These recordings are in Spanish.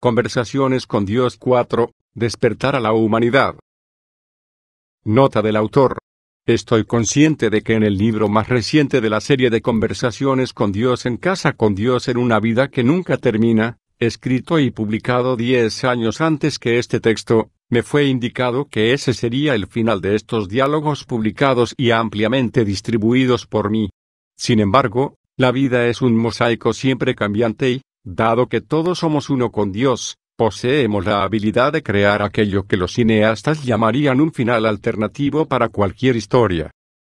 Conversaciones con Dios 4, despertar a la humanidad. Nota del autor. Estoy consciente de que en el libro más reciente de la serie de Conversaciones con Dios en casa con Dios en una vida que nunca termina, escrito y publicado diez años antes que este texto, me fue indicado que ese sería el final de estos diálogos publicados y ampliamente distribuidos por mí. Sin embargo, la vida es un mosaico siempre cambiante y, Dado que todos somos uno con Dios, poseemos la habilidad de crear aquello que los cineastas llamarían un final alternativo para cualquier historia.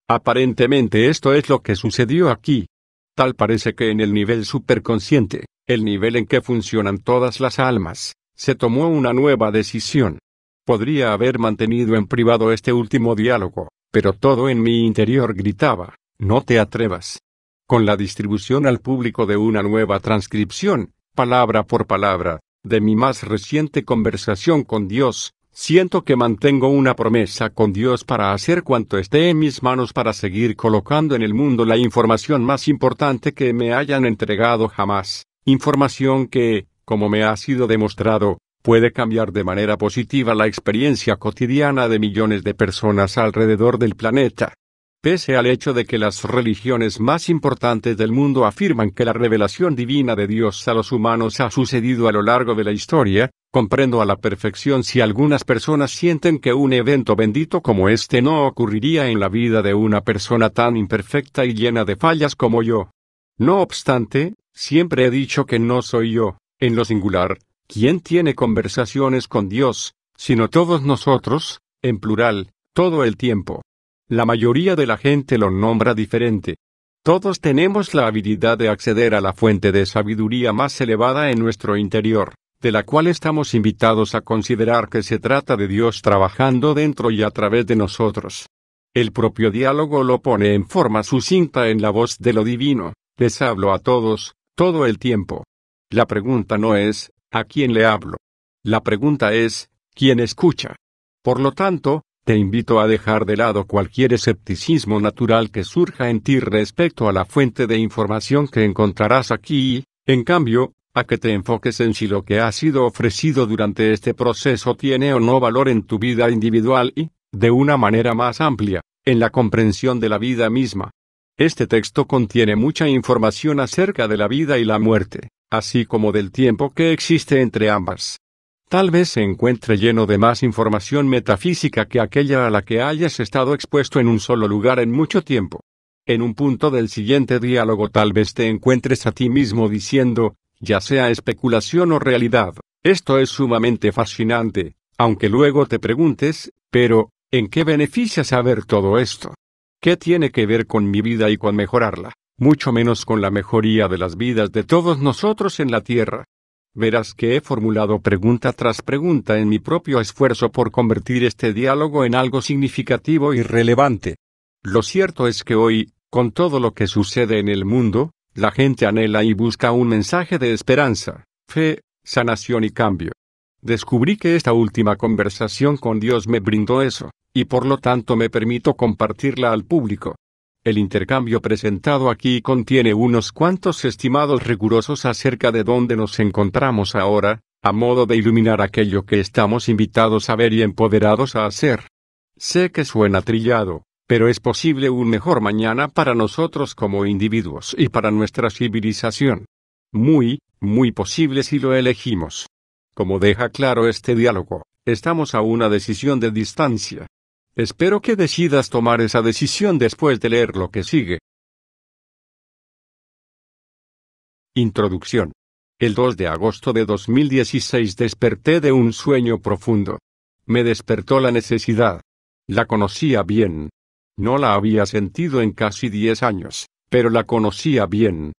Aparentemente esto es lo que sucedió aquí. Tal parece que en el nivel superconsciente, el nivel en que funcionan todas las almas, se tomó una nueva decisión. Podría haber mantenido en privado este último diálogo, pero todo en mi interior gritaba, no te atrevas, con la distribución al público de una nueva transcripción, palabra por palabra, de mi más reciente conversación con Dios, siento que mantengo una promesa con Dios para hacer cuanto esté en mis manos para seguir colocando en el mundo la información más importante que me hayan entregado jamás, información que, como me ha sido demostrado, puede cambiar de manera positiva la experiencia cotidiana de millones de personas alrededor del planeta pese al hecho de que las religiones más importantes del mundo afirman que la revelación divina de Dios a los humanos ha sucedido a lo largo de la historia, comprendo a la perfección si algunas personas sienten que un evento bendito como este no ocurriría en la vida de una persona tan imperfecta y llena de fallas como yo. No obstante, siempre he dicho que no soy yo, en lo singular, quien tiene conversaciones con Dios, sino todos nosotros, en plural, todo el tiempo. La mayoría de la gente lo nombra diferente. Todos tenemos la habilidad de acceder a la fuente de sabiduría más elevada en nuestro interior, de la cual estamos invitados a considerar que se trata de Dios trabajando dentro y a través de nosotros. El propio diálogo lo pone en forma sucinta en la voz de lo divino, les hablo a todos, todo el tiempo. La pregunta no es, ¿a quién le hablo? La pregunta es, ¿quién escucha? Por lo tanto, te invito a dejar de lado cualquier escepticismo natural que surja en ti respecto a la fuente de información que encontrarás aquí, y, en cambio, a que te enfoques en si lo que ha sido ofrecido durante este proceso tiene o no valor en tu vida individual y, de una manera más amplia, en la comprensión de la vida misma. Este texto contiene mucha información acerca de la vida y la muerte, así como del tiempo que existe entre ambas. Tal vez se encuentre lleno de más información metafísica que aquella a la que hayas estado expuesto en un solo lugar en mucho tiempo. En un punto del siguiente diálogo tal vez te encuentres a ti mismo diciendo, ya sea especulación o realidad, esto es sumamente fascinante, aunque luego te preguntes, pero, ¿en qué beneficia saber todo esto? ¿Qué tiene que ver con mi vida y con mejorarla? Mucho menos con la mejoría de las vidas de todos nosotros en la Tierra verás que he formulado pregunta tras pregunta en mi propio esfuerzo por convertir este diálogo en algo significativo y relevante. Lo cierto es que hoy, con todo lo que sucede en el mundo, la gente anhela y busca un mensaje de esperanza, fe, sanación y cambio. Descubrí que esta última conversación con Dios me brindó eso, y por lo tanto me permito compartirla al público. El intercambio presentado aquí contiene unos cuantos estimados rigurosos acerca de dónde nos encontramos ahora, a modo de iluminar aquello que estamos invitados a ver y empoderados a hacer. Sé que suena trillado, pero es posible un mejor mañana para nosotros como individuos y para nuestra civilización. Muy, muy posible si lo elegimos. Como deja claro este diálogo, estamos a una decisión de distancia. Espero que decidas tomar esa decisión después de leer lo que sigue. Introducción. El 2 de agosto de 2016 desperté de un sueño profundo. Me despertó la necesidad. La conocía bien. No la había sentido en casi 10 años, pero la conocía bien.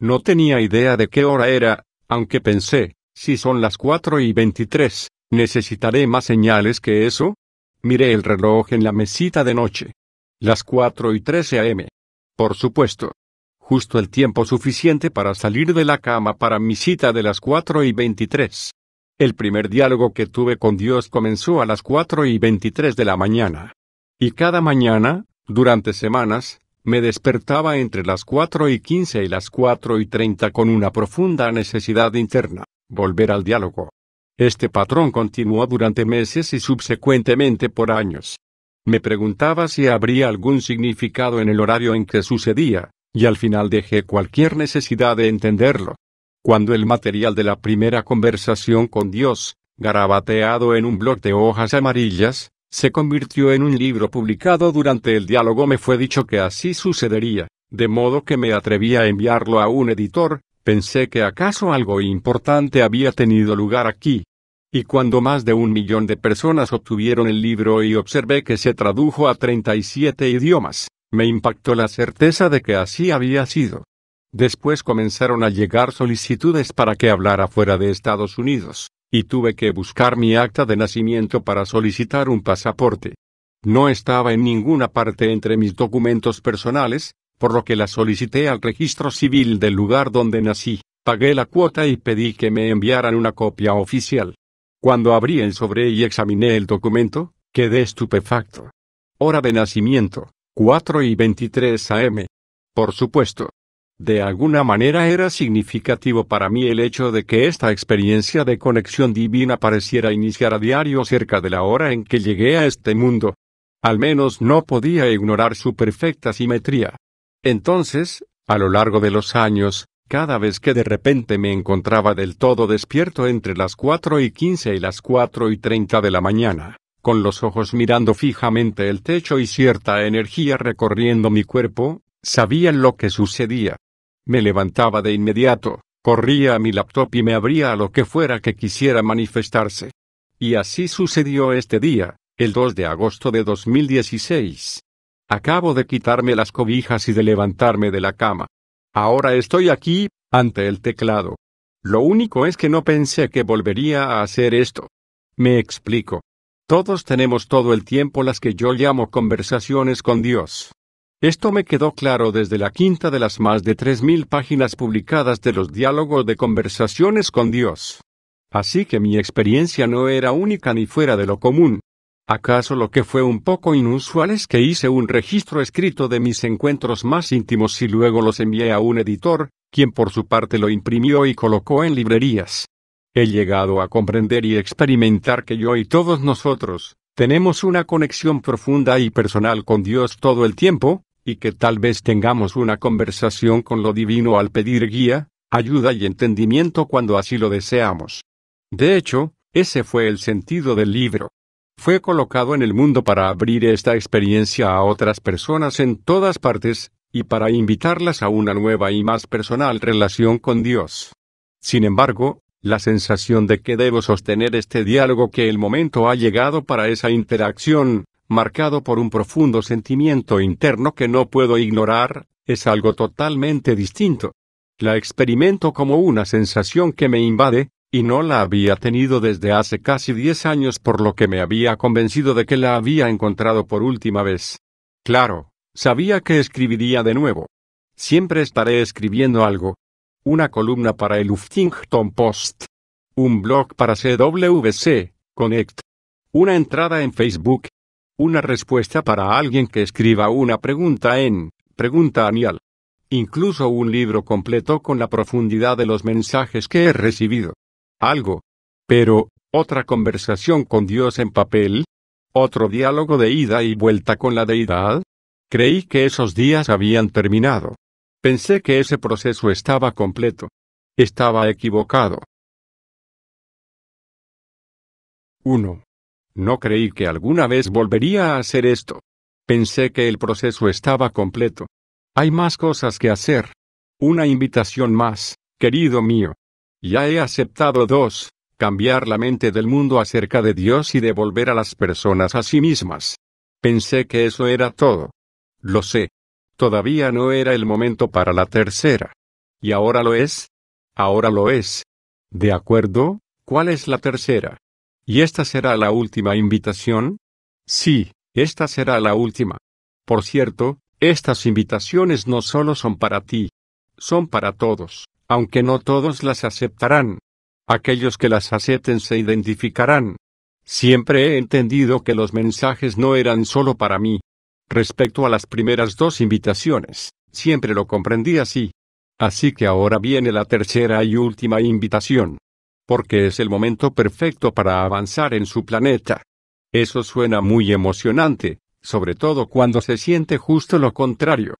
No tenía idea de qué hora era, aunque pensé, si son las 4 y 23, necesitaré más señales que eso, Miré el reloj en la mesita de noche. Las 4 y 13 am. Por supuesto. Justo el tiempo suficiente para salir de la cama para mi cita de las 4 y 23. El primer diálogo que tuve con Dios comenzó a las 4 y 23 de la mañana. Y cada mañana, durante semanas, me despertaba entre las 4 y 15 y las 4 y 30 con una profunda necesidad interna, volver al diálogo. Este patrón continuó durante meses y subsecuentemente por años. Me preguntaba si habría algún significado en el horario en que sucedía, y al final dejé cualquier necesidad de entenderlo. Cuando el material de la primera conversación con Dios, garabateado en un bloc de hojas amarillas, se convirtió en un libro publicado durante el diálogo me fue dicho que así sucedería, de modo que me atreví a enviarlo a un editor, pensé que acaso algo importante había tenido lugar aquí. Y cuando más de un millón de personas obtuvieron el libro y observé que se tradujo a 37 idiomas, me impactó la certeza de que así había sido. Después comenzaron a llegar solicitudes para que hablara fuera de Estados Unidos, y tuve que buscar mi acta de nacimiento para solicitar un pasaporte. No estaba en ninguna parte entre mis documentos personales, por lo que la solicité al registro civil del lugar donde nací, pagué la cuota y pedí que me enviaran una copia oficial. Cuando abrí el sobre y examiné el documento, quedé estupefacto. Hora de nacimiento, 4 y 23 am. Por supuesto. De alguna manera era significativo para mí el hecho de que esta experiencia de conexión divina pareciera iniciar a diario cerca de la hora en que llegué a este mundo. Al menos no podía ignorar su perfecta simetría. Entonces, a lo largo de los años, cada vez que de repente me encontraba del todo despierto entre las 4 y 15 y las 4 y 30 de la mañana, con los ojos mirando fijamente el techo y cierta energía recorriendo mi cuerpo, sabía lo que sucedía. Me levantaba de inmediato, corría a mi laptop y me abría a lo que fuera que quisiera manifestarse. Y así sucedió este día, el 2 de agosto de 2016, Acabo de quitarme las cobijas y de levantarme de la cama. Ahora estoy aquí, ante el teclado. Lo único es que no pensé que volvería a hacer esto. Me explico. Todos tenemos todo el tiempo las que yo llamo conversaciones con Dios. Esto me quedó claro desde la quinta de las más de tres mil páginas publicadas de los diálogos de conversaciones con Dios. Así que mi experiencia no era única ni fuera de lo común. Acaso lo que fue un poco inusual es que hice un registro escrito de mis encuentros más íntimos y luego los envié a un editor, quien por su parte lo imprimió y colocó en librerías. He llegado a comprender y experimentar que yo y todos nosotros, tenemos una conexión profunda y personal con Dios todo el tiempo, y que tal vez tengamos una conversación con lo divino al pedir guía, ayuda y entendimiento cuando así lo deseamos. De hecho, ese fue el sentido del libro fue colocado en el mundo para abrir esta experiencia a otras personas en todas partes, y para invitarlas a una nueva y más personal relación con Dios. Sin embargo, la sensación de que debo sostener este diálogo que el momento ha llegado para esa interacción, marcado por un profundo sentimiento interno que no puedo ignorar, es algo totalmente distinto. La experimento como una sensación que me invade, y no la había tenido desde hace casi diez años por lo que me había convencido de que la había encontrado por última vez. Claro, sabía que escribiría de nuevo. Siempre estaré escribiendo algo. Una columna para el Huffington Post. Un blog para CWC, Connect. Una entrada en Facebook. Una respuesta para alguien que escriba una pregunta en Pregunta Anial. Incluso un libro completo con la profundidad de los mensajes que he recibido algo, pero otra conversación con Dios en papel, otro diálogo de ida y vuelta con la deidad. Creí que esos días habían terminado. Pensé que ese proceso estaba completo. Estaba equivocado. 1. No creí que alguna vez volvería a hacer esto. Pensé que el proceso estaba completo. Hay más cosas que hacer. Una invitación más, querido mío. Ya he aceptado dos, cambiar la mente del mundo acerca de Dios y devolver a las personas a sí mismas. Pensé que eso era todo. Lo sé. Todavía no era el momento para la tercera. ¿Y ahora lo es? Ahora lo es. ¿De acuerdo? ¿Cuál es la tercera? ¿Y esta será la última invitación? Sí, esta será la última. Por cierto, estas invitaciones no solo son para ti, son para todos aunque no todos las aceptarán. Aquellos que las acepten se identificarán. Siempre he entendido que los mensajes no eran solo para mí. Respecto a las primeras dos invitaciones, siempre lo comprendí así. Así que ahora viene la tercera y última invitación. Porque es el momento perfecto para avanzar en su planeta. Eso suena muy emocionante, sobre todo cuando se siente justo lo contrario.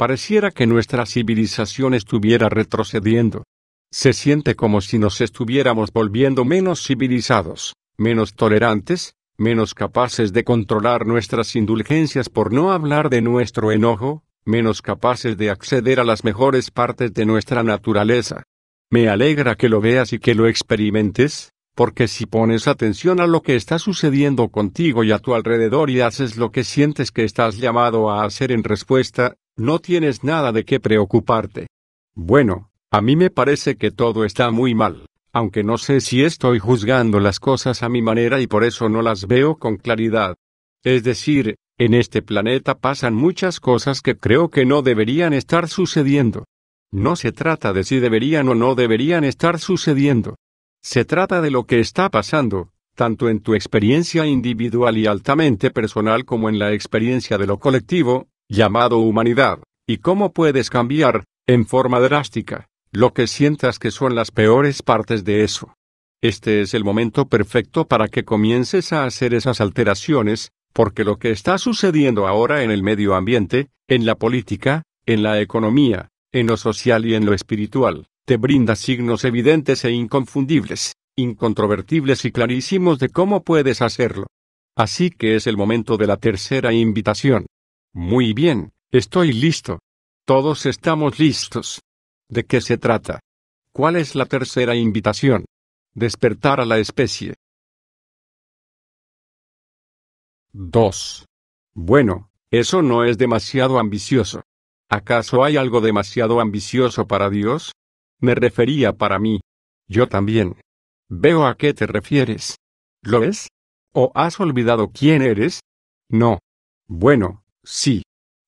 Pareciera que nuestra civilización estuviera retrocediendo. Se siente como si nos estuviéramos volviendo menos civilizados, menos tolerantes, menos capaces de controlar nuestras indulgencias por no hablar de nuestro enojo, menos capaces de acceder a las mejores partes de nuestra naturaleza. Me alegra que lo veas y que lo experimentes, porque si pones atención a lo que está sucediendo contigo y a tu alrededor y haces lo que sientes que estás llamado a hacer en respuesta, no tienes nada de qué preocuparte. Bueno, a mí me parece que todo está muy mal, aunque no sé si estoy juzgando las cosas a mi manera y por eso no las veo con claridad. Es decir, en este planeta pasan muchas cosas que creo que no deberían estar sucediendo. No se trata de si deberían o no deberían estar sucediendo. Se trata de lo que está pasando, tanto en tu experiencia individual y altamente personal como en la experiencia de lo colectivo, llamado humanidad, y cómo puedes cambiar, en forma drástica, lo que sientas que son las peores partes de eso. Este es el momento perfecto para que comiences a hacer esas alteraciones, porque lo que está sucediendo ahora en el medio ambiente, en la política, en la economía, en lo social y en lo espiritual, te brinda signos evidentes e inconfundibles, incontrovertibles y clarísimos de cómo puedes hacerlo. Así que es el momento de la tercera invitación, muy bien, estoy listo. Todos estamos listos. ¿De qué se trata? ¿Cuál es la tercera invitación? Despertar a la especie. 2. Bueno, eso no es demasiado ambicioso. ¿Acaso hay algo demasiado ambicioso para Dios? Me refería para mí. Yo también. Veo a qué te refieres. ¿Lo es? ¿O has olvidado quién eres? No. Bueno, Sí.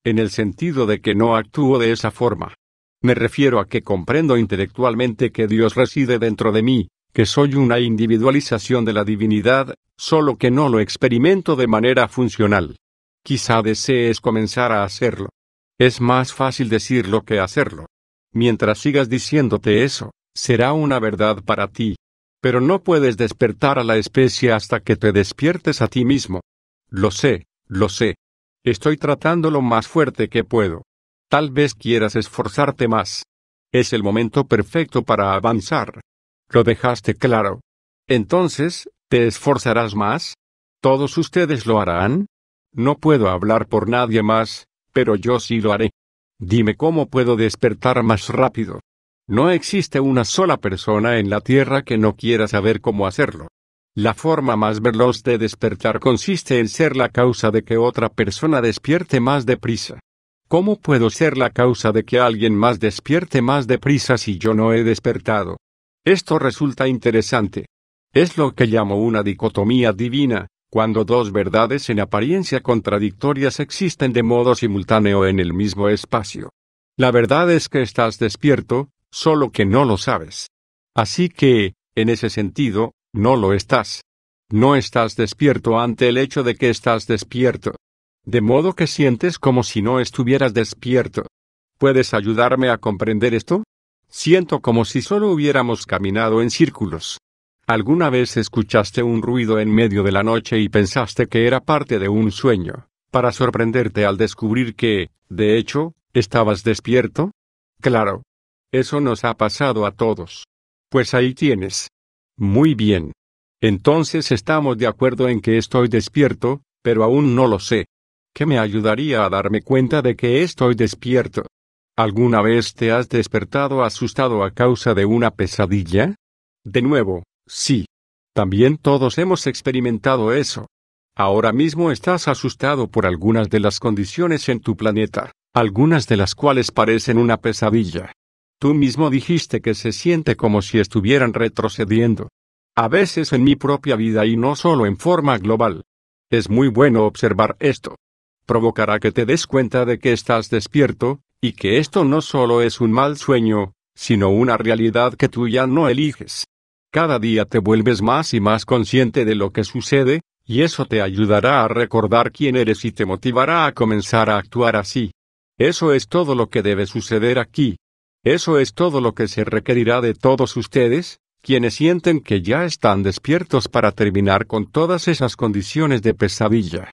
En el sentido de que no actúo de esa forma. Me refiero a que comprendo intelectualmente que Dios reside dentro de mí, que soy una individualización de la divinidad, solo que no lo experimento de manera funcional. Quizá desees comenzar a hacerlo. Es más fácil decirlo que hacerlo. Mientras sigas diciéndote eso, será una verdad para ti. Pero no puedes despertar a la especie hasta que te despiertes a ti mismo. Lo sé, lo sé. Estoy tratando lo más fuerte que puedo. Tal vez quieras esforzarte más. Es el momento perfecto para avanzar. Lo dejaste claro. Entonces, ¿te esforzarás más? ¿Todos ustedes lo harán? No puedo hablar por nadie más, pero yo sí lo haré. Dime cómo puedo despertar más rápido. No existe una sola persona en la Tierra que no quiera saber cómo hacerlo. La forma más veloz de despertar consiste en ser la causa de que otra persona despierte más deprisa. ¿Cómo puedo ser la causa de que alguien más despierte más deprisa si yo no he despertado? Esto resulta interesante. Es lo que llamo una dicotomía divina, cuando dos verdades en apariencia contradictorias existen de modo simultáneo en el mismo espacio. La verdad es que estás despierto, solo que no lo sabes. Así que, en ese sentido, no lo estás. No estás despierto ante el hecho de que estás despierto. De modo que sientes como si no estuvieras despierto. ¿Puedes ayudarme a comprender esto? Siento como si solo hubiéramos caminado en círculos. ¿Alguna vez escuchaste un ruido en medio de la noche y pensaste que era parte de un sueño, para sorprenderte al descubrir que, de hecho, estabas despierto? Claro. Eso nos ha pasado a todos. Pues ahí tienes. Muy bien. Entonces estamos de acuerdo en que estoy despierto, pero aún no lo sé. ¿Qué me ayudaría a darme cuenta de que estoy despierto? ¿Alguna vez te has despertado asustado a causa de una pesadilla? De nuevo, sí. También todos hemos experimentado eso. Ahora mismo estás asustado por algunas de las condiciones en tu planeta, algunas de las cuales parecen una pesadilla. Tú mismo dijiste que se siente como si estuvieran retrocediendo. A veces en mi propia vida y no solo en forma global. Es muy bueno observar esto. Provocará que te des cuenta de que estás despierto, y que esto no solo es un mal sueño, sino una realidad que tú ya no eliges. Cada día te vuelves más y más consciente de lo que sucede, y eso te ayudará a recordar quién eres y te motivará a comenzar a actuar así. Eso es todo lo que debe suceder aquí. Eso es todo lo que se requerirá de todos ustedes, quienes sienten que ya están despiertos para terminar con todas esas condiciones de pesadilla.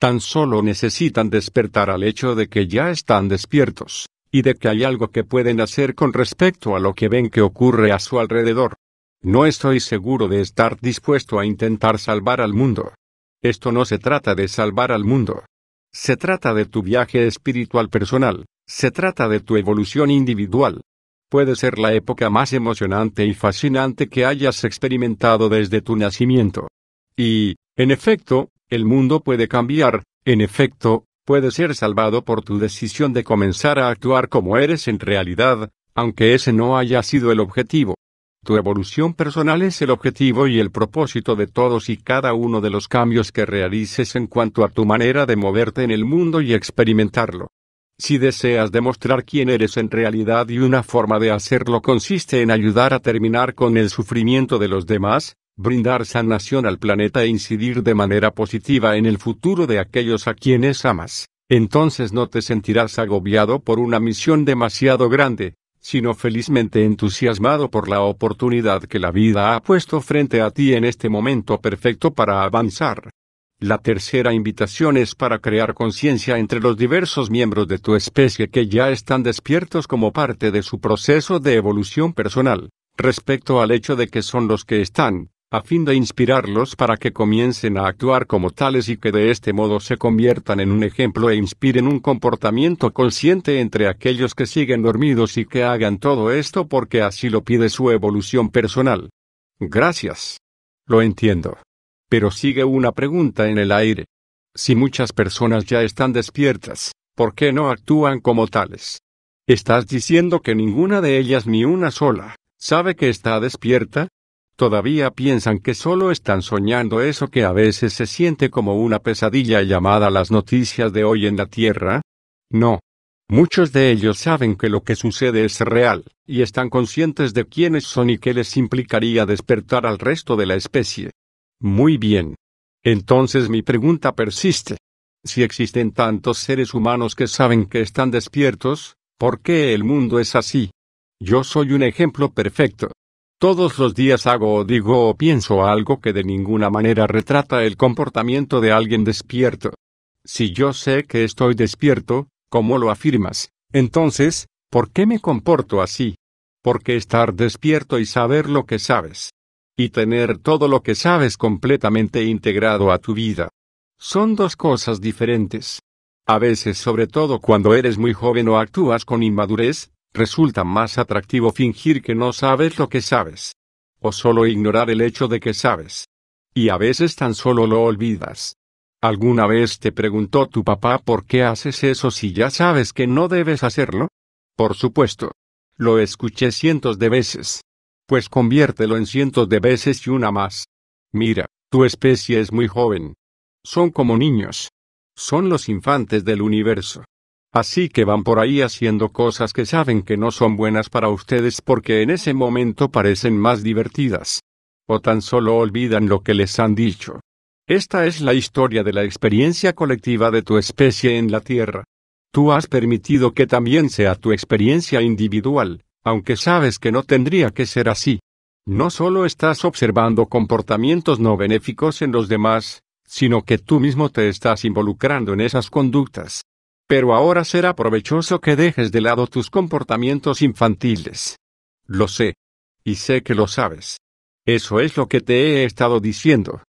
Tan solo necesitan despertar al hecho de que ya están despiertos, y de que hay algo que pueden hacer con respecto a lo que ven que ocurre a su alrededor. No estoy seguro de estar dispuesto a intentar salvar al mundo. Esto no se trata de salvar al mundo. Se trata de tu viaje espiritual personal, se trata de tu evolución individual. Puede ser la época más emocionante y fascinante que hayas experimentado desde tu nacimiento. Y, en efecto, el mundo puede cambiar, en efecto, puede ser salvado por tu decisión de comenzar a actuar como eres en realidad, aunque ese no haya sido el objetivo. Tu evolución personal es el objetivo y el propósito de todos y cada uno de los cambios que realices en cuanto a tu manera de moverte en el mundo y experimentarlo. Si deseas demostrar quién eres en realidad y una forma de hacerlo consiste en ayudar a terminar con el sufrimiento de los demás, brindar sanación al planeta e incidir de manera positiva en el futuro de aquellos a quienes amas, entonces no te sentirás agobiado por una misión demasiado grande, sino felizmente entusiasmado por la oportunidad que la vida ha puesto frente a ti en este momento perfecto para avanzar. La tercera invitación es para crear conciencia entre los diversos miembros de tu especie que ya están despiertos como parte de su proceso de evolución personal, respecto al hecho de que son los que están, a fin de inspirarlos para que comiencen a actuar como tales y que de este modo se conviertan en un ejemplo e inspiren un comportamiento consciente entre aquellos que siguen dormidos y que hagan todo esto porque así lo pide su evolución personal. Gracias. Lo entiendo. Pero sigue una pregunta en el aire. Si muchas personas ya están despiertas, ¿por qué no actúan como tales? ¿Estás diciendo que ninguna de ellas, ni una sola, sabe que está despierta? Todavía piensan que solo están soñando eso que a veces se siente como una pesadilla llamada las noticias de hoy en la Tierra? No. Muchos de ellos saben que lo que sucede es real, y están conscientes de quiénes son y qué les implicaría despertar al resto de la especie. Muy bien. Entonces mi pregunta persiste. Si existen tantos seres humanos que saben que están despiertos, ¿por qué el mundo es así? Yo soy un ejemplo perfecto. Todos los días hago o digo o pienso algo que de ninguna manera retrata el comportamiento de alguien despierto. Si yo sé que estoy despierto, como lo afirmas, entonces, ¿por qué me comporto así? Porque estar despierto y saber lo que sabes, y tener todo lo que sabes completamente integrado a tu vida. Son dos cosas diferentes. A veces, sobre todo cuando eres muy joven o actúas con inmadurez, resulta más atractivo fingir que no sabes lo que sabes. O solo ignorar el hecho de que sabes. Y a veces tan solo lo olvidas. ¿Alguna vez te preguntó tu papá por qué haces eso si ya sabes que no debes hacerlo? Por supuesto. Lo escuché cientos de veces pues conviértelo en cientos de veces y una más. Mira, tu especie es muy joven. Son como niños. Son los infantes del universo. Así que van por ahí haciendo cosas que saben que no son buenas para ustedes porque en ese momento parecen más divertidas. O tan solo olvidan lo que les han dicho. Esta es la historia de la experiencia colectiva de tu especie en la Tierra. Tú has permitido que también sea tu experiencia individual, aunque sabes que no tendría que ser así. No solo estás observando comportamientos no benéficos en los demás, sino que tú mismo te estás involucrando en esas conductas. Pero ahora será provechoso que dejes de lado tus comportamientos infantiles. Lo sé. Y sé que lo sabes. Eso es lo que te he estado diciendo.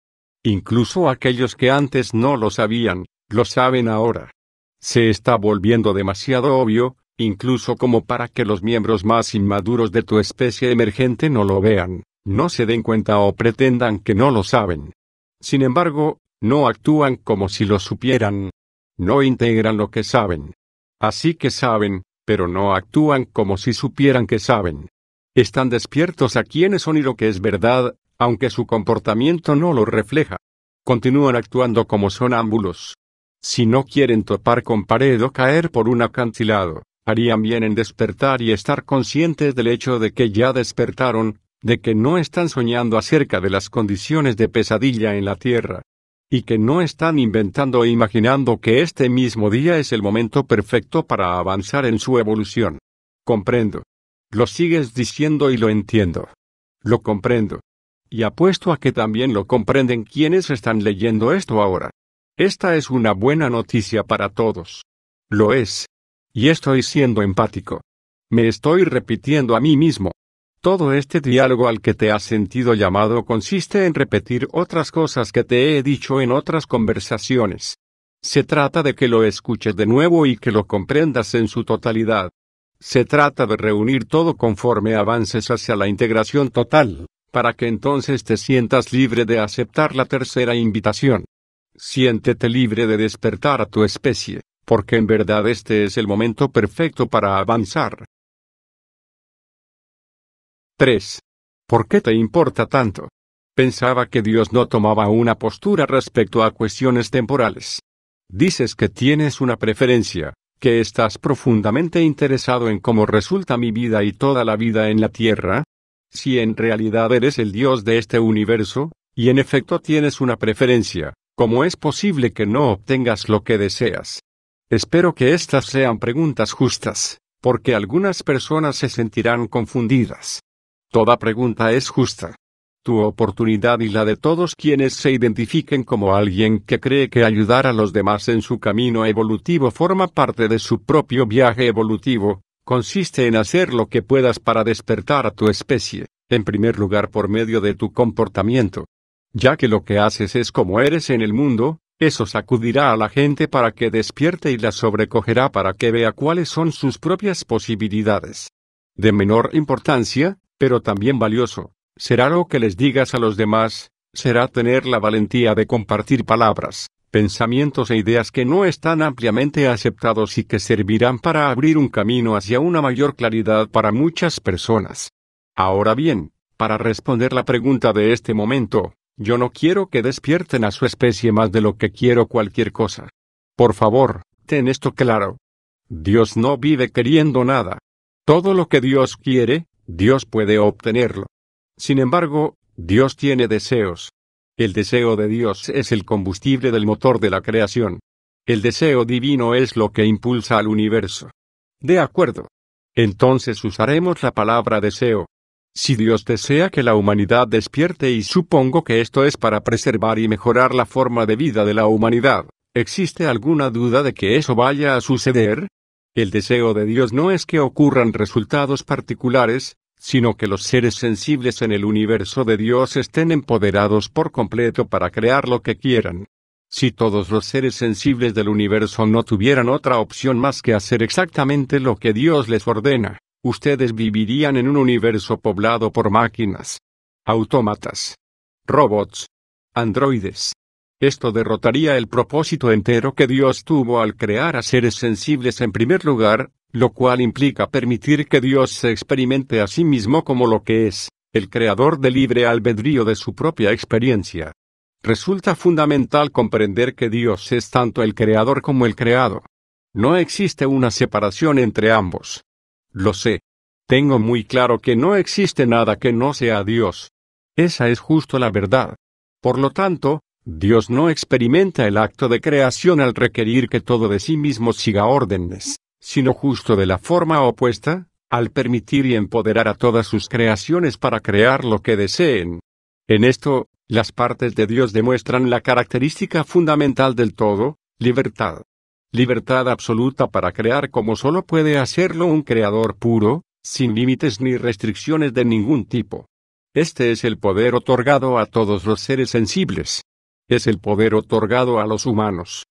Incluso aquellos que antes no lo sabían, lo saben ahora. Se está volviendo demasiado obvio, incluso como para que los miembros más inmaduros de tu especie emergente no lo vean, no se den cuenta o pretendan que no lo saben. Sin embargo, no actúan como si lo supieran. No integran lo que saben. Así que saben, pero no actúan como si supieran que saben. Están despiertos a quienes son y lo que es verdad, aunque su comportamiento no lo refleja. Continúan actuando como ámbulos. Si no quieren topar con pared o caer por un acantilado, harían bien en despertar y estar conscientes del hecho de que ya despertaron, de que no están soñando acerca de las condiciones de pesadilla en la Tierra, y que no están inventando e imaginando que este mismo día es el momento perfecto para avanzar en su evolución. Comprendo. Lo sigues diciendo y lo entiendo. Lo comprendo. Y apuesto a que también lo comprenden quienes están leyendo esto ahora. Esta es una buena noticia para todos. Lo es. Y estoy siendo empático. Me estoy repitiendo a mí mismo. Todo este diálogo al que te has sentido llamado consiste en repetir otras cosas que te he dicho en otras conversaciones. Se trata de que lo escuches de nuevo y que lo comprendas en su totalidad. Se trata de reunir todo conforme avances hacia la integración total, para que entonces te sientas libre de aceptar la tercera invitación. Siéntete libre de despertar a tu especie porque en verdad este es el momento perfecto para avanzar. 3. ¿Por qué te importa tanto? Pensaba que Dios no tomaba una postura respecto a cuestiones temporales. Dices que tienes una preferencia, que estás profundamente interesado en cómo resulta mi vida y toda la vida en la Tierra. Si en realidad eres el Dios de este universo, y en efecto tienes una preferencia, ¿cómo es posible que no obtengas lo que deseas? Espero que estas sean preguntas justas, porque algunas personas se sentirán confundidas. Toda pregunta es justa. Tu oportunidad y la de todos quienes se identifiquen como alguien que cree que ayudar a los demás en su camino evolutivo forma parte de su propio viaje evolutivo, consiste en hacer lo que puedas para despertar a tu especie, en primer lugar por medio de tu comportamiento. Ya que lo que haces es como eres en el mundo, eso sacudirá a la gente para que despierte y la sobrecogerá para que vea cuáles son sus propias posibilidades. De menor importancia, pero también valioso, será lo que les digas a los demás, será tener la valentía de compartir palabras, pensamientos e ideas que no están ampliamente aceptados y que servirán para abrir un camino hacia una mayor claridad para muchas personas. Ahora bien, para responder la pregunta de este momento, yo no quiero que despierten a su especie más de lo que quiero cualquier cosa. Por favor, ten esto claro. Dios no vive queriendo nada. Todo lo que Dios quiere, Dios puede obtenerlo. Sin embargo, Dios tiene deseos. El deseo de Dios es el combustible del motor de la creación. El deseo divino es lo que impulsa al universo. De acuerdo. Entonces usaremos la palabra deseo. Si Dios desea que la humanidad despierte y supongo que esto es para preservar y mejorar la forma de vida de la humanidad, ¿existe alguna duda de que eso vaya a suceder? El deseo de Dios no es que ocurran resultados particulares, sino que los seres sensibles en el universo de Dios estén empoderados por completo para crear lo que quieran. Si todos los seres sensibles del universo no tuvieran otra opción más que hacer exactamente lo que Dios les ordena, ustedes vivirían en un universo poblado por máquinas, autómatas, robots, androides. Esto derrotaría el propósito entero que Dios tuvo al crear a seres sensibles en primer lugar, lo cual implica permitir que Dios se experimente a sí mismo como lo que es, el creador de libre albedrío de su propia experiencia. Resulta fundamental comprender que Dios es tanto el creador como el creado. No existe una separación entre ambos. Lo sé. Tengo muy claro que no existe nada que no sea Dios. Esa es justo la verdad. Por lo tanto, Dios no experimenta el acto de creación al requerir que todo de sí mismo siga órdenes, sino justo de la forma opuesta, al permitir y empoderar a todas sus creaciones para crear lo que deseen. En esto, las partes de Dios demuestran la característica fundamental del todo, libertad libertad absoluta para crear como solo puede hacerlo un creador puro, sin límites ni restricciones de ningún tipo. Este es el poder otorgado a todos los seres sensibles. Es el poder otorgado a los humanos.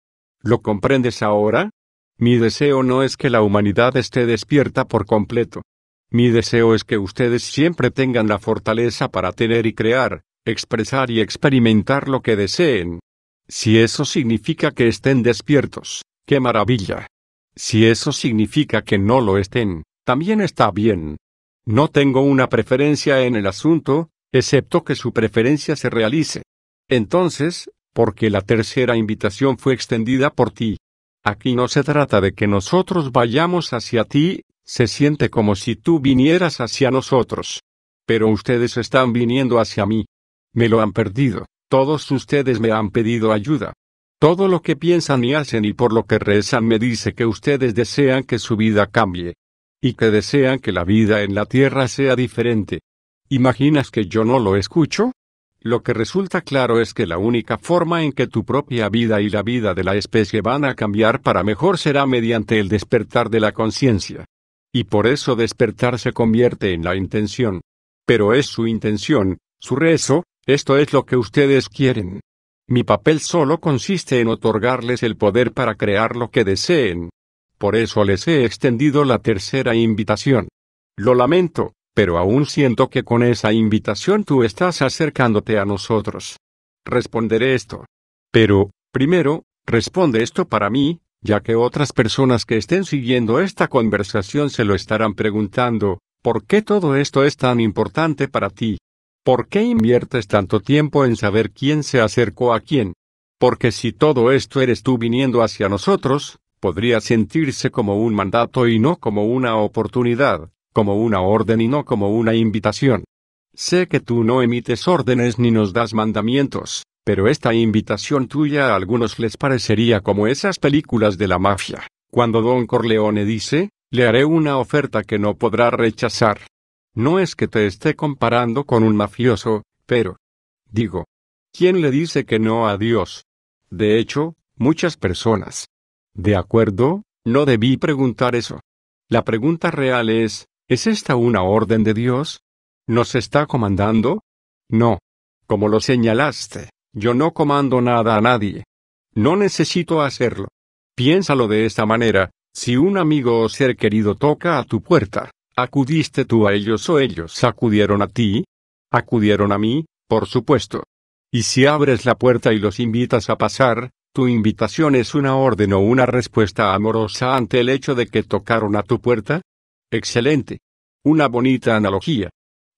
¿Lo comprendes ahora? Mi deseo no es que la humanidad esté despierta por completo. Mi deseo es que ustedes siempre tengan la fortaleza para tener y crear, expresar y experimentar lo que deseen. Si eso significa que estén despiertos, ¡Qué maravilla! Si eso significa que no lo estén, también está bien. No tengo una preferencia en el asunto, excepto que su preferencia se realice. Entonces, porque la tercera invitación fue extendida por ti. Aquí no se trata de que nosotros vayamos hacia ti, se siente como si tú vinieras hacia nosotros. Pero ustedes están viniendo hacia mí. Me lo han perdido, todos ustedes me han pedido ayuda. Todo lo que piensan y hacen y por lo que rezan me dice que ustedes desean que su vida cambie. Y que desean que la vida en la tierra sea diferente. ¿Imaginas que yo no lo escucho? Lo que resulta claro es que la única forma en que tu propia vida y la vida de la especie van a cambiar para mejor será mediante el despertar de la conciencia. Y por eso despertar se convierte en la intención. Pero es su intención, su rezo, esto es lo que ustedes quieren. Mi papel solo consiste en otorgarles el poder para crear lo que deseen. Por eso les he extendido la tercera invitación. Lo lamento, pero aún siento que con esa invitación tú estás acercándote a nosotros. Responderé esto. Pero, primero, responde esto para mí, ya que otras personas que estén siguiendo esta conversación se lo estarán preguntando, ¿por qué todo esto es tan importante para ti? ¿Por qué inviertes tanto tiempo en saber quién se acercó a quién? Porque si todo esto eres tú viniendo hacia nosotros, podría sentirse como un mandato y no como una oportunidad, como una orden y no como una invitación. Sé que tú no emites órdenes ni nos das mandamientos, pero esta invitación tuya a algunos les parecería como esas películas de la mafia, cuando Don Corleone dice, le haré una oferta que no podrá rechazar. No es que te esté comparando con un mafioso, pero... Digo. ¿Quién le dice que no a Dios? De hecho, muchas personas. De acuerdo, no debí preguntar eso. La pregunta real es, ¿es esta una orden de Dios? ¿Nos está comandando? No. Como lo señalaste, yo no comando nada a nadie. No necesito hacerlo. Piénsalo de esta manera, si un amigo o ser querido toca a tu puerta, ¿Acudiste tú a ellos o ellos acudieron a ti? Acudieron a mí, por supuesto. Y si abres la puerta y los invitas a pasar, tu invitación es una orden o una respuesta amorosa ante el hecho de que tocaron a tu puerta? Excelente. Una bonita analogía.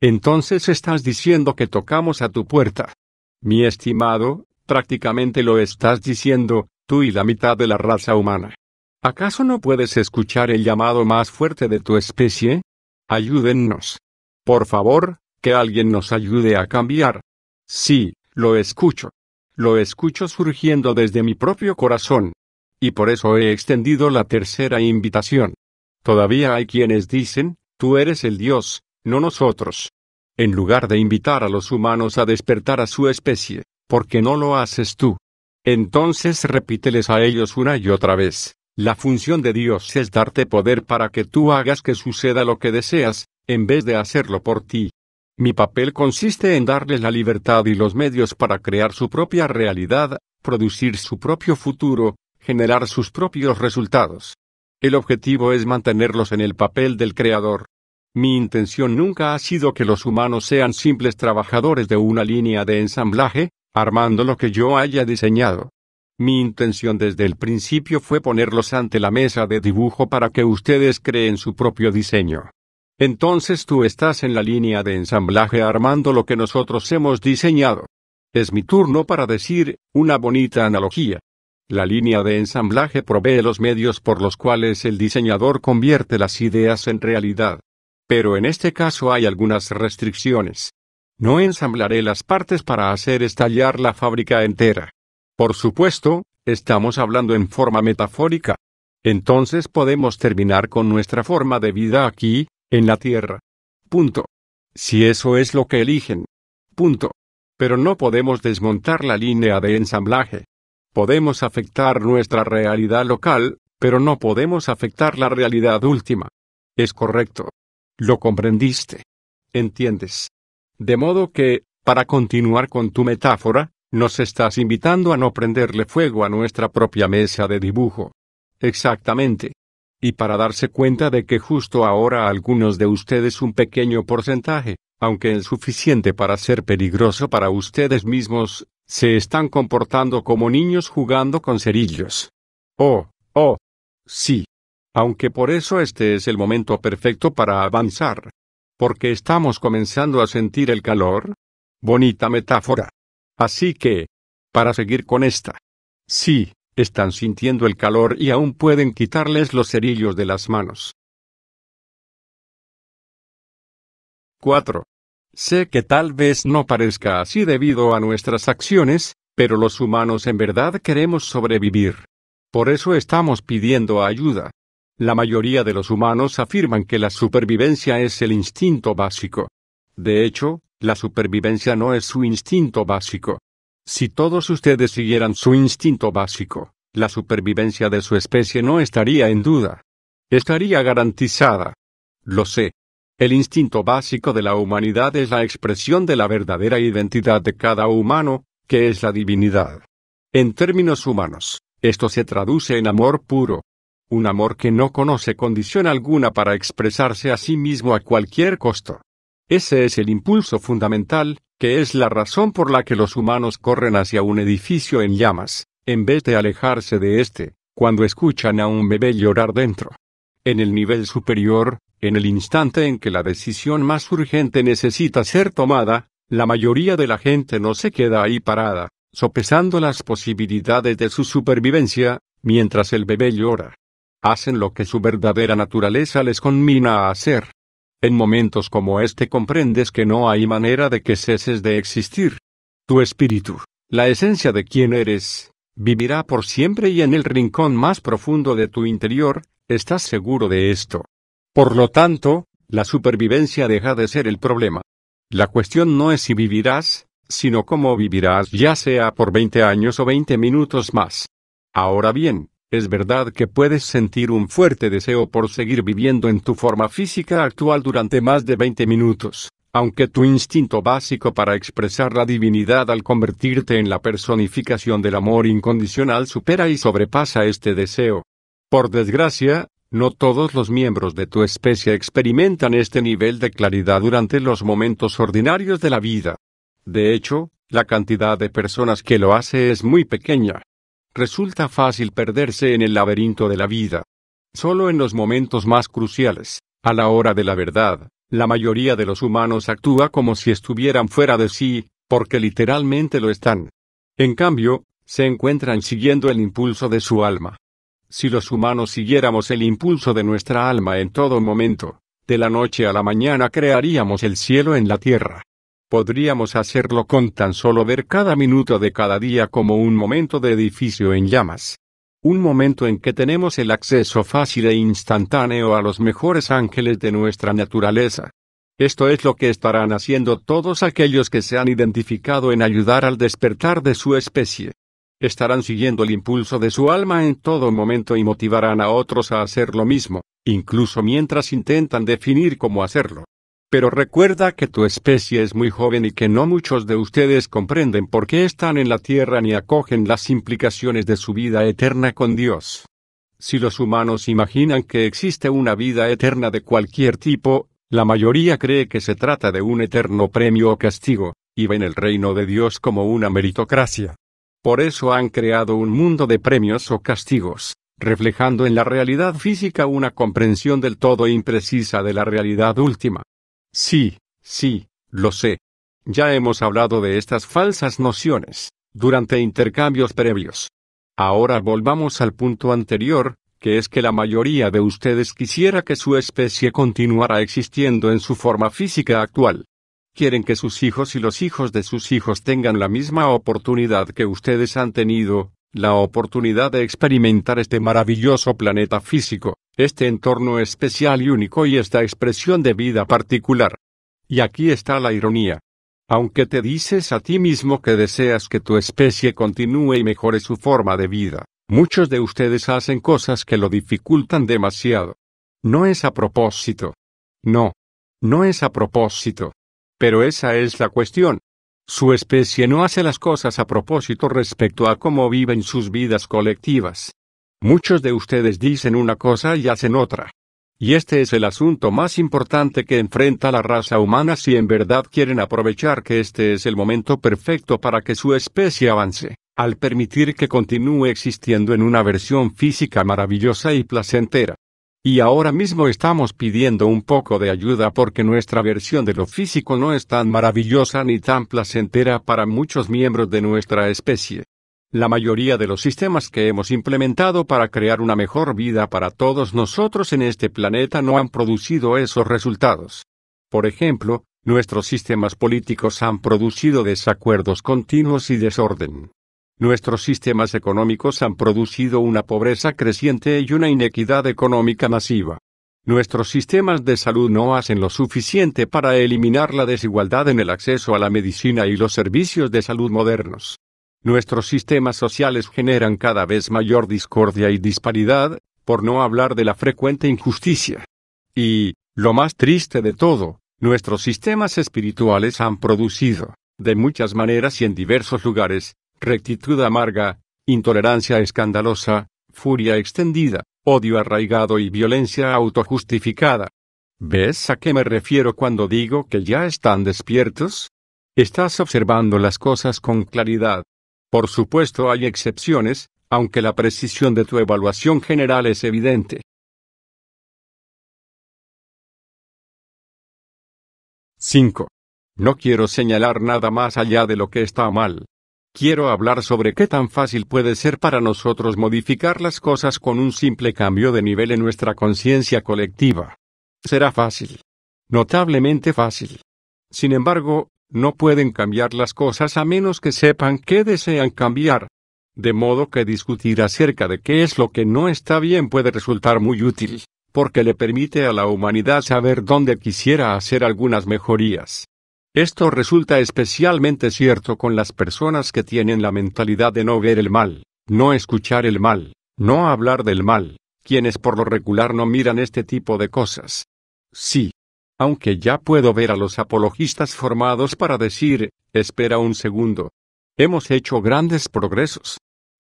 Entonces estás diciendo que tocamos a tu puerta. Mi estimado, prácticamente lo estás diciendo, tú y la mitad de la raza humana. ¿Acaso no puedes escuchar el llamado más fuerte de tu especie? Ayúdennos. Por favor, que alguien nos ayude a cambiar. Sí, lo escucho. Lo escucho surgiendo desde mi propio corazón. Y por eso he extendido la tercera invitación. Todavía hay quienes dicen, tú eres el Dios, no nosotros. En lugar de invitar a los humanos a despertar a su especie, ¿por qué no lo haces tú? Entonces repíteles a ellos una y otra vez, la función de Dios es darte poder para que tú hagas que suceda lo que deseas, en vez de hacerlo por ti. Mi papel consiste en darles la libertad y los medios para crear su propia realidad, producir su propio futuro, generar sus propios resultados. El objetivo es mantenerlos en el papel del Creador. Mi intención nunca ha sido que los humanos sean simples trabajadores de una línea de ensamblaje, armando lo que yo haya diseñado. Mi intención desde el principio fue ponerlos ante la mesa de dibujo para que ustedes creen su propio diseño. Entonces tú estás en la línea de ensamblaje armando lo que nosotros hemos diseñado. Es mi turno para decir, una bonita analogía. La línea de ensamblaje provee los medios por los cuales el diseñador convierte las ideas en realidad. Pero en este caso hay algunas restricciones. No ensamblaré las partes para hacer estallar la fábrica entera. Por supuesto, estamos hablando en forma metafórica. Entonces podemos terminar con nuestra forma de vida aquí, en la Tierra. Punto. Si eso es lo que eligen. Punto. Pero no podemos desmontar la línea de ensamblaje. Podemos afectar nuestra realidad local, pero no podemos afectar la realidad última. Es correcto. Lo comprendiste. ¿Entiendes? De modo que, para continuar con tu metáfora, nos estás invitando a no prenderle fuego a nuestra propia mesa de dibujo. Exactamente. Y para darse cuenta de que justo ahora algunos de ustedes un pequeño porcentaje, aunque insuficiente suficiente para ser peligroso para ustedes mismos, se están comportando como niños jugando con cerillos. Oh, oh. Sí. Aunque por eso este es el momento perfecto para avanzar. Porque estamos comenzando a sentir el calor. Bonita metáfora. Así que, para seguir con esta. Sí, están sintiendo el calor y aún pueden quitarles los cerillos de las manos. 4. Sé que tal vez no parezca así debido a nuestras acciones, pero los humanos en verdad queremos sobrevivir. Por eso estamos pidiendo ayuda. La mayoría de los humanos afirman que la supervivencia es el instinto básico. De hecho, la supervivencia no es su instinto básico. Si todos ustedes siguieran su instinto básico, la supervivencia de su especie no estaría en duda. Estaría garantizada. Lo sé. El instinto básico de la humanidad es la expresión de la verdadera identidad de cada humano, que es la divinidad. En términos humanos, esto se traduce en amor puro. Un amor que no conoce condición alguna para expresarse a sí mismo a cualquier costo. Ese es el impulso fundamental, que es la razón por la que los humanos corren hacia un edificio en llamas, en vez de alejarse de éste, cuando escuchan a un bebé llorar dentro. En el nivel superior, en el instante en que la decisión más urgente necesita ser tomada, la mayoría de la gente no se queda ahí parada, sopesando las posibilidades de su supervivencia, mientras el bebé llora. Hacen lo que su verdadera naturaleza les conmina a hacer, en momentos como este comprendes que no hay manera de que ceses de existir. Tu espíritu, la esencia de quien eres, vivirá por siempre y en el rincón más profundo de tu interior, estás seguro de esto. Por lo tanto, la supervivencia deja de ser el problema. La cuestión no es si vivirás, sino cómo vivirás ya sea por 20 años o 20 minutos más. Ahora bien, es verdad que puedes sentir un fuerte deseo por seguir viviendo en tu forma física actual durante más de 20 minutos, aunque tu instinto básico para expresar la divinidad al convertirte en la personificación del amor incondicional supera y sobrepasa este deseo. Por desgracia, no todos los miembros de tu especie experimentan este nivel de claridad durante los momentos ordinarios de la vida. De hecho, la cantidad de personas que lo hace es muy pequeña resulta fácil perderse en el laberinto de la vida. Solo en los momentos más cruciales, a la hora de la verdad, la mayoría de los humanos actúa como si estuvieran fuera de sí, porque literalmente lo están. En cambio, se encuentran siguiendo el impulso de su alma. Si los humanos siguiéramos el impulso de nuestra alma en todo momento, de la noche a la mañana crearíamos el cielo en la tierra. Podríamos hacerlo con tan solo ver cada minuto de cada día como un momento de edificio en llamas. Un momento en que tenemos el acceso fácil e instantáneo a los mejores ángeles de nuestra naturaleza. Esto es lo que estarán haciendo todos aquellos que se han identificado en ayudar al despertar de su especie. Estarán siguiendo el impulso de su alma en todo momento y motivarán a otros a hacer lo mismo, incluso mientras intentan definir cómo hacerlo. Pero recuerda que tu especie es muy joven y que no muchos de ustedes comprenden por qué están en la tierra ni acogen las implicaciones de su vida eterna con Dios. Si los humanos imaginan que existe una vida eterna de cualquier tipo, la mayoría cree que se trata de un eterno premio o castigo, y ven el reino de Dios como una meritocracia. Por eso han creado un mundo de premios o castigos, reflejando en la realidad física una comprensión del todo imprecisa de la realidad última. Sí, sí, lo sé. Ya hemos hablado de estas falsas nociones, durante intercambios previos. Ahora volvamos al punto anterior, que es que la mayoría de ustedes quisiera que su especie continuara existiendo en su forma física actual. Quieren que sus hijos y los hijos de sus hijos tengan la misma oportunidad que ustedes han tenido, la oportunidad de experimentar este maravilloso planeta físico, este entorno especial y único y esta expresión de vida particular. Y aquí está la ironía. Aunque te dices a ti mismo que deseas que tu especie continúe y mejore su forma de vida, muchos de ustedes hacen cosas que lo dificultan demasiado. No es a propósito. No. No es a propósito. Pero esa es la cuestión, su especie no hace las cosas a propósito respecto a cómo viven sus vidas colectivas. Muchos de ustedes dicen una cosa y hacen otra. Y este es el asunto más importante que enfrenta la raza humana si en verdad quieren aprovechar que este es el momento perfecto para que su especie avance, al permitir que continúe existiendo en una versión física maravillosa y placentera. Y ahora mismo estamos pidiendo un poco de ayuda porque nuestra versión de lo físico no es tan maravillosa ni tan placentera para muchos miembros de nuestra especie. La mayoría de los sistemas que hemos implementado para crear una mejor vida para todos nosotros en este planeta no han producido esos resultados. Por ejemplo, nuestros sistemas políticos han producido desacuerdos continuos y desorden. Nuestros sistemas económicos han producido una pobreza creciente y una inequidad económica masiva. Nuestros sistemas de salud no hacen lo suficiente para eliminar la desigualdad en el acceso a la medicina y los servicios de salud modernos. Nuestros sistemas sociales generan cada vez mayor discordia y disparidad, por no hablar de la frecuente injusticia. Y, lo más triste de todo, nuestros sistemas espirituales han producido, de muchas maneras y en diversos lugares, rectitud amarga, intolerancia escandalosa, furia extendida, odio arraigado y violencia autojustificada. ¿Ves a qué me refiero cuando digo que ya están despiertos? Estás observando las cosas con claridad. Por supuesto hay excepciones, aunque la precisión de tu evaluación general es evidente. —5. No quiero señalar nada más allá de lo que está mal. Quiero hablar sobre qué tan fácil puede ser para nosotros modificar las cosas con un simple cambio de nivel en nuestra conciencia colectiva. Será fácil. Notablemente fácil. Sin embargo, no pueden cambiar las cosas a menos que sepan qué desean cambiar. De modo que discutir acerca de qué es lo que no está bien puede resultar muy útil, porque le permite a la humanidad saber dónde quisiera hacer algunas mejorías. Esto resulta especialmente cierto con las personas que tienen la mentalidad de no ver el mal, no escuchar el mal, no hablar del mal, quienes por lo regular no miran este tipo de cosas. Sí. Aunque ya puedo ver a los apologistas formados para decir, espera un segundo. Hemos hecho grandes progresos.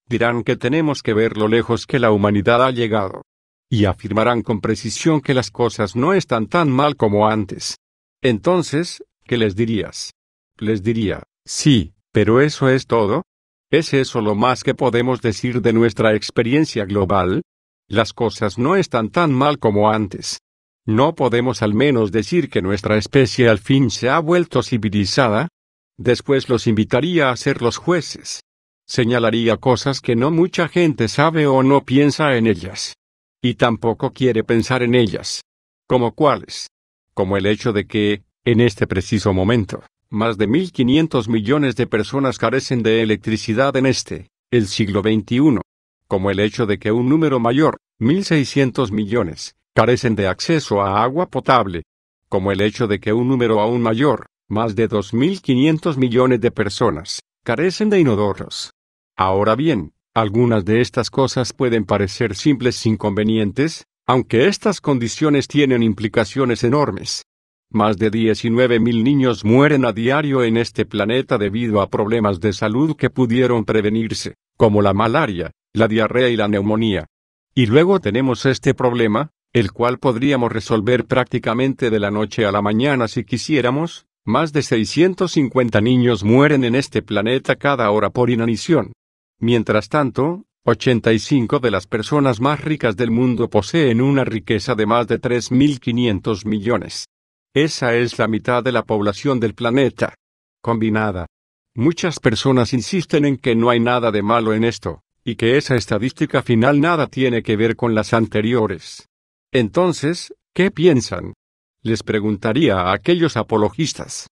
Dirán que tenemos que ver lo lejos que la humanidad ha llegado. Y afirmarán con precisión que las cosas no están tan mal como antes. Entonces, ¿Qué les dirías? Les diría, sí, pero eso es todo. ¿Es eso lo más que podemos decir de nuestra experiencia global? Las cosas no están tan mal como antes. ¿No podemos al menos decir que nuestra especie al fin se ha vuelto civilizada? Después los invitaría a ser los jueces. Señalaría cosas que no mucha gente sabe o no piensa en ellas. Y tampoco quiere pensar en ellas. ¿Como cuáles? Como el hecho de que, en este preciso momento, más de 1.500 millones de personas carecen de electricidad en este, el siglo XXI, como el hecho de que un número mayor, 1.600 millones, carecen de acceso a agua potable, como el hecho de que un número aún mayor, más de 2.500 millones de personas, carecen de inodoros. Ahora bien, algunas de estas cosas pueden parecer simples inconvenientes, aunque estas condiciones tienen implicaciones enormes. Más de 19.000 niños mueren a diario en este planeta debido a problemas de salud que pudieron prevenirse, como la malaria, la diarrea y la neumonía. Y luego tenemos este problema, el cual podríamos resolver prácticamente de la noche a la mañana si quisiéramos, más de 650 niños mueren en este planeta cada hora por inanición. Mientras tanto, 85 de las personas más ricas del mundo poseen una riqueza de más de 3.500 millones. Esa es la mitad de la población del planeta. Combinada. Muchas personas insisten en que no hay nada de malo en esto, y que esa estadística final nada tiene que ver con las anteriores. Entonces, ¿qué piensan? Les preguntaría a aquellos apologistas.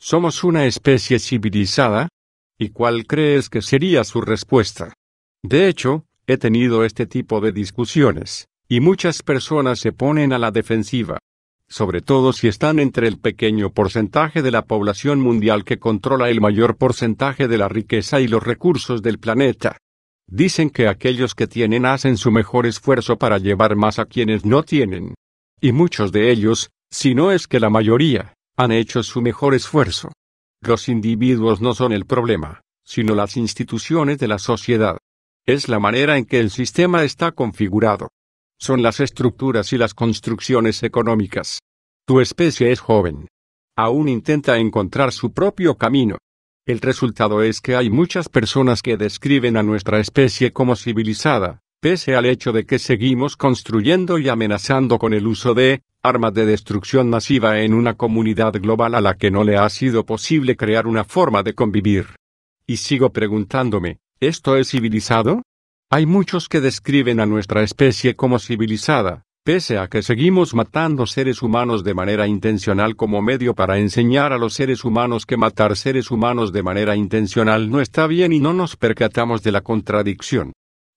¿Somos una especie civilizada? ¿Y cuál crees que sería su respuesta? De hecho, he tenido este tipo de discusiones, y muchas personas se ponen a la defensiva sobre todo si están entre el pequeño porcentaje de la población mundial que controla el mayor porcentaje de la riqueza y los recursos del planeta. Dicen que aquellos que tienen hacen su mejor esfuerzo para llevar más a quienes no tienen. Y muchos de ellos, si no es que la mayoría, han hecho su mejor esfuerzo. Los individuos no son el problema, sino las instituciones de la sociedad. Es la manera en que el sistema está configurado son las estructuras y las construcciones económicas. Tu especie es joven. Aún intenta encontrar su propio camino. El resultado es que hay muchas personas que describen a nuestra especie como civilizada, pese al hecho de que seguimos construyendo y amenazando con el uso de armas de destrucción masiva en una comunidad global a la que no le ha sido posible crear una forma de convivir. Y sigo preguntándome, ¿esto es civilizado? Hay muchos que describen a nuestra especie como civilizada, pese a que seguimos matando seres humanos de manera intencional como medio para enseñar a los seres humanos que matar seres humanos de manera intencional no está bien y no nos percatamos de la contradicción.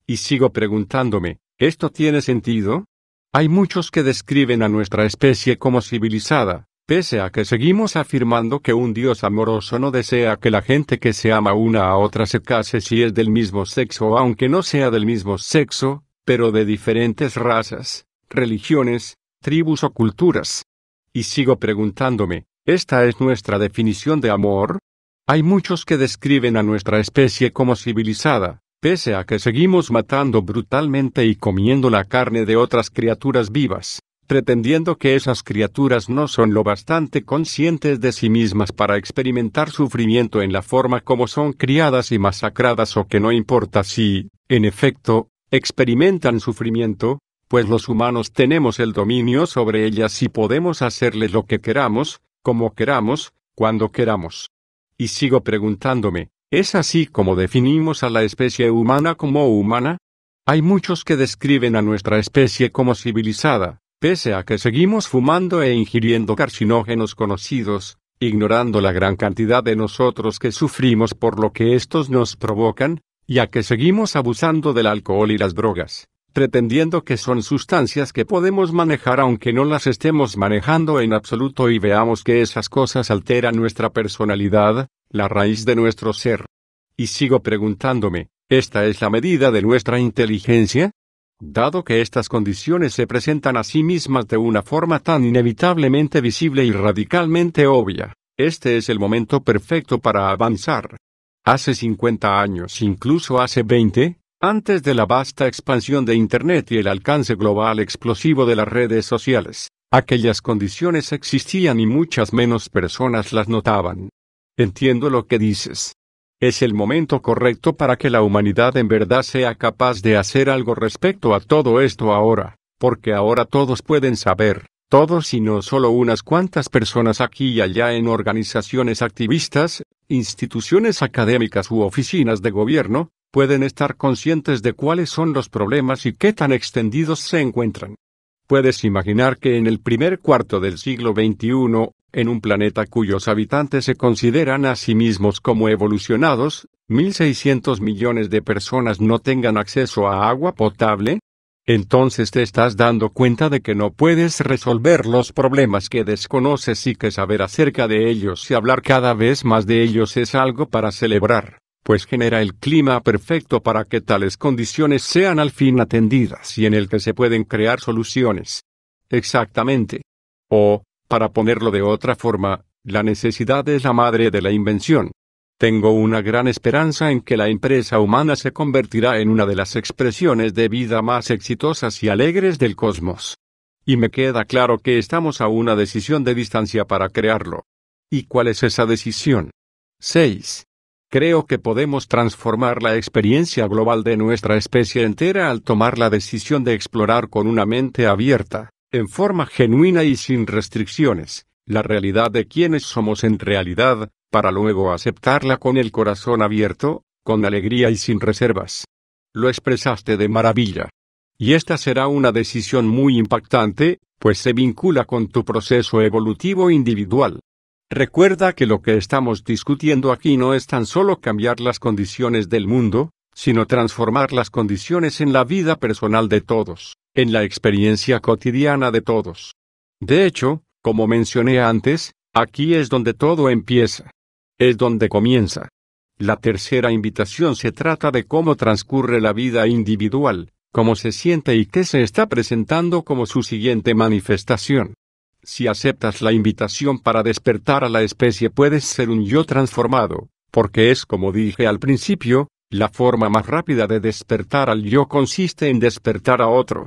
Y sigo preguntándome, ¿esto tiene sentido? Hay muchos que describen a nuestra especie como civilizada, Pese a que seguimos afirmando que un Dios amoroso no desea que la gente que se ama una a otra se case si es del mismo sexo aunque no sea del mismo sexo, pero de diferentes razas, religiones, tribus o culturas. Y sigo preguntándome, ¿esta es nuestra definición de amor? Hay muchos que describen a nuestra especie como civilizada, pese a que seguimos matando brutalmente y comiendo la carne de otras criaturas vivas pretendiendo que esas criaturas no son lo bastante conscientes de sí mismas para experimentar sufrimiento en la forma como son criadas y masacradas o que no importa si, en efecto, experimentan sufrimiento, pues los humanos tenemos el dominio sobre ellas y podemos hacerles lo que queramos, como queramos, cuando queramos. Y sigo preguntándome, ¿es así como definimos a la especie humana como humana? Hay muchos que describen a nuestra especie como civilizada, Pese a que seguimos fumando e ingiriendo carcinógenos conocidos, ignorando la gran cantidad de nosotros que sufrimos por lo que estos nos provocan, y a que seguimos abusando del alcohol y las drogas, pretendiendo que son sustancias que podemos manejar aunque no las estemos manejando en absoluto y veamos que esas cosas alteran nuestra personalidad, la raíz de nuestro ser. Y sigo preguntándome, ¿esta es la medida de nuestra inteligencia? Dado que estas condiciones se presentan a sí mismas de una forma tan inevitablemente visible y radicalmente obvia, este es el momento perfecto para avanzar. Hace 50 años, incluso hace 20, antes de la vasta expansión de Internet y el alcance global explosivo de las redes sociales, aquellas condiciones existían y muchas menos personas las notaban. Entiendo lo que dices. Es el momento correcto para que la humanidad en verdad sea capaz de hacer algo respecto a todo esto ahora, porque ahora todos pueden saber, todos y no solo unas cuantas personas aquí y allá en organizaciones activistas, instituciones académicas u oficinas de gobierno, pueden estar conscientes de cuáles son los problemas y qué tan extendidos se encuentran. Puedes imaginar que en el primer cuarto del siglo XXI, en un planeta cuyos habitantes se consideran a sí mismos como evolucionados, 1.600 millones de personas no tengan acceso a agua potable? Entonces te estás dando cuenta de que no puedes resolver los problemas que desconoces y que saber acerca de ellos y hablar cada vez más de ellos es algo para celebrar, pues genera el clima perfecto para que tales condiciones sean al fin atendidas y en el que se pueden crear soluciones. Exactamente. O, para ponerlo de otra forma, la necesidad es la madre de la invención. Tengo una gran esperanza en que la empresa humana se convertirá en una de las expresiones de vida más exitosas y alegres del cosmos. Y me queda claro que estamos a una decisión de distancia para crearlo. ¿Y cuál es esa decisión? 6. Creo que podemos transformar la experiencia global de nuestra especie entera al tomar la decisión de explorar con una mente abierta, en forma genuina y sin restricciones, la realidad de quienes somos en realidad, para luego aceptarla con el corazón abierto, con alegría y sin reservas. Lo expresaste de maravilla. Y esta será una decisión muy impactante, pues se vincula con tu proceso evolutivo individual. Recuerda que lo que estamos discutiendo aquí no es tan solo cambiar las condiciones del mundo, sino transformar las condiciones en la vida personal de todos en la experiencia cotidiana de todos. De hecho, como mencioné antes, aquí es donde todo empieza. Es donde comienza. La tercera invitación se trata de cómo transcurre la vida individual, cómo se siente y qué se está presentando como su siguiente manifestación. Si aceptas la invitación para despertar a la especie puedes ser un yo transformado, porque es como dije al principio, la forma más rápida de despertar al yo consiste en despertar a otro.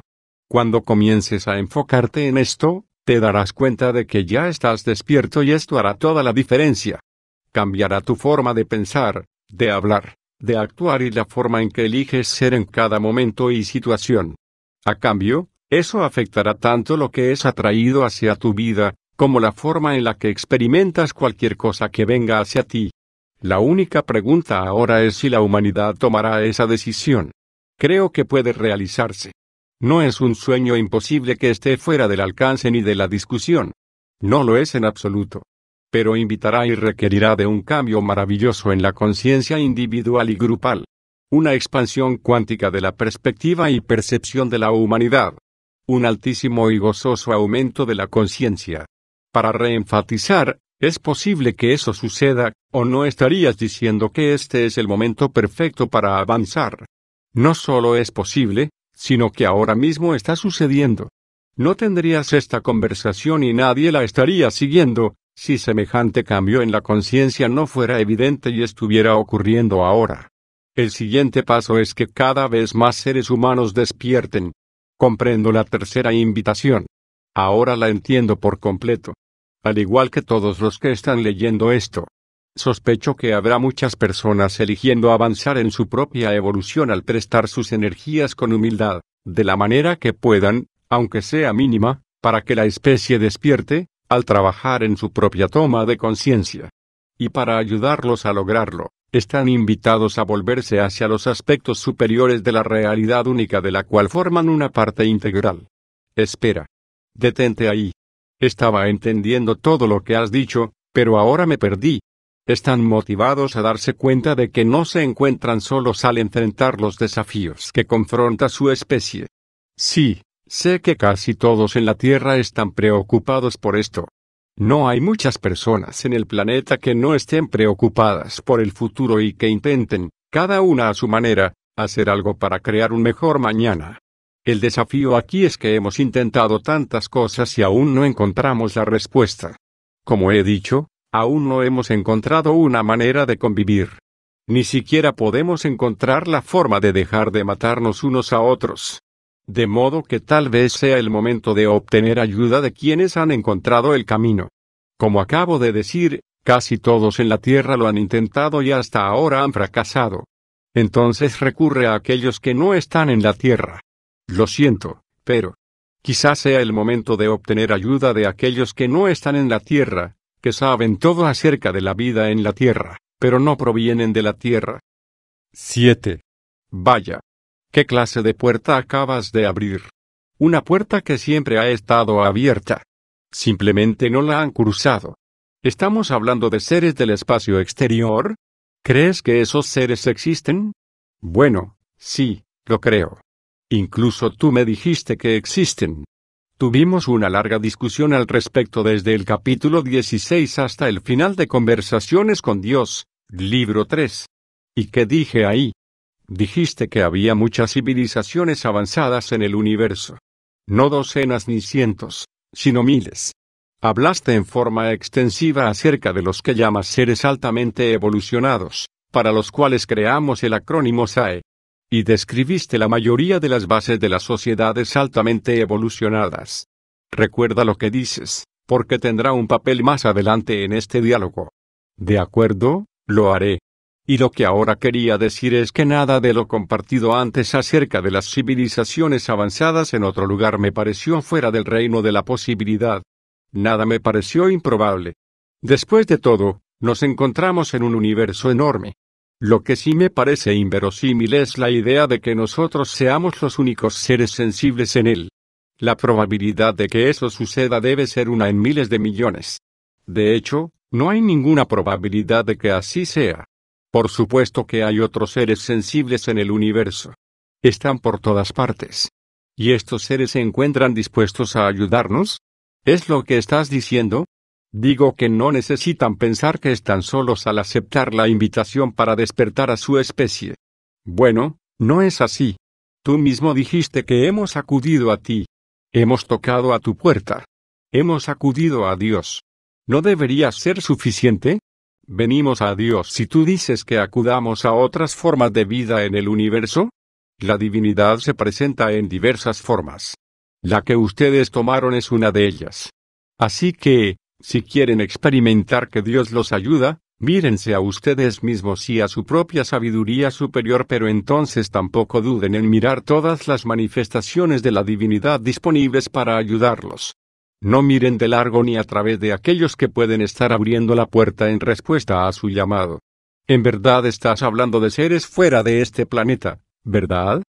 Cuando comiences a enfocarte en esto, te darás cuenta de que ya estás despierto y esto hará toda la diferencia. Cambiará tu forma de pensar, de hablar, de actuar y la forma en que eliges ser en cada momento y situación. A cambio, eso afectará tanto lo que es atraído hacia tu vida, como la forma en la que experimentas cualquier cosa que venga hacia ti. La única pregunta ahora es si la humanidad tomará esa decisión. Creo que puede realizarse. No es un sueño imposible que esté fuera del alcance ni de la discusión. No lo es en absoluto. Pero invitará y requerirá de un cambio maravilloso en la conciencia individual y grupal. Una expansión cuántica de la perspectiva y percepción de la humanidad. Un altísimo y gozoso aumento de la conciencia. Para reenfatizar, es posible que eso suceda, o no estarías diciendo que este es el momento perfecto para avanzar. No solo es posible, sino que ahora mismo está sucediendo. No tendrías esta conversación y nadie la estaría siguiendo, si semejante cambio en la conciencia no fuera evidente y estuviera ocurriendo ahora. El siguiente paso es que cada vez más seres humanos despierten. Comprendo la tercera invitación. Ahora la entiendo por completo. Al igual que todos los que están leyendo esto, Sospecho que habrá muchas personas eligiendo avanzar en su propia evolución al prestar sus energías con humildad, de la manera que puedan, aunque sea mínima, para que la especie despierte, al trabajar en su propia toma de conciencia. Y para ayudarlos a lograrlo, están invitados a volverse hacia los aspectos superiores de la realidad única de la cual forman una parte integral. Espera. Detente ahí. Estaba entendiendo todo lo que has dicho, pero ahora me perdí, están motivados a darse cuenta de que no se encuentran solos al enfrentar los desafíos que confronta su especie. Sí, sé que casi todos en la Tierra están preocupados por esto. No hay muchas personas en el planeta que no estén preocupadas por el futuro y que intenten, cada una a su manera, hacer algo para crear un mejor mañana. El desafío aquí es que hemos intentado tantas cosas y aún no encontramos la respuesta. Como he dicho, Aún no hemos encontrado una manera de convivir. Ni siquiera podemos encontrar la forma de dejar de matarnos unos a otros. De modo que tal vez sea el momento de obtener ayuda de quienes han encontrado el camino. Como acabo de decir, casi todos en la Tierra lo han intentado y hasta ahora han fracasado. Entonces recurre a aquellos que no están en la Tierra. Lo siento, pero quizás sea el momento de obtener ayuda de aquellos que no están en la Tierra, que saben todo acerca de la vida en la tierra, pero no provienen de la tierra. 7. Vaya. ¿Qué clase de puerta acabas de abrir? Una puerta que siempre ha estado abierta. Simplemente no la han cruzado. ¿Estamos hablando de seres del espacio exterior? ¿Crees que esos seres existen? Bueno, sí, lo creo. Incluso tú me dijiste que existen. Tuvimos una larga discusión al respecto desde el capítulo 16 hasta el final de Conversaciones con Dios, libro 3. ¿Y qué dije ahí? Dijiste que había muchas civilizaciones avanzadas en el universo. No docenas ni cientos, sino miles. Hablaste en forma extensiva acerca de los que llamas seres altamente evolucionados, para los cuales creamos el acrónimo SAE, y describiste la mayoría de las bases de las sociedades altamente evolucionadas. Recuerda lo que dices, porque tendrá un papel más adelante en este diálogo. De acuerdo, lo haré. Y lo que ahora quería decir es que nada de lo compartido antes acerca de las civilizaciones avanzadas en otro lugar me pareció fuera del reino de la posibilidad. Nada me pareció improbable. Después de todo, nos encontramos en un universo enorme, lo que sí me parece inverosímil es la idea de que nosotros seamos los únicos seres sensibles en él. La probabilidad de que eso suceda debe ser una en miles de millones. De hecho, no hay ninguna probabilidad de que así sea. Por supuesto que hay otros seres sensibles en el universo. Están por todas partes. ¿Y estos seres se encuentran dispuestos a ayudarnos? ¿Es lo que estás diciendo? Digo que no necesitan pensar que están solos al aceptar la invitación para despertar a su especie. Bueno, no es así. Tú mismo dijiste que hemos acudido a ti. Hemos tocado a tu puerta. Hemos acudido a Dios. ¿No debería ser suficiente? Venimos a Dios si tú dices que acudamos a otras formas de vida en el universo. La divinidad se presenta en diversas formas. La que ustedes tomaron es una de ellas. Así que, si quieren experimentar que Dios los ayuda, mírense a ustedes mismos y a su propia sabiduría superior, pero entonces tampoco duden en mirar todas las manifestaciones de la divinidad disponibles para ayudarlos. No miren de largo ni a través de aquellos que pueden estar abriendo la puerta en respuesta a su llamado. En verdad estás hablando de seres fuera de este planeta, ¿verdad?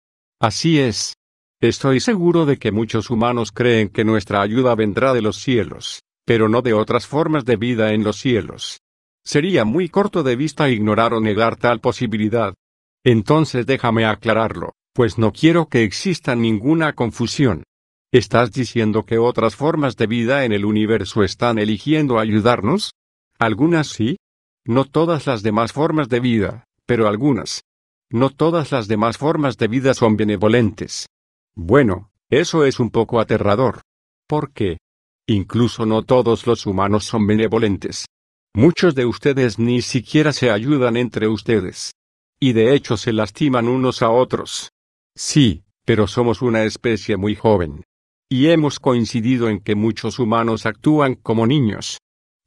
Así es. Estoy seguro de que muchos humanos creen que nuestra ayuda vendrá de los cielos pero no de otras formas de vida en los cielos. Sería muy corto de vista ignorar o negar tal posibilidad. Entonces déjame aclararlo, pues no quiero que exista ninguna confusión. ¿Estás diciendo que otras formas de vida en el universo están eligiendo ayudarnos? Algunas sí. No todas las demás formas de vida, pero algunas. No todas las demás formas de vida son benevolentes. Bueno, eso es un poco aterrador. ¿Por qué? Incluso no todos los humanos son benevolentes. Muchos de ustedes ni siquiera se ayudan entre ustedes. Y de hecho se lastiman unos a otros. Sí, pero somos una especie muy joven. Y hemos coincidido en que muchos humanos actúan como niños.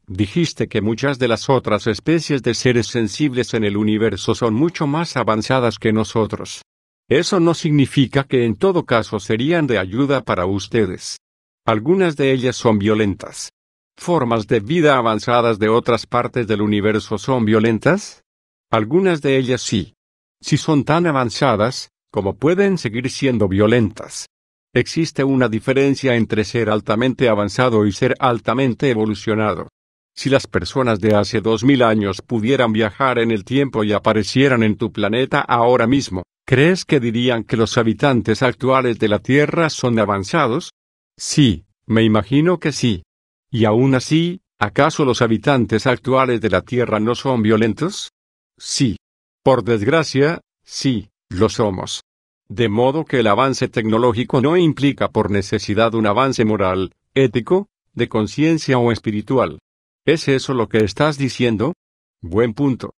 Dijiste que muchas de las otras especies de seres sensibles en el universo son mucho más avanzadas que nosotros. Eso no significa que en todo caso serían de ayuda para ustedes. Algunas de ellas son violentas. Formas de vida avanzadas de otras partes del universo son violentas? Algunas de ellas sí. Si son tan avanzadas, ¿cómo pueden seguir siendo violentas. Existe una diferencia entre ser altamente avanzado y ser altamente evolucionado. Si las personas de hace dos mil años pudieran viajar en el tiempo y aparecieran en tu planeta ahora mismo, ¿crees que dirían que los habitantes actuales de la Tierra son avanzados? Sí, me imagino que sí. Y aún así, ¿acaso los habitantes actuales de la Tierra no son violentos? Sí. Por desgracia, sí, lo somos. De modo que el avance tecnológico no implica por necesidad un avance moral, ético, de conciencia o espiritual. ¿Es eso lo que estás diciendo? Buen punto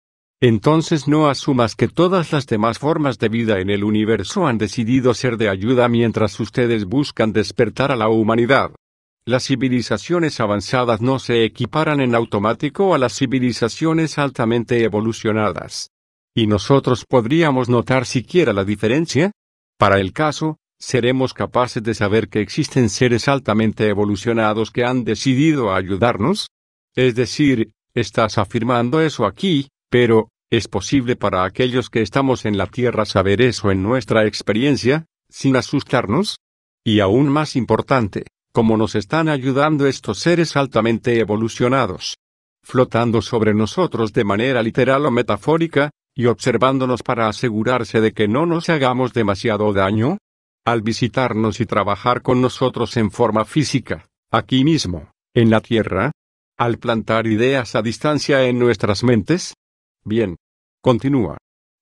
entonces no asumas que todas las demás formas de vida en el universo han decidido ser de ayuda mientras ustedes buscan despertar a la humanidad. Las civilizaciones avanzadas no se equiparan en automático a las civilizaciones altamente evolucionadas. ¿Y nosotros podríamos notar siquiera la diferencia? Para el caso, seremos capaces de saber que existen seres altamente evolucionados que han decidido ayudarnos. Es decir, estás afirmando eso aquí, pero, ¿Es posible para aquellos que estamos en la Tierra saber eso en nuestra experiencia, sin asustarnos? Y aún más importante, ¿cómo nos están ayudando estos seres altamente evolucionados? Flotando sobre nosotros de manera literal o metafórica, y observándonos para asegurarse de que no nos hagamos demasiado daño? Al visitarnos y trabajar con nosotros en forma física, aquí mismo, en la Tierra? Al plantar ideas a distancia en nuestras mentes? Bien, Continúa.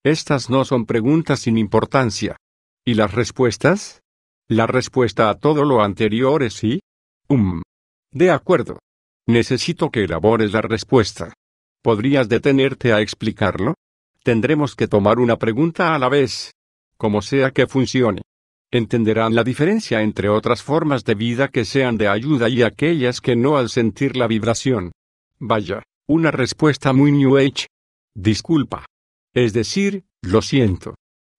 Estas no son preguntas sin importancia. ¿Y las respuestas? La respuesta a todo lo anterior es sí. Um. De acuerdo. Necesito que elabores la respuesta. ¿Podrías detenerte a explicarlo? Tendremos que tomar una pregunta a la vez. Como sea que funcione. Entenderán la diferencia entre otras formas de vida que sean de ayuda y aquellas que no al sentir la vibración. Vaya, una respuesta muy New Age. Disculpa. Es decir, lo siento.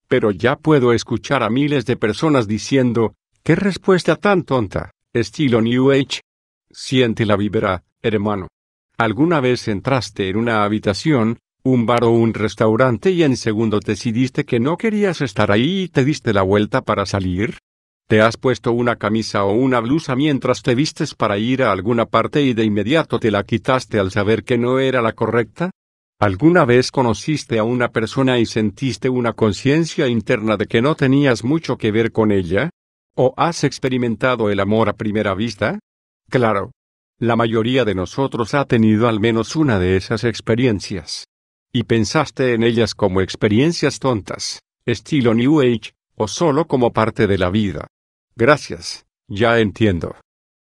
Pero ya puedo escuchar a miles de personas diciendo, qué respuesta tan tonta, estilo New Age. Siente la vibra, hermano. ¿Alguna vez entraste en una habitación, un bar o un restaurante y en segundo decidiste que no querías estar ahí y te diste la vuelta para salir? ¿Te has puesto una camisa o una blusa mientras te vistes para ir a alguna parte y de inmediato te la quitaste al saber que no era la correcta? ¿Alguna vez conociste a una persona y sentiste una conciencia interna de que no tenías mucho que ver con ella? ¿O has experimentado el amor a primera vista? Claro. La mayoría de nosotros ha tenido al menos una de esas experiencias. Y pensaste en ellas como experiencias tontas, estilo New Age, o solo como parte de la vida. Gracias, ya entiendo.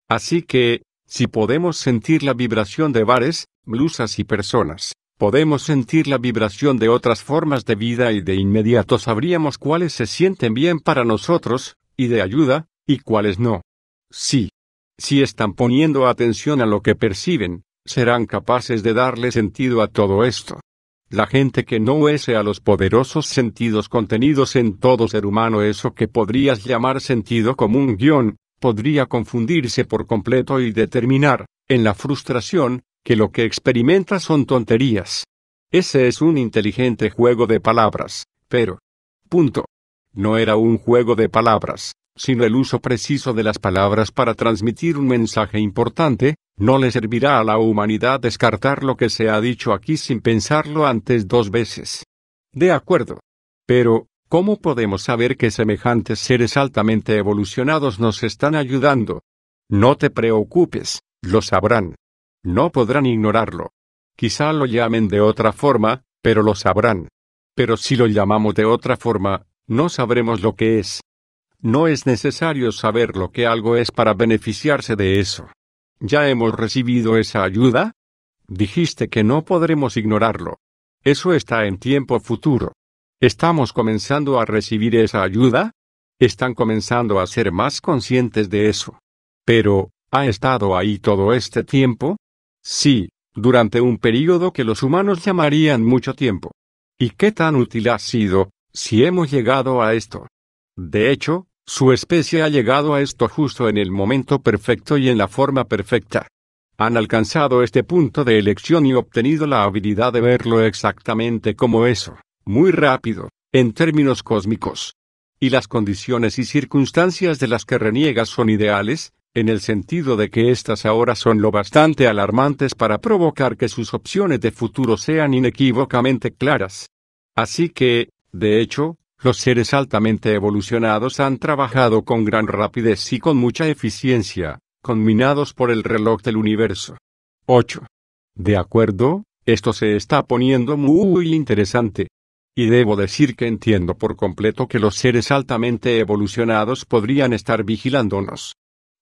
Así que, si podemos sentir la vibración de bares, blusas y personas, Podemos sentir la vibración de otras formas de vida y de inmediato sabríamos cuáles se sienten bien para nosotros, y de ayuda, y cuáles no. Sí. Si están poniendo atención a lo que perciben, serán capaces de darle sentido a todo esto. La gente que no ese a los poderosos sentidos contenidos en todo ser humano eso que podrías llamar sentido común guión, podría confundirse por completo y determinar, en la frustración, que lo que experimenta son tonterías. Ese es un inteligente juego de palabras, pero... Punto. No era un juego de palabras, sino el uso preciso de las palabras para transmitir un mensaje importante, no le servirá a la humanidad descartar lo que se ha dicho aquí sin pensarlo antes dos veces. De acuerdo. Pero, ¿cómo podemos saber que semejantes seres altamente evolucionados nos están ayudando? No te preocupes, lo sabrán. No podrán ignorarlo. Quizá lo llamen de otra forma, pero lo sabrán. Pero si lo llamamos de otra forma, no sabremos lo que es. No es necesario saber lo que algo es para beneficiarse de eso. ¿Ya hemos recibido esa ayuda? Dijiste que no podremos ignorarlo. Eso está en tiempo futuro. ¿Estamos comenzando a recibir esa ayuda? Están comenzando a ser más conscientes de eso. Pero, ¿ha estado ahí todo este tiempo? Sí, durante un período que los humanos llamarían mucho tiempo. ¿Y qué tan útil ha sido, si hemos llegado a esto? De hecho, su especie ha llegado a esto justo en el momento perfecto y en la forma perfecta. Han alcanzado este punto de elección y obtenido la habilidad de verlo exactamente como eso, muy rápido, en términos cósmicos. Y las condiciones y circunstancias de las que reniegas son ideales, en el sentido de que estas ahora son lo bastante alarmantes para provocar que sus opciones de futuro sean inequívocamente claras. Así que, de hecho, los seres altamente evolucionados han trabajado con gran rapidez y con mucha eficiencia, combinados por el reloj del universo. 8. De acuerdo, esto se está poniendo muy interesante. Y debo decir que entiendo por completo que los seres altamente evolucionados podrían estar vigilándonos.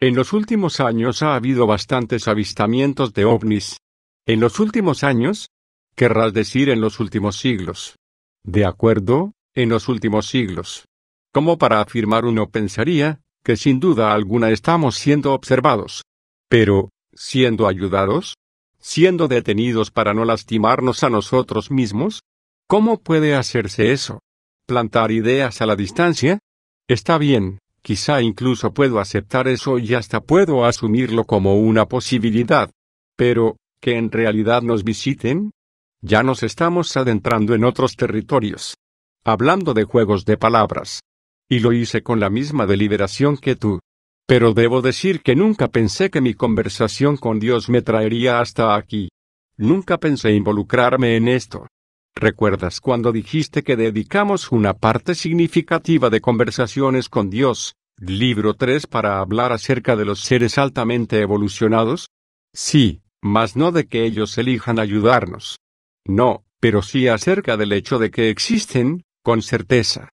En los últimos años ha habido bastantes avistamientos de ovnis. En los últimos años, querrás decir en los últimos siglos. De acuerdo, en los últimos siglos. Como para afirmar uno pensaría, que sin duda alguna estamos siendo observados. Pero, ¿siendo ayudados? ¿Siendo detenidos para no lastimarnos a nosotros mismos? ¿Cómo puede hacerse eso? ¿Plantar ideas a la distancia? Está bien, Quizá incluso puedo aceptar eso y hasta puedo asumirlo como una posibilidad. Pero, ¿que en realidad nos visiten? Ya nos estamos adentrando en otros territorios. Hablando de juegos de palabras. Y lo hice con la misma deliberación que tú. Pero debo decir que nunca pensé que mi conversación con Dios me traería hasta aquí. Nunca pensé involucrarme en esto. ¿Recuerdas cuando dijiste que dedicamos una parte significativa de conversaciones con Dios, libro 3, para hablar acerca de los seres altamente evolucionados? Sí, mas no de que ellos elijan ayudarnos. No, pero sí acerca del hecho de que existen, con certeza.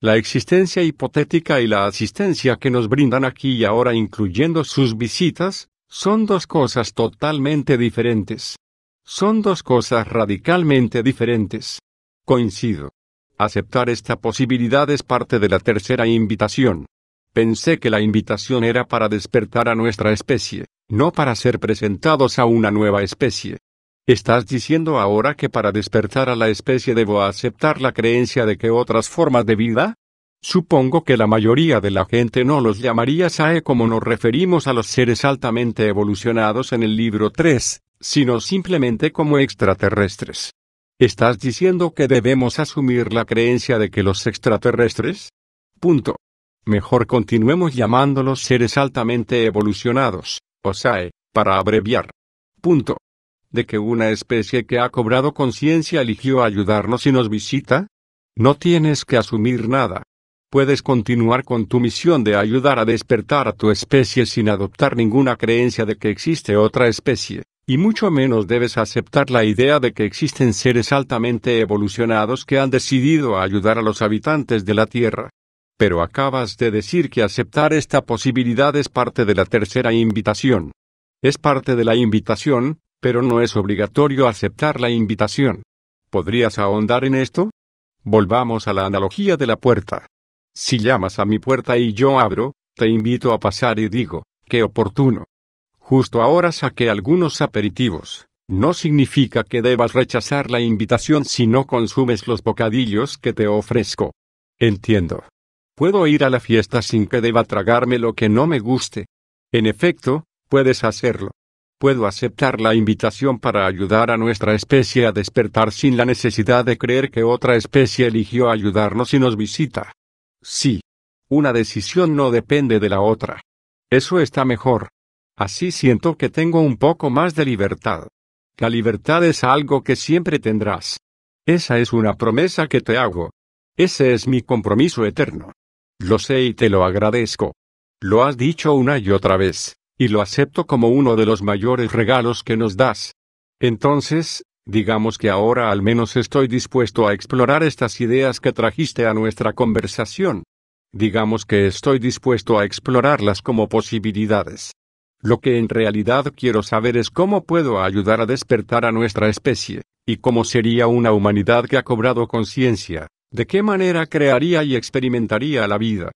La existencia hipotética y la asistencia que nos brindan aquí y ahora incluyendo sus visitas, son dos cosas totalmente diferentes. Son dos cosas radicalmente diferentes. Coincido. Aceptar esta posibilidad es parte de la tercera invitación. Pensé que la invitación era para despertar a nuestra especie, no para ser presentados a una nueva especie. ¿Estás diciendo ahora que para despertar a la especie debo aceptar la creencia de que otras formas de vida? Supongo que la mayoría de la gente no los llamaría SAE como nos referimos a los seres altamente evolucionados en el libro 3, sino simplemente como extraterrestres. ¿Estás diciendo que debemos asumir la creencia de que los extraterrestres? Punto. Mejor continuemos llamándolos seres altamente evolucionados, o SAE, eh, para abreviar. Punto. ¿De que una especie que ha cobrado conciencia eligió ayudarnos y nos visita? No tienes que asumir nada. Puedes continuar con tu misión de ayudar a despertar a tu especie sin adoptar ninguna creencia de que existe otra especie y mucho menos debes aceptar la idea de que existen seres altamente evolucionados que han decidido ayudar a los habitantes de la Tierra. Pero acabas de decir que aceptar esta posibilidad es parte de la tercera invitación. Es parte de la invitación, pero no es obligatorio aceptar la invitación. ¿Podrías ahondar en esto? Volvamos a la analogía de la puerta. Si llamas a mi puerta y yo abro, te invito a pasar y digo, qué oportuno. Justo ahora saqué algunos aperitivos. No significa que debas rechazar la invitación si no consumes los bocadillos que te ofrezco. Entiendo. Puedo ir a la fiesta sin que deba tragarme lo que no me guste. En efecto, puedes hacerlo. Puedo aceptar la invitación para ayudar a nuestra especie a despertar sin la necesidad de creer que otra especie eligió ayudarnos y nos visita. Sí. Una decisión no depende de la otra. Eso está mejor. Así siento que tengo un poco más de libertad. La libertad es algo que siempre tendrás. Esa es una promesa que te hago. Ese es mi compromiso eterno. Lo sé y te lo agradezco. Lo has dicho una y otra vez, y lo acepto como uno de los mayores regalos que nos das. Entonces, digamos que ahora al menos estoy dispuesto a explorar estas ideas que trajiste a nuestra conversación. Digamos que estoy dispuesto a explorarlas como posibilidades. Lo que en realidad quiero saber es cómo puedo ayudar a despertar a nuestra especie, y cómo sería una humanidad que ha cobrado conciencia, de qué manera crearía y experimentaría la vida.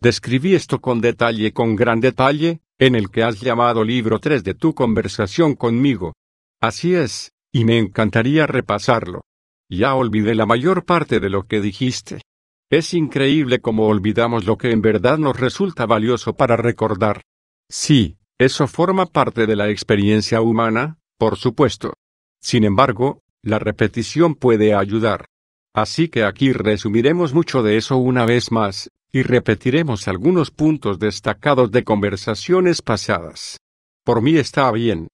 Describí esto con detalle, con gran detalle, en el que has llamado libro 3 de tu conversación conmigo. Así es, y me encantaría repasarlo. Ya olvidé la mayor parte de lo que dijiste. Es increíble cómo olvidamos lo que en verdad nos resulta valioso para recordar. Sí, eso forma parte de la experiencia humana, por supuesto. Sin embargo, la repetición puede ayudar. Así que aquí resumiremos mucho de eso una vez más, y repetiremos algunos puntos destacados de conversaciones pasadas. Por mí está bien.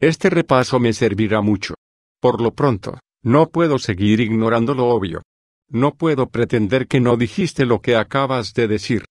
Este repaso me servirá mucho. Por lo pronto, no puedo seguir ignorando lo obvio. No puedo pretender que no dijiste lo que acabas de decir.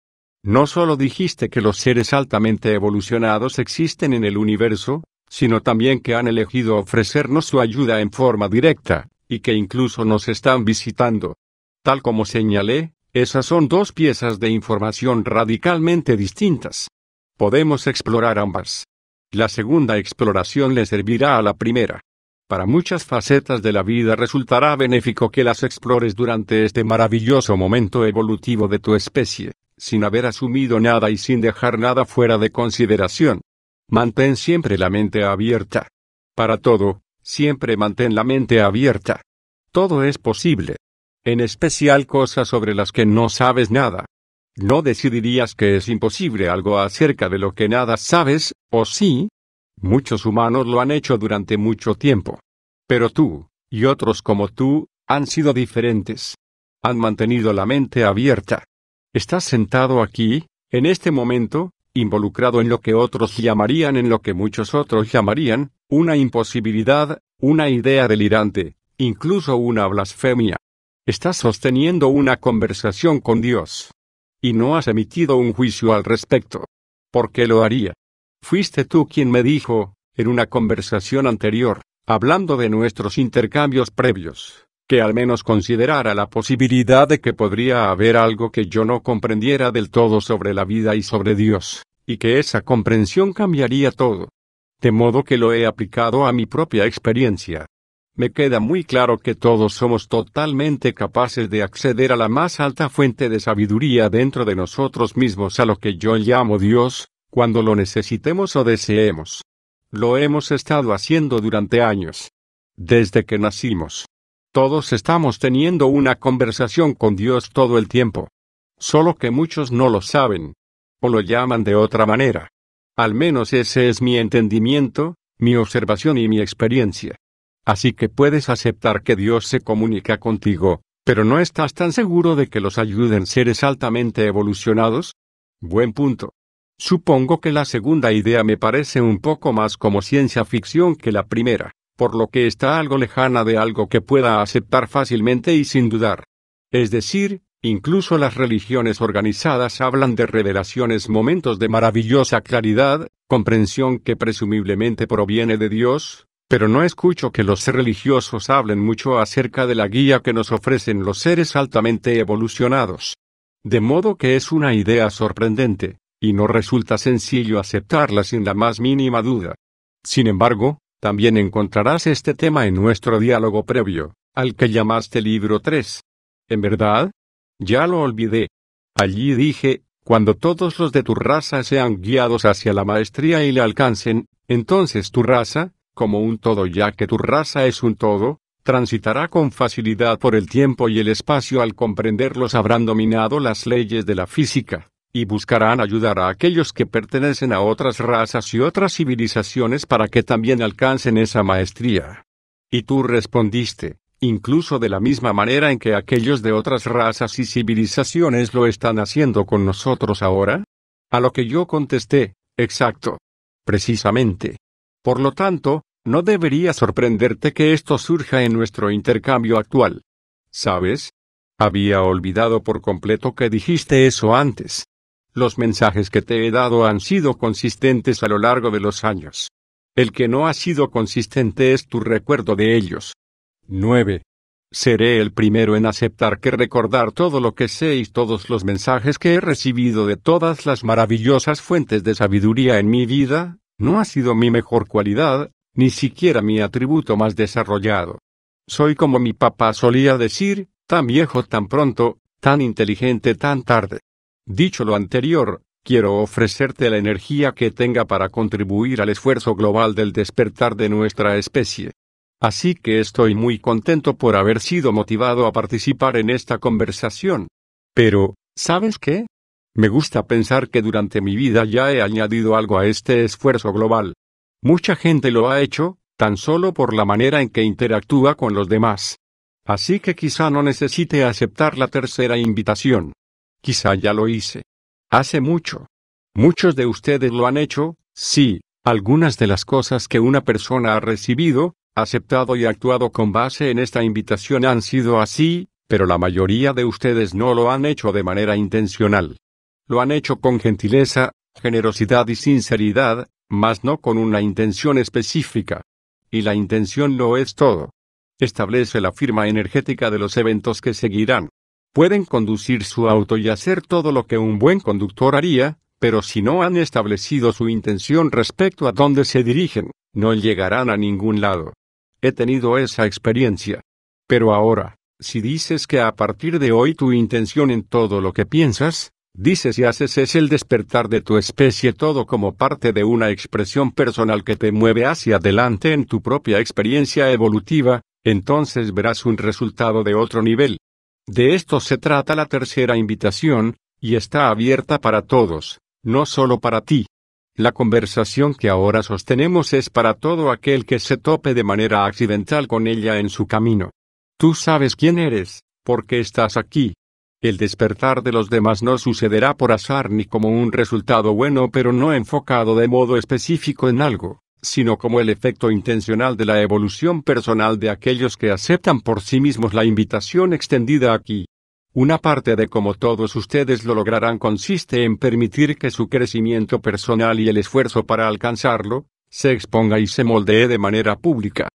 No solo dijiste que los seres altamente evolucionados existen en el universo, sino también que han elegido ofrecernos su ayuda en forma directa, y que incluso nos están visitando. Tal como señalé, esas son dos piezas de información radicalmente distintas. Podemos explorar ambas. La segunda exploración le servirá a la primera. Para muchas facetas de la vida resultará benéfico que las explores durante este maravilloso momento evolutivo de tu especie, sin haber asumido nada y sin dejar nada fuera de consideración. Mantén siempre la mente abierta. Para todo, siempre mantén la mente abierta. Todo es posible. En especial cosas sobre las que no sabes nada. No decidirías que es imposible algo acerca de lo que nada sabes, ¿o sí? Muchos humanos lo han hecho durante mucho tiempo. Pero tú, y otros como tú, han sido diferentes. Han mantenido la mente abierta. Estás sentado aquí, en este momento, involucrado en lo que otros llamarían en lo que muchos otros llamarían, una imposibilidad, una idea delirante, incluso una blasfemia. Estás sosteniendo una conversación con Dios. Y no has emitido un juicio al respecto. ¿Por qué lo haría? Fuiste tú quien me dijo, en una conversación anterior, hablando de nuestros intercambios previos, que al menos considerara la posibilidad de que podría haber algo que yo no comprendiera del todo sobre la vida y sobre Dios, y que esa comprensión cambiaría todo. De modo que lo he aplicado a mi propia experiencia. Me queda muy claro que todos somos totalmente capaces de acceder a la más alta fuente de sabiduría dentro de nosotros mismos a lo que yo llamo Dios, cuando lo necesitemos o deseemos. Lo hemos estado haciendo durante años. Desde que nacimos. Todos estamos teniendo una conversación con Dios todo el tiempo. Solo que muchos no lo saben. O lo llaman de otra manera. Al menos ese es mi entendimiento, mi observación y mi experiencia. Así que puedes aceptar que Dios se comunica contigo, pero no estás tan seguro de que los ayuden seres altamente evolucionados. Buen punto. Supongo que la segunda idea me parece un poco más como ciencia ficción que la primera por lo que está algo lejana de algo que pueda aceptar fácilmente y sin dudar. Es decir, incluso las religiones organizadas hablan de revelaciones, momentos de maravillosa claridad, comprensión que presumiblemente proviene de Dios, pero no escucho que los religiosos hablen mucho acerca de la guía que nos ofrecen los seres altamente evolucionados. De modo que es una idea sorprendente, y no resulta sencillo aceptarla sin la más mínima duda. Sin embargo, también encontrarás este tema en nuestro diálogo previo, al que llamaste libro 3. ¿En verdad? Ya lo olvidé. Allí dije, cuando todos los de tu raza sean guiados hacia la maestría y le alcancen, entonces tu raza, como un todo ya que tu raza es un todo, transitará con facilidad por el tiempo y el espacio al comprenderlos habrán dominado las leyes de la física y buscarán ayudar a aquellos que pertenecen a otras razas y otras civilizaciones para que también alcancen esa maestría. Y tú respondiste, incluso de la misma manera en que aquellos de otras razas y civilizaciones lo están haciendo con nosotros ahora? A lo que yo contesté, exacto. Precisamente. Por lo tanto, no debería sorprenderte que esto surja en nuestro intercambio actual. ¿Sabes? Había olvidado por completo que dijiste eso antes. Los mensajes que te he dado han sido consistentes a lo largo de los años. El que no ha sido consistente es tu recuerdo de ellos. 9. Seré el primero en aceptar que recordar todo lo que sé y todos los mensajes que he recibido de todas las maravillosas fuentes de sabiduría en mi vida, no ha sido mi mejor cualidad, ni siquiera mi atributo más desarrollado. Soy como mi papá solía decir, tan viejo tan pronto, tan inteligente tan tarde. Dicho lo anterior, quiero ofrecerte la energía que tenga para contribuir al esfuerzo global del despertar de nuestra especie. Así que estoy muy contento por haber sido motivado a participar en esta conversación. Pero, ¿sabes qué? Me gusta pensar que durante mi vida ya he añadido algo a este esfuerzo global. Mucha gente lo ha hecho, tan solo por la manera en que interactúa con los demás. Así que quizá no necesite aceptar la tercera invitación. Quizá ya lo hice. Hace mucho. Muchos de ustedes lo han hecho, sí, algunas de las cosas que una persona ha recibido, aceptado y actuado con base en esta invitación han sido así, pero la mayoría de ustedes no lo han hecho de manera intencional. Lo han hecho con gentileza, generosidad y sinceridad, mas no con una intención específica. Y la intención no es todo. Establece la firma energética de los eventos que seguirán. Pueden conducir su auto y hacer todo lo que un buen conductor haría, pero si no han establecido su intención respecto a dónde se dirigen, no llegarán a ningún lado. He tenido esa experiencia. Pero ahora, si dices que a partir de hoy tu intención en todo lo que piensas, dices y haces es el despertar de tu especie todo como parte de una expresión personal que te mueve hacia adelante en tu propia experiencia evolutiva, entonces verás un resultado de otro nivel. De esto se trata la tercera invitación, y está abierta para todos, no solo para ti. La conversación que ahora sostenemos es para todo aquel que se tope de manera accidental con ella en su camino. Tú sabes quién eres, porque estás aquí. El despertar de los demás no sucederá por azar ni como un resultado bueno pero no enfocado de modo específico en algo sino como el efecto intencional de la evolución personal de aquellos que aceptan por sí mismos la invitación extendida aquí. Una parte de cómo todos ustedes lo lograrán consiste en permitir que su crecimiento personal y el esfuerzo para alcanzarlo, se exponga y se moldee de manera pública.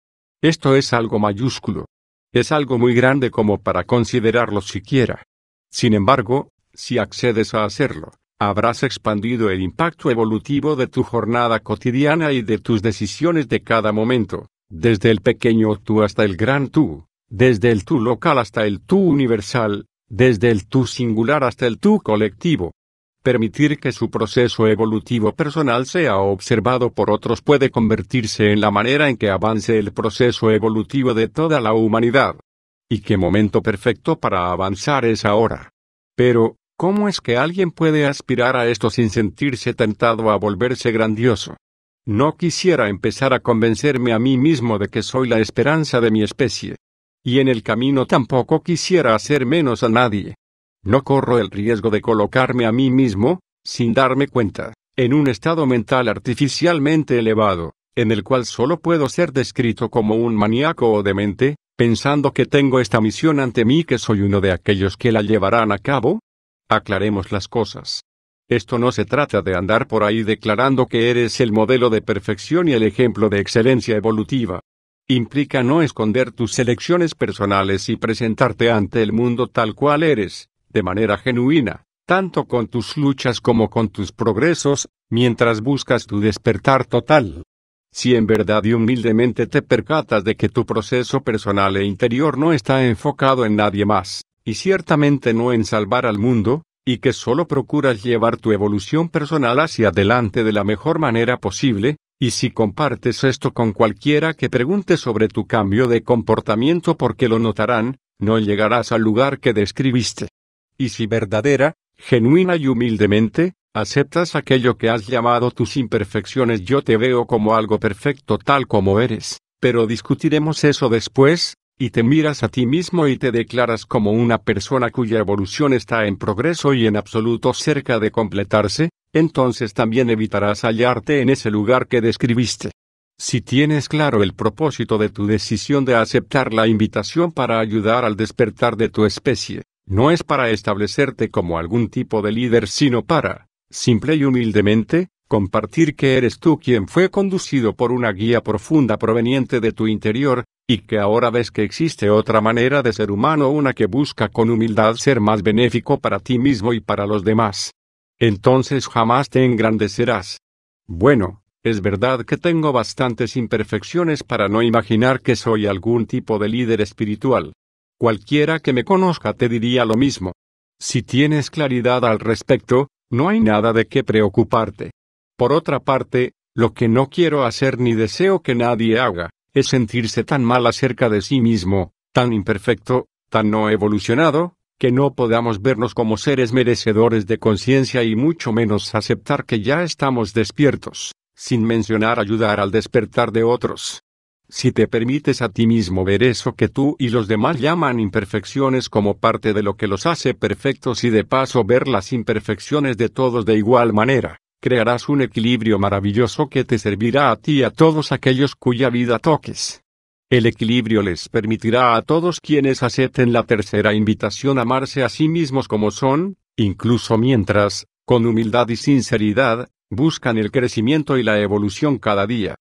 Esto es algo mayúsculo. Es algo muy grande como para considerarlo siquiera. Sin embargo, si accedes a hacerlo, habrás expandido el impacto evolutivo de tu jornada cotidiana y de tus decisiones de cada momento, desde el pequeño tú hasta el gran tú, desde el tú local hasta el tú universal, desde el tú singular hasta el tú colectivo. Permitir que su proceso evolutivo personal sea observado por otros puede convertirse en la manera en que avance el proceso evolutivo de toda la humanidad. Y qué momento perfecto para avanzar es ahora. Pero, ¿Cómo es que alguien puede aspirar a esto sin sentirse tentado a volverse grandioso? No quisiera empezar a convencerme a mí mismo de que soy la esperanza de mi especie. Y en el camino tampoco quisiera hacer menos a nadie. No corro el riesgo de colocarme a mí mismo, sin darme cuenta, en un estado mental artificialmente elevado, en el cual solo puedo ser descrito como un maníaco o demente, pensando que tengo esta misión ante mí que soy uno de aquellos que la llevarán a cabo, Aclaremos las cosas. Esto no se trata de andar por ahí declarando que eres el modelo de perfección y el ejemplo de excelencia evolutiva. Implica no esconder tus elecciones personales y presentarte ante el mundo tal cual eres, de manera genuina, tanto con tus luchas como con tus progresos, mientras buscas tu despertar total. Si en verdad y humildemente te percatas de que tu proceso personal e interior no está enfocado en nadie más, y ciertamente no en salvar al mundo, y que solo procuras llevar tu evolución personal hacia adelante de la mejor manera posible, y si compartes esto con cualquiera que pregunte sobre tu cambio de comportamiento porque lo notarán, no llegarás al lugar que describiste. Y si verdadera, genuina y humildemente, aceptas aquello que has llamado tus imperfecciones, yo te veo como algo perfecto tal como eres, pero discutiremos eso después, y te miras a ti mismo y te declaras como una persona cuya evolución está en progreso y en absoluto cerca de completarse, entonces también evitarás hallarte en ese lugar que describiste. Si tienes claro el propósito de tu decisión de aceptar la invitación para ayudar al despertar de tu especie, no es para establecerte como algún tipo de líder, sino para, simple y humildemente, compartir que eres tú quien fue conducido por una guía profunda proveniente de tu interior, y que ahora ves que existe otra manera de ser humano, una que busca con humildad ser más benéfico para ti mismo y para los demás. Entonces jamás te engrandecerás. Bueno, es verdad que tengo bastantes imperfecciones para no imaginar que soy algún tipo de líder espiritual. Cualquiera que me conozca te diría lo mismo. Si tienes claridad al respecto, no hay nada de qué preocuparte. Por otra parte, lo que no quiero hacer ni deseo que nadie haga, es sentirse tan mal acerca de sí mismo, tan imperfecto, tan no evolucionado, que no podamos vernos como seres merecedores de conciencia y mucho menos aceptar que ya estamos despiertos, sin mencionar ayudar al despertar de otros. Si te permites a ti mismo ver eso que tú y los demás llaman imperfecciones como parte de lo que los hace perfectos y de paso ver las imperfecciones de todos de igual manera, crearás un equilibrio maravilloso que te servirá a ti y a todos aquellos cuya vida toques. El equilibrio les permitirá a todos quienes acepten la tercera invitación amarse a sí mismos como son, incluso mientras, con humildad y sinceridad, buscan el crecimiento y la evolución cada día.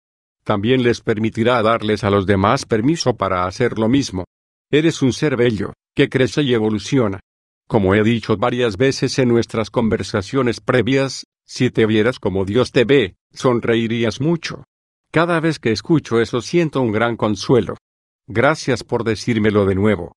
También les permitirá darles a los demás permiso para hacer lo mismo. Eres un ser bello, que crece y evoluciona. Como he dicho varias veces en nuestras conversaciones previas, si te vieras como Dios te ve, sonreirías mucho. Cada vez que escucho eso siento un gran consuelo. Gracias por decírmelo de nuevo.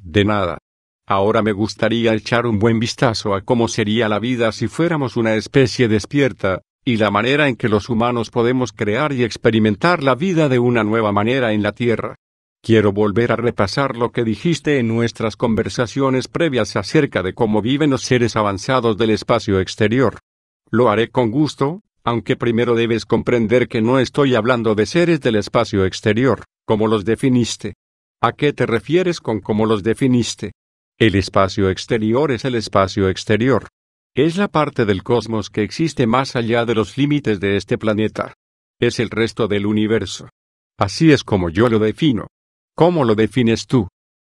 De nada. Ahora me gustaría echar un buen vistazo a cómo sería la vida si fuéramos una especie despierta, y la manera en que los humanos podemos crear y experimentar la vida de una nueva manera en la Tierra. Quiero volver a repasar lo que dijiste en nuestras conversaciones previas acerca de cómo viven los seres avanzados del espacio exterior. Lo haré con gusto, aunque primero debes comprender que no estoy hablando de seres del espacio exterior, como los definiste. ¿A qué te refieres con cómo los definiste? El espacio exterior es el espacio exterior. Es la parte del cosmos que existe más allá de los límites de este planeta. Es el resto del universo. Así es como yo lo defino. ¿Cómo lo defines tú?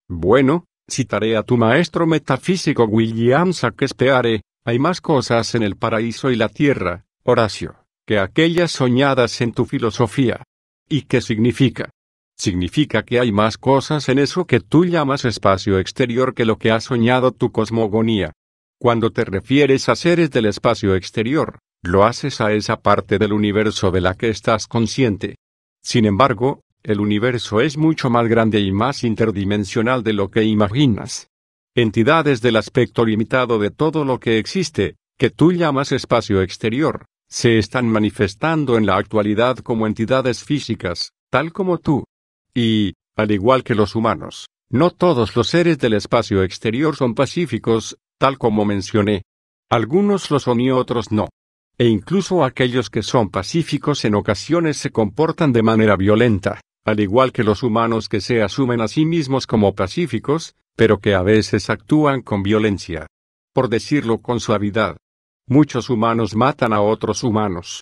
Bueno, citaré a tu maestro metafísico William Shakespeare, hay más cosas en el paraíso y la tierra, Horacio, que aquellas soñadas en tu filosofía. ¿Y qué significa? Significa que hay más cosas en eso que tú llamas espacio exterior que lo que ha soñado tu cosmogonía. Cuando te refieres a seres del espacio exterior, lo haces a esa parte del universo de la que estás consciente. Sin embargo, el universo es mucho más grande y más interdimensional de lo que imaginas entidades del aspecto limitado de todo lo que existe, que tú llamas espacio exterior, se están manifestando en la actualidad como entidades físicas, tal como tú. Y, al igual que los humanos, no todos los seres del espacio exterior son pacíficos, tal como mencioné. Algunos lo son y otros no. E incluso aquellos que son pacíficos en ocasiones se comportan de manera violenta, al igual que los humanos que se asumen a sí mismos como pacíficos, pero que a veces actúan con violencia. Por decirlo con suavidad. Muchos humanos matan a otros humanos.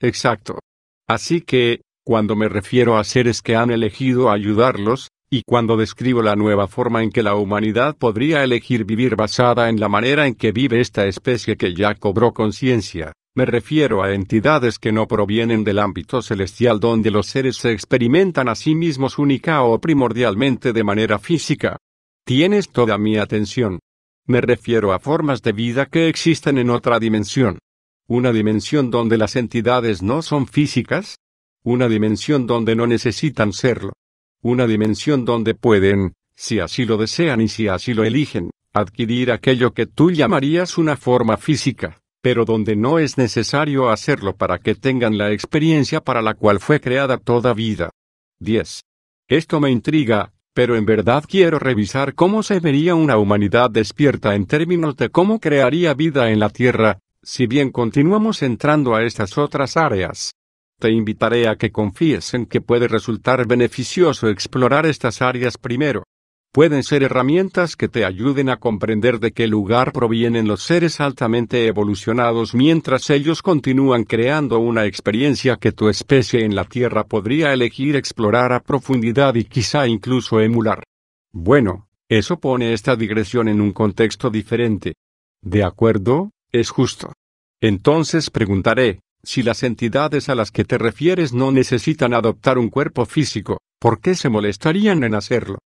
Exacto. Así que, cuando me refiero a seres que han elegido ayudarlos, y cuando describo la nueva forma en que la humanidad podría elegir vivir basada en la manera en que vive esta especie que ya cobró conciencia, me refiero a entidades que no provienen del ámbito celestial donde los seres se experimentan a sí mismos única o primordialmente de manera física, Tienes toda mi atención. Me refiero a formas de vida que existen en otra dimensión. Una dimensión donde las entidades no son físicas. Una dimensión donde no necesitan serlo. Una dimensión donde pueden, si así lo desean y si así lo eligen, adquirir aquello que tú llamarías una forma física, pero donde no es necesario hacerlo para que tengan la experiencia para la cual fue creada toda vida. 10. Esto me intriga, pero en verdad quiero revisar cómo se vería una humanidad despierta en términos de cómo crearía vida en la Tierra, si bien continuamos entrando a estas otras áreas. Te invitaré a que confíes en que puede resultar beneficioso explorar estas áreas primero pueden ser herramientas que te ayuden a comprender de qué lugar provienen los seres altamente evolucionados mientras ellos continúan creando una experiencia que tu especie en la Tierra podría elegir explorar a profundidad y quizá incluso emular. Bueno, eso pone esta digresión en un contexto diferente. De acuerdo, es justo. Entonces preguntaré, si las entidades a las que te refieres no necesitan adoptar un cuerpo físico, ¿por qué se molestarían en hacerlo?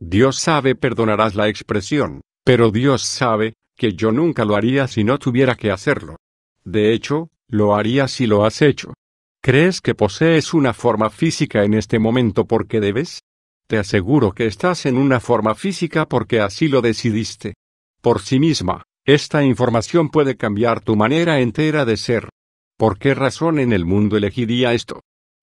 Dios sabe perdonarás la expresión, pero Dios sabe que yo nunca lo haría si no tuviera que hacerlo. De hecho, lo haría si lo has hecho. ¿Crees que posees una forma física en este momento porque debes? Te aseguro que estás en una forma física porque así lo decidiste. Por sí misma, esta información puede cambiar tu manera entera de ser. ¿Por qué razón en el mundo elegiría esto?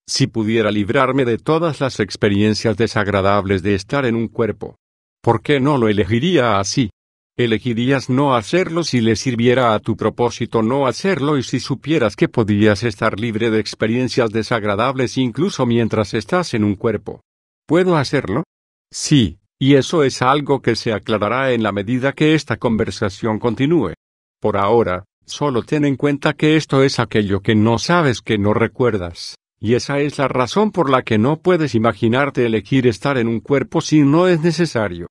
Si pudiera librarme de todas las experiencias desagradables de estar en un cuerpo, ¿por qué no lo elegiría así? ¿Elegirías no hacerlo si le sirviera a tu propósito no hacerlo y si supieras que podías estar libre de experiencias desagradables incluso mientras estás en un cuerpo? ¿Puedo hacerlo? Sí, y eso es algo que se aclarará en la medida que esta conversación continúe. Por ahora, solo ten en cuenta que esto es aquello que no sabes que no recuerdas. Y esa es la razón por la que no puedes imaginarte elegir estar en un cuerpo si no es necesario.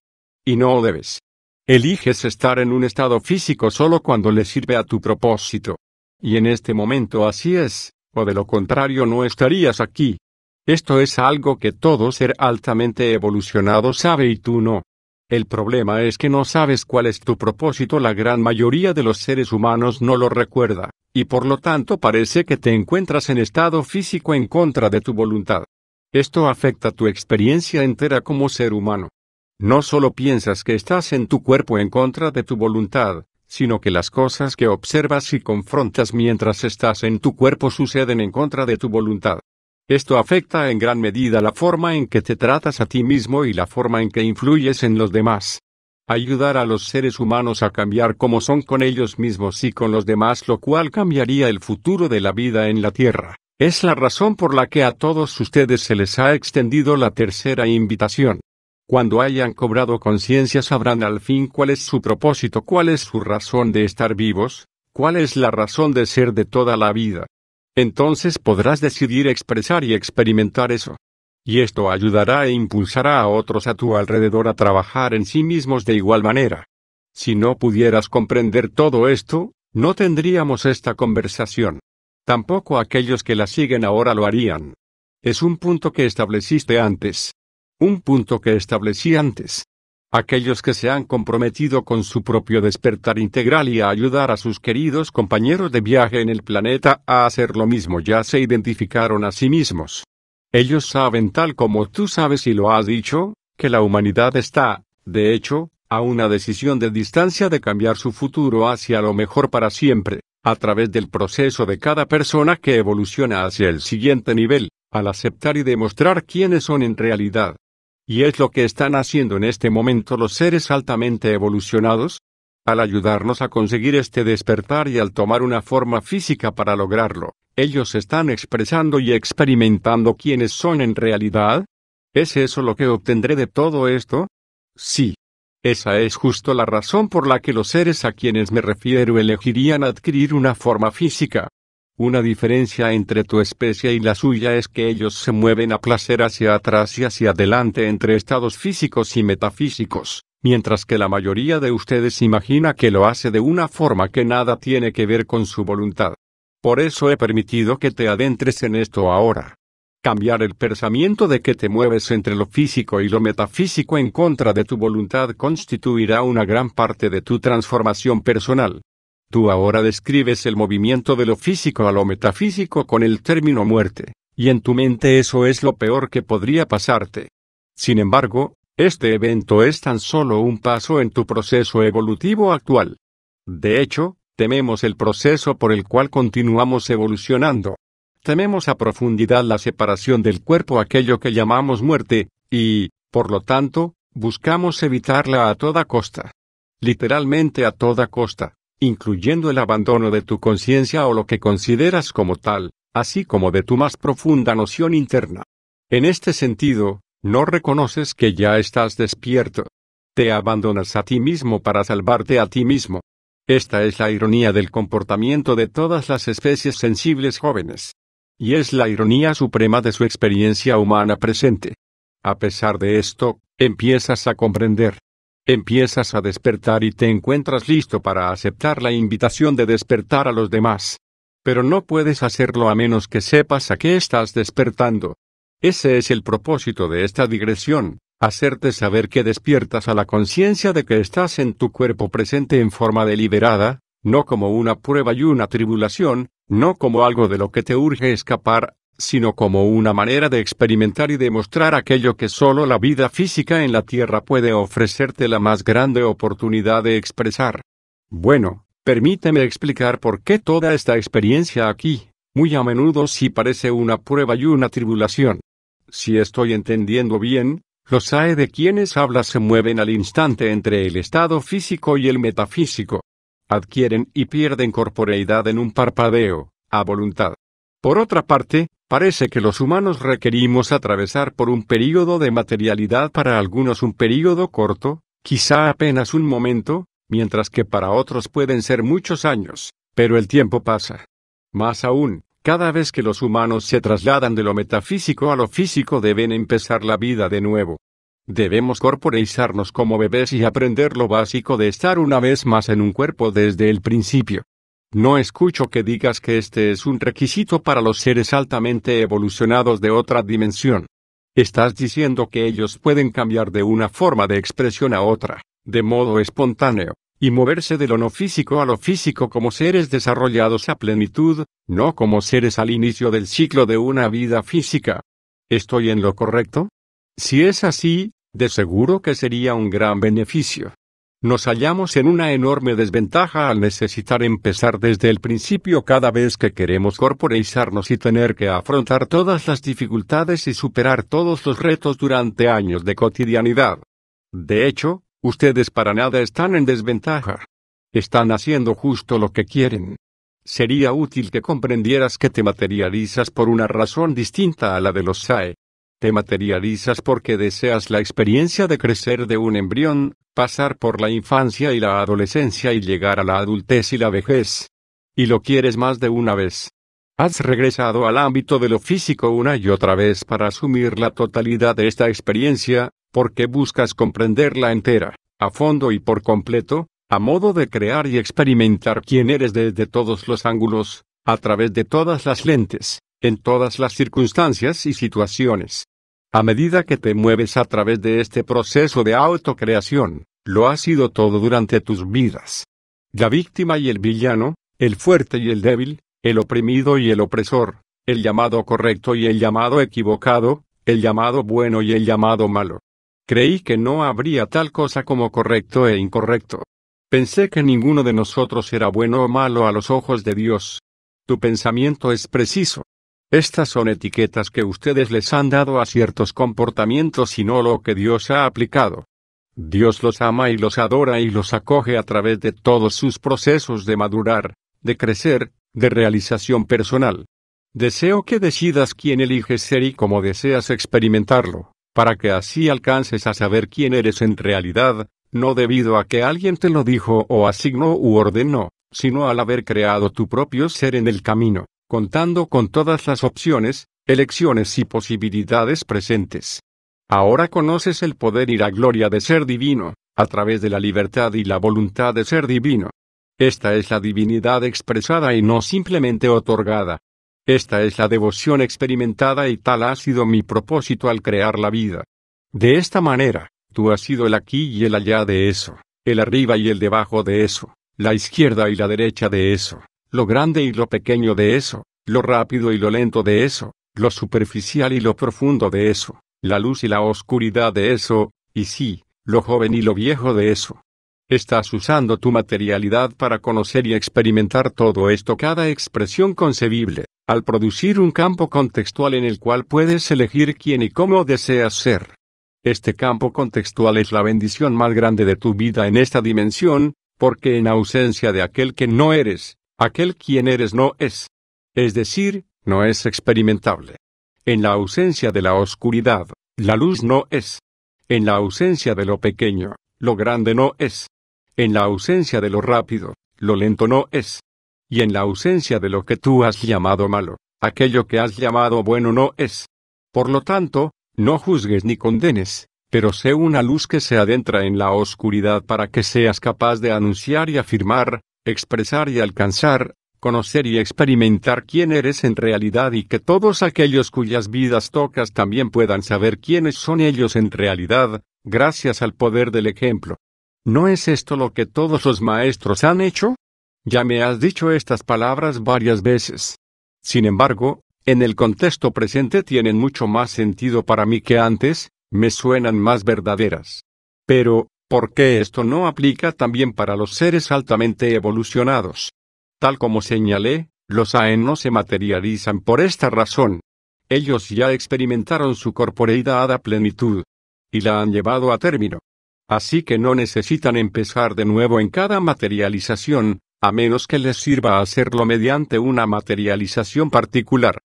Y no debes. Eliges estar en un estado físico solo cuando le sirve a tu propósito. Y en este momento así es, o de lo contrario no estarías aquí. Esto es algo que todo ser altamente evolucionado sabe y tú no. El problema es que no sabes cuál es tu propósito. La gran mayoría de los seres humanos no lo recuerda, y por lo tanto parece que te encuentras en estado físico en contra de tu voluntad. Esto afecta tu experiencia entera como ser humano. No solo piensas que estás en tu cuerpo en contra de tu voluntad, sino que las cosas que observas y confrontas mientras estás en tu cuerpo suceden en contra de tu voluntad. Esto afecta en gran medida la forma en que te tratas a ti mismo y la forma en que influyes en los demás. Ayudar a los seres humanos a cambiar como son con ellos mismos y con los demás, lo cual cambiaría el futuro de la vida en la Tierra. Es la razón por la que a todos ustedes se les ha extendido la tercera invitación. Cuando hayan cobrado conciencia sabrán al fin cuál es su propósito, cuál es su razón de estar vivos, cuál es la razón de ser de toda la vida entonces podrás decidir expresar y experimentar eso. Y esto ayudará e impulsará a otros a tu alrededor a trabajar en sí mismos de igual manera. Si no pudieras comprender todo esto, no tendríamos esta conversación. Tampoco aquellos que la siguen ahora lo harían. Es un punto que estableciste antes. Un punto que establecí antes aquellos que se han comprometido con su propio despertar integral y a ayudar a sus queridos compañeros de viaje en el planeta a hacer lo mismo ya se identificaron a sí mismos. Ellos saben tal como tú sabes y lo has dicho, que la humanidad está, de hecho, a una decisión de distancia de cambiar su futuro hacia lo mejor para siempre, a través del proceso de cada persona que evoluciona hacia el siguiente nivel, al aceptar y demostrar quiénes son en realidad. Y es lo que están haciendo en este momento los seres altamente evolucionados, al ayudarnos a conseguir este despertar y al tomar una forma física para lograrlo, ellos están expresando y experimentando quiénes son en realidad. ¿Es eso lo que obtendré de todo esto? Sí. Esa es justo la razón por la que los seres a quienes me refiero elegirían adquirir una forma física, una diferencia entre tu especie y la suya es que ellos se mueven a placer hacia atrás y hacia adelante entre estados físicos y metafísicos, mientras que la mayoría de ustedes imagina que lo hace de una forma que nada tiene que ver con su voluntad. Por eso he permitido que te adentres en esto ahora. Cambiar el pensamiento de que te mueves entre lo físico y lo metafísico en contra de tu voluntad constituirá una gran parte de tu transformación personal. Tú ahora describes el movimiento de lo físico a lo metafísico con el término muerte, y en tu mente eso es lo peor que podría pasarte. Sin embargo, este evento es tan solo un paso en tu proceso evolutivo actual. De hecho, tememos el proceso por el cual continuamos evolucionando. Tememos a profundidad la separación del cuerpo, aquello que llamamos muerte, y, por lo tanto, buscamos evitarla a toda costa. Literalmente a toda costa incluyendo el abandono de tu conciencia o lo que consideras como tal, así como de tu más profunda noción interna. En este sentido, no reconoces que ya estás despierto. Te abandonas a ti mismo para salvarte a ti mismo. Esta es la ironía del comportamiento de todas las especies sensibles jóvenes. Y es la ironía suprema de su experiencia humana presente. A pesar de esto, empiezas a comprender Empiezas a despertar y te encuentras listo para aceptar la invitación de despertar a los demás. Pero no puedes hacerlo a menos que sepas a qué estás despertando. Ese es el propósito de esta digresión, hacerte saber que despiertas a la conciencia de que estás en tu cuerpo presente en forma deliberada, no como una prueba y una tribulación, no como algo de lo que te urge escapar, sino como una manera de experimentar y demostrar aquello que solo la vida física en la Tierra puede ofrecerte la más grande oportunidad de expresar. Bueno, permíteme explicar por qué toda esta experiencia aquí, muy a menudo si parece una prueba y una tribulación. Si estoy entendiendo bien, los Ae de quienes habla se mueven al instante entre el estado físico y el metafísico. Adquieren y pierden corporeidad en un parpadeo, a voluntad. Por otra parte, parece que los humanos requerimos atravesar por un período de materialidad para algunos un período corto, quizá apenas un momento, mientras que para otros pueden ser muchos años, pero el tiempo pasa. Más aún, cada vez que los humanos se trasladan de lo metafísico a lo físico deben empezar la vida de nuevo. Debemos corporeizarnos como bebés y aprender lo básico de estar una vez más en un cuerpo desde el principio. No escucho que digas que este es un requisito para los seres altamente evolucionados de otra dimensión. Estás diciendo que ellos pueden cambiar de una forma de expresión a otra, de modo espontáneo, y moverse de lo no físico a lo físico como seres desarrollados a plenitud, no como seres al inicio del ciclo de una vida física. ¿Estoy en lo correcto? Si es así, de seguro que sería un gran beneficio nos hallamos en una enorme desventaja al necesitar empezar desde el principio cada vez que queremos corporeizarnos y tener que afrontar todas las dificultades y superar todos los retos durante años de cotidianidad. De hecho, ustedes para nada están en desventaja. Están haciendo justo lo que quieren. Sería útil que comprendieras que te materializas por una razón distinta a la de los SAE. Te materializas porque deseas la experiencia de crecer de un embrión, pasar por la infancia y la adolescencia y llegar a la adultez y la vejez. Y lo quieres más de una vez. Has regresado al ámbito de lo físico una y otra vez para asumir la totalidad de esta experiencia, porque buscas comprenderla entera, a fondo y por completo, a modo de crear y experimentar quién eres desde todos los ángulos, a través de todas las lentes, en todas las circunstancias y situaciones. A medida que te mueves a través de este proceso de autocreación, lo ha sido todo durante tus vidas. La víctima y el villano, el fuerte y el débil, el oprimido y el opresor, el llamado correcto y el llamado equivocado, el llamado bueno y el llamado malo. Creí que no habría tal cosa como correcto e incorrecto. Pensé que ninguno de nosotros era bueno o malo a los ojos de Dios. Tu pensamiento es preciso, estas son etiquetas que ustedes les han dado a ciertos comportamientos y no lo que Dios ha aplicado. Dios los ama y los adora y los acoge a través de todos sus procesos de madurar, de crecer, de realización personal. Deseo que decidas quién eliges ser y cómo deseas experimentarlo, para que así alcances a saber quién eres en realidad, no debido a que alguien te lo dijo o asignó u ordenó, sino al haber creado tu propio ser en el camino contando con todas las opciones, elecciones y posibilidades presentes. Ahora conoces el poder y la gloria de ser divino, a través de la libertad y la voluntad de ser divino. Esta es la divinidad expresada y no simplemente otorgada. Esta es la devoción experimentada y tal ha sido mi propósito al crear la vida. De esta manera, tú has sido el aquí y el allá de eso, el arriba y el debajo de eso, la izquierda y la derecha de eso, lo grande y lo pequeño de eso, lo rápido y lo lento de eso, lo superficial y lo profundo de eso, la luz y la oscuridad de eso, y sí, lo joven y lo viejo de eso. Estás usando tu materialidad para conocer y experimentar todo esto, cada expresión concebible, al producir un campo contextual en el cual puedes elegir quién y cómo deseas ser. Este campo contextual es la bendición más grande de tu vida en esta dimensión, porque en ausencia de aquel que no eres, Aquel quien eres no es. Es decir, no es experimentable. En la ausencia de la oscuridad, la luz no es. En la ausencia de lo pequeño, lo grande no es. En la ausencia de lo rápido, lo lento no es. Y en la ausencia de lo que tú has llamado malo, aquello que has llamado bueno no es. Por lo tanto, no juzgues ni condenes, pero sé una luz que se adentra en la oscuridad para que seas capaz de anunciar y afirmar, expresar y alcanzar, conocer y experimentar quién eres en realidad y que todos aquellos cuyas vidas tocas también puedan saber quiénes son ellos en realidad, gracias al poder del ejemplo. ¿No es esto lo que todos los maestros han hecho? Ya me has dicho estas palabras varias veces. Sin embargo, en el contexto presente tienen mucho más sentido para mí que antes, me suenan más verdaderas. Pero, ¿Por qué esto no aplica también para los seres altamente evolucionados. Tal como señalé, los AEN no se materializan por esta razón. Ellos ya experimentaron su corporeidad a plenitud. Y la han llevado a término. Así que no necesitan empezar de nuevo en cada materialización, a menos que les sirva hacerlo mediante una materialización particular.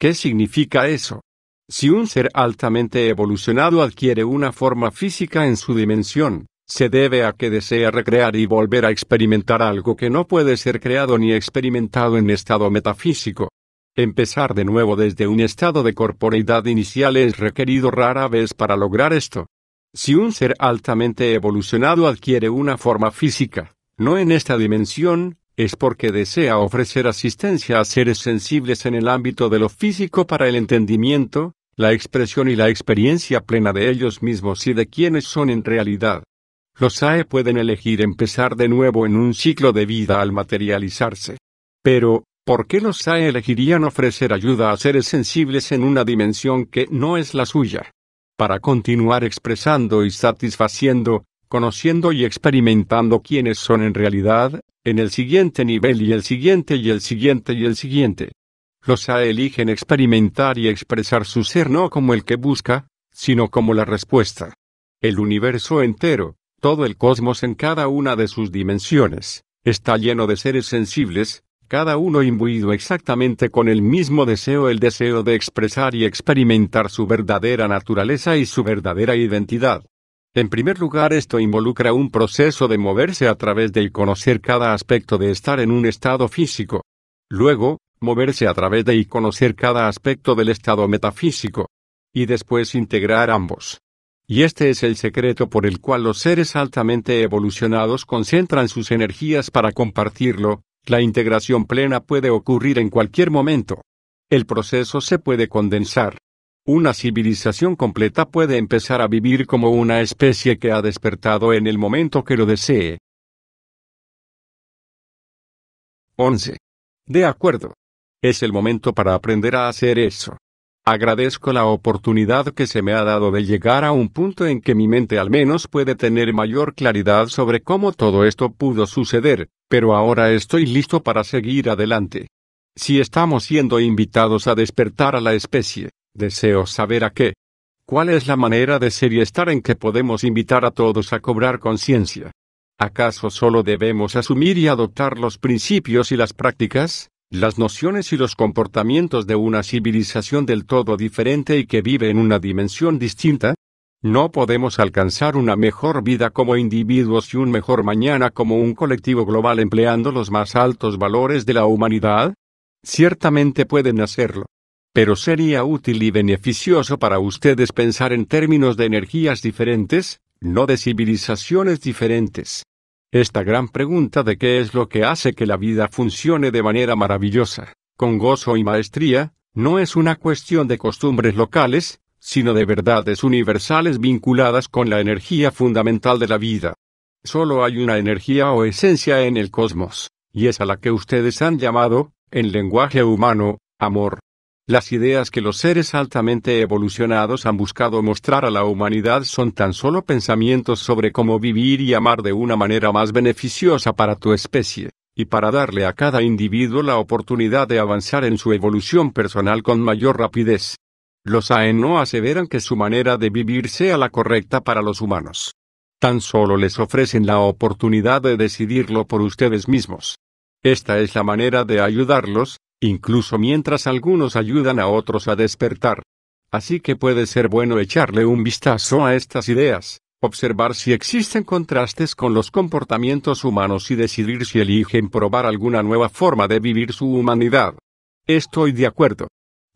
¿Qué significa eso? Si un ser altamente evolucionado adquiere una forma física en su dimensión, se debe a que desea recrear y volver a experimentar algo que no puede ser creado ni experimentado en estado metafísico. Empezar de nuevo desde un estado de corporeidad inicial es requerido rara vez para lograr esto. Si un ser altamente evolucionado adquiere una forma física, no en esta dimensión, es porque desea ofrecer asistencia a seres sensibles en el ámbito de lo físico para el entendimiento, la expresión y la experiencia plena de ellos mismos y de quienes son en realidad. Los SAE pueden elegir empezar de nuevo en un ciclo de vida al materializarse. Pero, ¿por qué los SAE elegirían ofrecer ayuda a seres sensibles en una dimensión que no es la suya? Para continuar expresando y satisfaciendo, conociendo y experimentando quiénes son en realidad, en el siguiente nivel y el siguiente y el siguiente y el siguiente. Los A eligen experimentar y expresar su ser no como el que busca, sino como la respuesta. El universo entero, todo el cosmos en cada una de sus dimensiones, está lleno de seres sensibles, cada uno imbuido exactamente con el mismo deseo, el deseo de expresar y experimentar su verdadera naturaleza y su verdadera identidad. En primer lugar, esto involucra un proceso de moverse a través del conocer cada aspecto de estar en un estado físico. Luego, moverse a través de y conocer cada aspecto del estado metafísico, y después integrar ambos. Y este es el secreto por el cual los seres altamente evolucionados concentran sus energías para compartirlo, la integración plena puede ocurrir en cualquier momento. El proceso se puede condensar. Una civilización completa puede empezar a vivir como una especie que ha despertado en el momento que lo desee. 11. De acuerdo. Es el momento para aprender a hacer eso. Agradezco la oportunidad que se me ha dado de llegar a un punto en que mi mente al menos puede tener mayor claridad sobre cómo todo esto pudo suceder, pero ahora estoy listo para seguir adelante. Si estamos siendo invitados a despertar a la especie, deseo saber a qué. ¿Cuál es la manera de ser y estar en que podemos invitar a todos a cobrar conciencia? ¿Acaso solo debemos asumir y adoptar los principios y las prácticas? Las nociones y los comportamientos de una civilización del todo diferente y que vive en una dimensión distinta, no podemos alcanzar una mejor vida como individuos y un mejor mañana como un colectivo global empleando los más altos valores de la humanidad? Ciertamente pueden hacerlo. Pero sería útil y beneficioso para ustedes pensar en términos de energías diferentes, no de civilizaciones diferentes. Esta gran pregunta de qué es lo que hace que la vida funcione de manera maravillosa, con gozo y maestría, no es una cuestión de costumbres locales, sino de verdades universales vinculadas con la energía fundamental de la vida. Solo hay una energía o esencia en el cosmos, y es a la que ustedes han llamado, en lenguaje humano, amor. Las ideas que los seres altamente evolucionados han buscado mostrar a la humanidad son tan solo pensamientos sobre cómo vivir y amar de una manera más beneficiosa para tu especie, y para darle a cada individuo la oportunidad de avanzar en su evolución personal con mayor rapidez. Los no aseveran que su manera de vivir sea la correcta para los humanos. Tan solo les ofrecen la oportunidad de decidirlo por ustedes mismos. Esta es la manera de ayudarlos, incluso mientras algunos ayudan a otros a despertar. Así que puede ser bueno echarle un vistazo a estas ideas, observar si existen contrastes con los comportamientos humanos y decidir si eligen probar alguna nueva forma de vivir su humanidad. Estoy de acuerdo.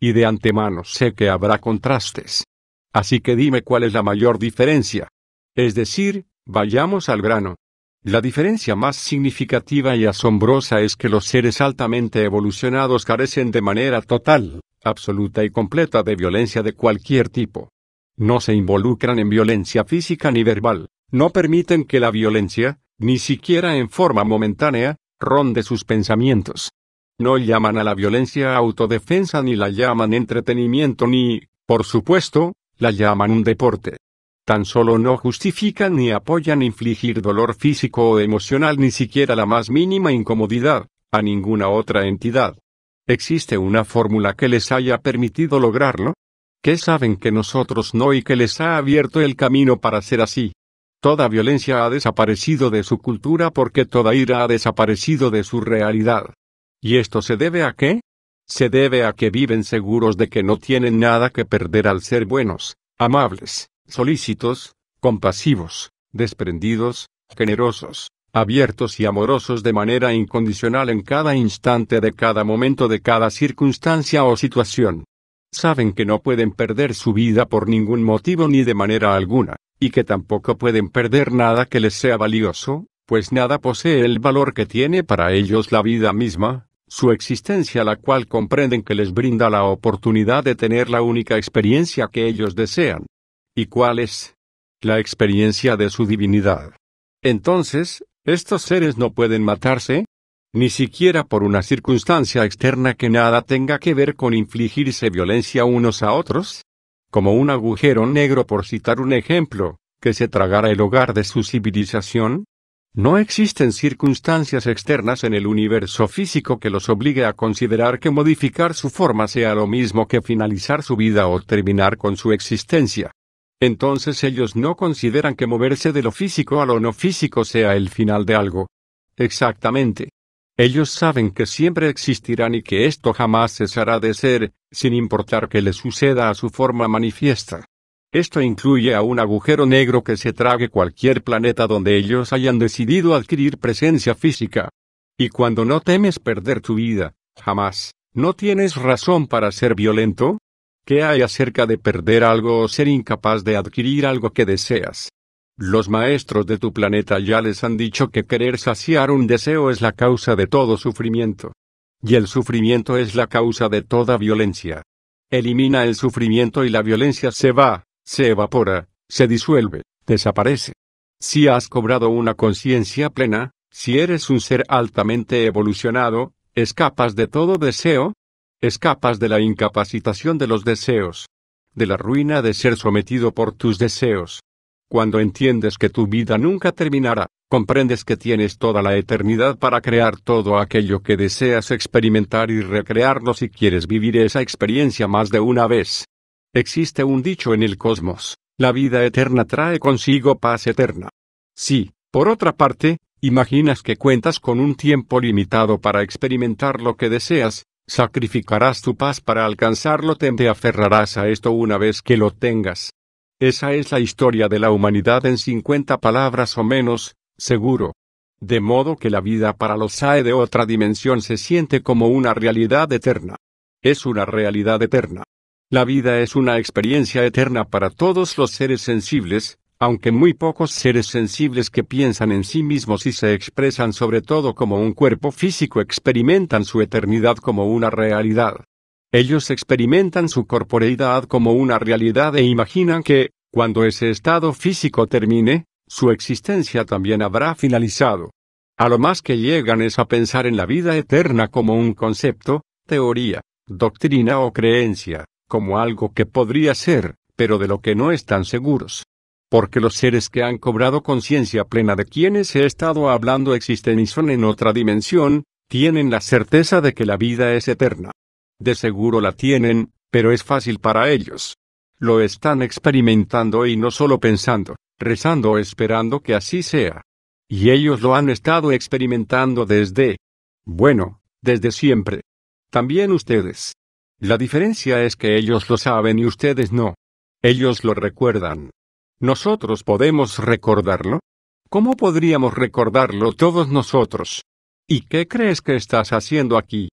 Y de antemano sé que habrá contrastes. Así que dime cuál es la mayor diferencia. Es decir, vayamos al grano. La diferencia más significativa y asombrosa es que los seres altamente evolucionados carecen de manera total, absoluta y completa de violencia de cualquier tipo. No se involucran en violencia física ni verbal, no permiten que la violencia, ni siquiera en forma momentánea, ronde sus pensamientos. No llaman a la violencia autodefensa ni la llaman entretenimiento ni, por supuesto, la llaman un deporte tan solo no justifican ni apoyan infligir dolor físico o emocional ni siquiera la más mínima incomodidad, a ninguna otra entidad. ¿Existe una fórmula que les haya permitido lograrlo? ¿Qué saben que nosotros no y que les ha abierto el camino para ser así? Toda violencia ha desaparecido de su cultura porque toda ira ha desaparecido de su realidad. ¿Y esto se debe a qué? Se debe a que viven seguros de que no tienen nada que perder al ser buenos, amables, solícitos, compasivos, desprendidos, generosos, abiertos y amorosos de manera incondicional en cada instante de cada momento de cada circunstancia o situación. Saben que no pueden perder su vida por ningún motivo ni de manera alguna, y que tampoco pueden perder nada que les sea valioso, pues nada posee el valor que tiene para ellos la vida misma, su existencia la cual comprenden que les brinda la oportunidad de tener la única experiencia que ellos desean, ¿Y cuál es? La experiencia de su divinidad. Entonces, estos seres no pueden matarse, ni siquiera por una circunstancia externa que nada tenga que ver con infligirse violencia unos a otros, como un agujero negro por citar un ejemplo, que se tragara el hogar de su civilización? No existen circunstancias externas en el universo físico que los obligue a considerar que modificar su forma sea lo mismo que finalizar su vida o terminar con su existencia. Entonces ellos no consideran que moverse de lo físico a lo no físico sea el final de algo. Exactamente. Ellos saben que siempre existirán y que esto jamás cesará de ser, sin importar que le suceda a su forma manifiesta. Esto incluye a un agujero negro que se trague cualquier planeta donde ellos hayan decidido adquirir presencia física. Y cuando no temes perder tu vida, jamás, ¿no tienes razón para ser violento? ¿Qué hay acerca de perder algo o ser incapaz de adquirir algo que deseas? Los maestros de tu planeta ya les han dicho que querer saciar un deseo es la causa de todo sufrimiento. Y el sufrimiento es la causa de toda violencia. Elimina el sufrimiento y la violencia se va, se evapora, se disuelve, desaparece. Si has cobrado una conciencia plena, si eres un ser altamente evolucionado, escapas de todo deseo, Escapas de la incapacitación de los deseos, de la ruina de ser sometido por tus deseos. Cuando entiendes que tu vida nunca terminará, comprendes que tienes toda la eternidad para crear todo aquello que deseas experimentar y recrearlo si quieres vivir esa experiencia más de una vez. Existe un dicho en el cosmos, la vida eterna trae consigo paz eterna. Si, por otra parte, imaginas que cuentas con un tiempo limitado para experimentar lo que deseas, Sacrificarás tu paz para alcanzarlo, te aferrarás a esto una vez que lo tengas. Esa es la historia de la humanidad en 50 palabras o menos, seguro. De modo que la vida para los ae de otra dimensión se siente como una realidad eterna. Es una realidad eterna. La vida es una experiencia eterna para todos los seres sensibles, aunque muy pocos seres sensibles que piensan en sí mismos y se expresan sobre todo como un cuerpo físico experimentan su eternidad como una realidad. Ellos experimentan su corporeidad como una realidad e imaginan que, cuando ese estado físico termine, su existencia también habrá finalizado. A lo más que llegan es a pensar en la vida eterna como un concepto, teoría, doctrina o creencia, como algo que podría ser, pero de lo que no están seguros porque los seres que han cobrado conciencia plena de quienes he estado hablando existen y son en otra dimensión, tienen la certeza de que la vida es eterna. De seguro la tienen, pero es fácil para ellos. Lo están experimentando y no solo pensando, rezando o esperando que así sea. Y ellos lo han estado experimentando desde, bueno, desde siempre. También ustedes. La diferencia es que ellos lo saben y ustedes no. Ellos lo recuerdan nosotros podemos recordarlo? ¿Cómo podríamos recordarlo todos nosotros? ¿Y qué crees que estás haciendo aquí?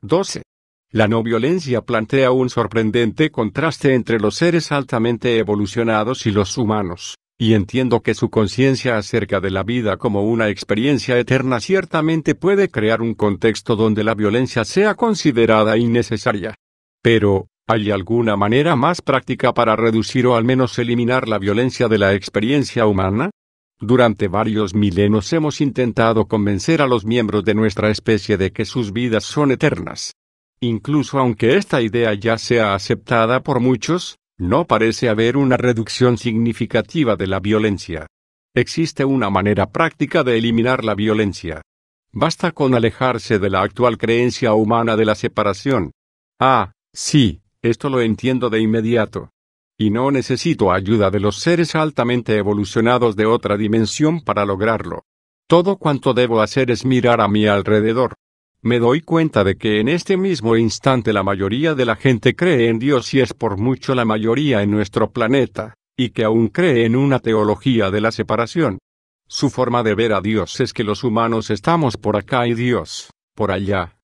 12. La no violencia plantea un sorprendente contraste entre los seres altamente evolucionados y los humanos, y entiendo que su conciencia acerca de la vida como una experiencia eterna ciertamente puede crear un contexto donde la violencia sea considerada innecesaria. Pero, ¿Hay alguna manera más práctica para reducir o al menos eliminar la violencia de la experiencia humana? Durante varios milenios hemos intentado convencer a los miembros de nuestra especie de que sus vidas son eternas. Incluso aunque esta idea ya sea aceptada por muchos, no parece haber una reducción significativa de la violencia. Existe una manera práctica de eliminar la violencia. Basta con alejarse de la actual creencia humana de la separación. Ah, sí, esto lo entiendo de inmediato. Y no necesito ayuda de los seres altamente evolucionados de otra dimensión para lograrlo. Todo cuanto debo hacer es mirar a mi alrededor. Me doy cuenta de que en este mismo instante la mayoría de la gente cree en Dios y es por mucho la mayoría en nuestro planeta, y que aún cree en una teología de la separación. Su forma de ver a Dios es que los humanos estamos por acá y Dios, por allá.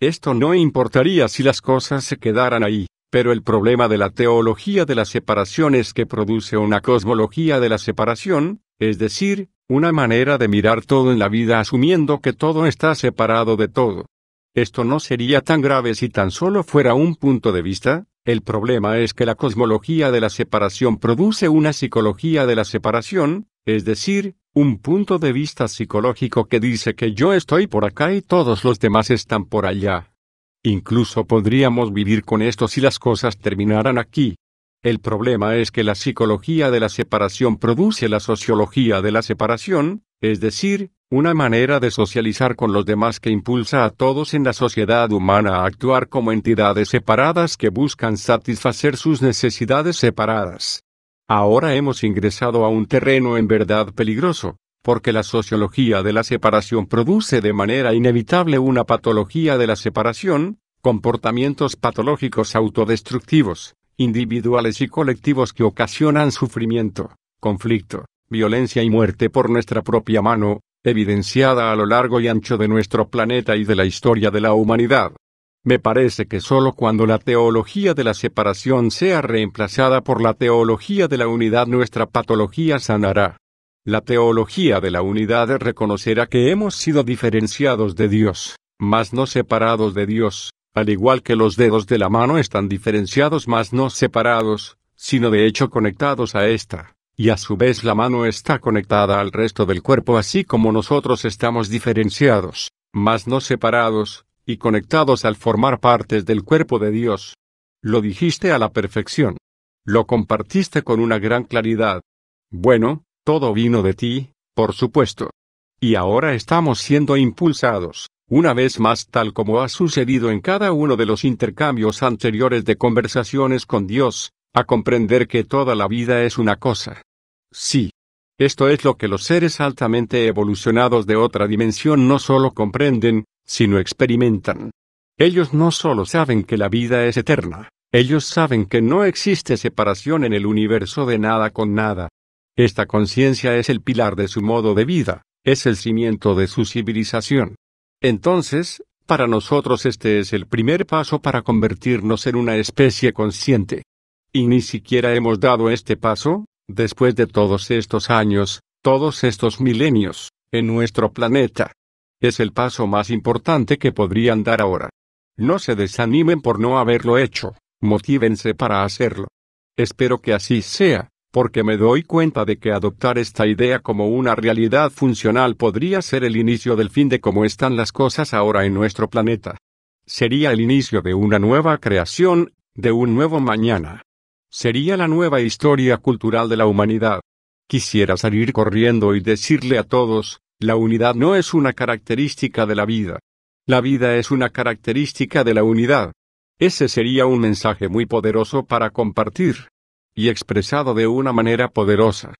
Esto no importaría si las cosas se quedaran ahí, pero el problema de la teología de la separación es que produce una cosmología de la separación, es decir, una manera de mirar todo en la vida asumiendo que todo está separado de todo. Esto no sería tan grave si tan solo fuera un punto de vista, el problema es que la cosmología de la separación produce una psicología de la separación, es decir, un punto de vista psicológico que dice que yo estoy por acá y todos los demás están por allá. Incluso podríamos vivir con esto si las cosas terminaran aquí. El problema es que la psicología de la separación produce la sociología de la separación, es decir, una manera de socializar con los demás que impulsa a todos en la sociedad humana a actuar como entidades separadas que buscan satisfacer sus necesidades separadas. Ahora hemos ingresado a un terreno en verdad peligroso, porque la sociología de la separación produce de manera inevitable una patología de la separación, comportamientos patológicos autodestructivos, individuales y colectivos que ocasionan sufrimiento, conflicto, violencia y muerte por nuestra propia mano, evidenciada a lo largo y ancho de nuestro planeta y de la historia de la humanidad. Me parece que sólo cuando la teología de la separación sea reemplazada por la teología de la unidad nuestra patología sanará. La teología de la unidad reconocerá que hemos sido diferenciados de Dios, mas no separados de Dios, al igual que los dedos de la mano están diferenciados mas no separados, sino de hecho conectados a esta, y a su vez la mano está conectada al resto del cuerpo así como nosotros estamos diferenciados, mas no separados, y conectados al formar partes del cuerpo de Dios. Lo dijiste a la perfección. Lo compartiste con una gran claridad. Bueno, todo vino de ti, por supuesto. Y ahora estamos siendo impulsados, una vez más tal como ha sucedido en cada uno de los intercambios anteriores de conversaciones con Dios, a comprender que toda la vida es una cosa. Sí. Esto es lo que los seres altamente evolucionados de otra dimensión no solo comprenden, sino experimentan. Ellos no solo saben que la vida es eterna, ellos saben que no existe separación en el universo de nada con nada, esta conciencia es el pilar de su modo de vida, es el cimiento de su civilización. Entonces, para nosotros este es el primer paso para convertirnos en una especie consciente. Y ni siquiera hemos dado este paso, después de todos estos años, todos estos milenios, en nuestro planeta. Es el paso más importante que podrían dar ahora. No se desanimen por no haberlo hecho, motívense para hacerlo. Espero que así sea porque me doy cuenta de que adoptar esta idea como una realidad funcional podría ser el inicio del fin de cómo están las cosas ahora en nuestro planeta. Sería el inicio de una nueva creación, de un nuevo mañana. Sería la nueva historia cultural de la humanidad. Quisiera salir corriendo y decirle a todos, la unidad no es una característica de la vida. La vida es una característica de la unidad. Ese sería un mensaje muy poderoso para compartir y expresado de una manera poderosa.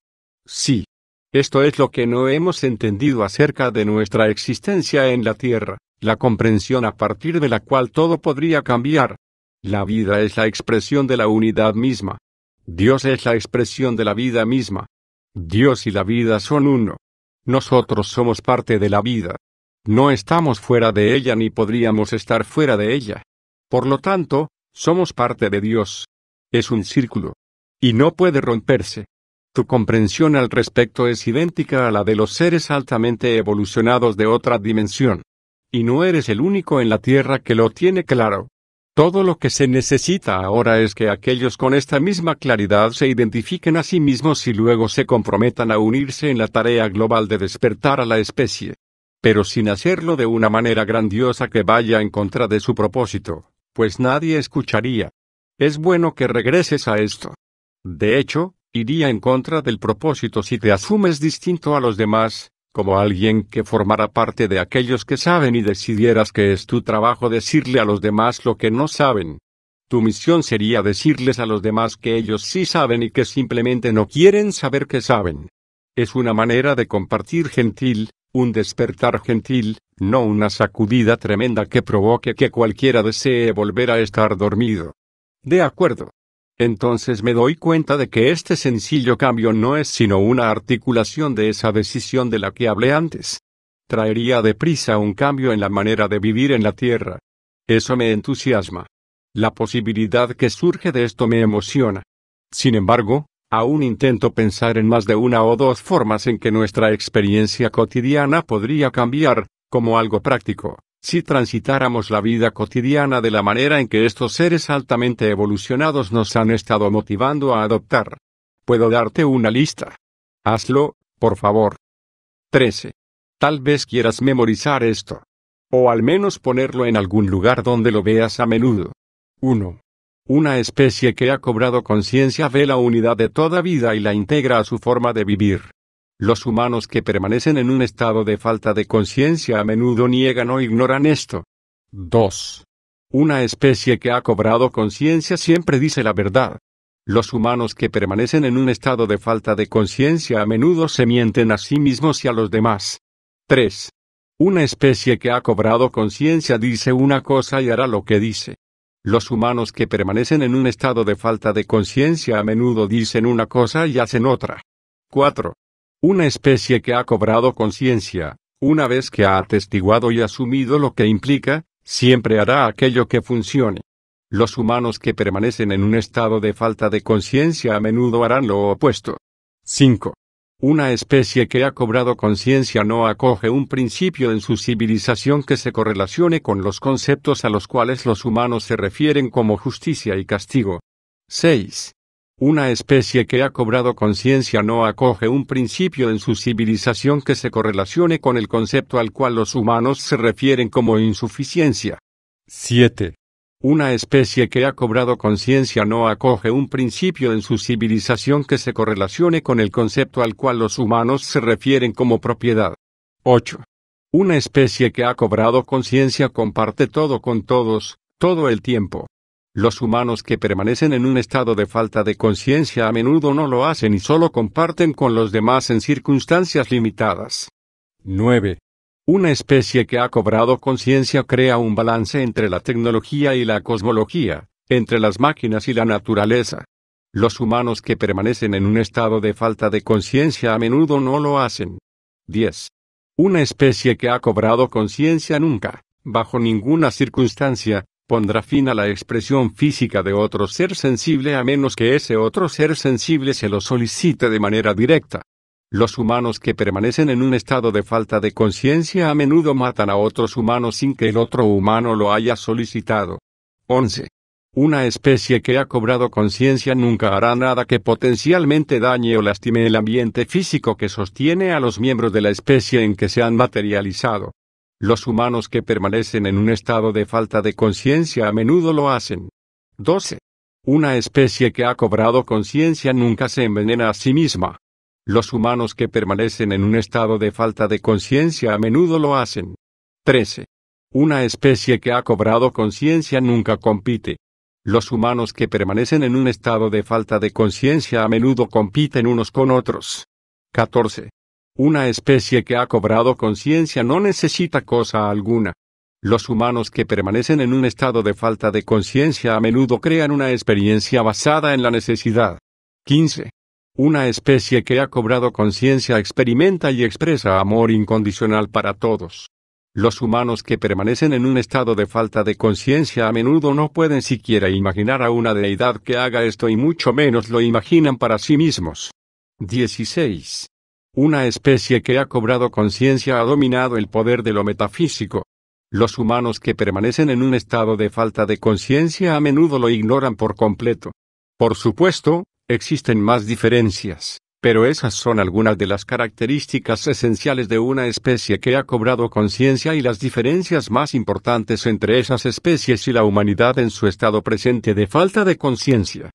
Sí. Esto es lo que no hemos entendido acerca de nuestra existencia en la Tierra, la comprensión a partir de la cual todo podría cambiar. La vida es la expresión de la unidad misma. Dios es la expresión de la vida misma. Dios y la vida son uno. Nosotros somos parte de la vida. No estamos fuera de ella ni podríamos estar fuera de ella. Por lo tanto, somos parte de Dios. Es un círculo y no puede romperse. Tu comprensión al respecto es idéntica a la de los seres altamente evolucionados de otra dimensión. Y no eres el único en la Tierra que lo tiene claro. Todo lo que se necesita ahora es que aquellos con esta misma claridad se identifiquen a sí mismos y luego se comprometan a unirse en la tarea global de despertar a la especie. Pero sin hacerlo de una manera grandiosa que vaya en contra de su propósito, pues nadie escucharía. Es bueno que regreses a esto. De hecho, iría en contra del propósito si te asumes distinto a los demás, como alguien que formara parte de aquellos que saben y decidieras que es tu trabajo decirle a los demás lo que no saben. Tu misión sería decirles a los demás que ellos sí saben y que simplemente no quieren saber que saben. Es una manera de compartir gentil, un despertar gentil, no una sacudida tremenda que provoque que cualquiera desee volver a estar dormido. De acuerdo entonces me doy cuenta de que este sencillo cambio no es sino una articulación de esa decisión de la que hablé antes. Traería deprisa un cambio en la manera de vivir en la Tierra. Eso me entusiasma. La posibilidad que surge de esto me emociona. Sin embargo, aún intento pensar en más de una o dos formas en que nuestra experiencia cotidiana podría cambiar, como algo práctico. Si transitáramos la vida cotidiana de la manera en que estos seres altamente evolucionados nos han estado motivando a adoptar. Puedo darte una lista. Hazlo, por favor. 13. Tal vez quieras memorizar esto. O al menos ponerlo en algún lugar donde lo veas a menudo. 1. Una especie que ha cobrado conciencia ve la unidad de toda vida y la integra a su forma de vivir. Los humanos que permanecen en un estado de falta de conciencia a menudo niegan o ignoran esto. 2. Una especie que ha cobrado conciencia siempre dice la verdad. Los humanos que permanecen en un estado de falta de conciencia a menudo se mienten a sí mismos y a los demás. 3. Una especie que ha cobrado conciencia dice una cosa y hará lo que dice. Los humanos que permanecen en un estado de falta de conciencia a menudo dicen una cosa y hacen otra. 4. Una especie que ha cobrado conciencia, una vez que ha atestiguado y asumido lo que implica, siempre hará aquello que funcione. Los humanos que permanecen en un estado de falta de conciencia a menudo harán lo opuesto. 5. Una especie que ha cobrado conciencia no acoge un principio en su civilización que se correlacione con los conceptos a los cuales los humanos se refieren como justicia y castigo. 6. Una especie que ha cobrado conciencia no acoge un principio en su civilización que se correlacione con el concepto al cual los humanos se refieren como insuficiencia. 7. Una especie que ha cobrado conciencia no acoge un principio en su civilización que se correlacione con el concepto al cual los humanos se refieren como propiedad. 8. Una especie que ha cobrado conciencia comparte todo con todos, todo el tiempo. Los humanos que permanecen en un estado de falta de conciencia a menudo no lo hacen y solo comparten con los demás en circunstancias limitadas. 9. Una especie que ha cobrado conciencia crea un balance entre la tecnología y la cosmología, entre las máquinas y la naturaleza. Los humanos que permanecen en un estado de falta de conciencia a menudo no lo hacen. 10. Una especie que ha cobrado conciencia nunca, bajo ninguna circunstancia, pondrá fin a la expresión física de otro ser sensible a menos que ese otro ser sensible se lo solicite de manera directa. Los humanos que permanecen en un estado de falta de conciencia a menudo matan a otros humanos sin que el otro humano lo haya solicitado. 11. Una especie que ha cobrado conciencia nunca hará nada que potencialmente dañe o lastime el ambiente físico que sostiene a los miembros de la especie en que se han materializado. Los humanos que permanecen en un estado de falta de conciencia a menudo lo hacen. 12. Una especie que ha cobrado conciencia nunca se envenena a sí misma. Los humanos que permanecen en un estado de falta de conciencia a menudo lo hacen. 13. Una especie que ha cobrado conciencia nunca compite. Los humanos que permanecen en un estado de falta de conciencia a menudo compiten unos con otros. 14. Una especie que ha cobrado conciencia no necesita cosa alguna. Los humanos que permanecen en un estado de falta de conciencia a menudo crean una experiencia basada en la necesidad. 15. Una especie que ha cobrado conciencia experimenta y expresa amor incondicional para todos. Los humanos que permanecen en un estado de falta de conciencia a menudo no pueden siquiera imaginar a una deidad que haga esto y mucho menos lo imaginan para sí mismos. 16. Una especie que ha cobrado conciencia ha dominado el poder de lo metafísico. Los humanos que permanecen en un estado de falta de conciencia a menudo lo ignoran por completo. Por supuesto, existen más diferencias, pero esas son algunas de las características esenciales de una especie que ha cobrado conciencia y las diferencias más importantes entre esas especies y la humanidad en su estado presente de falta de conciencia.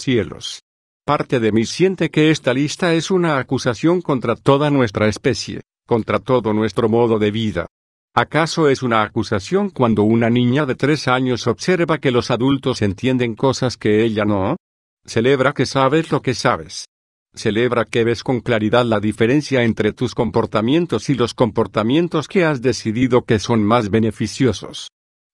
Cielos. Parte de mí siente que esta lista es una acusación contra toda nuestra especie, contra todo nuestro modo de vida. ¿Acaso es una acusación cuando una niña de tres años observa que los adultos entienden cosas que ella no? Celebra que sabes lo que sabes. Celebra que ves con claridad la diferencia entre tus comportamientos y los comportamientos que has decidido que son más beneficiosos.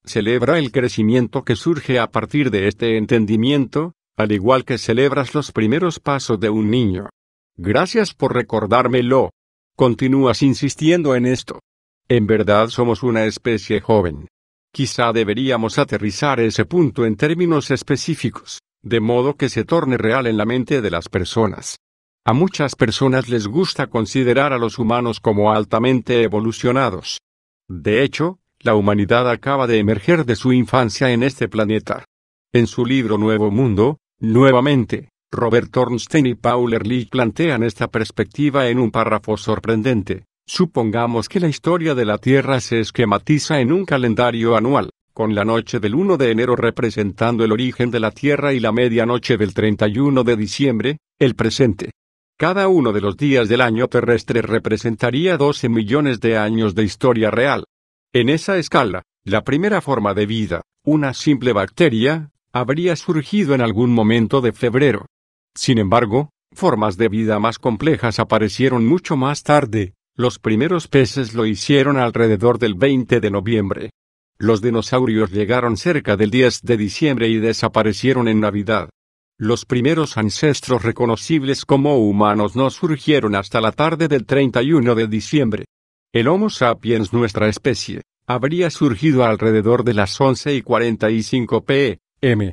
Celebra el crecimiento que surge a partir de este entendimiento, al igual que celebras los primeros pasos de un niño. Gracias por recordármelo. Continúas insistiendo en esto. En verdad somos una especie joven. Quizá deberíamos aterrizar ese punto en términos específicos, de modo que se torne real en la mente de las personas. A muchas personas les gusta considerar a los humanos como altamente evolucionados. De hecho, la humanidad acaba de emerger de su infancia en este planeta. En su libro Nuevo Mundo, Nuevamente, Robert Ornstein y Paul Ehrlich plantean esta perspectiva en un párrafo sorprendente. Supongamos que la historia de la Tierra se esquematiza en un calendario anual, con la noche del 1 de enero representando el origen de la Tierra y la medianoche del 31 de diciembre, el presente. Cada uno de los días del año terrestre representaría 12 millones de años de historia real. En esa escala, la primera forma de vida, una simple bacteria, habría surgido en algún momento de febrero. Sin embargo, formas de vida más complejas aparecieron mucho más tarde, los primeros peces lo hicieron alrededor del 20 de noviembre. Los dinosaurios llegaron cerca del 10 de diciembre y desaparecieron en Navidad. Los primeros ancestros reconocibles como humanos no surgieron hasta la tarde del 31 de diciembre. El Homo sapiens, nuestra especie, habría surgido alrededor de las 11 y 45 p. M.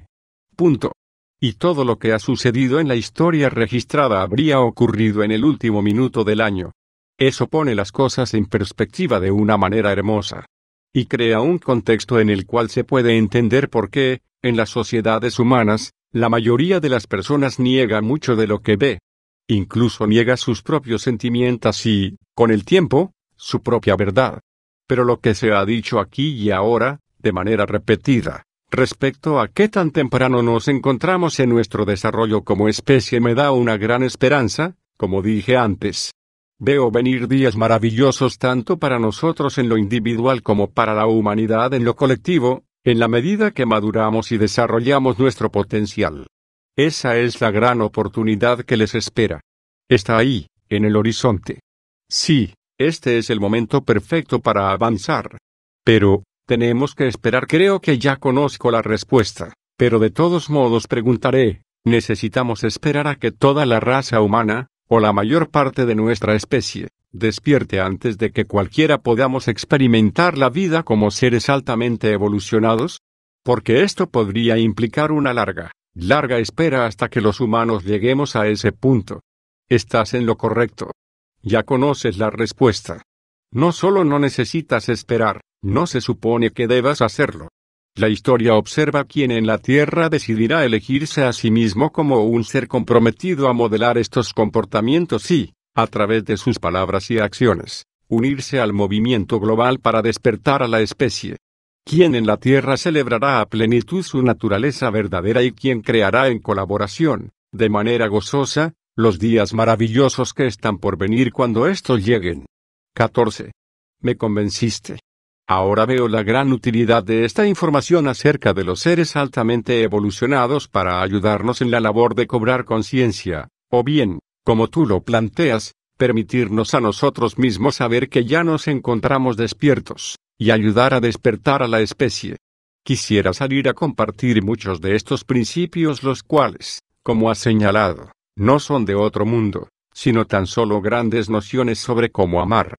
Punto. Y todo lo que ha sucedido en la historia registrada habría ocurrido en el último minuto del año. Eso pone las cosas en perspectiva de una manera hermosa. Y crea un contexto en el cual se puede entender por qué, en las sociedades humanas, la mayoría de las personas niega mucho de lo que ve. Incluso niega sus propios sentimientos y, con el tiempo, su propia verdad. Pero lo que se ha dicho aquí y ahora, de manera repetida, Respecto a qué tan temprano nos encontramos en nuestro desarrollo como especie me da una gran esperanza, como dije antes. Veo venir días maravillosos tanto para nosotros en lo individual como para la humanidad en lo colectivo, en la medida que maduramos y desarrollamos nuestro potencial. Esa es la gran oportunidad que les espera. Está ahí, en el horizonte. Sí, este es el momento perfecto para avanzar. Pero, tenemos que esperar. Creo que ya conozco la respuesta, pero de todos modos preguntaré, necesitamos esperar a que toda la raza humana, o la mayor parte de nuestra especie, despierte antes de que cualquiera podamos experimentar la vida como seres altamente evolucionados? Porque esto podría implicar una larga, larga espera hasta que los humanos lleguemos a ese punto. Estás en lo correcto. Ya conoces la respuesta. No solo no necesitas esperar, no se supone que debas hacerlo. La historia observa quien en la Tierra decidirá elegirse a sí mismo como un ser comprometido a modelar estos comportamientos y, a través de sus palabras y acciones, unirse al movimiento global para despertar a la especie. Quien en la Tierra celebrará a plenitud su naturaleza verdadera y quien creará en colaboración, de manera gozosa, los días maravillosos que están por venir cuando estos lleguen. 14. Me convenciste. Ahora veo la gran utilidad de esta información acerca de los seres altamente evolucionados para ayudarnos en la labor de cobrar conciencia, o bien, como tú lo planteas, permitirnos a nosotros mismos saber que ya nos encontramos despiertos, y ayudar a despertar a la especie. Quisiera salir a compartir muchos de estos principios los cuales, como has señalado, no son de otro mundo, sino tan solo grandes nociones sobre cómo amar,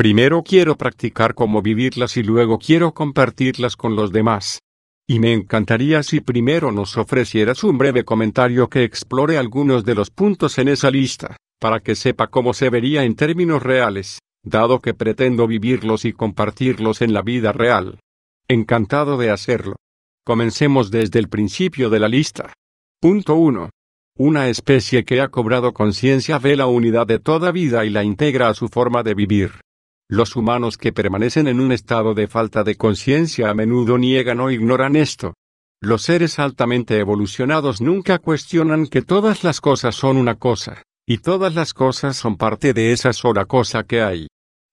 Primero quiero practicar cómo vivirlas y luego quiero compartirlas con los demás. Y me encantaría si primero nos ofrecieras un breve comentario que explore algunos de los puntos en esa lista, para que sepa cómo se vería en términos reales, dado que pretendo vivirlos y compartirlos en la vida real. Encantado de hacerlo. Comencemos desde el principio de la lista. Punto 1. Una especie que ha cobrado conciencia ve la unidad de toda vida y la integra a su forma de vivir. Los humanos que permanecen en un estado de falta de conciencia a menudo niegan o ignoran esto. Los seres altamente evolucionados nunca cuestionan que todas las cosas son una cosa, y todas las cosas son parte de esa sola cosa que hay.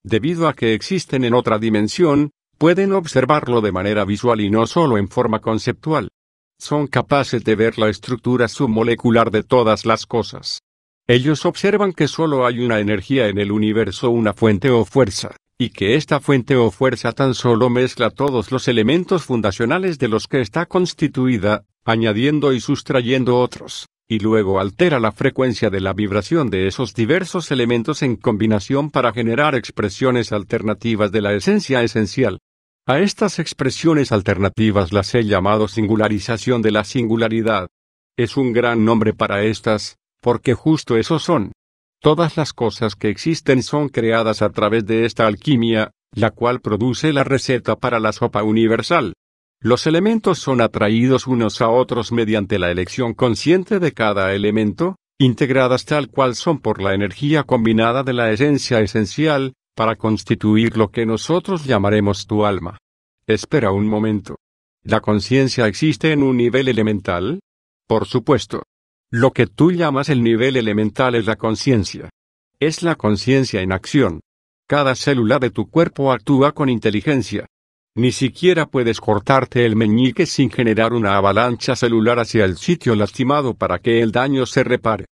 Debido a que existen en otra dimensión, pueden observarlo de manera visual y no solo en forma conceptual. Son capaces de ver la estructura submolecular de todas las cosas. Ellos observan que solo hay una energía en el universo, una fuente o fuerza, y que esta fuente o fuerza tan solo mezcla todos los elementos fundacionales de los que está constituida, añadiendo y sustrayendo otros, y luego altera la frecuencia de la vibración de esos diversos elementos en combinación para generar expresiones alternativas de la esencia esencial. A estas expresiones alternativas las he llamado singularización de la singularidad. Es un gran nombre para estas, porque justo eso son. Todas las cosas que existen son creadas a través de esta alquimia, la cual produce la receta para la sopa universal. Los elementos son atraídos unos a otros mediante la elección consciente de cada elemento, integradas tal cual son por la energía combinada de la esencia esencial, para constituir lo que nosotros llamaremos tu alma. Espera un momento. ¿La conciencia existe en un nivel elemental? Por supuesto. Lo que tú llamas el nivel elemental es la conciencia. Es la conciencia en acción. Cada célula de tu cuerpo actúa con inteligencia. Ni siquiera puedes cortarte el meñique sin generar una avalancha celular hacia el sitio lastimado para que el daño se repare.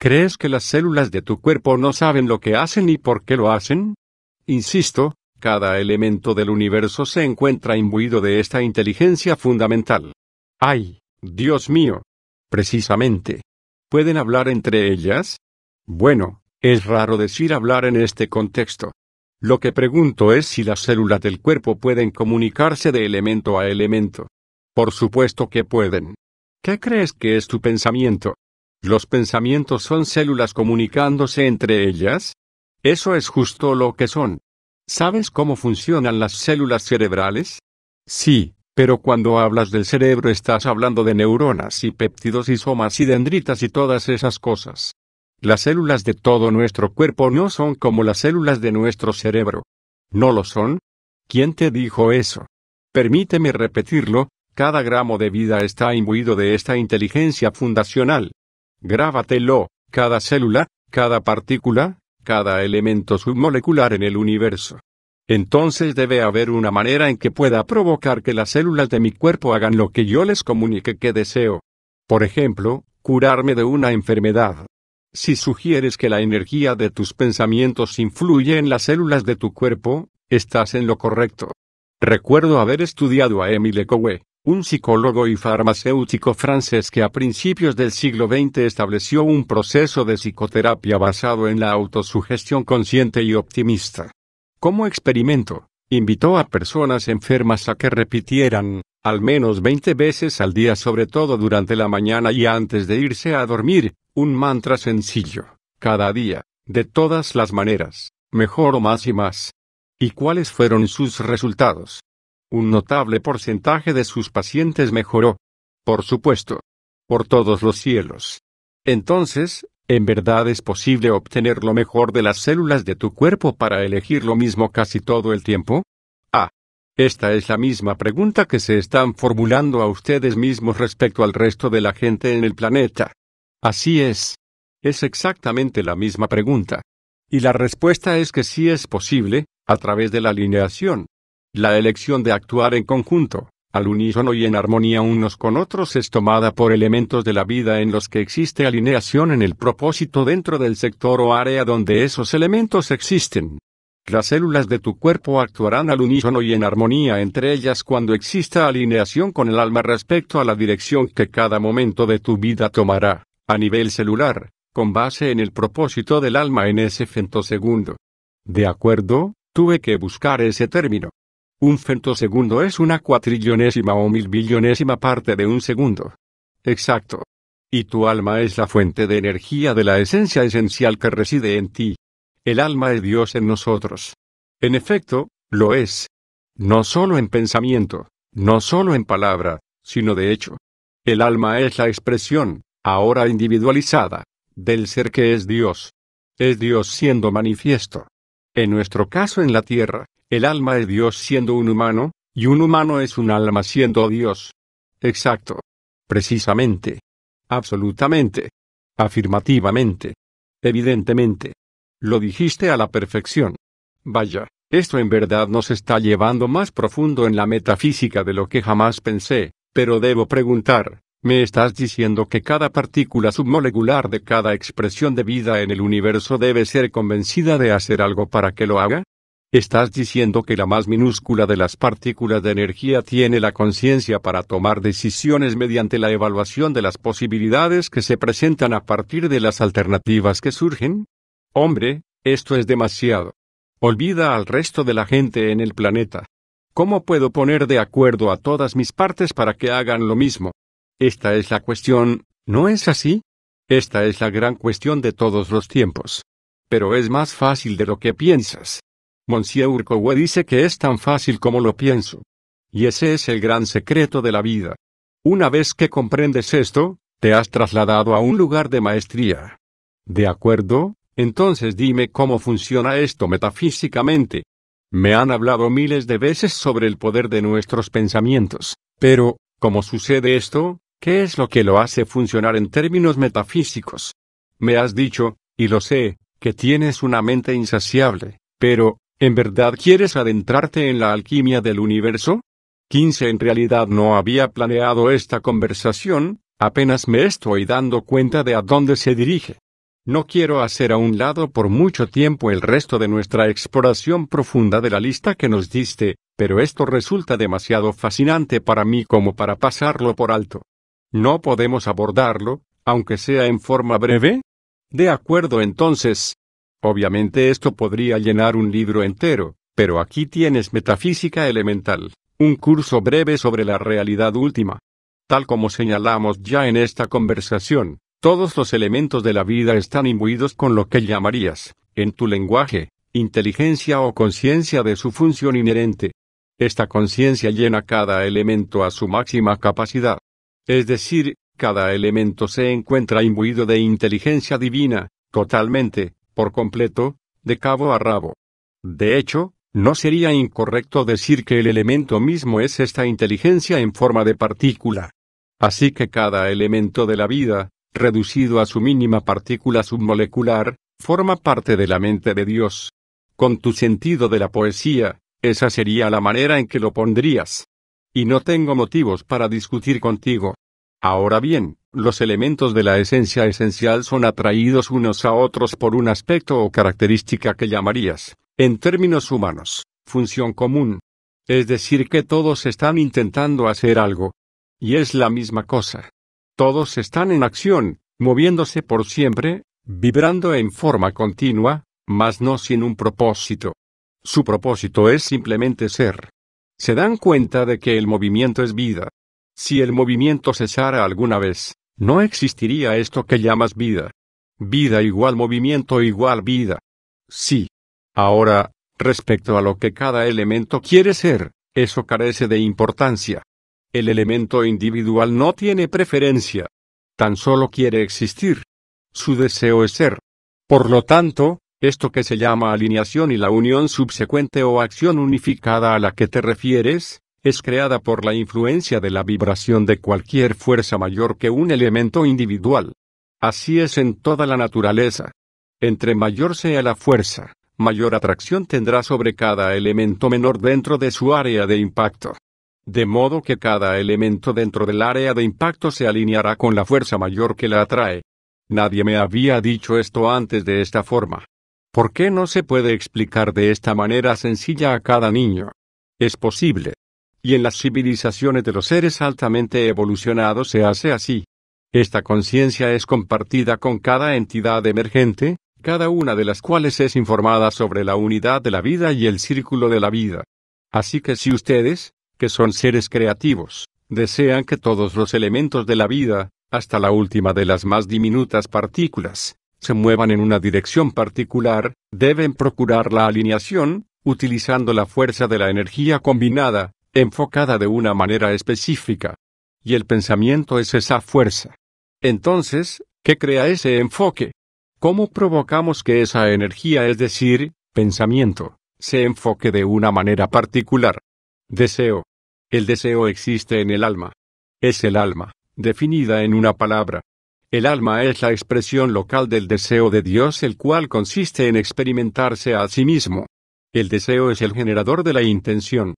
¿Crees que las células de tu cuerpo no saben lo que hacen y por qué lo hacen? Insisto, cada elemento del universo se encuentra imbuido de esta inteligencia fundamental. ¡Ay, Dios mío! precisamente. ¿Pueden hablar entre ellas? Bueno, es raro decir hablar en este contexto. Lo que pregunto es si las células del cuerpo pueden comunicarse de elemento a elemento. Por supuesto que pueden. ¿Qué crees que es tu pensamiento? ¿Los pensamientos son células comunicándose entre ellas? Eso es justo lo que son. ¿Sabes cómo funcionan las células cerebrales? Sí, pero cuando hablas del cerebro estás hablando de neuronas y péptidos y somas y dendritas y todas esas cosas. Las células de todo nuestro cuerpo no son como las células de nuestro cerebro. ¿No lo son? ¿Quién te dijo eso? Permíteme repetirlo, cada gramo de vida está imbuido de esta inteligencia fundacional. Grábatelo, cada célula, cada partícula, cada elemento submolecular en el universo, entonces debe haber una manera en que pueda provocar que las células de mi cuerpo hagan lo que yo les comunique que deseo. Por ejemplo, curarme de una enfermedad. Si sugieres que la energía de tus pensamientos influye en las células de tu cuerpo, estás en lo correcto. Recuerdo haber estudiado a Émile Coué, un psicólogo y farmacéutico francés que a principios del siglo XX estableció un proceso de psicoterapia basado en la autosugestión consciente y optimista. Como experimento, invitó a personas enfermas a que repitieran, al menos 20 veces al día, sobre todo durante la mañana y antes de irse a dormir, un mantra sencillo, cada día, de todas las maneras, mejor o más y más. ¿Y cuáles fueron sus resultados? Un notable porcentaje de sus pacientes mejoró. Por supuesto. Por todos los cielos. Entonces, en verdad es posible obtener lo mejor de las células de tu cuerpo para elegir lo mismo casi todo el tiempo? Ah. Esta es la misma pregunta que se están formulando a ustedes mismos respecto al resto de la gente en el planeta. Así es. Es exactamente la misma pregunta. Y la respuesta es que sí es posible, a través de la alineación. La elección de actuar en conjunto al unísono y en armonía unos con otros es tomada por elementos de la vida en los que existe alineación en el propósito dentro del sector o área donde esos elementos existen. Las células de tu cuerpo actuarán al unísono y en armonía entre ellas cuando exista alineación con el alma respecto a la dirección que cada momento de tu vida tomará, a nivel celular, con base en el propósito del alma en ese femtosegundo. De acuerdo, tuve que buscar ese término. Un centosegundo es una cuatrillonésima o milbillonésima parte de un segundo. Exacto. Y tu alma es la fuente de energía de la esencia esencial que reside en ti. El alma es Dios en nosotros. En efecto, lo es. No solo en pensamiento, no solo en palabra, sino de hecho. El alma es la expresión, ahora individualizada, del ser que es Dios. Es Dios siendo manifiesto. En nuestro caso en la tierra, el alma de Dios siendo un humano, y un humano es un alma siendo Dios. Exacto. Precisamente. Absolutamente. Afirmativamente. Evidentemente. Lo dijiste a la perfección. Vaya, esto en verdad nos está llevando más profundo en la metafísica de lo que jamás pensé, pero debo preguntar, me estás diciendo que cada partícula submolecular de cada expresión de vida en el universo debe ser convencida de hacer algo para que lo haga? ¿Estás diciendo que la más minúscula de las partículas de energía tiene la conciencia para tomar decisiones mediante la evaluación de las posibilidades que se presentan a partir de las alternativas que surgen? Hombre, esto es demasiado. Olvida al resto de la gente en el planeta. ¿Cómo puedo poner de acuerdo a todas mis partes para que hagan lo mismo? Esta es la cuestión, ¿no es así? Esta es la gran cuestión de todos los tiempos. Pero es más fácil de lo que piensas. Monsieur Urcowe dice que es tan fácil como lo pienso. Y ese es el gran secreto de la vida. Una vez que comprendes esto, te has trasladado a un lugar de maestría. ¿De acuerdo? Entonces dime cómo funciona esto metafísicamente. Me han hablado miles de veces sobre el poder de nuestros pensamientos, pero, ¿cómo sucede esto? ¿Qué es lo que lo hace funcionar en términos metafísicos? Me has dicho, y lo sé, que tienes una mente insaciable, pero, ¿en verdad quieres adentrarte en la alquimia del universo? 15 En realidad no había planeado esta conversación, apenas me estoy dando cuenta de a dónde se dirige. No quiero hacer a un lado por mucho tiempo el resto de nuestra exploración profunda de la lista que nos diste, pero esto resulta demasiado fascinante para mí como para pasarlo por alto. ¿No podemos abordarlo, aunque sea en forma breve? De acuerdo entonces. Obviamente esto podría llenar un libro entero, pero aquí tienes Metafísica Elemental, un curso breve sobre la realidad última. Tal como señalamos ya en esta conversación, todos los elementos de la vida están imbuidos con lo que llamarías, en tu lenguaje, inteligencia o conciencia de su función inherente. Esta conciencia llena cada elemento a su máxima capacidad. Es decir, cada elemento se encuentra imbuido de inteligencia divina, totalmente, por completo, de cabo a rabo. De hecho, no sería incorrecto decir que el elemento mismo es esta inteligencia en forma de partícula. Así que cada elemento de la vida, reducido a su mínima partícula submolecular, forma parte de la mente de Dios. Con tu sentido de la poesía, esa sería la manera en que lo pondrías. Y no tengo motivos para discutir contigo. Ahora bien, los elementos de la esencia esencial son atraídos unos a otros por un aspecto o característica que llamarías, en términos humanos, función común. Es decir, que todos están intentando hacer algo. Y es la misma cosa. Todos están en acción, moviéndose por siempre, vibrando en forma continua, mas no sin un propósito. Su propósito es simplemente ser se dan cuenta de que el movimiento es vida. Si el movimiento cesara alguna vez, no existiría esto que llamas vida. Vida igual movimiento igual vida. Sí. Ahora, respecto a lo que cada elemento quiere ser, eso carece de importancia. El elemento individual no tiene preferencia. Tan solo quiere existir. Su deseo es ser. Por lo tanto, esto que se llama alineación y la unión subsecuente o acción unificada a la que te refieres, es creada por la influencia de la vibración de cualquier fuerza mayor que un elemento individual. Así es en toda la naturaleza. Entre mayor sea la fuerza, mayor atracción tendrá sobre cada elemento menor dentro de su área de impacto. De modo que cada elemento dentro del área de impacto se alineará con la fuerza mayor que la atrae. Nadie me había dicho esto antes de esta forma. ¿Por qué no se puede explicar de esta manera sencilla a cada niño? Es posible. Y en las civilizaciones de los seres altamente evolucionados se hace así. Esta conciencia es compartida con cada entidad emergente, cada una de las cuales es informada sobre la unidad de la vida y el círculo de la vida. Así que si ustedes, que son seres creativos, desean que todos los elementos de la vida, hasta la última de las más diminutas partículas, se muevan en una dirección particular, deben procurar la alineación, utilizando la fuerza de la energía combinada, enfocada de una manera específica. Y el pensamiento es esa fuerza. Entonces, ¿qué crea ese enfoque? ¿Cómo provocamos que esa energía, es decir, pensamiento, se enfoque de una manera particular? Deseo. El deseo existe en el alma. Es el alma, definida en una palabra. El alma es la expresión local del deseo de Dios el cual consiste en experimentarse a sí mismo. El deseo es el generador de la intención.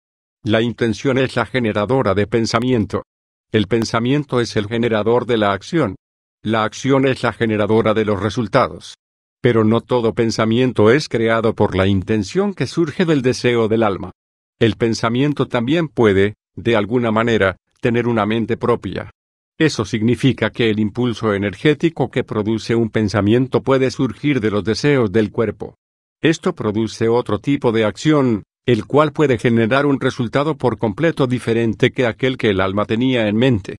La intención es la generadora de pensamiento. El pensamiento es el generador de la acción. La acción es la generadora de los resultados. Pero no todo pensamiento es creado por la intención que surge del deseo del alma. El pensamiento también puede, de alguna manera, tener una mente propia. Eso significa que el impulso energético que produce un pensamiento puede surgir de los deseos del cuerpo. Esto produce otro tipo de acción, el cual puede generar un resultado por completo diferente que aquel que el alma tenía en mente.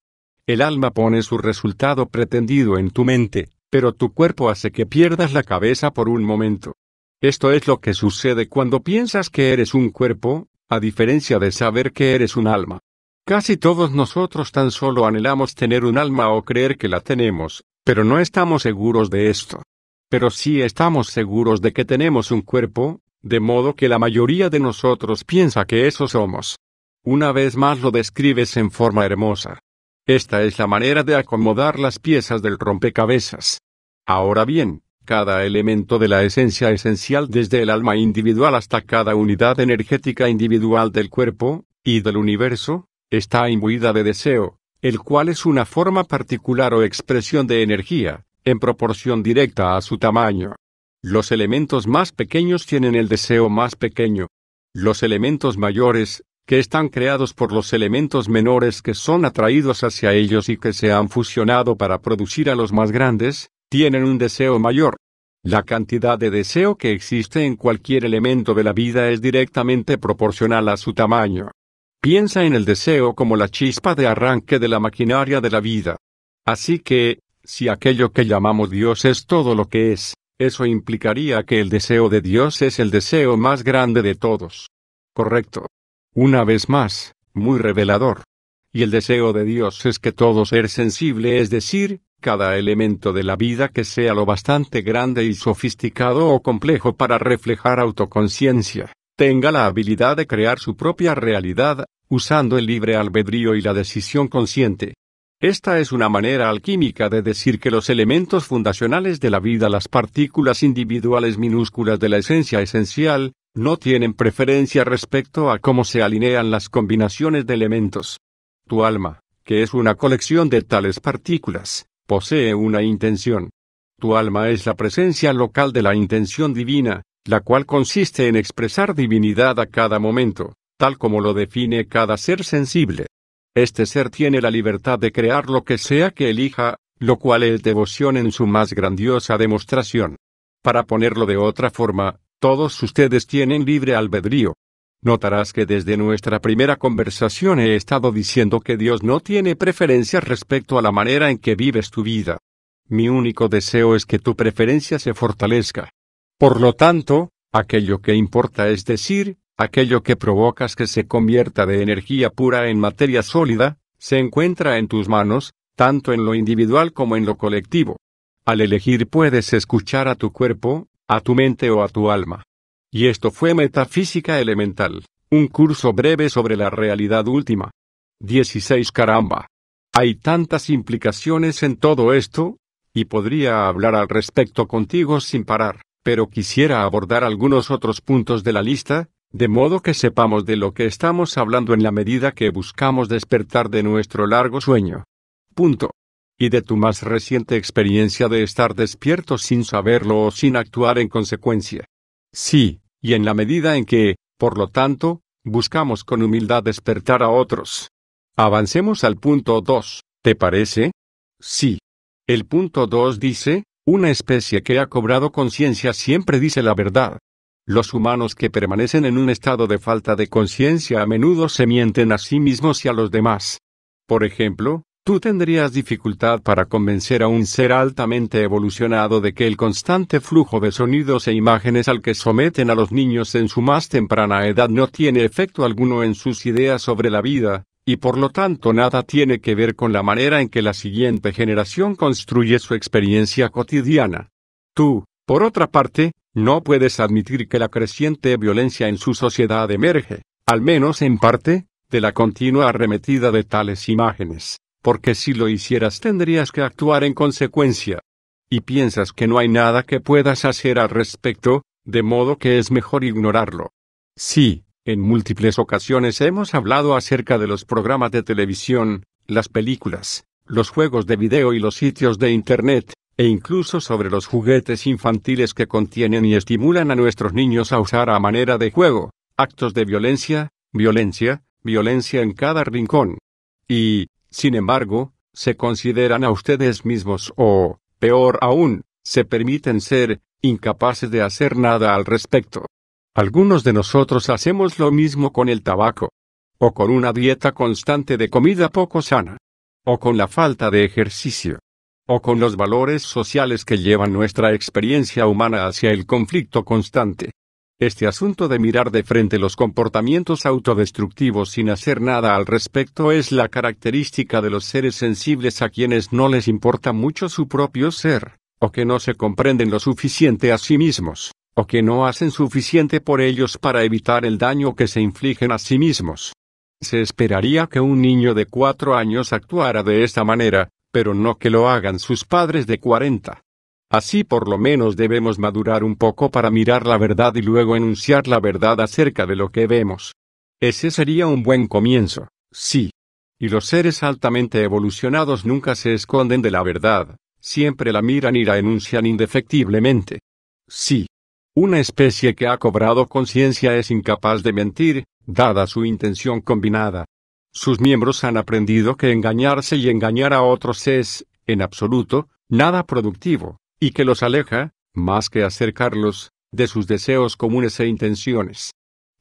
El alma pone su resultado pretendido en tu mente, pero tu cuerpo hace que pierdas la cabeza por un momento. Esto es lo que sucede cuando piensas que eres un cuerpo, a diferencia de saber que eres un alma. Casi todos nosotros tan solo anhelamos tener un alma o creer que la tenemos, pero no estamos seguros de esto. Pero sí estamos seguros de que tenemos un cuerpo, de modo que la mayoría de nosotros piensa que eso somos. Una vez más lo describes en forma hermosa. Esta es la manera de acomodar las piezas del rompecabezas. Ahora bien, cada elemento de la esencia esencial desde el alma individual hasta cada unidad energética individual del cuerpo, y del universo, Está imbuida de deseo, el cual es una forma particular o expresión de energía, en proporción directa a su tamaño. Los elementos más pequeños tienen el deseo más pequeño. Los elementos mayores, que están creados por los elementos menores que son atraídos hacia ellos y que se han fusionado para producir a los más grandes, tienen un deseo mayor. La cantidad de deseo que existe en cualquier elemento de la vida es directamente proporcional a su tamaño. Piensa en el deseo como la chispa de arranque de la maquinaria de la vida. Así que, si aquello que llamamos Dios es todo lo que es, eso implicaría que el deseo de Dios es el deseo más grande de todos. Correcto. Una vez más, muy revelador. Y el deseo de Dios es que todo ser sensible, es decir, cada elemento de la vida que sea lo bastante grande y sofisticado o complejo para reflejar autoconciencia, tenga la habilidad de crear su propia realidad, usando el libre albedrío y la decisión consciente. Esta es una manera alquímica de decir que los elementos fundacionales de la vida, las partículas individuales minúsculas de la esencia esencial, no tienen preferencia respecto a cómo se alinean las combinaciones de elementos. Tu alma, que es una colección de tales partículas, posee una intención. Tu alma es la presencia local de la intención divina, la cual consiste en expresar divinidad a cada momento tal como lo define cada ser sensible. Este ser tiene la libertad de crear lo que sea que elija, lo cual es devoción en su más grandiosa demostración. Para ponerlo de otra forma, todos ustedes tienen libre albedrío. Notarás que desde nuestra primera conversación he estado diciendo que Dios no tiene preferencias respecto a la manera en que vives tu vida. Mi único deseo es que tu preferencia se fortalezca. Por lo tanto, aquello que importa es decir, aquello que provocas que se convierta de energía pura en materia sólida, se encuentra en tus manos, tanto en lo individual como en lo colectivo. Al elegir puedes escuchar a tu cuerpo, a tu mente o a tu alma. Y esto fue Metafísica Elemental, un curso breve sobre la realidad última. 16 caramba. Hay tantas implicaciones en todo esto, y podría hablar al respecto contigo sin parar, pero quisiera abordar algunos otros puntos de la lista, de modo que sepamos de lo que estamos hablando en la medida que buscamos despertar de nuestro largo sueño. Punto. Y de tu más reciente experiencia de estar despierto sin saberlo o sin actuar en consecuencia. Sí, y en la medida en que, por lo tanto, buscamos con humildad despertar a otros. Avancemos al punto 2, ¿te parece? Sí. El punto 2 dice, una especie que ha cobrado conciencia siempre dice la verdad, los humanos que permanecen en un estado de falta de conciencia a menudo se mienten a sí mismos y a los demás. Por ejemplo, tú tendrías dificultad para convencer a un ser altamente evolucionado de que el constante flujo de sonidos e imágenes al que someten a los niños en su más temprana edad no tiene efecto alguno en sus ideas sobre la vida, y por lo tanto nada tiene que ver con la manera en que la siguiente generación construye su experiencia cotidiana. Tú, por otra parte, no puedes admitir que la creciente violencia en su sociedad emerge, al menos en parte, de la continua arremetida de tales imágenes, porque si lo hicieras tendrías que actuar en consecuencia. Y piensas que no hay nada que puedas hacer al respecto, de modo que es mejor ignorarlo. Sí, en múltiples ocasiones hemos hablado acerca de los programas de televisión, las películas, los juegos de video y los sitios de Internet, e incluso sobre los juguetes infantiles que contienen y estimulan a nuestros niños a usar a manera de juego, actos de violencia, violencia, violencia en cada rincón. Y, sin embargo, se consideran a ustedes mismos o, peor aún, se permiten ser incapaces de hacer nada al respecto. Algunos de nosotros hacemos lo mismo con el tabaco, o con una dieta constante de comida poco sana, o con la falta de ejercicio o con los valores sociales que llevan nuestra experiencia humana hacia el conflicto constante. Este asunto de mirar de frente los comportamientos autodestructivos sin hacer nada al respecto es la característica de los seres sensibles a quienes no les importa mucho su propio ser, o que no se comprenden lo suficiente a sí mismos, o que no hacen suficiente por ellos para evitar el daño que se infligen a sí mismos. Se esperaría que un niño de cuatro años actuara de esta manera, pero no que lo hagan sus padres de 40. Así por lo menos debemos madurar un poco para mirar la verdad y luego enunciar la verdad acerca de lo que vemos. Ese sería un buen comienzo, sí. Y los seres altamente evolucionados nunca se esconden de la verdad, siempre la miran y la enuncian indefectiblemente. Sí. Una especie que ha cobrado conciencia es incapaz de mentir, dada su intención combinada, sus miembros han aprendido que engañarse y engañar a otros es, en absoluto, nada productivo, y que los aleja, más que acercarlos, de sus deseos comunes e intenciones.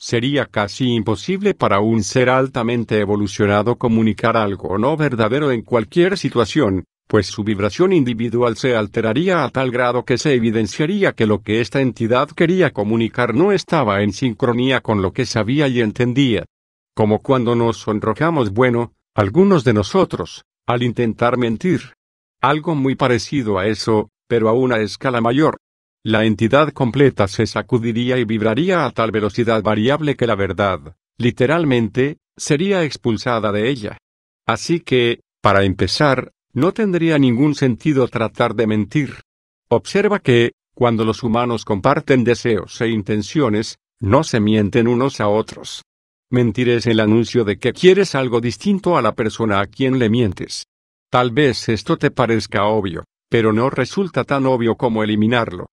Sería casi imposible para un ser altamente evolucionado comunicar algo no verdadero en cualquier situación, pues su vibración individual se alteraría a tal grado que se evidenciaría que lo que esta entidad quería comunicar no estaba en sincronía con lo que sabía y entendía como cuando nos sonrojamos, bueno, algunos de nosotros, al intentar mentir. Algo muy parecido a eso, pero a una escala mayor. La entidad completa se sacudiría y vibraría a tal velocidad variable que la verdad, literalmente, sería expulsada de ella. Así que, para empezar, no tendría ningún sentido tratar de mentir. Observa que, cuando los humanos comparten deseos e intenciones, no se mienten unos a otros. Mentir es el anuncio de que quieres algo distinto a la persona a quien le mientes. Tal vez esto te parezca obvio, pero no resulta tan obvio como eliminarlo.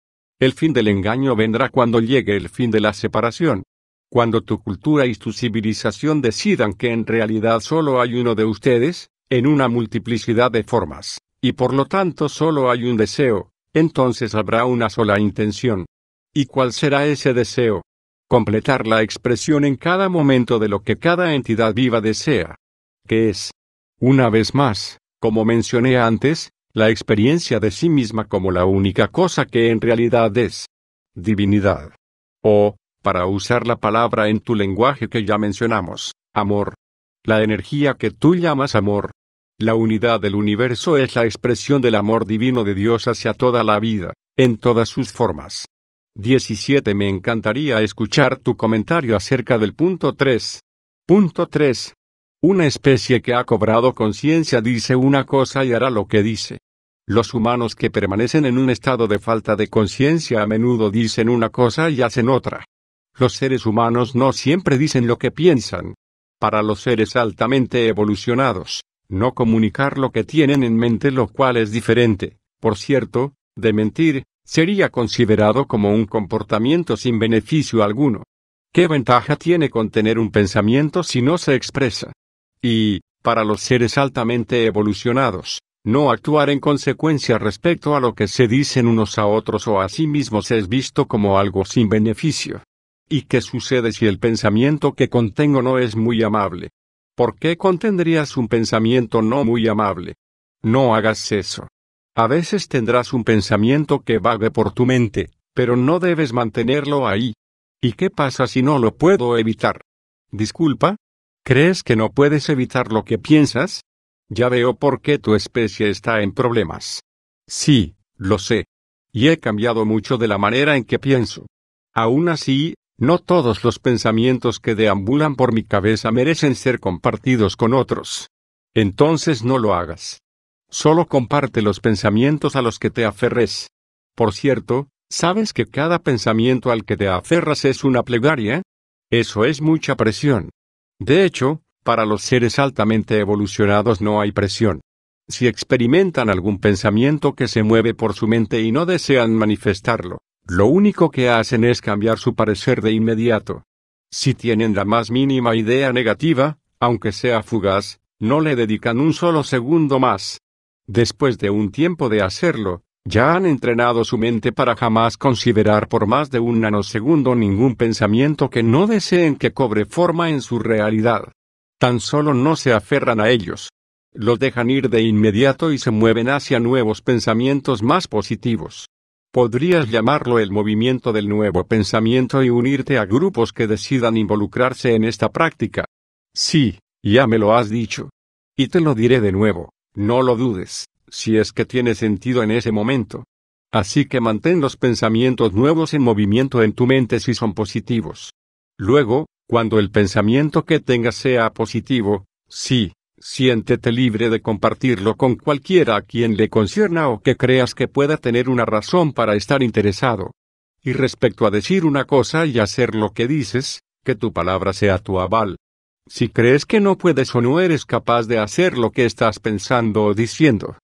El fin del engaño vendrá cuando llegue el fin de la separación. Cuando tu cultura y tu civilización decidan que en realidad solo hay uno de ustedes, en una multiplicidad de formas, y por lo tanto solo hay un deseo, entonces habrá una sola intención. ¿Y cuál será ese deseo? completar la expresión en cada momento de lo que cada entidad viva desea, que es, una vez más, como mencioné antes, la experiencia de sí misma como la única cosa que en realidad es divinidad. O, para usar la palabra en tu lenguaje que ya mencionamos, amor. La energía que tú llamas amor. La unidad del universo es la expresión del amor divino de Dios hacia toda la vida, en todas sus formas. 17. Me encantaría escuchar tu comentario acerca del punto 3. Punto 3. Una especie que ha cobrado conciencia dice una cosa y hará lo que dice. Los humanos que permanecen en un estado de falta de conciencia a menudo dicen una cosa y hacen otra. Los seres humanos no siempre dicen lo que piensan. Para los seres altamente evolucionados, no comunicar lo que tienen en mente lo cual es diferente, por cierto, de mentir, sería considerado como un comportamiento sin beneficio alguno. ¿Qué ventaja tiene contener un pensamiento si no se expresa? Y, para los seres altamente evolucionados, no actuar en consecuencia respecto a lo que se dicen unos a otros o a sí mismos es visto como algo sin beneficio. ¿Y qué sucede si el pensamiento que contengo no es muy amable? ¿Por qué contendrías un pensamiento no muy amable? No hagas eso. A veces tendrás un pensamiento que vague por tu mente, pero no debes mantenerlo ahí. ¿Y qué pasa si no lo puedo evitar? Disculpa. ¿Crees que no puedes evitar lo que piensas? Ya veo por qué tu especie está en problemas. Sí, lo sé. Y he cambiado mucho de la manera en que pienso. Aún así, no todos los pensamientos que deambulan por mi cabeza merecen ser compartidos con otros. Entonces no lo hagas. Solo comparte los pensamientos a los que te aferres. Por cierto, ¿sabes que cada pensamiento al que te aferras es una plegaria? Eso es mucha presión. De hecho, para los seres altamente evolucionados no hay presión. Si experimentan algún pensamiento que se mueve por su mente y no desean manifestarlo, lo único que hacen es cambiar su parecer de inmediato. Si tienen la más mínima idea negativa, aunque sea fugaz, no le dedican un solo segundo más. Después de un tiempo de hacerlo, ya han entrenado su mente para jamás considerar por más de un nanosegundo ningún pensamiento que no deseen que cobre forma en su realidad. Tan solo no se aferran a ellos. Los dejan ir de inmediato y se mueven hacia nuevos pensamientos más positivos. Podrías llamarlo el movimiento del nuevo pensamiento y unirte a grupos que decidan involucrarse en esta práctica. Sí, ya me lo has dicho. Y te lo diré de nuevo. No lo dudes, si es que tiene sentido en ese momento. Así que mantén los pensamientos nuevos en movimiento en tu mente si son positivos. Luego, cuando el pensamiento que tengas sea positivo, sí, siéntete libre de compartirlo con cualquiera a quien le concierna o que creas que pueda tener una razón para estar interesado. Y respecto a decir una cosa y hacer lo que dices, que tu palabra sea tu aval, si crees que no puedes o no eres capaz de hacer lo que estás pensando o diciendo.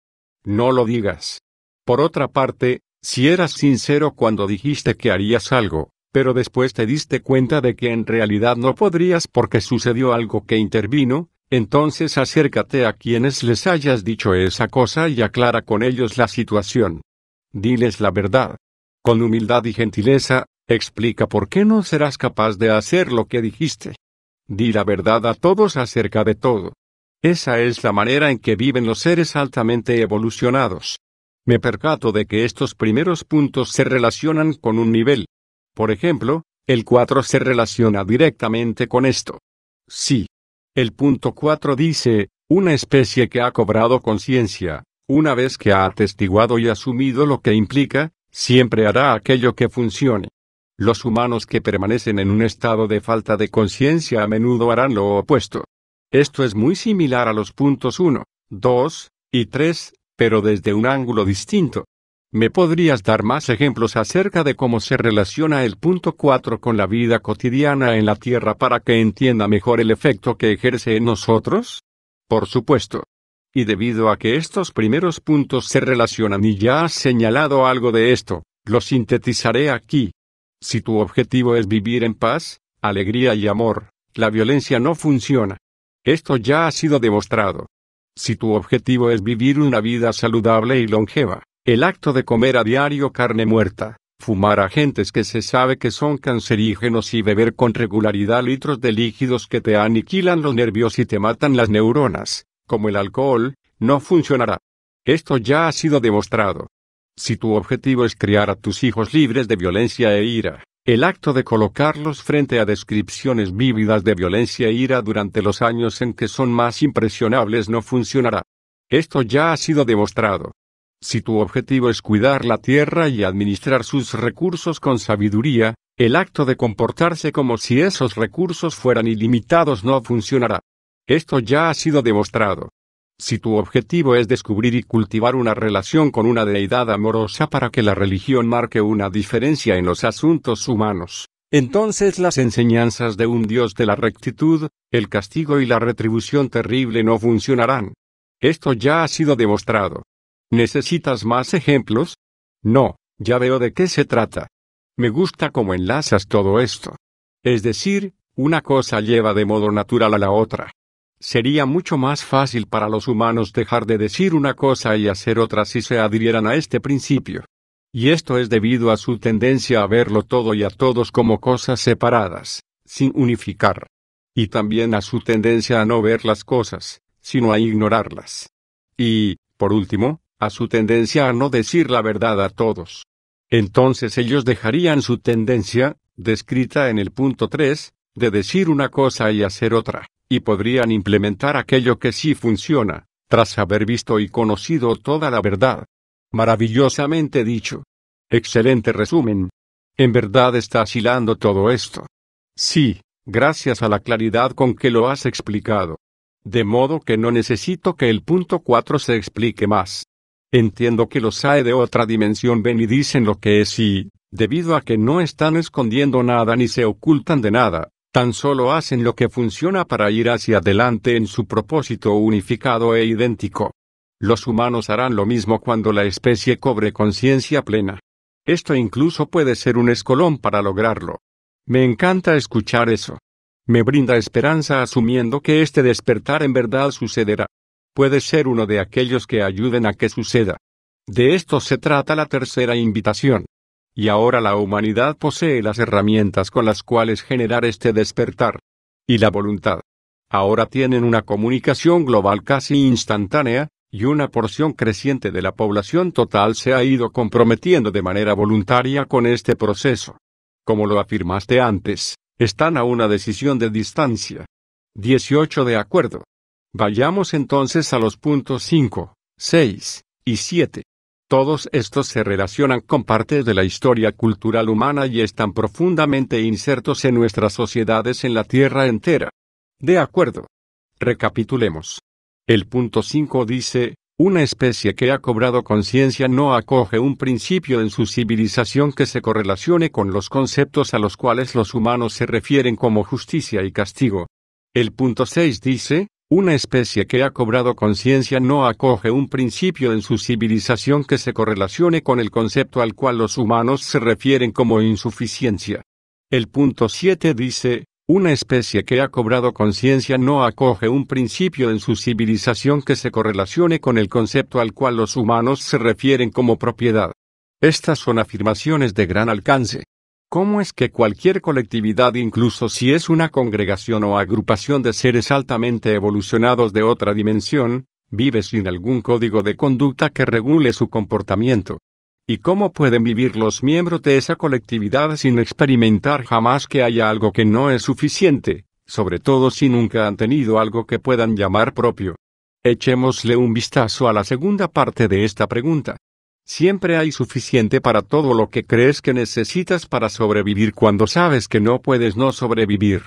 No lo digas. Por otra parte, si eras sincero cuando dijiste que harías algo, pero después te diste cuenta de que en realidad no podrías porque sucedió algo que intervino, entonces acércate a quienes les hayas dicho esa cosa y aclara con ellos la situación. Diles la verdad. Con humildad y gentileza, explica por qué no serás capaz de hacer lo que dijiste. Di la verdad a todos acerca de todo. Esa es la manera en que viven los seres altamente evolucionados. Me percato de que estos primeros puntos se relacionan con un nivel. Por ejemplo, el 4 se relaciona directamente con esto. Sí. El punto 4 dice, una especie que ha cobrado conciencia, una vez que ha atestiguado y asumido lo que implica, siempre hará aquello que funcione. Los humanos que permanecen en un estado de falta de conciencia a menudo harán lo opuesto. Esto es muy similar a los puntos 1, 2 y 3, pero desde un ángulo distinto. ¿Me podrías dar más ejemplos acerca de cómo se relaciona el punto 4 con la vida cotidiana en la Tierra para que entienda mejor el efecto que ejerce en nosotros? Por supuesto. Y debido a que estos primeros puntos se relacionan y ya has señalado algo de esto, lo sintetizaré aquí. Si tu objetivo es vivir en paz, alegría y amor, la violencia no funciona. Esto ya ha sido demostrado. Si tu objetivo es vivir una vida saludable y longeva, el acto de comer a diario carne muerta, fumar a agentes que se sabe que son cancerígenos y beber con regularidad litros de líquidos que te aniquilan los nervios y te matan las neuronas, como el alcohol, no funcionará. Esto ya ha sido demostrado. Si tu objetivo es criar a tus hijos libres de violencia e ira, el acto de colocarlos frente a descripciones vívidas de violencia e ira durante los años en que son más impresionables no funcionará. Esto ya ha sido demostrado. Si tu objetivo es cuidar la tierra y administrar sus recursos con sabiduría, el acto de comportarse como si esos recursos fueran ilimitados no funcionará. Esto ya ha sido demostrado. Si tu objetivo es descubrir y cultivar una relación con una deidad amorosa para que la religión marque una diferencia en los asuntos humanos, entonces las enseñanzas de un Dios de la rectitud, el castigo y la retribución terrible no funcionarán. Esto ya ha sido demostrado. ¿Necesitas más ejemplos? No, ya veo de qué se trata. Me gusta cómo enlazas todo esto. Es decir, una cosa lleva de modo natural a la otra sería mucho más fácil para los humanos dejar de decir una cosa y hacer otra si se adhirieran a este principio. Y esto es debido a su tendencia a verlo todo y a todos como cosas separadas, sin unificar. Y también a su tendencia a no ver las cosas, sino a ignorarlas. Y, por último, a su tendencia a no decir la verdad a todos. Entonces ellos dejarían su tendencia, descrita en el punto 3, de decir una cosa y hacer otra y podrían implementar aquello que sí funciona, tras haber visto y conocido toda la verdad. Maravillosamente dicho. Excelente resumen. En verdad está hilando todo esto. Sí, gracias a la claridad con que lo has explicado. De modo que no necesito que el punto 4 se explique más. Entiendo que los A.E. de otra dimensión ven y dicen lo que es y, debido a que no están escondiendo nada ni se ocultan de nada, tan solo hacen lo que funciona para ir hacia adelante en su propósito unificado e idéntico. Los humanos harán lo mismo cuando la especie cobre conciencia plena. Esto incluso puede ser un escolón para lograrlo. Me encanta escuchar eso. Me brinda esperanza asumiendo que este despertar en verdad sucederá. Puede ser uno de aquellos que ayuden a que suceda. De esto se trata la tercera invitación. Y ahora la humanidad posee las herramientas con las cuales generar este despertar. Y la voluntad. Ahora tienen una comunicación global casi instantánea, y una porción creciente de la población total se ha ido comprometiendo de manera voluntaria con este proceso. Como lo afirmaste antes, están a una decisión de distancia. 18 de acuerdo. Vayamos entonces a los puntos 5, 6 y 7. Todos estos se relacionan con partes de la historia cultural humana y están profundamente insertos en nuestras sociedades en la Tierra entera. De acuerdo. Recapitulemos. El punto 5 dice, una especie que ha cobrado conciencia no acoge un principio en su civilización que se correlacione con los conceptos a los cuales los humanos se refieren como justicia y castigo. El punto 6 dice, una especie que ha cobrado conciencia no acoge un principio en su civilización que se correlacione con el concepto al cual los humanos se refieren como insuficiencia. El punto 7 dice, una especie que ha cobrado conciencia no acoge un principio en su civilización que se correlacione con el concepto al cual los humanos se refieren como propiedad. Estas son afirmaciones de gran alcance. ¿Cómo es que cualquier colectividad, incluso si es una congregación o agrupación de seres altamente evolucionados de otra dimensión, vive sin algún código de conducta que regule su comportamiento? ¿Y cómo pueden vivir los miembros de esa colectividad sin experimentar jamás que haya algo que no es suficiente, sobre todo si nunca han tenido algo que puedan llamar propio? Echémosle un vistazo a la segunda parte de esta pregunta. Siempre hay suficiente para todo lo que crees que necesitas para sobrevivir cuando sabes que no puedes no sobrevivir.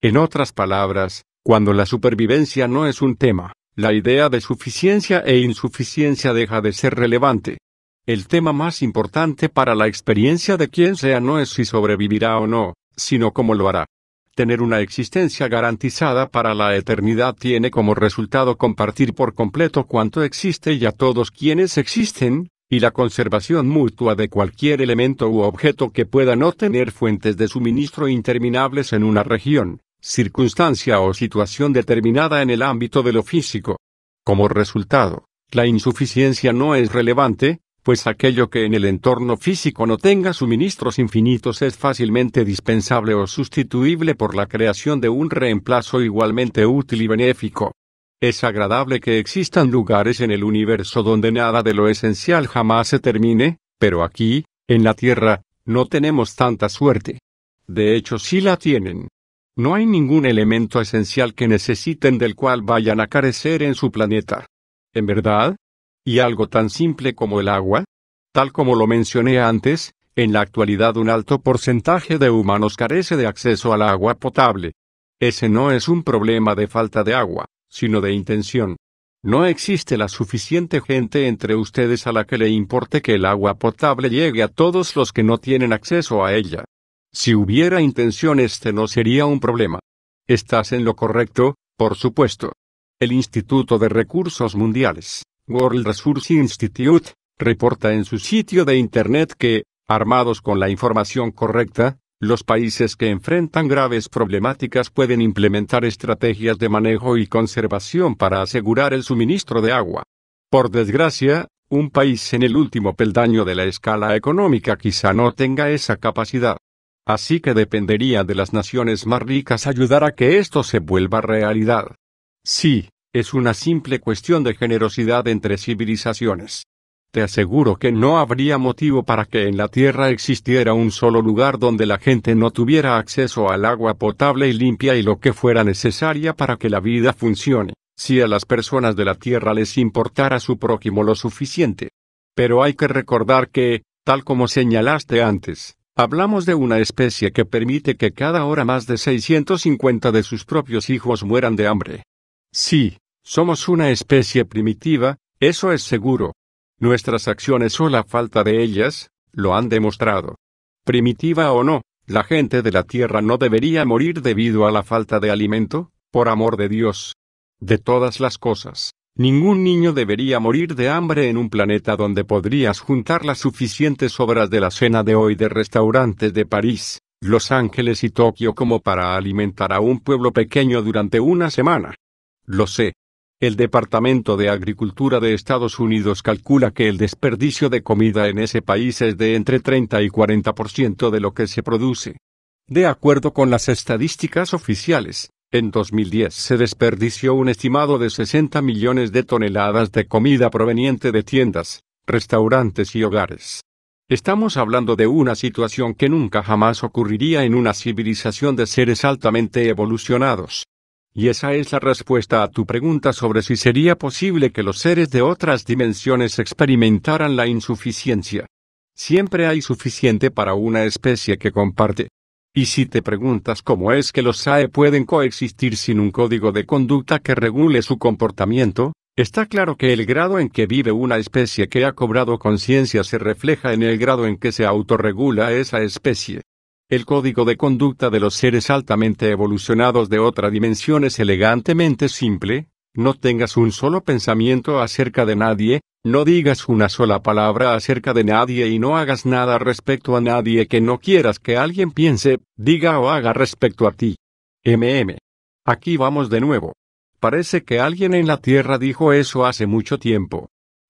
En otras palabras, cuando la supervivencia no es un tema, la idea de suficiencia e insuficiencia deja de ser relevante. El tema más importante para la experiencia de quien sea no es si sobrevivirá o no, sino cómo lo hará. Tener una existencia garantizada para la eternidad tiene como resultado compartir por completo cuanto existe y a todos quienes existen, y la conservación mutua de cualquier elemento u objeto que pueda no tener fuentes de suministro interminables en una región, circunstancia o situación determinada en el ámbito de lo físico. Como resultado, la insuficiencia no es relevante, pues aquello que en el entorno físico no tenga suministros infinitos es fácilmente dispensable o sustituible por la creación de un reemplazo igualmente útil y benéfico. Es agradable que existan lugares en el universo donde nada de lo esencial jamás se termine, pero aquí, en la Tierra, no tenemos tanta suerte. De hecho, sí la tienen. No hay ningún elemento esencial que necesiten del cual vayan a carecer en su planeta. ¿En verdad? ¿Y algo tan simple como el agua? Tal como lo mencioné antes, en la actualidad un alto porcentaje de humanos carece de acceso al agua potable. Ese no es un problema de falta de agua sino de intención. No existe la suficiente gente entre ustedes a la que le importe que el agua potable llegue a todos los que no tienen acceso a ella. Si hubiera intención este no sería un problema. Estás en lo correcto, por supuesto. El Instituto de Recursos Mundiales, World Resource Institute, reporta en su sitio de Internet que, armados con la información correcta, los países que enfrentan graves problemáticas pueden implementar estrategias de manejo y conservación para asegurar el suministro de agua. Por desgracia, un país en el último peldaño de la escala económica quizá no tenga esa capacidad. Así que dependería de las naciones más ricas ayudar a que esto se vuelva realidad. Sí, es una simple cuestión de generosidad entre civilizaciones. Te aseguro que no habría motivo para que en la Tierra existiera un solo lugar donde la gente no tuviera acceso al agua potable y limpia y lo que fuera necesaria para que la vida funcione, si a las personas de la Tierra les importara su prójimo lo suficiente. Pero hay que recordar que, tal como señalaste antes, Hablamos de una especie que permite que cada hora más de 650 de sus propios hijos mueran de hambre. Sí, somos una especie primitiva, eso es seguro, Nuestras acciones o la falta de ellas, lo han demostrado. Primitiva o no, la gente de la tierra no debería morir debido a la falta de alimento, por amor de Dios. De todas las cosas, ningún niño debería morir de hambre en un planeta donde podrías juntar las suficientes obras de la cena de hoy de restaurantes de París, Los Ángeles y Tokio como para alimentar a un pueblo pequeño durante una semana. Lo sé, el Departamento de Agricultura de Estados Unidos calcula que el desperdicio de comida en ese país es de entre 30 y 40% de lo que se produce. De acuerdo con las estadísticas oficiales, en 2010 se desperdició un estimado de 60 millones de toneladas de comida proveniente de tiendas, restaurantes y hogares. Estamos hablando de una situación que nunca jamás ocurriría en una civilización de seres altamente evolucionados. Y esa es la respuesta a tu pregunta sobre si sería posible que los seres de otras dimensiones experimentaran la insuficiencia. Siempre hay suficiente para una especie que comparte. Y si te preguntas cómo es que los SAE pueden coexistir sin un código de conducta que regule su comportamiento, está claro que el grado en que vive una especie que ha cobrado conciencia se refleja en el grado en que se autorregula esa especie. El código de conducta de los seres altamente evolucionados de otra dimensión es elegantemente simple, no tengas un solo pensamiento acerca de nadie, no digas una sola palabra acerca de nadie y no hagas nada respecto a nadie que no quieras que alguien piense, diga o haga respecto a ti. MM. Aquí vamos de nuevo. Parece que alguien en la Tierra dijo eso hace mucho tiempo.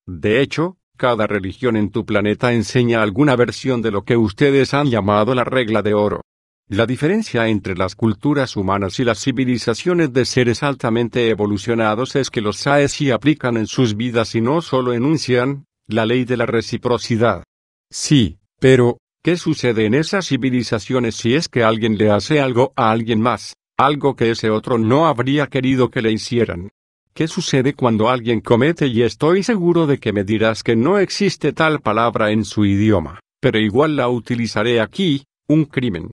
De hecho, cada religión en tu planeta enseña alguna versión de lo que ustedes han llamado la regla de oro. La diferencia entre las culturas humanas y las civilizaciones de seres altamente evolucionados es que los y aplican en sus vidas y no solo enuncian, la ley de la reciprocidad. Sí, pero, ¿qué sucede en esas civilizaciones si es que alguien le hace algo a alguien más, algo que ese otro no habría querido que le hicieran? ¿Qué sucede cuando alguien comete y estoy seguro de que me dirás que no existe tal palabra en su idioma, pero igual la utilizaré aquí, un crimen?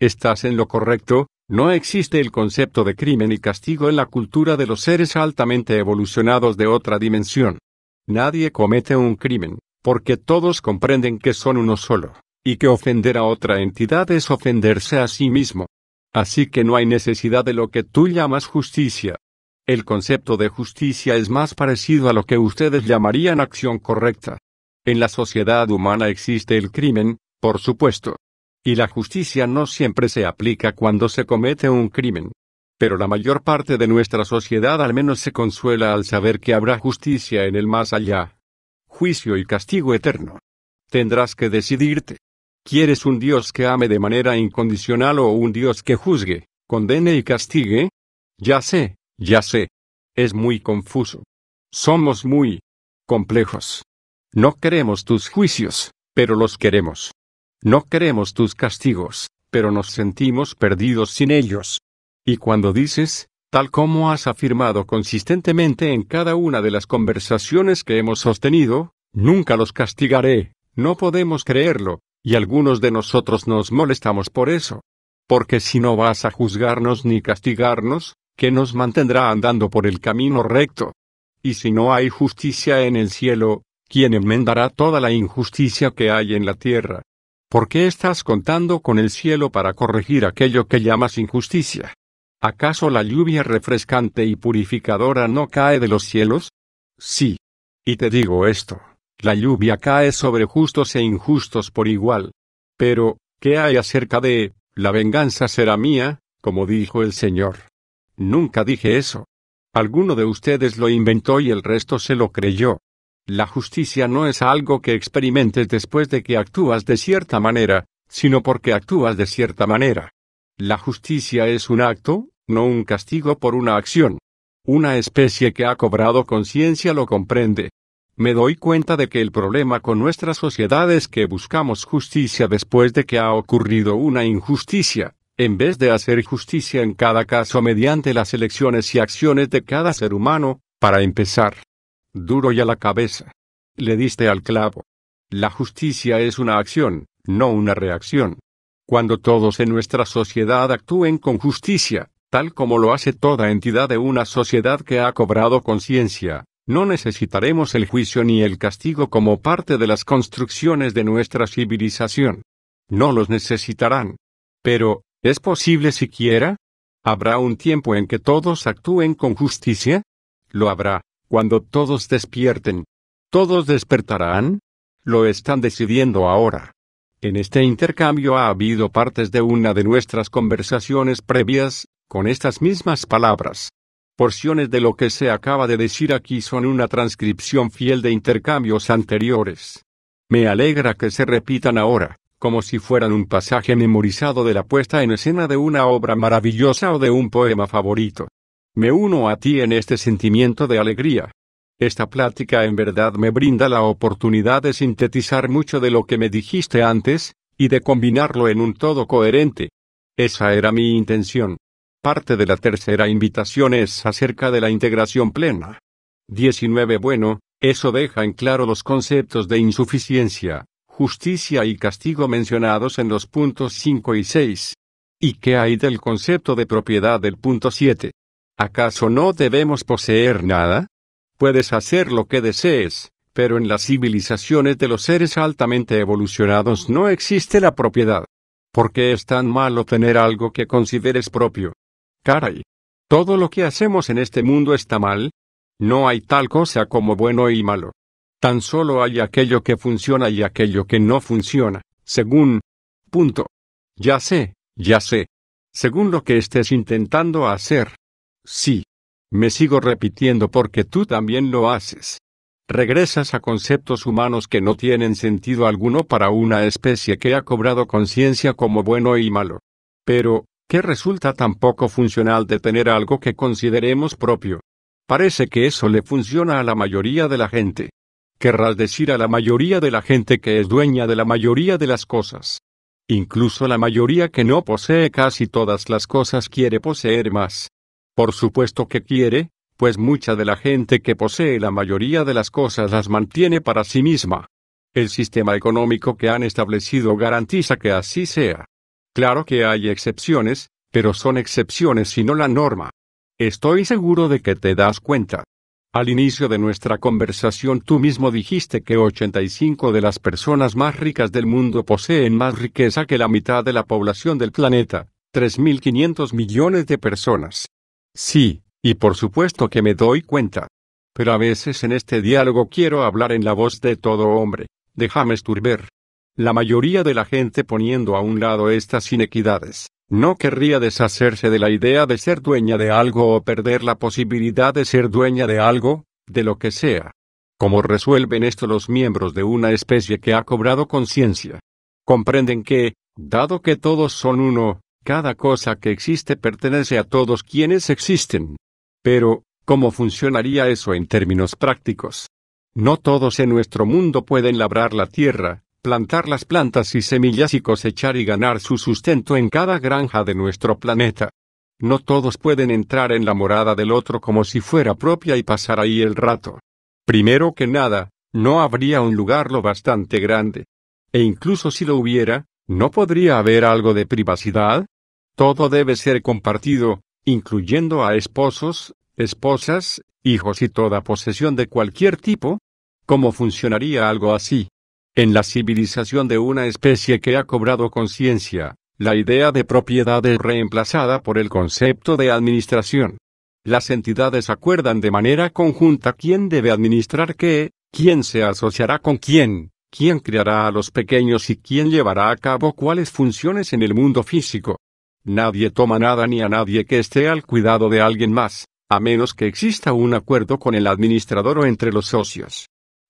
Estás en lo correcto, no existe el concepto de crimen y castigo en la cultura de los seres altamente evolucionados de otra dimensión. Nadie comete un crimen, porque todos comprenden que son uno solo, y que ofender a otra entidad es ofenderse a sí mismo. Así que no hay necesidad de lo que tú llamas justicia, el concepto de justicia es más parecido a lo que ustedes llamarían acción correcta. En la sociedad humana existe el crimen, por supuesto. Y la justicia no siempre se aplica cuando se comete un crimen. Pero la mayor parte de nuestra sociedad al menos se consuela al saber que habrá justicia en el más allá. Juicio y castigo eterno. Tendrás que decidirte. ¿Quieres un Dios que ame de manera incondicional o un Dios que juzgue, condene y castigue? Ya sé, ya sé. Es muy confuso. Somos muy complejos. No queremos tus juicios, pero los queremos. No queremos tus castigos, pero nos sentimos perdidos sin ellos. Y cuando dices, tal como has afirmado consistentemente en cada una de las conversaciones que hemos sostenido, nunca los castigaré, no podemos creerlo, y algunos de nosotros nos molestamos por eso. Porque si no vas a juzgarnos ni castigarnos, que nos mantendrá andando por el camino recto. Y si no hay justicia en el cielo, ¿quién enmendará toda la injusticia que hay en la tierra? ¿Por qué estás contando con el cielo para corregir aquello que llamas injusticia? ¿Acaso la lluvia refrescante y purificadora no cae de los cielos? Sí. Y te digo esto, la lluvia cae sobre justos e injustos por igual. Pero, ¿qué hay acerca de, la venganza será mía, como dijo el Señor? Nunca dije eso. Alguno de ustedes lo inventó y el resto se lo creyó. La justicia no es algo que experimentes después de que actúas de cierta manera, sino porque actúas de cierta manera. La justicia es un acto, no un castigo por una acción. Una especie que ha cobrado conciencia lo comprende. Me doy cuenta de que el problema con nuestra sociedad es que buscamos justicia después de que ha ocurrido una injusticia en vez de hacer justicia en cada caso mediante las elecciones y acciones de cada ser humano, para empezar. Duro y a la cabeza. Le diste al clavo. La justicia es una acción, no una reacción. Cuando todos en nuestra sociedad actúen con justicia, tal como lo hace toda entidad de una sociedad que ha cobrado conciencia, no necesitaremos el juicio ni el castigo como parte de las construcciones de nuestra civilización. No los necesitarán. Pero, ¿Es posible siquiera? ¿Habrá un tiempo en que todos actúen con justicia? Lo habrá, cuando todos despierten. ¿Todos despertarán? Lo están decidiendo ahora. En este intercambio ha habido partes de una de nuestras conversaciones previas, con estas mismas palabras. Porciones de lo que se acaba de decir aquí son una transcripción fiel de intercambios anteriores. Me alegra que se repitan ahora como si fueran un pasaje memorizado de la puesta en escena de una obra maravillosa o de un poema favorito. Me uno a ti en este sentimiento de alegría. Esta plática en verdad me brinda la oportunidad de sintetizar mucho de lo que me dijiste antes, y de combinarlo en un todo coherente. Esa era mi intención. Parte de la tercera invitación es acerca de la integración plena. 19. Bueno, eso deja en claro los conceptos de insuficiencia, justicia y castigo mencionados en los puntos 5 y 6. ¿Y qué hay del concepto de propiedad del punto 7? ¿Acaso no debemos poseer nada? Puedes hacer lo que desees, pero en las civilizaciones de los seres altamente evolucionados no existe la propiedad. ¿Por qué es tan malo tener algo que consideres propio? Caray. ¿Todo lo que hacemos en este mundo está mal? No hay tal cosa como bueno y malo. Tan solo hay aquello que funciona y aquello que no funciona, según... Punto. Ya sé, ya sé. Según lo que estés intentando hacer. Sí. Me sigo repitiendo porque tú también lo haces. Regresas a conceptos humanos que no tienen sentido alguno para una especie que ha cobrado conciencia como bueno y malo. Pero, ¿qué resulta tan poco funcional de tener algo que consideremos propio? Parece que eso le funciona a la mayoría de la gente querrás decir a la mayoría de la gente que es dueña de la mayoría de las cosas. Incluso la mayoría que no posee casi todas las cosas quiere poseer más. Por supuesto que quiere, pues mucha de la gente que posee la mayoría de las cosas las mantiene para sí misma. El sistema económico que han establecido garantiza que así sea. Claro que hay excepciones, pero son excepciones y no la norma. Estoy seguro de que te das cuenta. Al inicio de nuestra conversación tú mismo dijiste que 85 de las personas más ricas del mundo poseen más riqueza que la mitad de la población del planeta, 3.500 millones de personas. Sí, y por supuesto que me doy cuenta. Pero a veces en este diálogo quiero hablar en la voz de todo hombre, Déjame esturber. La mayoría de la gente poniendo a un lado estas inequidades, no querría deshacerse de la idea de ser dueña de algo o perder la posibilidad de ser dueña de algo, de lo que sea. ¿Cómo resuelven esto los miembros de una especie que ha cobrado conciencia? Comprenden que, dado que todos son uno, cada cosa que existe pertenece a todos quienes existen. Pero, ¿cómo funcionaría eso en términos prácticos? No todos en nuestro mundo pueden labrar la tierra, plantar las plantas y semillas y cosechar y ganar su sustento en cada granja de nuestro planeta. No todos pueden entrar en la morada del otro como si fuera propia y pasar ahí el rato. Primero que nada, no habría un lugar lo bastante grande. E incluso si lo hubiera, ¿no podría haber algo de privacidad? Todo debe ser compartido, incluyendo a esposos, esposas, hijos y toda posesión de cualquier tipo. ¿Cómo funcionaría algo así? En la civilización de una especie que ha cobrado conciencia, la idea de propiedad es reemplazada por el concepto de administración. Las entidades acuerdan de manera conjunta quién debe administrar qué, quién se asociará con quién, quién criará a los pequeños y quién llevará a cabo cuáles funciones en el mundo físico. Nadie toma nada ni a nadie que esté al cuidado de alguien más, a menos que exista un acuerdo con el administrador o entre los socios.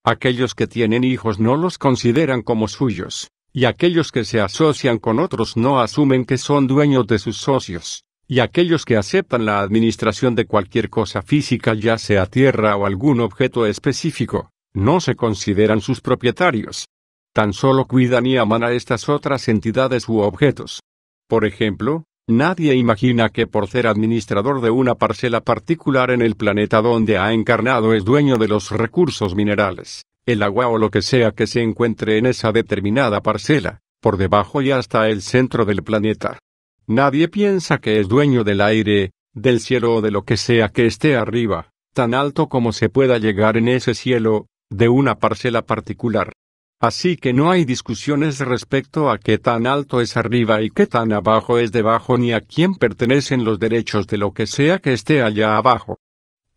Aquellos que tienen hijos no los consideran como suyos, y aquellos que se asocian con otros no asumen que son dueños de sus socios, y aquellos que aceptan la administración de cualquier cosa física, ya sea tierra o algún objeto específico, no se consideran sus propietarios. Tan solo cuidan y aman a estas otras entidades u objetos. Por ejemplo, Nadie imagina que por ser administrador de una parcela particular en el planeta donde ha encarnado es dueño de los recursos minerales, el agua o lo que sea que se encuentre en esa determinada parcela, por debajo y hasta el centro del planeta. Nadie piensa que es dueño del aire, del cielo o de lo que sea que esté arriba, tan alto como se pueda llegar en ese cielo, de una parcela particular. Así que no hay discusiones respecto a qué tan alto es arriba y qué tan abajo es debajo ni a quién pertenecen los derechos de lo que sea que esté allá abajo.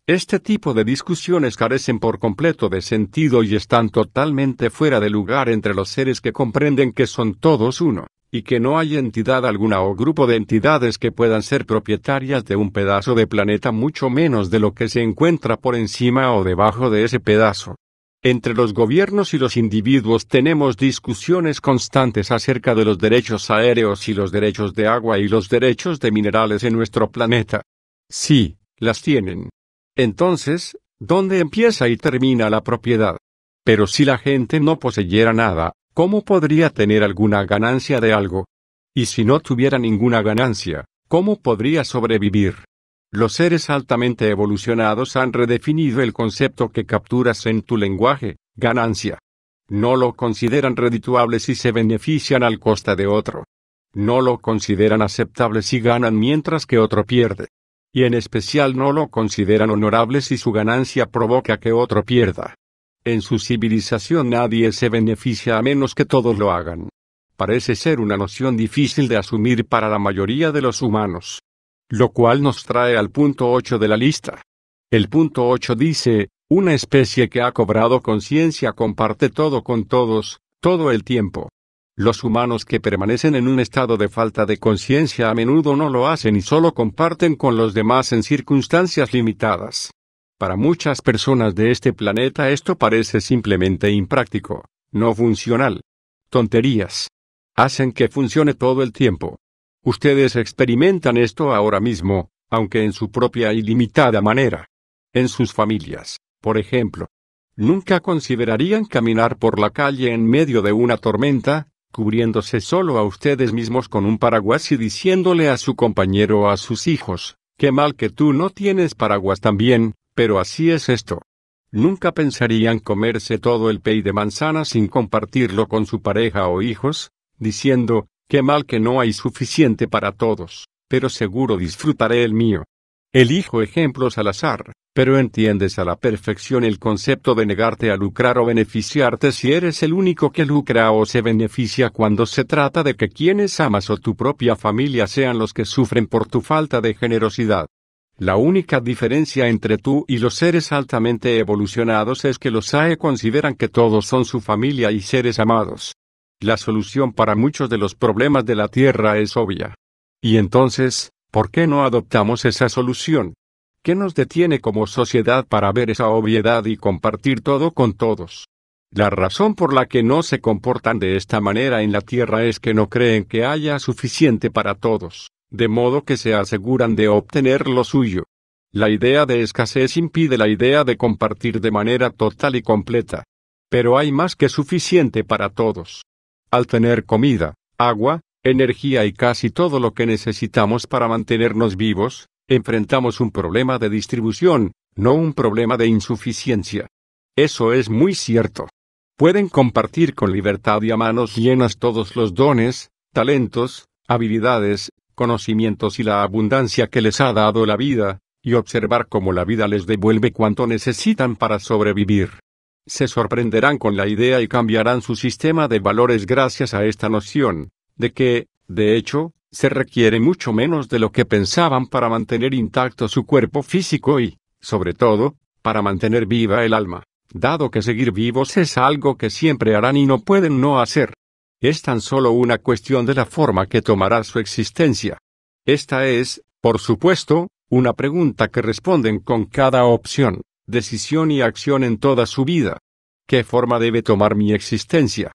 Este tipo de discusiones carecen por completo de sentido y están totalmente fuera de lugar entre los seres que comprenden que son todos uno, y que no hay entidad alguna o grupo de entidades que puedan ser propietarias de un pedazo de planeta mucho menos de lo que se encuentra por encima o debajo de ese pedazo. Entre los gobiernos y los individuos tenemos discusiones constantes acerca de los derechos aéreos y los derechos de agua y los derechos de minerales en nuestro planeta. Sí, las tienen. Entonces, ¿dónde empieza y termina la propiedad? Pero si la gente no poseyera nada, ¿cómo podría tener alguna ganancia de algo? Y si no tuviera ninguna ganancia, ¿cómo podría sobrevivir? Los seres altamente evolucionados han redefinido el concepto que capturas en tu lenguaje, ganancia. No lo consideran redituable si se benefician al costa de otro. No lo consideran aceptable si ganan mientras que otro pierde. Y en especial no lo consideran honorable si su ganancia provoca que otro pierda. En su civilización nadie se beneficia a menos que todos lo hagan. Parece ser una noción difícil de asumir para la mayoría de los humanos. Lo cual nos trae al punto 8 de la lista. El punto 8 dice, una especie que ha cobrado conciencia comparte todo con todos, todo el tiempo. Los humanos que permanecen en un estado de falta de conciencia a menudo no lo hacen y solo comparten con los demás en circunstancias limitadas. Para muchas personas de este planeta esto parece simplemente impráctico, no funcional. Tonterías. Hacen que funcione todo el tiempo, Ustedes experimentan esto ahora mismo, aunque en su propia y limitada manera. En sus familias, por ejemplo. Nunca considerarían caminar por la calle en medio de una tormenta, cubriéndose solo a ustedes mismos con un paraguas y diciéndole a su compañero o a sus hijos, qué mal que tú no tienes paraguas también, pero así es esto. Nunca pensarían comerse todo el pey de manzana sin compartirlo con su pareja o hijos, diciendo, Qué mal que no hay suficiente para todos, pero seguro disfrutaré el mío. Elijo ejemplos al azar, pero entiendes a la perfección el concepto de negarte a lucrar o beneficiarte si eres el único que lucra o se beneficia cuando se trata de que quienes amas o tu propia familia sean los que sufren por tu falta de generosidad. La única diferencia entre tú y los seres altamente evolucionados es que los ae consideran que todos son su familia y seres amados. La solución para muchos de los problemas de la Tierra es obvia. Y entonces, ¿por qué no adoptamos esa solución? ¿Qué nos detiene como sociedad para ver esa obviedad y compartir todo con todos? La razón por la que no se comportan de esta manera en la Tierra es que no creen que haya suficiente para todos, de modo que se aseguran de obtener lo suyo. La idea de escasez impide la idea de compartir de manera total y completa. Pero hay más que suficiente para todos al tener comida, agua, energía y casi todo lo que necesitamos para mantenernos vivos, enfrentamos un problema de distribución, no un problema de insuficiencia. Eso es muy cierto. Pueden compartir con libertad y a manos llenas todos los dones, talentos, habilidades, conocimientos y la abundancia que les ha dado la vida, y observar cómo la vida les devuelve cuanto necesitan para sobrevivir se sorprenderán con la idea y cambiarán su sistema de valores gracias a esta noción, de que, de hecho, se requiere mucho menos de lo que pensaban para mantener intacto su cuerpo físico y, sobre todo, para mantener viva el alma, dado que seguir vivos es algo que siempre harán y no pueden no hacer. Es tan solo una cuestión de la forma que tomará su existencia. Esta es, por supuesto, una pregunta que responden con cada opción decisión y acción en toda su vida. ¿Qué forma debe tomar mi existencia?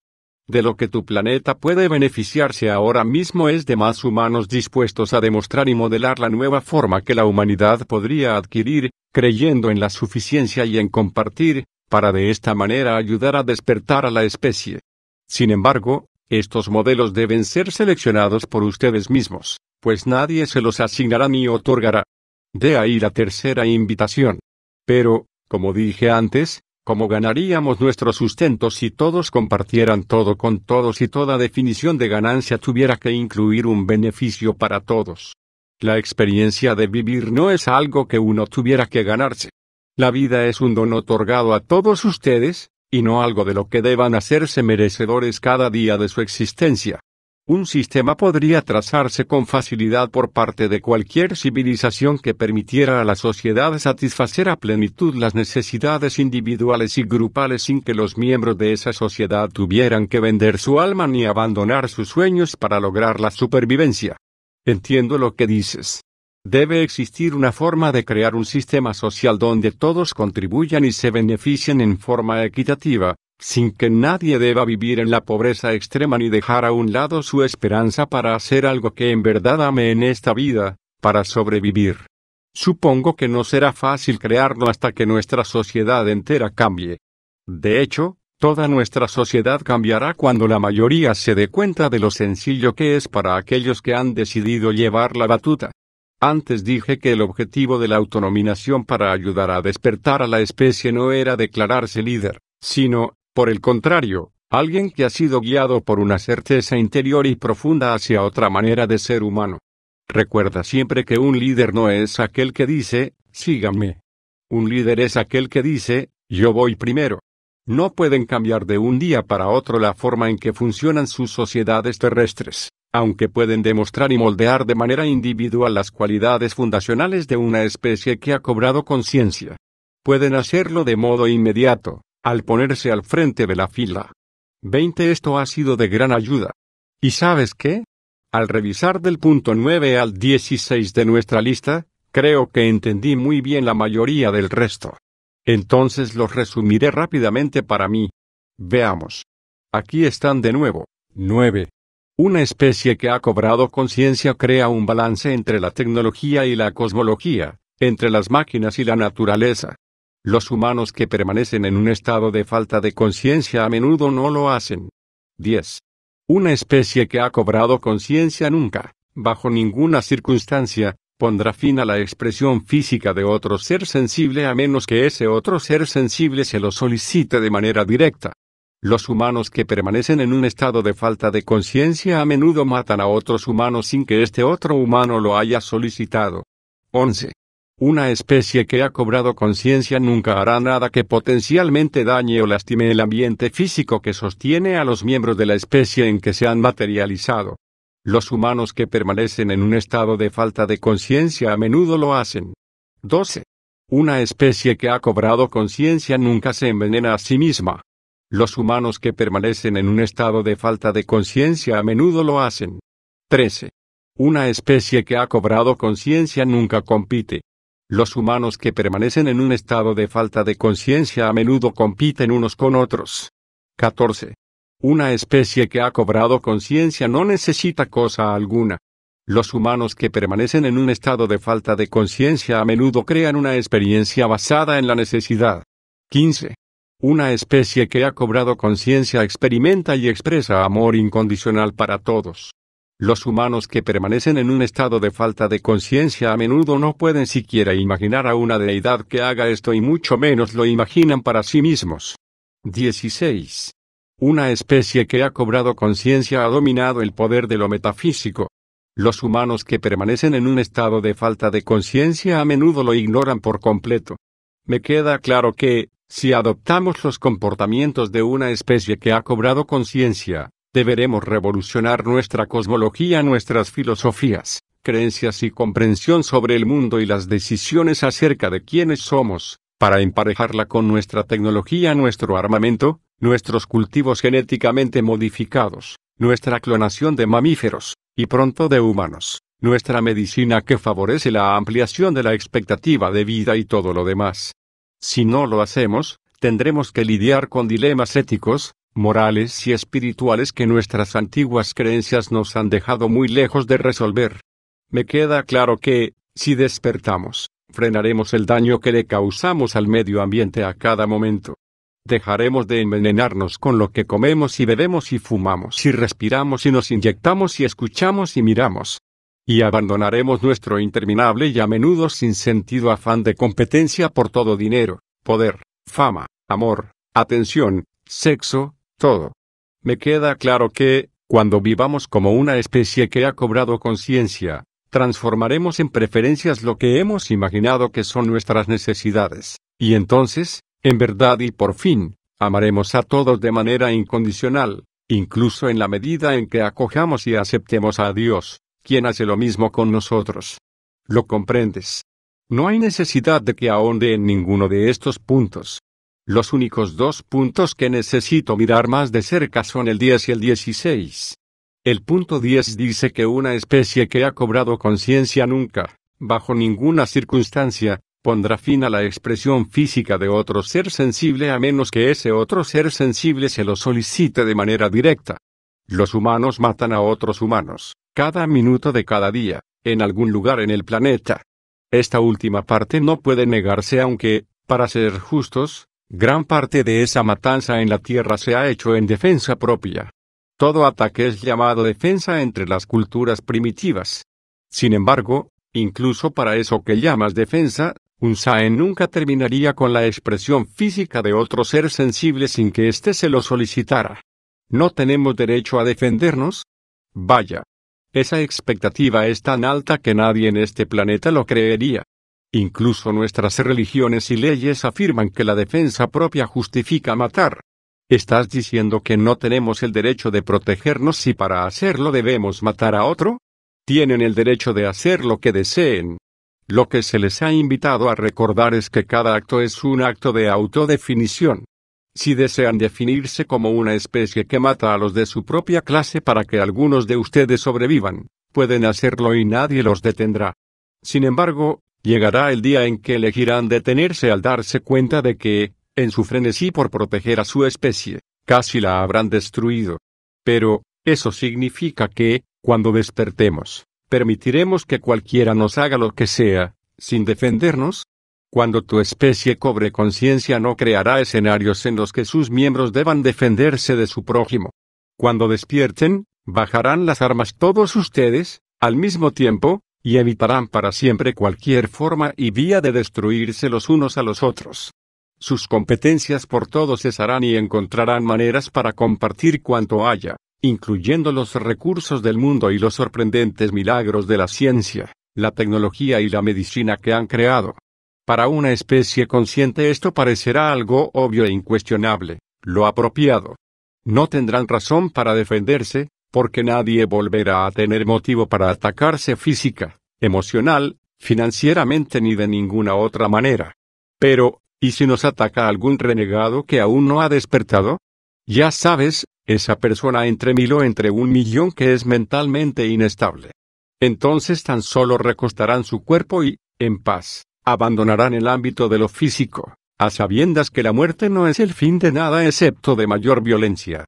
De lo que tu planeta puede beneficiarse ahora mismo es de más humanos dispuestos a demostrar y modelar la nueva forma que la humanidad podría adquirir, creyendo en la suficiencia y en compartir, para de esta manera ayudar a despertar a la especie. Sin embargo, estos modelos deben ser seleccionados por ustedes mismos, pues nadie se los asignará ni otorgará. De ahí la tercera invitación. Pero, como dije antes, ¿cómo ganaríamos nuestro sustento si todos compartieran todo con todos y toda definición de ganancia tuviera que incluir un beneficio para todos? La experiencia de vivir no es algo que uno tuviera que ganarse. La vida es un don otorgado a todos ustedes, y no algo de lo que deban hacerse merecedores cada día de su existencia. Un sistema podría trazarse con facilidad por parte de cualquier civilización que permitiera a la sociedad satisfacer a plenitud las necesidades individuales y grupales sin que los miembros de esa sociedad tuvieran que vender su alma ni abandonar sus sueños para lograr la supervivencia. Entiendo lo que dices. Debe existir una forma de crear un sistema social donde todos contribuyan y se beneficien en forma equitativa, sin que nadie deba vivir en la pobreza extrema ni dejar a un lado su esperanza para hacer algo que en verdad ame en esta vida, para sobrevivir. Supongo que no será fácil crearlo hasta que nuestra sociedad entera cambie. De hecho, toda nuestra sociedad cambiará cuando la mayoría se dé cuenta de lo sencillo que es para aquellos que han decidido llevar la batuta. Antes dije que el objetivo de la autonominación para ayudar a despertar a la especie no era declararse líder, sino, por el contrario, alguien que ha sido guiado por una certeza interior y profunda hacia otra manera de ser humano. Recuerda siempre que un líder no es aquel que dice, síganme. Un líder es aquel que dice, yo voy primero. No pueden cambiar de un día para otro la forma en que funcionan sus sociedades terrestres, aunque pueden demostrar y moldear de manera individual las cualidades fundacionales de una especie que ha cobrado conciencia. Pueden hacerlo de modo inmediato, al ponerse al frente de la fila. 20 Esto ha sido de gran ayuda. ¿Y sabes qué? Al revisar del punto 9 al 16 de nuestra lista, creo que entendí muy bien la mayoría del resto. Entonces los resumiré rápidamente para mí. Veamos. Aquí están de nuevo. 9. Una especie que ha cobrado conciencia crea un balance entre la tecnología y la cosmología, entre las máquinas y la naturaleza. Los humanos que permanecen en un estado de falta de conciencia a menudo no lo hacen. 10. Una especie que ha cobrado conciencia nunca, bajo ninguna circunstancia, pondrá fin a la expresión física de otro ser sensible a menos que ese otro ser sensible se lo solicite de manera directa. Los humanos que permanecen en un estado de falta de conciencia a menudo matan a otros humanos sin que este otro humano lo haya solicitado. 11. Una especie que ha cobrado conciencia nunca hará nada que potencialmente dañe o lastime el ambiente físico que sostiene a los miembros de la especie en que se han materializado. Los humanos que permanecen en un estado de falta de conciencia a menudo lo hacen. 12. Una especie que ha cobrado conciencia nunca se envenena a sí misma. Los humanos que permanecen en un estado de falta de conciencia a menudo lo hacen. 13. Una especie que ha cobrado conciencia nunca compite. Los humanos que permanecen en un estado de falta de conciencia a menudo compiten unos con otros. 14. Una especie que ha cobrado conciencia no necesita cosa alguna. Los humanos que permanecen en un estado de falta de conciencia a menudo crean una experiencia basada en la necesidad. 15. Una especie que ha cobrado conciencia experimenta y expresa amor incondicional para todos. Los humanos que permanecen en un estado de falta de conciencia a menudo no pueden siquiera imaginar a una deidad que haga esto y mucho menos lo imaginan para sí mismos. 16. Una especie que ha cobrado conciencia ha dominado el poder de lo metafísico. Los humanos que permanecen en un estado de falta de conciencia a menudo lo ignoran por completo. Me queda claro que, si adoptamos los comportamientos de una especie que ha cobrado conciencia, Deberemos revolucionar nuestra cosmología, nuestras filosofías, creencias y comprensión sobre el mundo y las decisiones acerca de quiénes somos, para emparejarla con nuestra tecnología, nuestro armamento, nuestros cultivos genéticamente modificados, nuestra clonación de mamíferos, y pronto de humanos, nuestra medicina que favorece la ampliación de la expectativa de vida y todo lo demás. Si no lo hacemos, tendremos que lidiar con dilemas éticos, morales y espirituales que nuestras antiguas creencias nos han dejado muy lejos de resolver. Me queda claro que, si despertamos, frenaremos el daño que le causamos al medio ambiente a cada momento. Dejaremos de envenenarnos con lo que comemos y bebemos y fumamos y respiramos y nos inyectamos y escuchamos y miramos. Y abandonaremos nuestro interminable y a menudo sin sentido afán de competencia por todo dinero, poder, fama, amor, atención, sexo, todo. Me queda claro que, cuando vivamos como una especie que ha cobrado conciencia, transformaremos en preferencias lo que hemos imaginado que son nuestras necesidades, y entonces, en verdad y por fin, amaremos a todos de manera incondicional, incluso en la medida en que acojamos y aceptemos a Dios, quien hace lo mismo con nosotros. ¿Lo comprendes? No hay necesidad de que ahonde en ninguno de estos puntos, los únicos dos puntos que necesito mirar más de cerca son el 10 y el 16. El punto 10 dice que una especie que ha cobrado conciencia nunca, bajo ninguna circunstancia, pondrá fin a la expresión física de otro ser sensible a menos que ese otro ser sensible se lo solicite de manera directa. Los humanos matan a otros humanos, cada minuto de cada día, en algún lugar en el planeta. Esta última parte no puede negarse aunque, para ser justos, Gran parte de esa matanza en la tierra se ha hecho en defensa propia. Todo ataque es llamado defensa entre las culturas primitivas. Sin embargo, incluso para eso que llamas defensa, un Saen nunca terminaría con la expresión física de otro ser sensible sin que éste se lo solicitara. ¿No tenemos derecho a defendernos? Vaya. Esa expectativa es tan alta que nadie en este planeta lo creería. Incluso nuestras religiones y leyes afirman que la defensa propia justifica matar. ¿Estás diciendo que no tenemos el derecho de protegernos si para hacerlo debemos matar a otro? Tienen el derecho de hacer lo que deseen. Lo que se les ha invitado a recordar es que cada acto es un acto de autodefinición. Si desean definirse como una especie que mata a los de su propia clase para que algunos de ustedes sobrevivan, pueden hacerlo y nadie los detendrá. Sin embargo, Llegará el día en que elegirán detenerse al darse cuenta de que, en su frenesí por proteger a su especie, casi la habrán destruido. Pero, eso significa que, cuando despertemos, permitiremos que cualquiera nos haga lo que sea, sin defendernos. Cuando tu especie cobre conciencia no creará escenarios en los que sus miembros deban defenderse de su prójimo. Cuando despierten, bajarán las armas todos ustedes, al mismo tiempo, y evitarán para siempre cualquier forma y vía de destruirse los unos a los otros. Sus competencias por todo cesarán y encontrarán maneras para compartir cuanto haya, incluyendo los recursos del mundo y los sorprendentes milagros de la ciencia, la tecnología y la medicina que han creado. Para una especie consciente esto parecerá algo obvio e incuestionable, lo apropiado. No tendrán razón para defenderse, porque nadie volverá a tener motivo para atacarse física, emocional, financieramente ni de ninguna otra manera. Pero, ¿y si nos ataca algún renegado que aún no ha despertado? Ya sabes, esa persona entre mil o entre un millón que es mentalmente inestable. Entonces tan solo recostarán su cuerpo y, en paz, abandonarán el ámbito de lo físico, a sabiendas que la muerte no es el fin de nada excepto de mayor violencia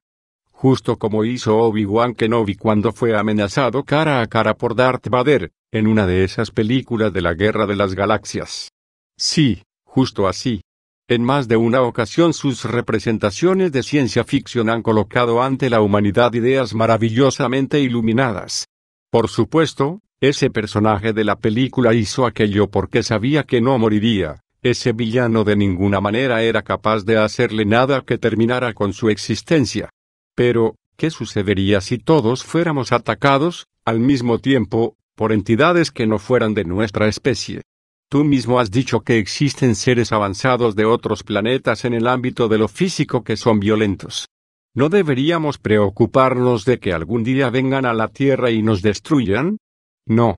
justo como hizo Obi-Wan Kenobi cuando fue amenazado cara a cara por Darth Vader, en una de esas películas de la Guerra de las Galaxias. Sí, justo así. En más de una ocasión sus representaciones de ciencia ficción han colocado ante la humanidad ideas maravillosamente iluminadas. Por supuesto, ese personaje de la película hizo aquello porque sabía que no moriría, ese villano de ninguna manera era capaz de hacerle nada que terminara con su existencia. Pero, ¿qué sucedería si todos fuéramos atacados, al mismo tiempo, por entidades que no fueran de nuestra especie? Tú mismo has dicho que existen seres avanzados de otros planetas en el ámbito de lo físico que son violentos. ¿No deberíamos preocuparnos de que algún día vengan a la Tierra y nos destruyan? No.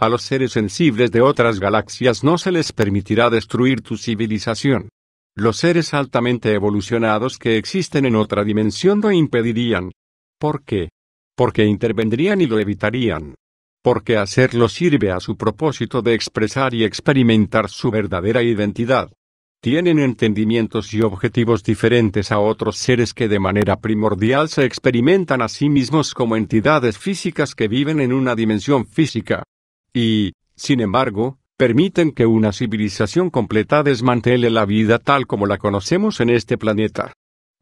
A los seres sensibles de otras galaxias no se les permitirá destruir tu civilización. Los seres altamente evolucionados que existen en otra dimensión lo impedirían. ¿Por qué? Porque intervendrían y lo evitarían. Porque hacerlo sirve a su propósito de expresar y experimentar su verdadera identidad. Tienen entendimientos y objetivos diferentes a otros seres que de manera primordial se experimentan a sí mismos como entidades físicas que viven en una dimensión física. Y, sin embargo, permiten que una civilización completa desmantele la vida tal como la conocemos en este planeta.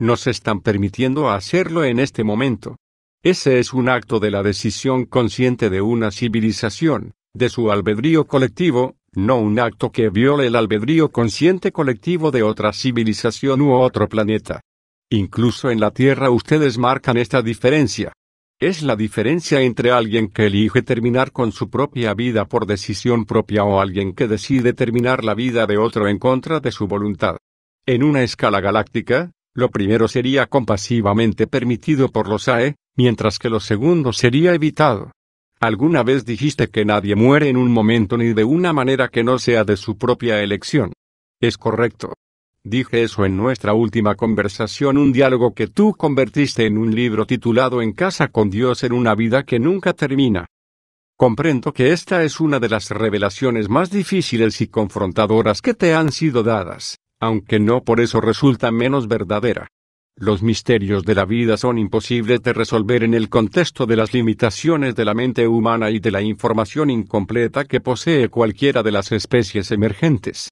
Nos están permitiendo hacerlo en este momento. Ese es un acto de la decisión consciente de una civilización, de su albedrío colectivo, no un acto que viole el albedrío consciente colectivo de otra civilización u otro planeta. Incluso en la Tierra ustedes marcan esta diferencia. Es la diferencia entre alguien que elige terminar con su propia vida por decisión propia o alguien que decide terminar la vida de otro en contra de su voluntad. En una escala galáctica, lo primero sería compasivamente permitido por los AE, mientras que lo segundo sería evitado. ¿Alguna vez dijiste que nadie muere en un momento ni de una manera que no sea de su propia elección? Es correcto. Dije eso en nuestra última conversación, un diálogo que tú convertiste en un libro titulado En casa con Dios en una vida que nunca termina. Comprendo que esta es una de las revelaciones más difíciles y confrontadoras que te han sido dadas, aunque no por eso resulta menos verdadera. Los misterios de la vida son imposibles de resolver en el contexto de las limitaciones de la mente humana y de la información incompleta que posee cualquiera de las especies emergentes.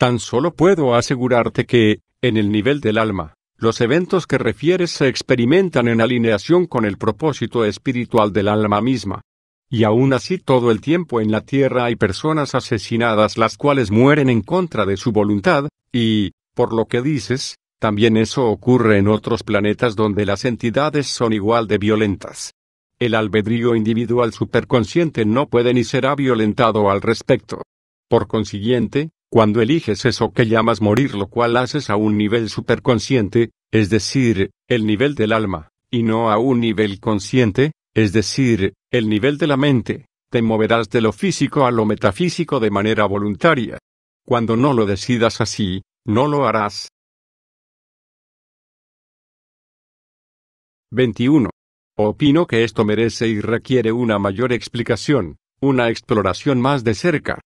Tan solo puedo asegurarte que, en el nivel del alma, los eventos que refieres se experimentan en alineación con el propósito espiritual del alma misma. Y aún así todo el tiempo en la tierra hay personas asesinadas las cuales mueren en contra de su voluntad, y, por lo que dices, también eso ocurre en otros planetas donde las entidades son igual de violentas. El albedrío individual superconsciente no puede ni será violentado al respecto. Por consiguiente, cuando eliges eso que llamas morir, lo cual haces a un nivel superconsciente, es decir, el nivel del alma, y no a un nivel consciente, es decir, el nivel de la mente, te moverás de lo físico a lo metafísico de manera voluntaria. Cuando no lo decidas así, no lo harás. 21. Opino que esto merece y requiere una mayor explicación, una exploración más de cerca.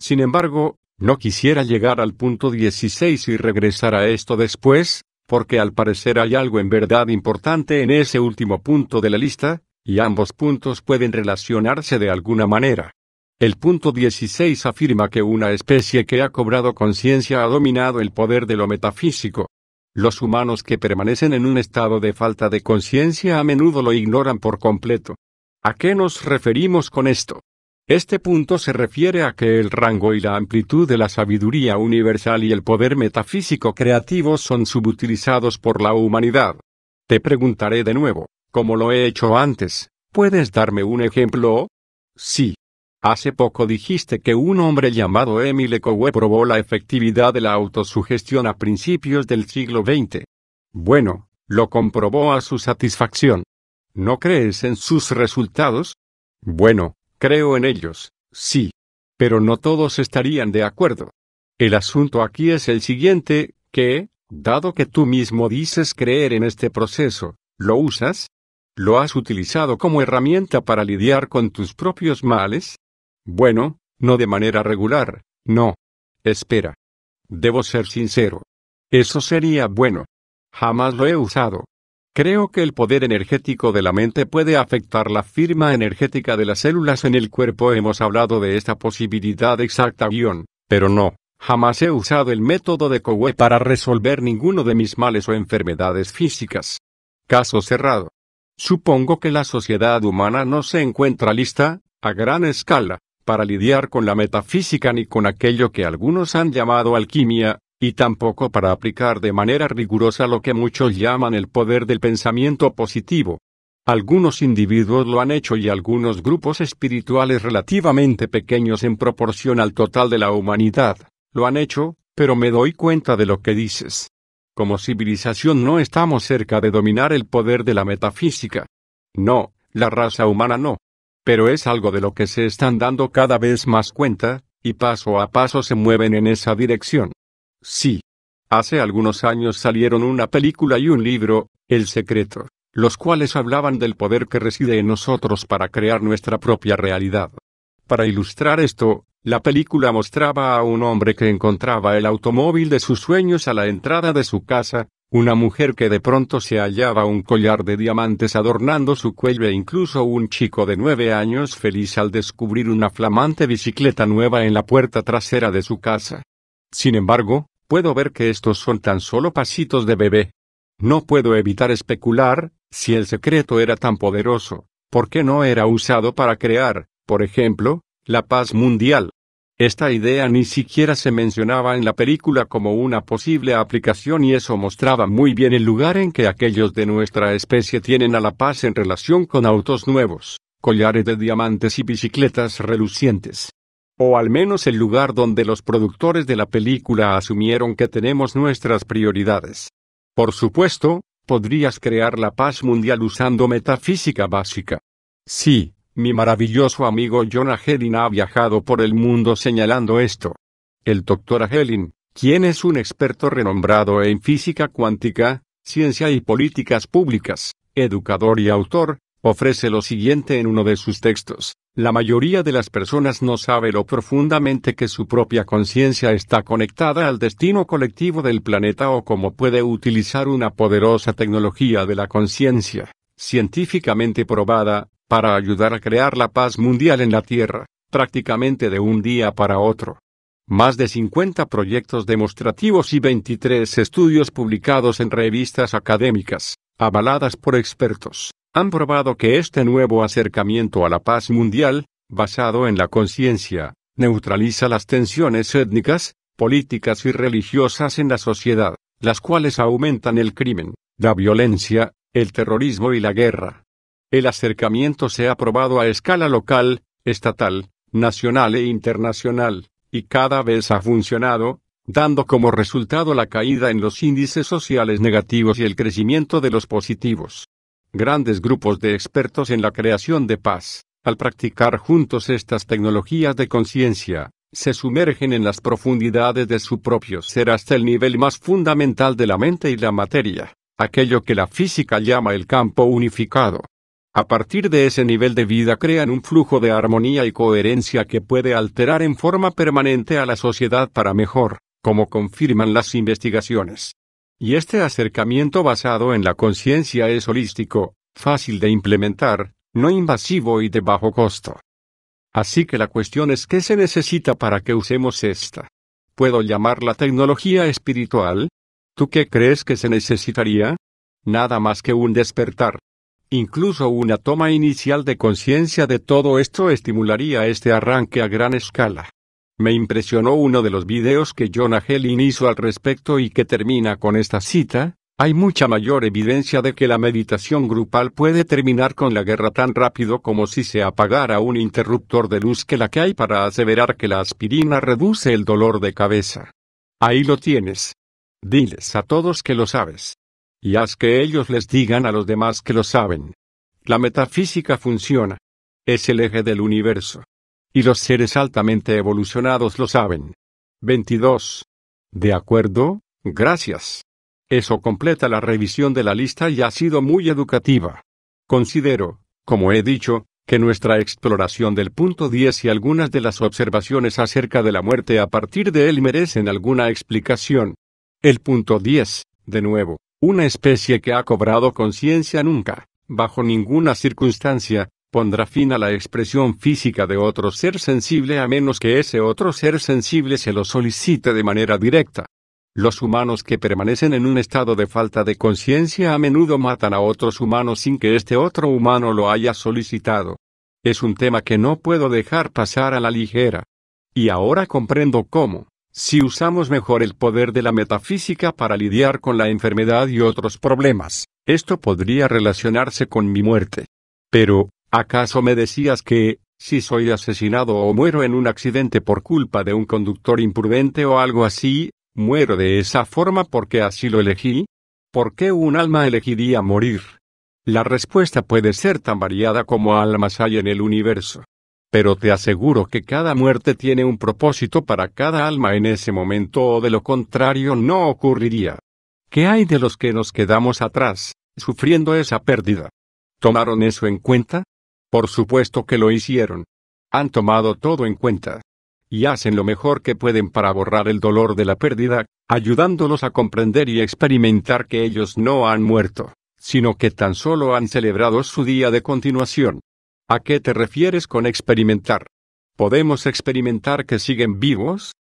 Sin embargo, no quisiera llegar al punto 16 y regresar a esto después, porque al parecer hay algo en verdad importante en ese último punto de la lista, y ambos puntos pueden relacionarse de alguna manera. El punto 16 afirma que una especie que ha cobrado conciencia ha dominado el poder de lo metafísico. Los humanos que permanecen en un estado de falta de conciencia a menudo lo ignoran por completo. ¿A qué nos referimos con esto? Este punto se refiere a que el rango y la amplitud de la sabiduría universal y el poder metafísico creativo son subutilizados por la humanidad. Te preguntaré de nuevo, como lo he hecho antes, ¿puedes darme un ejemplo? Sí. Hace poco dijiste que un hombre llamado Emile Cowe probó la efectividad de la autosugestión a principios del siglo XX. Bueno, lo comprobó a su satisfacción. ¿No crees en sus resultados? Bueno, Creo en ellos, sí. Pero no todos estarían de acuerdo. El asunto aquí es el siguiente, que, dado que tú mismo dices creer en este proceso, ¿lo usas? ¿Lo has utilizado como herramienta para lidiar con tus propios males? Bueno, no de manera regular, no. Espera. Debo ser sincero. Eso sería bueno. Jamás lo he usado, Creo que el poder energético de la mente puede afectar la firma energética de las células en el cuerpo. Hemos hablado de esta posibilidad exacta guión, pero no, jamás he usado el método de Cowe para resolver ninguno de mis males o enfermedades físicas. Caso cerrado. Supongo que la sociedad humana no se encuentra lista, a gran escala, para lidiar con la metafísica ni con aquello que algunos han llamado alquimia, y tampoco para aplicar de manera rigurosa lo que muchos llaman el poder del pensamiento positivo. Algunos individuos lo han hecho y algunos grupos espirituales relativamente pequeños en proporción al total de la humanidad, lo han hecho, pero me doy cuenta de lo que dices. Como civilización no estamos cerca de dominar el poder de la metafísica. No, la raza humana no. Pero es algo de lo que se están dando cada vez más cuenta, y paso a paso se mueven en esa dirección. Sí. Hace algunos años salieron una película y un libro, El Secreto, los cuales hablaban del poder que reside en nosotros para crear nuestra propia realidad. Para ilustrar esto, la película mostraba a un hombre que encontraba el automóvil de sus sueños a la entrada de su casa, una mujer que de pronto se hallaba un collar de diamantes adornando su cuello e incluso un chico de nueve años feliz al descubrir una flamante bicicleta nueva en la puerta trasera de su casa. Sin embargo, puedo ver que estos son tan solo pasitos de bebé. No puedo evitar especular, si el secreto era tan poderoso, ¿por qué no era usado para crear, por ejemplo, la paz mundial? Esta idea ni siquiera se mencionaba en la película como una posible aplicación y eso mostraba muy bien el lugar en que aquellos de nuestra especie tienen a la paz en relación con autos nuevos, collares de diamantes y bicicletas relucientes o al menos el lugar donde los productores de la película asumieron que tenemos nuestras prioridades. Por supuesto, podrías crear la paz mundial usando metafísica básica. Sí, mi maravilloso amigo John Helin ha viajado por el mundo señalando esto. El doctor Agelin, quien es un experto renombrado en física cuántica, ciencia y políticas públicas, educador y autor, ofrece lo siguiente en uno de sus textos. La mayoría de las personas no sabe lo profundamente que su propia conciencia está conectada al destino colectivo del planeta o cómo puede utilizar una poderosa tecnología de la conciencia, científicamente probada, para ayudar a crear la paz mundial en la Tierra, prácticamente de un día para otro. Más de 50 proyectos demostrativos y 23 estudios publicados en revistas académicas, avaladas por expertos han probado que este nuevo acercamiento a la paz mundial, basado en la conciencia, neutraliza las tensiones étnicas, políticas y religiosas en la sociedad, las cuales aumentan el crimen, la violencia, el terrorismo y la guerra. El acercamiento se ha probado a escala local, estatal, nacional e internacional, y cada vez ha funcionado, dando como resultado la caída en los índices sociales negativos y el crecimiento de los positivos grandes grupos de expertos en la creación de paz, al practicar juntos estas tecnologías de conciencia, se sumergen en las profundidades de su propio ser hasta el nivel más fundamental de la mente y la materia, aquello que la física llama el campo unificado. A partir de ese nivel de vida crean un flujo de armonía y coherencia que puede alterar en forma permanente a la sociedad para mejor, como confirman las investigaciones. Y este acercamiento basado en la conciencia es holístico, fácil de implementar, no invasivo y de bajo costo. Así que la cuestión es qué se necesita para que usemos esta. ¿Puedo llamarla tecnología espiritual? ¿Tú qué crees que se necesitaría? Nada más que un despertar. Incluso una toma inicial de conciencia de todo esto estimularía este arranque a gran escala. Me impresionó uno de los videos que Jonah Helin hizo al respecto y que termina con esta cita, hay mucha mayor evidencia de que la meditación grupal puede terminar con la guerra tan rápido como si se apagara un interruptor de luz que la que hay para aseverar que la aspirina reduce el dolor de cabeza. Ahí lo tienes. Diles a todos que lo sabes. Y haz que ellos les digan a los demás que lo saben. La metafísica funciona. Es el eje del universo. Y los seres altamente evolucionados lo saben. 22. De acuerdo, gracias. Eso completa la revisión de la lista y ha sido muy educativa. Considero, como he dicho, que nuestra exploración del punto 10 y algunas de las observaciones acerca de la muerte a partir de él merecen alguna explicación. El punto 10, de nuevo, una especie que ha cobrado conciencia nunca, bajo ninguna circunstancia, pondrá fin a la expresión física de otro ser sensible a menos que ese otro ser sensible se lo solicite de manera directa. Los humanos que permanecen en un estado de falta de conciencia a menudo matan a otros humanos sin que este otro humano lo haya solicitado. Es un tema que no puedo dejar pasar a la ligera. Y ahora comprendo cómo, si usamos mejor el poder de la metafísica para lidiar con la enfermedad y otros problemas, esto podría relacionarse con mi muerte. Pero, ¿Acaso me decías que, si soy asesinado o muero en un accidente por culpa de un conductor imprudente o algo así, muero de esa forma porque así lo elegí? ¿Por qué un alma elegiría morir? La respuesta puede ser tan variada como almas hay en el universo. Pero te aseguro que cada muerte tiene un propósito para cada alma en ese momento o de lo contrario no ocurriría. ¿Qué hay de los que nos quedamos atrás, sufriendo esa pérdida? ¿Tomaron eso en cuenta? Por supuesto que lo hicieron. Han tomado todo en cuenta. Y hacen lo mejor que pueden para borrar el dolor de la pérdida, ayudándolos a comprender y experimentar que ellos no han muerto, sino que tan solo han celebrado su día de continuación. ¿A qué te refieres con experimentar? ¿Podemos experimentar que siguen vivos?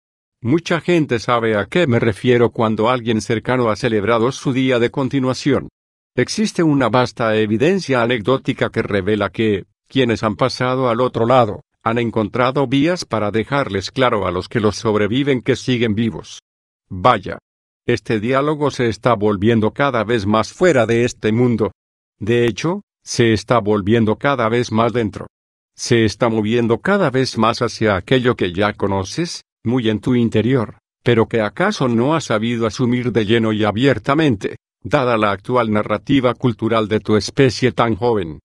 Mucha gente sabe a qué me refiero cuando alguien cercano ha celebrado su día de continuación. Existe una vasta evidencia anecdótica que revela que, quienes han pasado al otro lado, han encontrado vías para dejarles claro a los que los sobreviven que siguen vivos. Vaya. Este diálogo se está volviendo cada vez más fuera de este mundo. De hecho, se está volviendo cada vez más dentro. Se está moviendo cada vez más hacia aquello que ya conoces, muy en tu interior, pero que acaso no has sabido asumir de lleno y abiertamente, dada la actual narrativa cultural de tu especie tan joven.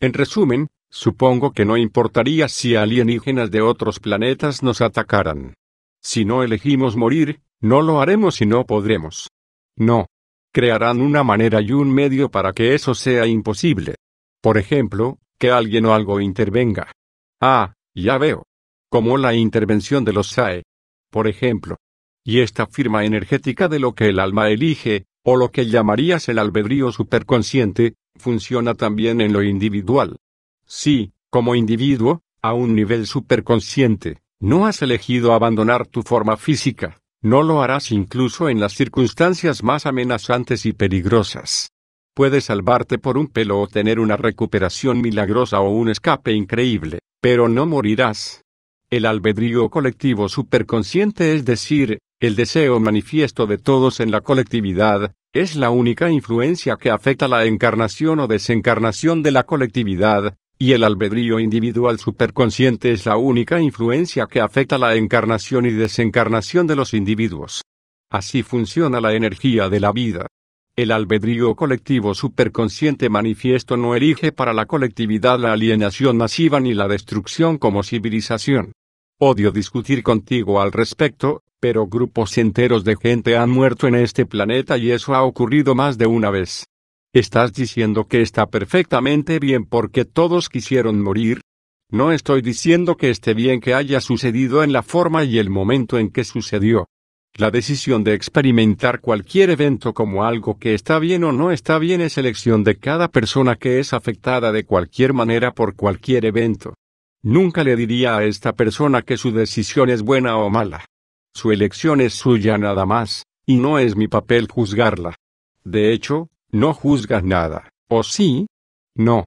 En resumen, Supongo que no importaría si alienígenas de otros planetas nos atacaran. Si no elegimos morir, no lo haremos y no podremos. No. Crearán una manera y un medio para que eso sea imposible. Por ejemplo, que alguien o algo intervenga. Ah, ya veo. Como la intervención de los SAE. Por ejemplo. Y esta firma energética de lo que el alma elige, o lo que llamarías el albedrío superconsciente, funciona también en lo individual. Si, como individuo, a un nivel superconsciente, no has elegido abandonar tu forma física, no lo harás incluso en las circunstancias más amenazantes y peligrosas. Puedes salvarte por un pelo o tener una recuperación milagrosa o un escape increíble, pero no morirás. El albedrío colectivo superconsciente, es decir, el deseo manifiesto de todos en la colectividad, es la única influencia que afecta la encarnación o desencarnación de la colectividad, y el albedrío individual superconsciente es la única influencia que afecta la encarnación y desencarnación de los individuos. Así funciona la energía de la vida. El albedrío colectivo superconsciente manifiesto no elige para la colectividad la alienación masiva ni la destrucción como civilización. Odio discutir contigo al respecto, pero grupos enteros de gente han muerto en este planeta y eso ha ocurrido más de una vez. ¿Estás diciendo que está perfectamente bien porque todos quisieron morir? No estoy diciendo que esté bien que haya sucedido en la forma y el momento en que sucedió. La decisión de experimentar cualquier evento como algo que está bien o no está bien es elección de cada persona que es afectada de cualquier manera por cualquier evento. Nunca le diría a esta persona que su decisión es buena o mala. Su elección es suya nada más, y no es mi papel juzgarla. De hecho, no juzgas nada, o sí, no.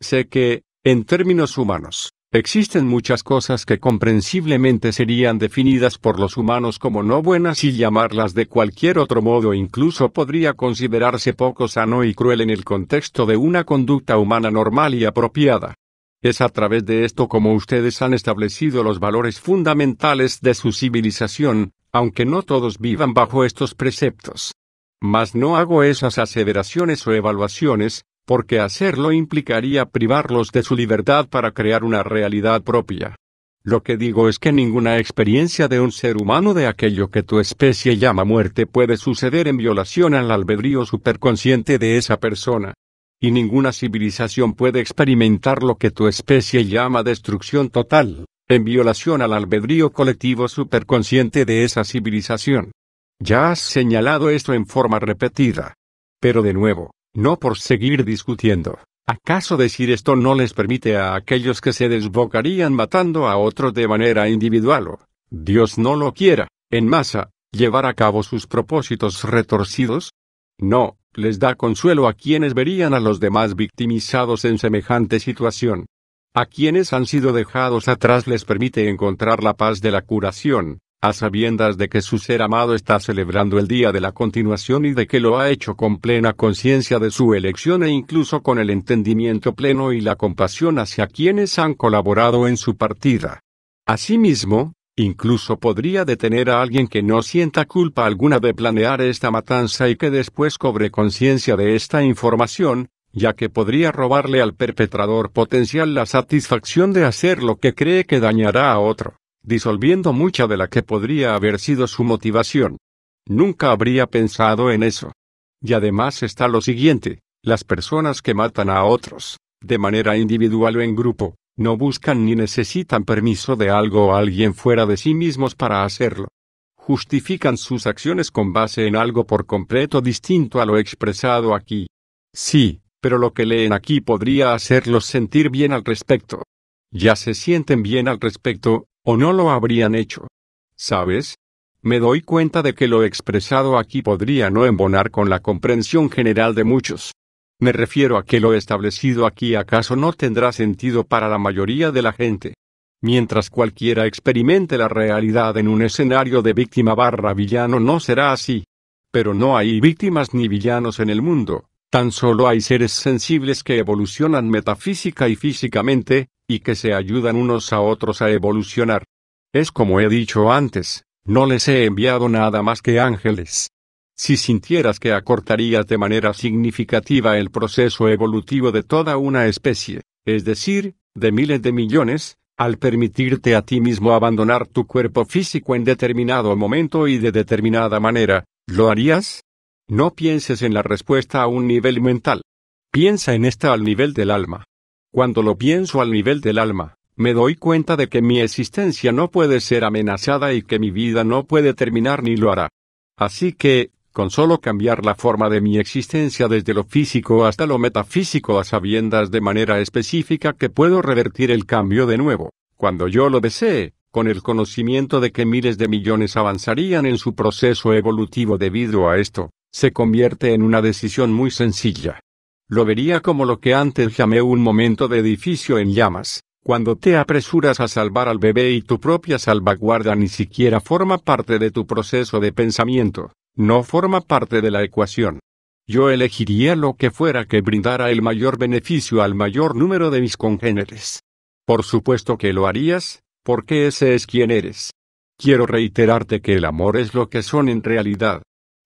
Sé que, en términos humanos, existen muchas cosas que comprensiblemente serían definidas por los humanos como no buenas y llamarlas de cualquier otro modo incluso podría considerarse poco sano y cruel en el contexto de una conducta humana normal y apropiada. Es a través de esto como ustedes han establecido los valores fundamentales de su civilización, aunque no todos vivan bajo estos preceptos. Mas no hago esas aseveraciones o evaluaciones, porque hacerlo implicaría privarlos de su libertad para crear una realidad propia. Lo que digo es que ninguna experiencia de un ser humano de aquello que tu especie llama muerte puede suceder en violación al albedrío superconsciente de esa persona. Y ninguna civilización puede experimentar lo que tu especie llama destrucción total, en violación al albedrío colectivo superconsciente de esa civilización. Ya has señalado esto en forma repetida. Pero de nuevo, no por seguir discutiendo. ¿Acaso decir esto no les permite a aquellos que se desbocarían matando a otros de manera individual o, Dios no lo quiera, en masa, llevar a cabo sus propósitos retorcidos? No, les da consuelo a quienes verían a los demás victimizados en semejante situación. A quienes han sido dejados atrás les permite encontrar la paz de la curación, a sabiendas de que su ser amado está celebrando el día de la continuación y de que lo ha hecho con plena conciencia de su elección e incluso con el entendimiento pleno y la compasión hacia quienes han colaborado en su partida. Asimismo, incluso podría detener a alguien que no sienta culpa alguna de planear esta matanza y que después cobre conciencia de esta información, ya que podría robarle al perpetrador potencial la satisfacción de hacer lo que cree que dañará a otro disolviendo mucha de la que podría haber sido su motivación. Nunca habría pensado en eso. Y además está lo siguiente, las personas que matan a otros, de manera individual o en grupo, no buscan ni necesitan permiso de algo o alguien fuera de sí mismos para hacerlo. Justifican sus acciones con base en algo por completo distinto a lo expresado aquí. Sí, pero lo que leen aquí podría hacerlos sentir bien al respecto. Ya se sienten bien al respecto, o no lo habrían hecho. ¿Sabes? Me doy cuenta de que lo expresado aquí podría no embonar con la comprensión general de muchos. Me refiero a que lo establecido aquí acaso no tendrá sentido para la mayoría de la gente. Mientras cualquiera experimente la realidad en un escenario de víctima barra villano no será así. Pero no hay víctimas ni villanos en el mundo, tan solo hay seres sensibles que evolucionan metafísica y físicamente, y que se ayudan unos a otros a evolucionar. Es como he dicho antes, no les he enviado nada más que ángeles. Si sintieras que acortarías de manera significativa el proceso evolutivo de toda una especie, es decir, de miles de millones, al permitirte a ti mismo abandonar tu cuerpo físico en determinado momento y de determinada manera, ¿lo harías? No pienses en la respuesta a un nivel mental. Piensa en esta al nivel del alma. Cuando lo pienso al nivel del alma, me doy cuenta de que mi existencia no puede ser amenazada y que mi vida no puede terminar ni lo hará. Así que, con solo cambiar la forma de mi existencia desde lo físico hasta lo metafísico a sabiendas de manera específica que puedo revertir el cambio de nuevo, cuando yo lo desee, con el conocimiento de que miles de millones avanzarían en su proceso evolutivo debido a esto, se convierte en una decisión muy sencilla. Lo vería como lo que antes llamé un momento de edificio en llamas, cuando te apresuras a salvar al bebé y tu propia salvaguarda ni siquiera forma parte de tu proceso de pensamiento, no forma parte de la ecuación. Yo elegiría lo que fuera que brindara el mayor beneficio al mayor número de mis congéneres. Por supuesto que lo harías, porque ese es quien eres. Quiero reiterarte que el amor es lo que son en realidad,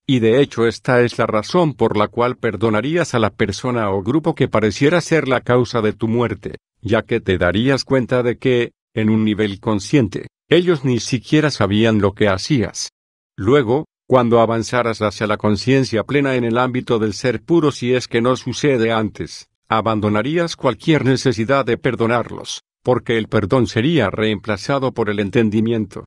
y de hecho esta es la razón por la cual perdonarías a la persona o grupo que pareciera ser la causa de tu muerte, ya que te darías cuenta de que, en un nivel consciente, ellos ni siquiera sabían lo que hacías. Luego, cuando avanzaras hacia la conciencia plena en el ámbito del ser puro si es que no sucede antes, abandonarías cualquier necesidad de perdonarlos, porque el perdón sería reemplazado por el entendimiento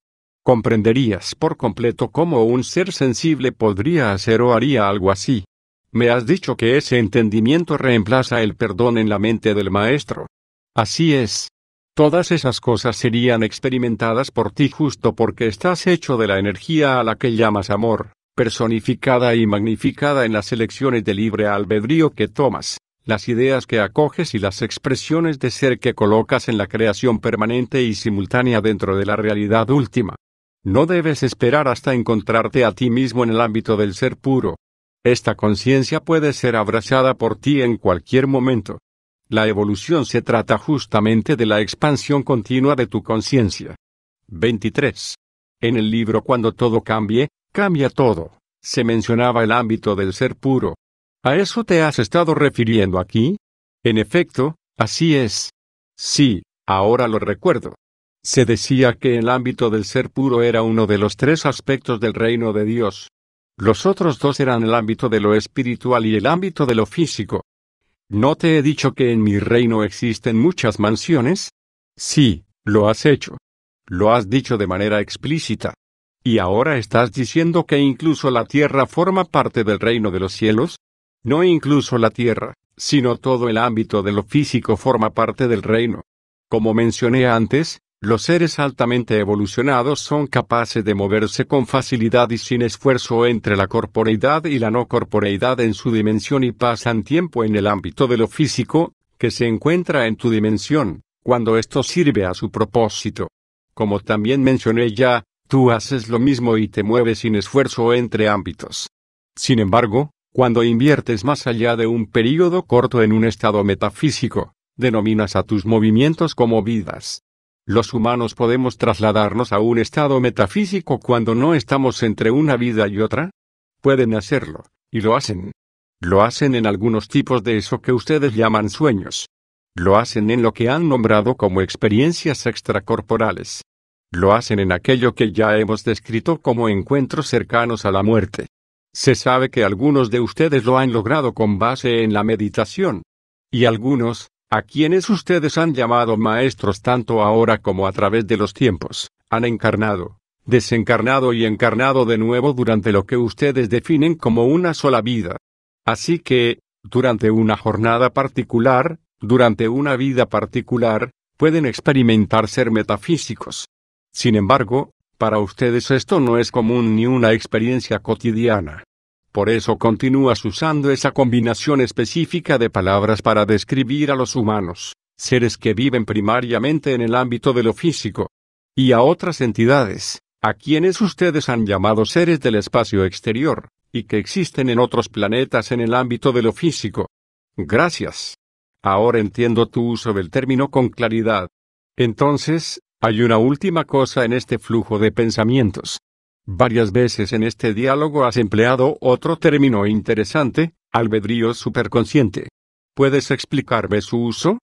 comprenderías por completo cómo un ser sensible podría hacer o haría algo así. Me has dicho que ese entendimiento reemplaza el perdón en la mente del maestro. Así es. Todas esas cosas serían experimentadas por ti justo porque estás hecho de la energía a la que llamas amor, personificada y magnificada en las elecciones de libre albedrío que tomas, las ideas que acoges y las expresiones de ser que colocas en la creación permanente y simultánea dentro de la realidad última. No debes esperar hasta encontrarte a ti mismo en el ámbito del ser puro. Esta conciencia puede ser abrazada por ti en cualquier momento. La evolución se trata justamente de la expansión continua de tu conciencia. 23. En el libro Cuando todo cambie, cambia todo, se mencionaba el ámbito del ser puro. ¿A eso te has estado refiriendo aquí? En efecto, así es. Sí, ahora lo recuerdo. Se decía que el ámbito del ser puro era uno de los tres aspectos del reino de Dios. Los otros dos eran el ámbito de lo espiritual y el ámbito de lo físico. ¿No te he dicho que en mi reino existen muchas mansiones? Sí, lo has hecho. Lo has dicho de manera explícita. ¿Y ahora estás diciendo que incluso la tierra forma parte del reino de los cielos? No incluso la tierra, sino todo el ámbito de lo físico forma parte del reino. Como mencioné antes, los seres altamente evolucionados son capaces de moverse con facilidad y sin esfuerzo entre la corporeidad y la no corporeidad en su dimensión y pasan tiempo en el ámbito de lo físico, que se encuentra en tu dimensión, cuando esto sirve a su propósito. Como también mencioné ya, tú haces lo mismo y te mueves sin esfuerzo entre ámbitos. Sin embargo, cuando inviertes más allá de un período corto en un estado metafísico, denominas a tus movimientos como vidas. Los humanos podemos trasladarnos a un estado metafísico cuando no estamos entre una vida y otra. Pueden hacerlo, y lo hacen. Lo hacen en algunos tipos de eso que ustedes llaman sueños. Lo hacen en lo que han nombrado como experiencias extracorporales. Lo hacen en aquello que ya hemos descrito como encuentros cercanos a la muerte. Se sabe que algunos de ustedes lo han logrado con base en la meditación. Y algunos, a quienes ustedes han llamado maestros tanto ahora como a través de los tiempos, han encarnado, desencarnado y encarnado de nuevo durante lo que ustedes definen como una sola vida. Así que, durante una jornada particular, durante una vida particular, pueden experimentar ser metafísicos. Sin embargo, para ustedes esto no es común ni una experiencia cotidiana. Por eso continúas usando esa combinación específica de palabras para describir a los humanos, seres que viven primariamente en el ámbito de lo físico, y a otras entidades, a quienes ustedes han llamado seres del espacio exterior, y que existen en otros planetas en el ámbito de lo físico. Gracias. Ahora entiendo tu uso del término con claridad. Entonces, hay una última cosa en este flujo de pensamientos, Varias veces en este diálogo has empleado otro término interesante, albedrío superconsciente. ¿Puedes explicarme su uso?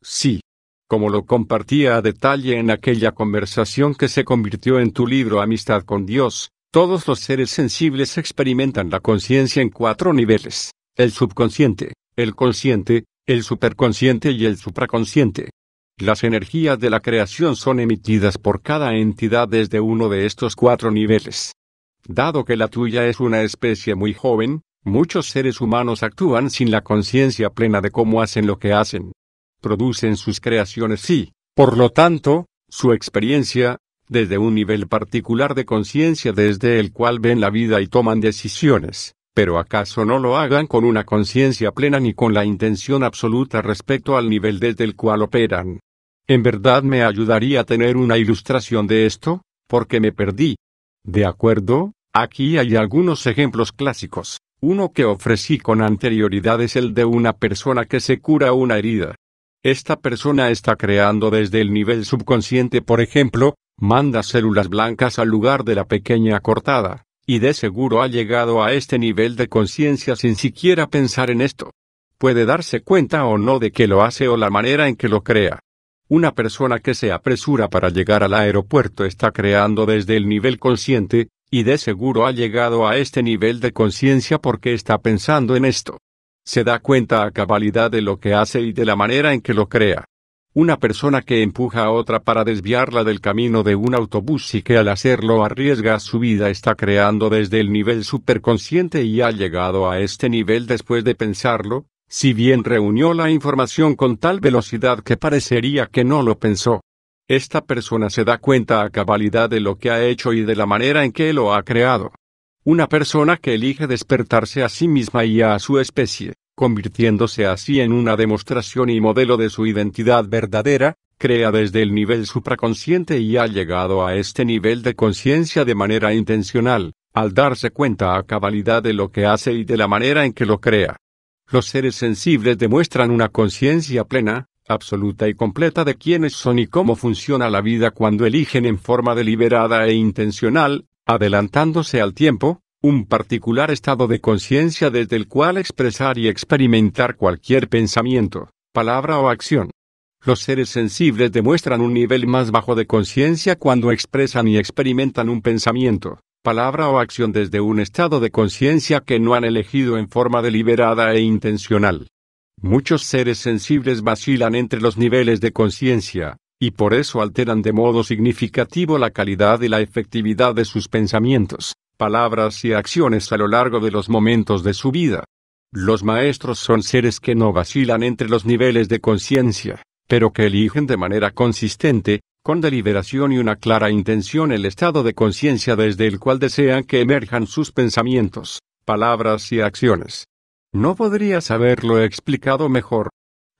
Sí. Como lo compartía a detalle en aquella conversación que se convirtió en tu libro Amistad con Dios, todos los seres sensibles experimentan la conciencia en cuatro niveles, el subconsciente, el consciente, el superconsciente y el supraconsciente. Las energías de la creación son emitidas por cada entidad desde uno de estos cuatro niveles. Dado que la tuya es una especie muy joven, muchos seres humanos actúan sin la conciencia plena de cómo hacen lo que hacen. Producen sus creaciones y, por lo tanto, su experiencia, desde un nivel particular de conciencia desde el cual ven la vida y toman decisiones, pero acaso no lo hagan con una conciencia plena ni con la intención absoluta respecto al nivel desde el cual operan. ¿En verdad me ayudaría tener una ilustración de esto? Porque me perdí. De acuerdo, aquí hay algunos ejemplos clásicos. Uno que ofrecí con anterioridad es el de una persona que se cura una herida. Esta persona está creando desde el nivel subconsciente, por ejemplo, manda células blancas al lugar de la pequeña cortada, y de seguro ha llegado a este nivel de conciencia sin siquiera pensar en esto. Puede darse cuenta o no de que lo hace o la manera en que lo crea. Una persona que se apresura para llegar al aeropuerto está creando desde el nivel consciente, y de seguro ha llegado a este nivel de conciencia porque está pensando en esto. Se da cuenta a cabalidad de lo que hace y de la manera en que lo crea. Una persona que empuja a otra para desviarla del camino de un autobús y que al hacerlo arriesga su vida está creando desde el nivel superconsciente y ha llegado a este nivel después de pensarlo, si bien reunió la información con tal velocidad que parecería que no lo pensó. Esta persona se da cuenta a cabalidad de lo que ha hecho y de la manera en que lo ha creado. Una persona que elige despertarse a sí misma y a su especie, convirtiéndose así en una demostración y modelo de su identidad verdadera, crea desde el nivel supraconsciente y ha llegado a este nivel de conciencia de manera intencional, al darse cuenta a cabalidad de lo que hace y de la manera en que lo crea. Los seres sensibles demuestran una conciencia plena, absoluta y completa de quiénes son y cómo funciona la vida cuando eligen en forma deliberada e intencional, adelantándose al tiempo, un particular estado de conciencia desde el cual expresar y experimentar cualquier pensamiento, palabra o acción. Los seres sensibles demuestran un nivel más bajo de conciencia cuando expresan y experimentan un pensamiento, palabra o acción desde un estado de conciencia que no han elegido en forma deliberada e intencional. Muchos seres sensibles vacilan entre los niveles de conciencia, y por eso alteran de modo significativo la calidad y la efectividad de sus pensamientos, palabras y acciones a lo largo de los momentos de su vida. Los maestros son seres que no vacilan entre los niveles de conciencia, pero que eligen de manera consistente, con deliberación y una clara intención el estado de conciencia desde el cual desean que emerjan sus pensamientos, palabras y acciones. No podrías haberlo explicado mejor.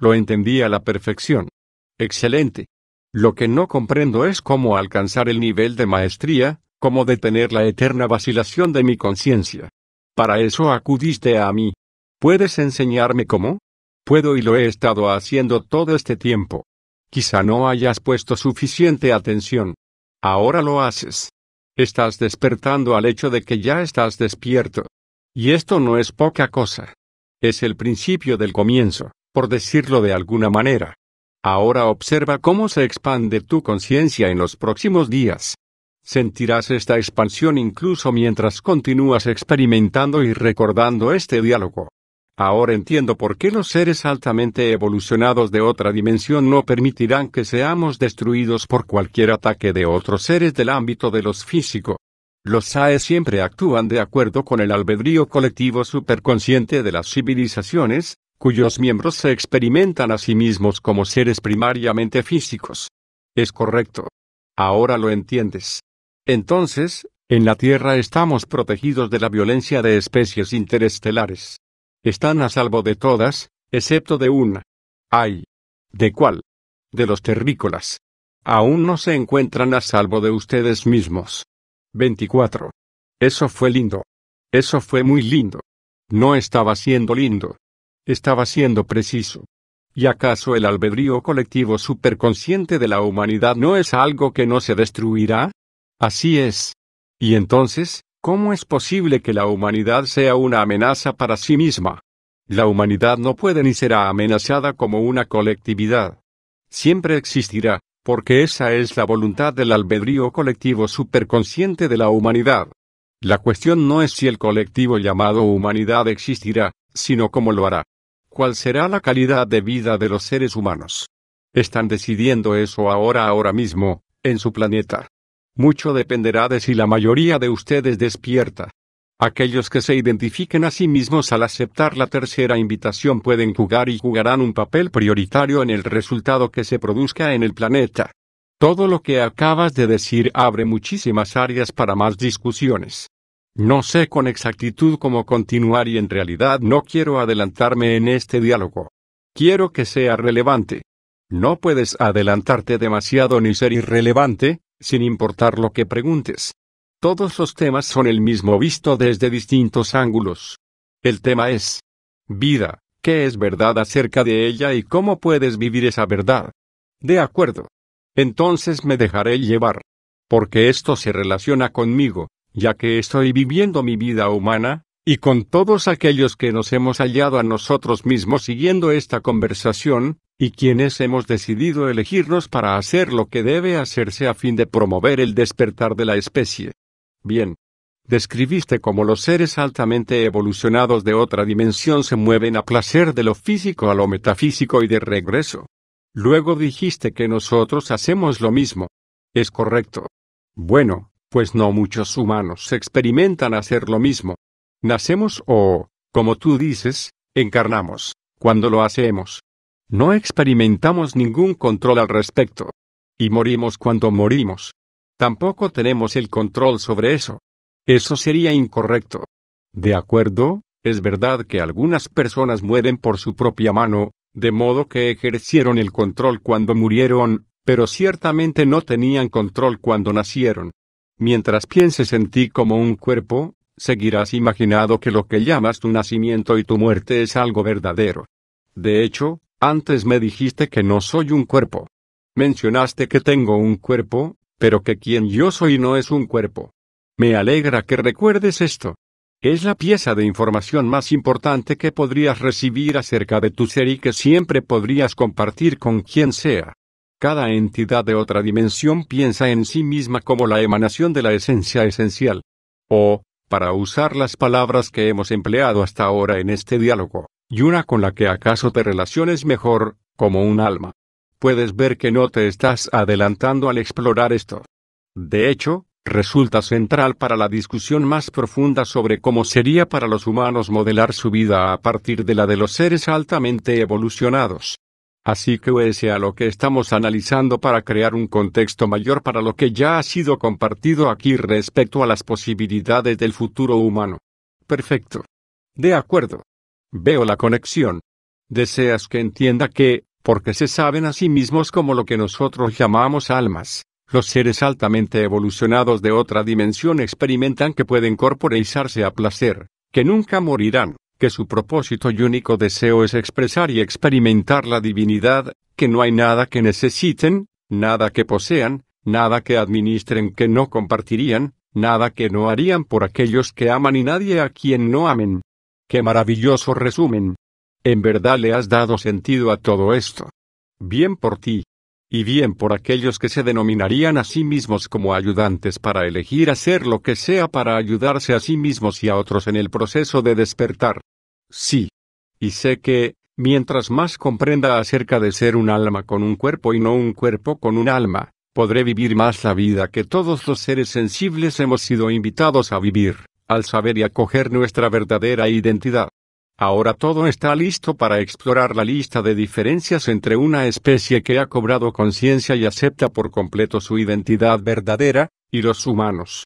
Lo entendí a la perfección. Excelente. Lo que no comprendo es cómo alcanzar el nivel de maestría, cómo detener la eterna vacilación de mi conciencia. Para eso acudiste a mí. ¿Puedes enseñarme cómo? Puedo y lo he estado haciendo todo este tiempo. Quizá no hayas puesto suficiente atención. Ahora lo haces. Estás despertando al hecho de que ya estás despierto. Y esto no es poca cosa. Es el principio del comienzo, por decirlo de alguna manera. Ahora observa cómo se expande tu conciencia en los próximos días. Sentirás esta expansión incluso mientras continúas experimentando y recordando este diálogo. Ahora entiendo por qué los seres altamente evolucionados de otra dimensión no permitirán que seamos destruidos por cualquier ataque de otros seres del ámbito de los físico. Los SAE siempre actúan de acuerdo con el albedrío colectivo superconsciente de las civilizaciones, cuyos miembros se experimentan a sí mismos como seres primariamente físicos. Es correcto. Ahora lo entiendes. Entonces, en la Tierra estamos protegidos de la violencia de especies interestelares. Están a salvo de todas, excepto de una. ¡Ay! ¿De cuál? De los terrícolas. Aún no se encuentran a salvo de ustedes mismos. 24. Eso fue lindo. Eso fue muy lindo. No estaba siendo lindo. Estaba siendo preciso. ¿Y acaso el albedrío colectivo superconsciente de la humanidad no es algo que no se destruirá? Así es. Y entonces, ¿Cómo es posible que la humanidad sea una amenaza para sí misma? La humanidad no puede ni será amenazada como una colectividad. Siempre existirá, porque esa es la voluntad del albedrío colectivo superconsciente de la humanidad. La cuestión no es si el colectivo llamado humanidad existirá, sino cómo lo hará. ¿Cuál será la calidad de vida de los seres humanos? Están decidiendo eso ahora, ahora mismo, en su planeta. Mucho dependerá de si la mayoría de ustedes despierta. Aquellos que se identifiquen a sí mismos al aceptar la tercera invitación pueden jugar y jugarán un papel prioritario en el resultado que se produzca en el planeta. Todo lo que acabas de decir abre muchísimas áreas para más discusiones. No sé con exactitud cómo continuar y en realidad no quiero adelantarme en este diálogo. Quiero que sea relevante. No puedes adelantarte demasiado ni ser irrelevante, sin importar lo que preguntes. Todos los temas son el mismo visto desde distintos ángulos. El tema es vida, qué es verdad acerca de ella y cómo puedes vivir esa verdad. De acuerdo. Entonces me dejaré llevar. Porque esto se relaciona conmigo, ya que estoy viviendo mi vida humana, y con todos aquellos que nos hemos hallado a nosotros mismos siguiendo esta conversación, y quienes hemos decidido elegirnos para hacer lo que debe hacerse a fin de promover el despertar de la especie. Bien. Describiste cómo los seres altamente evolucionados de otra dimensión se mueven a placer de lo físico a lo metafísico y de regreso. Luego dijiste que nosotros hacemos lo mismo. Es correcto. Bueno, pues no muchos humanos experimentan hacer lo mismo. Nacemos o, como tú dices, encarnamos, cuando lo hacemos. No experimentamos ningún control al respecto. Y morimos cuando morimos. Tampoco tenemos el control sobre eso. Eso sería incorrecto. De acuerdo, es verdad que algunas personas mueren por su propia mano, de modo que ejercieron el control cuando murieron, pero ciertamente no tenían control cuando nacieron. Mientras pienses en ti como un cuerpo, seguirás imaginado que lo que llamas tu nacimiento y tu muerte es algo verdadero. De hecho, antes me dijiste que no soy un cuerpo. Mencionaste que tengo un cuerpo, pero que quien yo soy no es un cuerpo. Me alegra que recuerdes esto. Es la pieza de información más importante que podrías recibir acerca de tu ser y que siempre podrías compartir con quien sea. Cada entidad de otra dimensión piensa en sí misma como la emanación de la esencia esencial. O, para usar las palabras que hemos empleado hasta ahora en este diálogo, y una con la que acaso te relaciones mejor, como un alma. Puedes ver que no te estás adelantando al explorar esto. De hecho, resulta central para la discusión más profunda sobre cómo sería para los humanos modelar su vida a partir de la de los seres altamente evolucionados, Así que ese a lo que estamos analizando para crear un contexto mayor para lo que ya ha sido compartido aquí respecto a las posibilidades del futuro humano. Perfecto. De acuerdo. Veo la conexión. Deseas que entienda que, porque se saben a sí mismos como lo que nosotros llamamos almas, los seres altamente evolucionados de otra dimensión experimentan que pueden corporeizarse a placer, que nunca morirán, que su propósito y único deseo es expresar y experimentar la divinidad, que no hay nada que necesiten, nada que posean, nada que administren que no compartirían, nada que no harían por aquellos que aman y nadie a quien no amen. ¡Qué maravilloso resumen! En verdad le has dado sentido a todo esto. Bien por ti. Y bien por aquellos que se denominarían a sí mismos como ayudantes para elegir hacer lo que sea para ayudarse a sí mismos y a otros en el proceso de despertar. Sí. Y sé que, mientras más comprenda acerca de ser un alma con un cuerpo y no un cuerpo con un alma, podré vivir más la vida que todos los seres sensibles hemos sido invitados a vivir, al saber y acoger nuestra verdadera identidad. Ahora todo está listo para explorar la lista de diferencias entre una especie que ha cobrado conciencia y acepta por completo su identidad verdadera, y los humanos,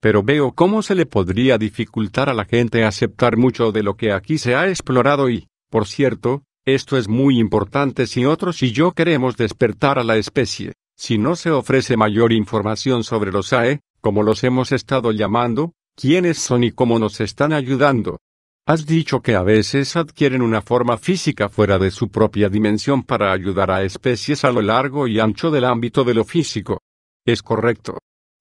pero veo cómo se le podría dificultar a la gente aceptar mucho de lo que aquí se ha explorado y, por cierto, esto es muy importante si otros y yo queremos despertar a la especie. Si no se ofrece mayor información sobre los AE, como los hemos estado llamando, quiénes son y cómo nos están ayudando. Has dicho que a veces adquieren una forma física fuera de su propia dimensión para ayudar a especies a lo largo y ancho del ámbito de lo físico. Es correcto.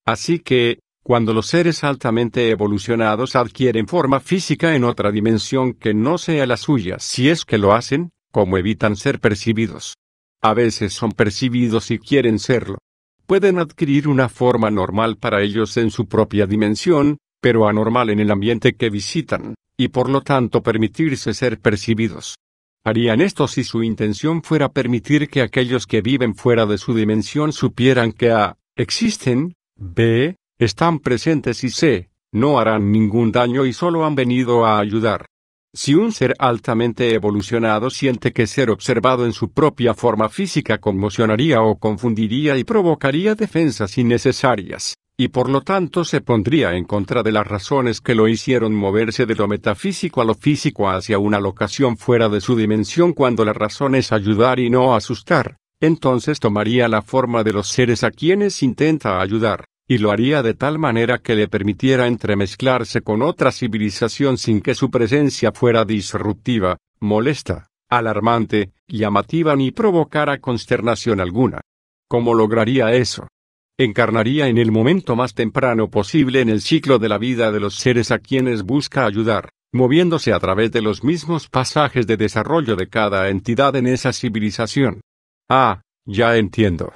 Así que, cuando los seres altamente evolucionados adquieren forma física en otra dimensión que no sea la suya, si es que lo hacen, como evitan ser percibidos. A veces son percibidos y quieren serlo. Pueden adquirir una forma normal para ellos en su propia dimensión, pero anormal en el ambiente que visitan, y por lo tanto permitirse ser percibidos. Harían esto si su intención fuera permitir que aquellos que viven fuera de su dimensión supieran que A. existen, B. Están presentes y sé, no harán ningún daño y solo han venido a ayudar. Si un ser altamente evolucionado siente que ser observado en su propia forma física conmocionaría o confundiría y provocaría defensas innecesarias, y por lo tanto se pondría en contra de las razones que lo hicieron moverse de lo metafísico a lo físico hacia una locación fuera de su dimensión cuando la razón es ayudar y no asustar, entonces tomaría la forma de los seres a quienes intenta ayudar y lo haría de tal manera que le permitiera entremezclarse con otra civilización sin que su presencia fuera disruptiva, molesta, alarmante, llamativa ni provocara consternación alguna. ¿Cómo lograría eso? Encarnaría en el momento más temprano posible en el ciclo de la vida de los seres a quienes busca ayudar, moviéndose a través de los mismos pasajes de desarrollo de cada entidad en esa civilización. Ah, ya entiendo.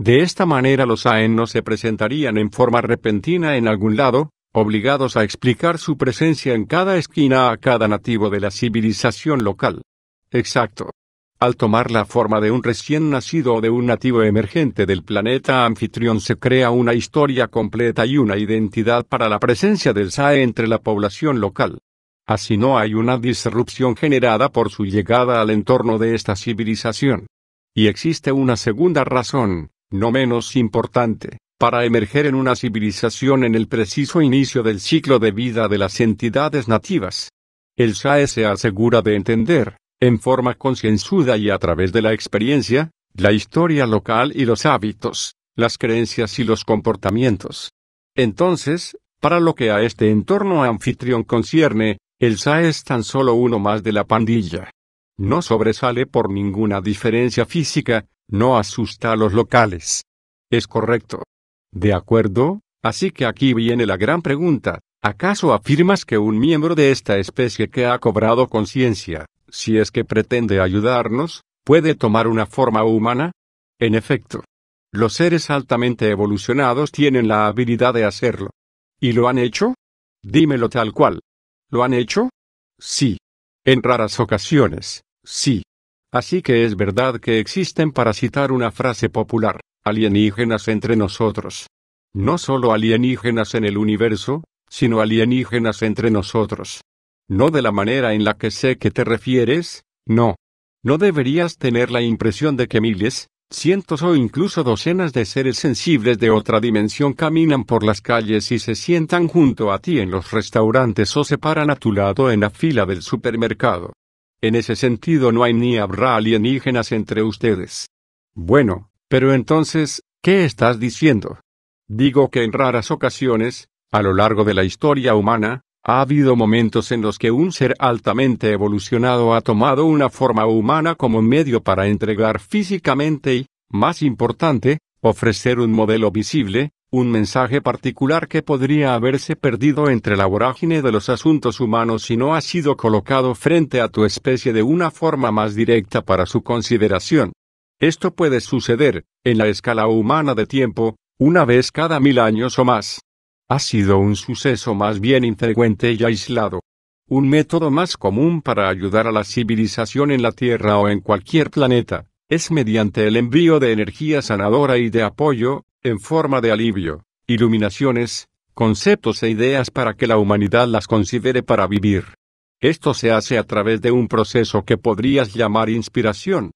De esta manera los AEN no se presentarían en forma repentina en algún lado, obligados a explicar su presencia en cada esquina a cada nativo de la civilización local. Exacto. Al tomar la forma de un recién nacido o de un nativo emergente del planeta anfitrión se crea una historia completa y una identidad para la presencia del SAE entre la población local. Así no hay una disrupción generada por su llegada al entorno de esta civilización. Y existe una segunda razón, no menos importante, para emerger en una civilización en el preciso inicio del ciclo de vida de las entidades nativas. El SAE se asegura de entender, en forma concienzuda y a través de la experiencia, la historia local y los hábitos, las creencias y los comportamientos. Entonces, para lo que a este entorno anfitrión concierne, el SAE es tan solo uno más de la pandilla. No sobresale por ninguna diferencia física, no asusta a los locales. Es correcto. De acuerdo, así que aquí viene la gran pregunta. ¿Acaso afirmas que un miembro de esta especie que ha cobrado conciencia, si es que pretende ayudarnos, puede tomar una forma humana? En efecto. Los seres altamente evolucionados tienen la habilidad de hacerlo. ¿Y lo han hecho? Dímelo tal cual. ¿Lo han hecho? Sí. En raras ocasiones, Sí. Así que es verdad que existen, para citar una frase popular, alienígenas entre nosotros. No solo alienígenas en el universo, sino alienígenas entre nosotros. No de la manera en la que sé que te refieres, no. No deberías tener la impresión de que miles, cientos o incluso docenas de seres sensibles de otra dimensión caminan por las calles y se sientan junto a ti en los restaurantes o se paran a tu lado en la fila del supermercado. En ese sentido no hay ni habrá alienígenas entre ustedes. Bueno, pero entonces, ¿qué estás diciendo? Digo que en raras ocasiones, a lo largo de la historia humana, ha habido momentos en los que un ser altamente evolucionado ha tomado una forma humana como medio para entregar físicamente y, más importante, ofrecer un modelo visible, un mensaje particular que podría haberse perdido entre la vorágine de los asuntos humanos si no ha sido colocado frente a tu especie de una forma más directa para su consideración. Esto puede suceder, en la escala humana de tiempo, una vez cada mil años o más. Ha sido un suceso más bien infrecuente y aislado. Un método más común para ayudar a la civilización en la Tierra o en cualquier planeta, es mediante el envío de energía sanadora y de apoyo, en forma de alivio, iluminaciones, conceptos e ideas para que la humanidad las considere para vivir. Esto se hace a través de un proceso que podrías llamar inspiración.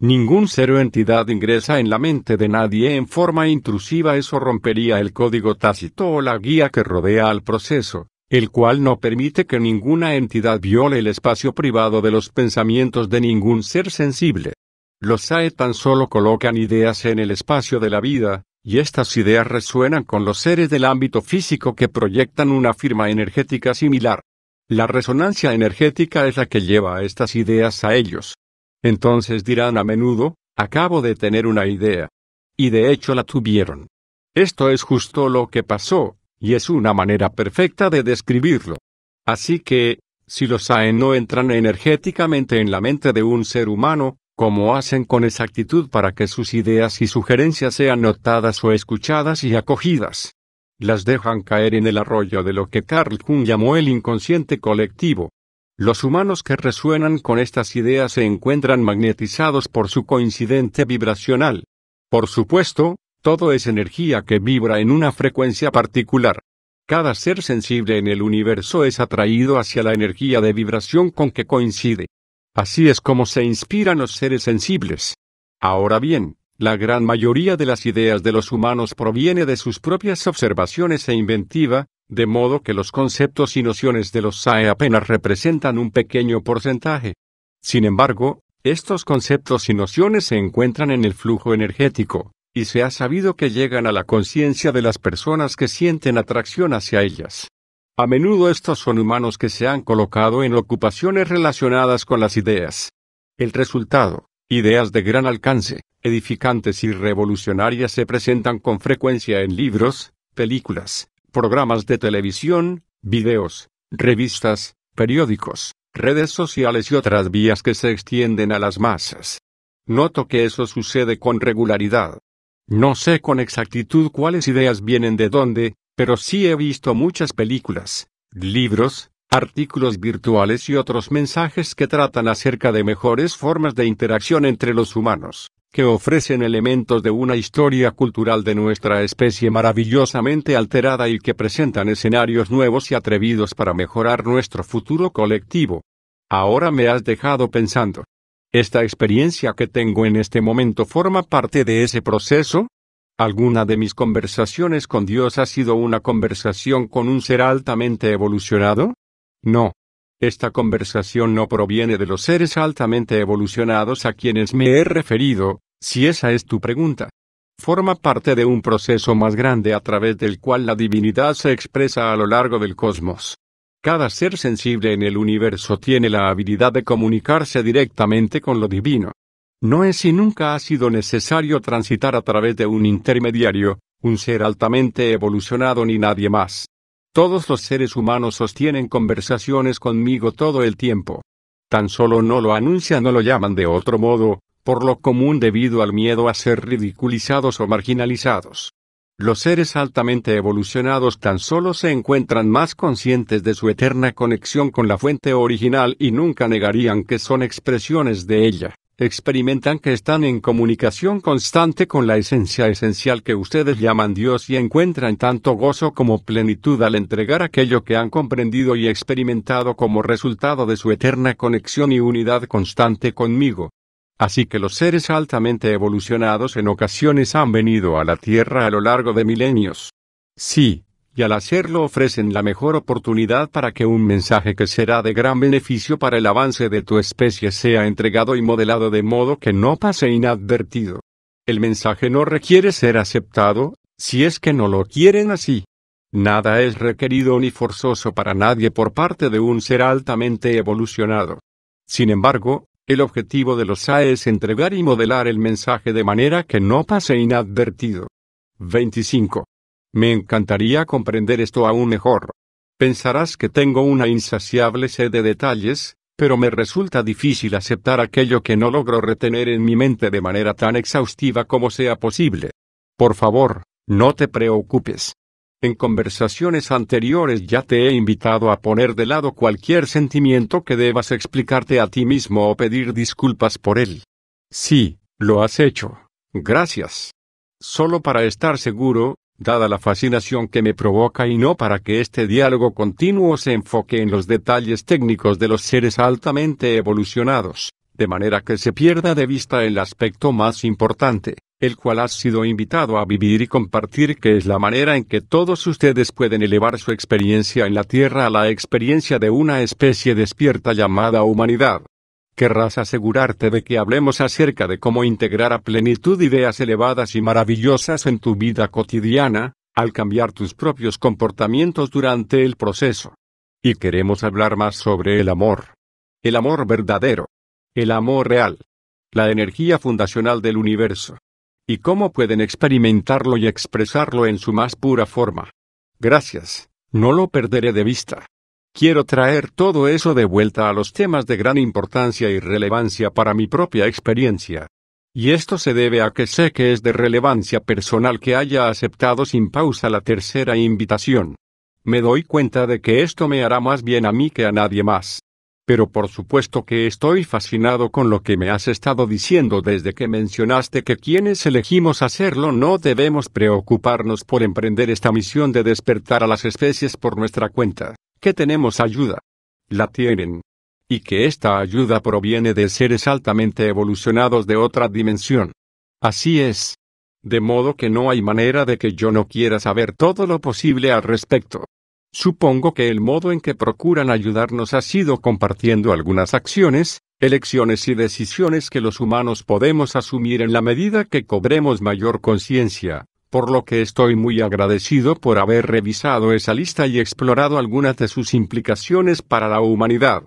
Ningún ser o entidad ingresa en la mente de nadie en forma intrusiva, eso rompería el código tácito o la guía que rodea al proceso, el cual no permite que ninguna entidad viole el espacio privado de los pensamientos de ningún ser sensible. Los SAE tan solo colocan ideas en el espacio de la vida, y estas ideas resuenan con los seres del ámbito físico que proyectan una firma energética similar. La resonancia energética es la que lleva estas ideas a ellos. Entonces dirán a menudo, acabo de tener una idea. Y de hecho la tuvieron. Esto es justo lo que pasó, y es una manera perfecta de describirlo. Así que, si los AEN no entran energéticamente en la mente de un ser humano, como hacen con exactitud para que sus ideas y sugerencias sean notadas o escuchadas y acogidas. Las dejan caer en el arroyo de lo que Carl Jung llamó el inconsciente colectivo. Los humanos que resuenan con estas ideas se encuentran magnetizados por su coincidente vibracional. Por supuesto, todo es energía que vibra en una frecuencia particular. Cada ser sensible en el universo es atraído hacia la energía de vibración con que coincide. Así es como se inspiran los seres sensibles. Ahora bien, la gran mayoría de las ideas de los humanos proviene de sus propias observaciones e inventiva, de modo que los conceptos y nociones de los SAE apenas representan un pequeño porcentaje. Sin embargo, estos conceptos y nociones se encuentran en el flujo energético, y se ha sabido que llegan a la conciencia de las personas que sienten atracción hacia ellas. A menudo estos son humanos que se han colocado en ocupaciones relacionadas con las ideas. El resultado, ideas de gran alcance, edificantes y revolucionarias se presentan con frecuencia en libros, películas, programas de televisión, videos, revistas, periódicos, redes sociales y otras vías que se extienden a las masas. Noto que eso sucede con regularidad. No sé con exactitud cuáles ideas vienen de dónde, pero sí he visto muchas películas, libros, artículos virtuales y otros mensajes que tratan acerca de mejores formas de interacción entre los humanos, que ofrecen elementos de una historia cultural de nuestra especie maravillosamente alterada y que presentan escenarios nuevos y atrevidos para mejorar nuestro futuro colectivo. Ahora me has dejado pensando. ¿Esta experiencia que tengo en este momento forma parte de ese proceso? Alguna de mis conversaciones con Dios ha sido una conversación con un ser altamente evolucionado? No. Esta conversación no proviene de los seres altamente evolucionados a quienes me he referido, si esa es tu pregunta. Forma parte de un proceso más grande a través del cual la divinidad se expresa a lo largo del cosmos. Cada ser sensible en el universo tiene la habilidad de comunicarse directamente con lo divino. No es si nunca ha sido necesario transitar a través de un intermediario, un ser altamente evolucionado ni nadie más. Todos los seres humanos sostienen conversaciones conmigo todo el tiempo. Tan solo no lo anuncian o lo llaman de otro modo, por lo común debido al miedo a ser ridiculizados o marginalizados. Los seres altamente evolucionados tan solo se encuentran más conscientes de su eterna conexión con la fuente original y nunca negarían que son expresiones de ella experimentan que están en comunicación constante con la esencia esencial que ustedes llaman Dios y encuentran tanto gozo como plenitud al entregar aquello que han comprendido y experimentado como resultado de su eterna conexión y unidad constante conmigo. Así que los seres altamente evolucionados en ocasiones han venido a la Tierra a lo largo de milenios. Sí, y al hacerlo ofrecen la mejor oportunidad para que un mensaje que será de gran beneficio para el avance de tu especie sea entregado y modelado de modo que no pase inadvertido. El mensaje no requiere ser aceptado, si es que no lo quieren así. Nada es requerido ni forzoso para nadie por parte de un ser altamente evolucionado. Sin embargo, el objetivo de los A es entregar y modelar el mensaje de manera que no pase inadvertido. 25. Me encantaría comprender esto aún mejor. Pensarás que tengo una insaciable sed de detalles, pero me resulta difícil aceptar aquello que no logro retener en mi mente de manera tan exhaustiva como sea posible. Por favor, no te preocupes. En conversaciones anteriores ya te he invitado a poner de lado cualquier sentimiento que debas explicarte a ti mismo o pedir disculpas por él. Sí, lo has hecho. Gracias. Solo para estar seguro, dada la fascinación que me provoca y no para que este diálogo continuo se enfoque en los detalles técnicos de los seres altamente evolucionados, de manera que se pierda de vista el aspecto más importante, el cual has sido invitado a vivir y compartir que es la manera en que todos ustedes pueden elevar su experiencia en la Tierra a la experiencia de una especie despierta llamada humanidad querrás asegurarte de que hablemos acerca de cómo integrar a plenitud ideas elevadas y maravillosas en tu vida cotidiana, al cambiar tus propios comportamientos durante el proceso. Y queremos hablar más sobre el amor. El amor verdadero. El amor real. La energía fundacional del universo. Y cómo pueden experimentarlo y expresarlo en su más pura forma. Gracias, no lo perderé de vista. Quiero traer todo eso de vuelta a los temas de gran importancia y relevancia para mi propia experiencia. Y esto se debe a que sé que es de relevancia personal que haya aceptado sin pausa la tercera invitación. Me doy cuenta de que esto me hará más bien a mí que a nadie más. Pero por supuesto que estoy fascinado con lo que me has estado diciendo desde que mencionaste que quienes elegimos hacerlo no debemos preocuparnos por emprender esta misión de despertar a las especies por nuestra cuenta que tenemos ayuda. La tienen. Y que esta ayuda proviene de seres altamente evolucionados de otra dimensión. Así es. De modo que no hay manera de que yo no quiera saber todo lo posible al respecto. Supongo que el modo en que procuran ayudarnos ha sido compartiendo algunas acciones, elecciones y decisiones que los humanos podemos asumir en la medida que cobremos mayor conciencia por lo que estoy muy agradecido por haber revisado esa lista y explorado algunas de sus implicaciones para la humanidad.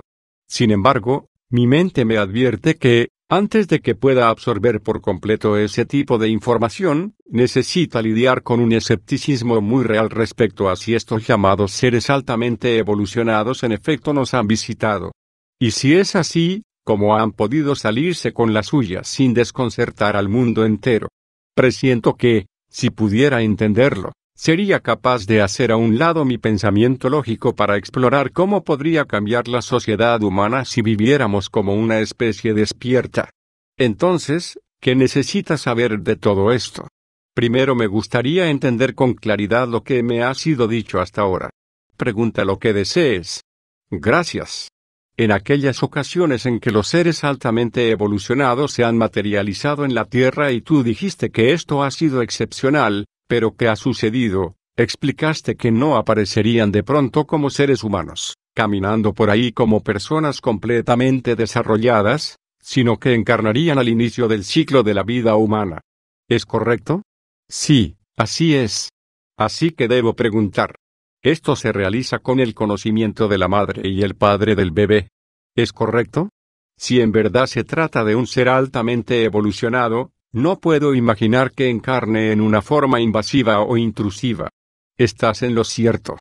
Sin embargo, mi mente me advierte que, antes de que pueda absorber por completo ese tipo de información, necesita lidiar con un escepticismo muy real respecto a si estos llamados seres altamente evolucionados en efecto nos han visitado. Y si es así, ¿cómo han podido salirse con la suya sin desconcertar al mundo entero? Presiento que, si pudiera entenderlo, sería capaz de hacer a un lado mi pensamiento lógico para explorar cómo podría cambiar la sociedad humana si viviéramos como una especie despierta. Entonces, ¿qué necesitas saber de todo esto? Primero me gustaría entender con claridad lo que me ha sido dicho hasta ahora. Pregunta lo que desees. Gracias. En aquellas ocasiones en que los seres altamente evolucionados se han materializado en la Tierra y tú dijiste que esto ha sido excepcional, pero que ha sucedido? Explicaste que no aparecerían de pronto como seres humanos, caminando por ahí como personas completamente desarrolladas, sino que encarnarían al inicio del ciclo de la vida humana. ¿Es correcto? Sí, así es. Así que debo preguntar, esto se realiza con el conocimiento de la madre y el padre del bebé. ¿Es correcto? Si en verdad se trata de un ser altamente evolucionado, no puedo imaginar que encarne en una forma invasiva o intrusiva. Estás en lo cierto.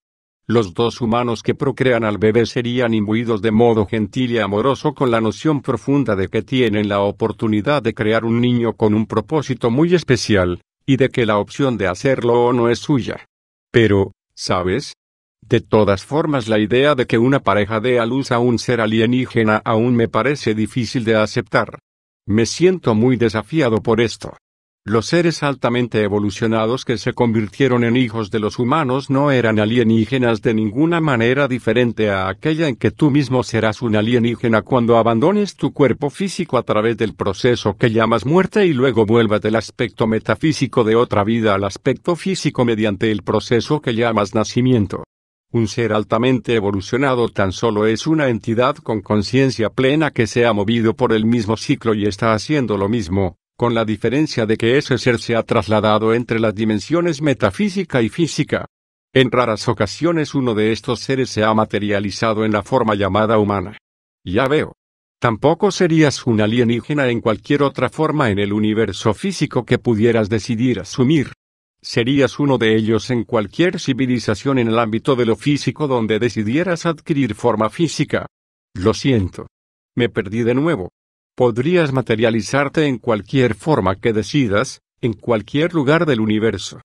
Los dos humanos que procrean al bebé serían imbuidos de modo gentil y amoroso con la noción profunda de que tienen la oportunidad de crear un niño con un propósito muy especial, y de que la opción de hacerlo o no es suya. Pero, ¿sabes? De todas formas la idea de que una pareja dé a luz a un ser alienígena aún me parece difícil de aceptar. Me siento muy desafiado por esto. Los seres altamente evolucionados que se convirtieron en hijos de los humanos no eran alienígenas de ninguna manera diferente a aquella en que tú mismo serás un alienígena cuando abandones tu cuerpo físico a través del proceso que llamas muerte y luego vuelvas del aspecto metafísico de otra vida al aspecto físico mediante el proceso que llamas nacimiento. Un ser altamente evolucionado tan solo es una entidad con conciencia plena que se ha movido por el mismo ciclo y está haciendo lo mismo, con la diferencia de que ese ser se ha trasladado entre las dimensiones metafísica y física. En raras ocasiones uno de estos seres se ha materializado en la forma llamada humana. Ya veo. Tampoco serías un alienígena en cualquier otra forma en el universo físico que pudieras decidir asumir. Serías uno de ellos en cualquier civilización en el ámbito de lo físico donde decidieras adquirir forma física. Lo siento. Me perdí de nuevo. Podrías materializarte en cualquier forma que decidas, en cualquier lugar del universo.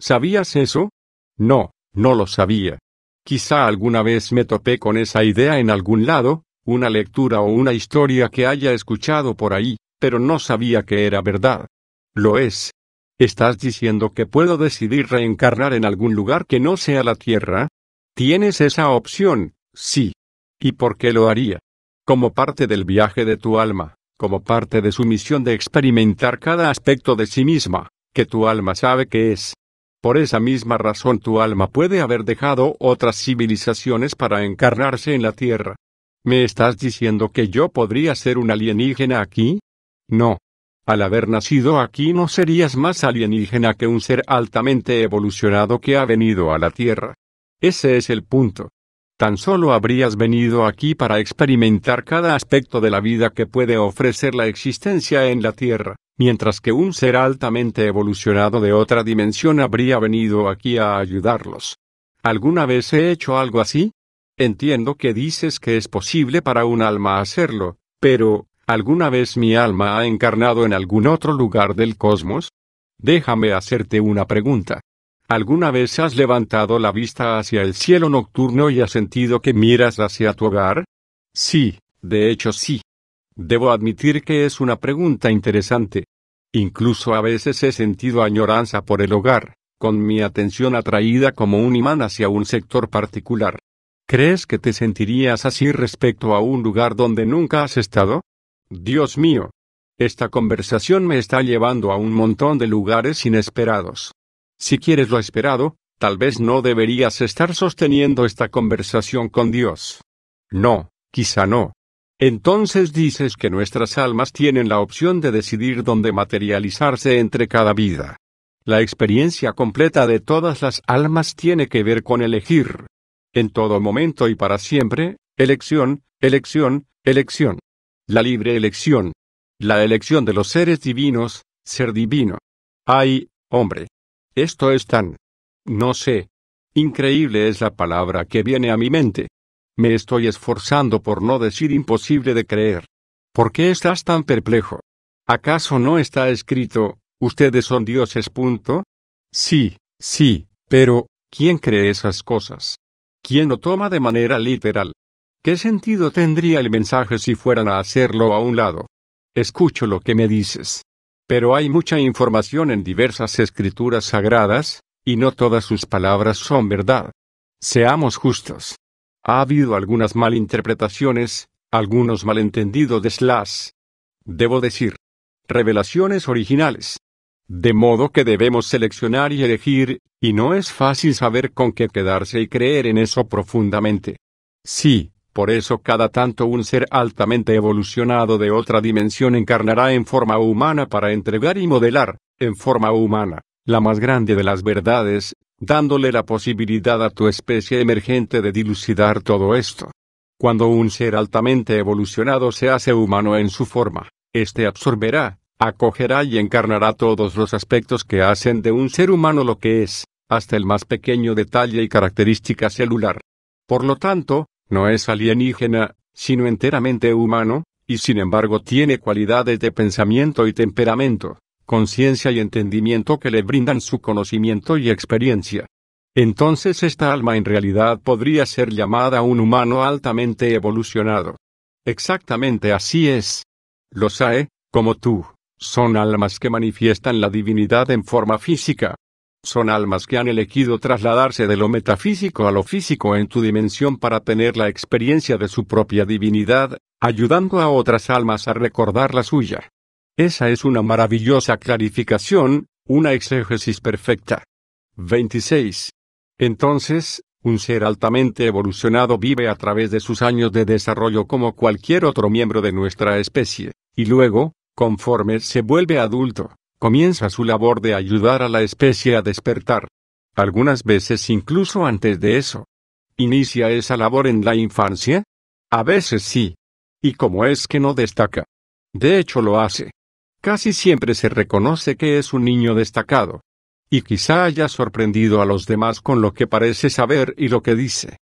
¿Sabías eso? No, no lo sabía. Quizá alguna vez me topé con esa idea en algún lado, una lectura o una historia que haya escuchado por ahí, pero no sabía que era verdad. Lo es. ¿Estás diciendo que puedo decidir reencarnar en algún lugar que no sea la Tierra? Tienes esa opción, sí. ¿Y por qué lo haría? como parte del viaje de tu alma, como parte de su misión de experimentar cada aspecto de sí misma, que tu alma sabe que es. Por esa misma razón tu alma puede haber dejado otras civilizaciones para encarnarse en la Tierra. ¿Me estás diciendo que yo podría ser un alienígena aquí? No. Al haber nacido aquí no serías más alienígena que un ser altamente evolucionado que ha venido a la Tierra. Ese es el punto. Tan solo habrías venido aquí para experimentar cada aspecto de la vida que puede ofrecer la existencia en la Tierra, mientras que un ser altamente evolucionado de otra dimensión habría venido aquí a ayudarlos. ¿Alguna vez he hecho algo así? Entiendo que dices que es posible para un alma hacerlo, pero, ¿alguna vez mi alma ha encarnado en algún otro lugar del cosmos? Déjame hacerte una pregunta. ¿Alguna vez has levantado la vista hacia el cielo nocturno y has sentido que miras hacia tu hogar? Sí, de hecho sí. Debo admitir que es una pregunta interesante. Incluso a veces he sentido añoranza por el hogar, con mi atención atraída como un imán hacia un sector particular. ¿Crees que te sentirías así respecto a un lugar donde nunca has estado? Dios mío. Esta conversación me está llevando a un montón de lugares inesperados. Si quieres lo esperado, tal vez no deberías estar sosteniendo esta conversación con Dios. No, quizá no. Entonces dices que nuestras almas tienen la opción de decidir dónde materializarse entre cada vida. La experiencia completa de todas las almas tiene que ver con elegir. En todo momento y para siempre, elección, elección, elección. La libre elección. La elección de los seres divinos, ser divino. Ay, hombre, esto es tan... no sé. Increíble es la palabra que viene a mi mente. Me estoy esforzando por no decir imposible de creer. ¿Por qué estás tan perplejo? ¿Acaso no está escrito, ustedes son dioses punto? Sí, sí, pero, ¿quién cree esas cosas? ¿Quién lo toma de manera literal? ¿Qué sentido tendría el mensaje si fueran a hacerlo a un lado? Escucho lo que me dices. Pero hay mucha información en diversas escrituras sagradas, y no todas sus palabras son verdad. Seamos justos. Ha habido algunas malinterpretaciones, algunos malentendidos de las Debo decir, revelaciones originales. De modo que debemos seleccionar y elegir, y no es fácil saber con qué quedarse y creer en eso profundamente. Sí, por eso cada tanto un ser altamente evolucionado de otra dimensión encarnará en forma humana para entregar y modelar, en forma humana, la más grande de las verdades, dándole la posibilidad a tu especie emergente de dilucidar todo esto. Cuando un ser altamente evolucionado se hace humano en su forma, éste absorberá, acogerá y encarnará todos los aspectos que hacen de un ser humano lo que es, hasta el más pequeño detalle y característica celular. Por lo tanto, no es alienígena, sino enteramente humano, y sin embargo tiene cualidades de pensamiento y temperamento, conciencia y entendimiento que le brindan su conocimiento y experiencia. Entonces esta alma en realidad podría ser llamada un humano altamente evolucionado. Exactamente así es. Los AE, como tú, son almas que manifiestan la divinidad en forma física, son almas que han elegido trasladarse de lo metafísico a lo físico en tu dimensión para tener la experiencia de su propia divinidad, ayudando a otras almas a recordar la suya. Esa es una maravillosa clarificación, una exégesis perfecta. 26. Entonces, un ser altamente evolucionado vive a través de sus años de desarrollo como cualquier otro miembro de nuestra especie, y luego, conforme se vuelve adulto, comienza su labor de ayudar a la especie a despertar, algunas veces incluso antes de eso. ¿Inicia esa labor en la infancia? A veces sí. ¿Y cómo es que no destaca? De hecho lo hace. Casi siempre se reconoce que es un niño destacado. Y quizá haya sorprendido a los demás con lo que parece saber y lo que dice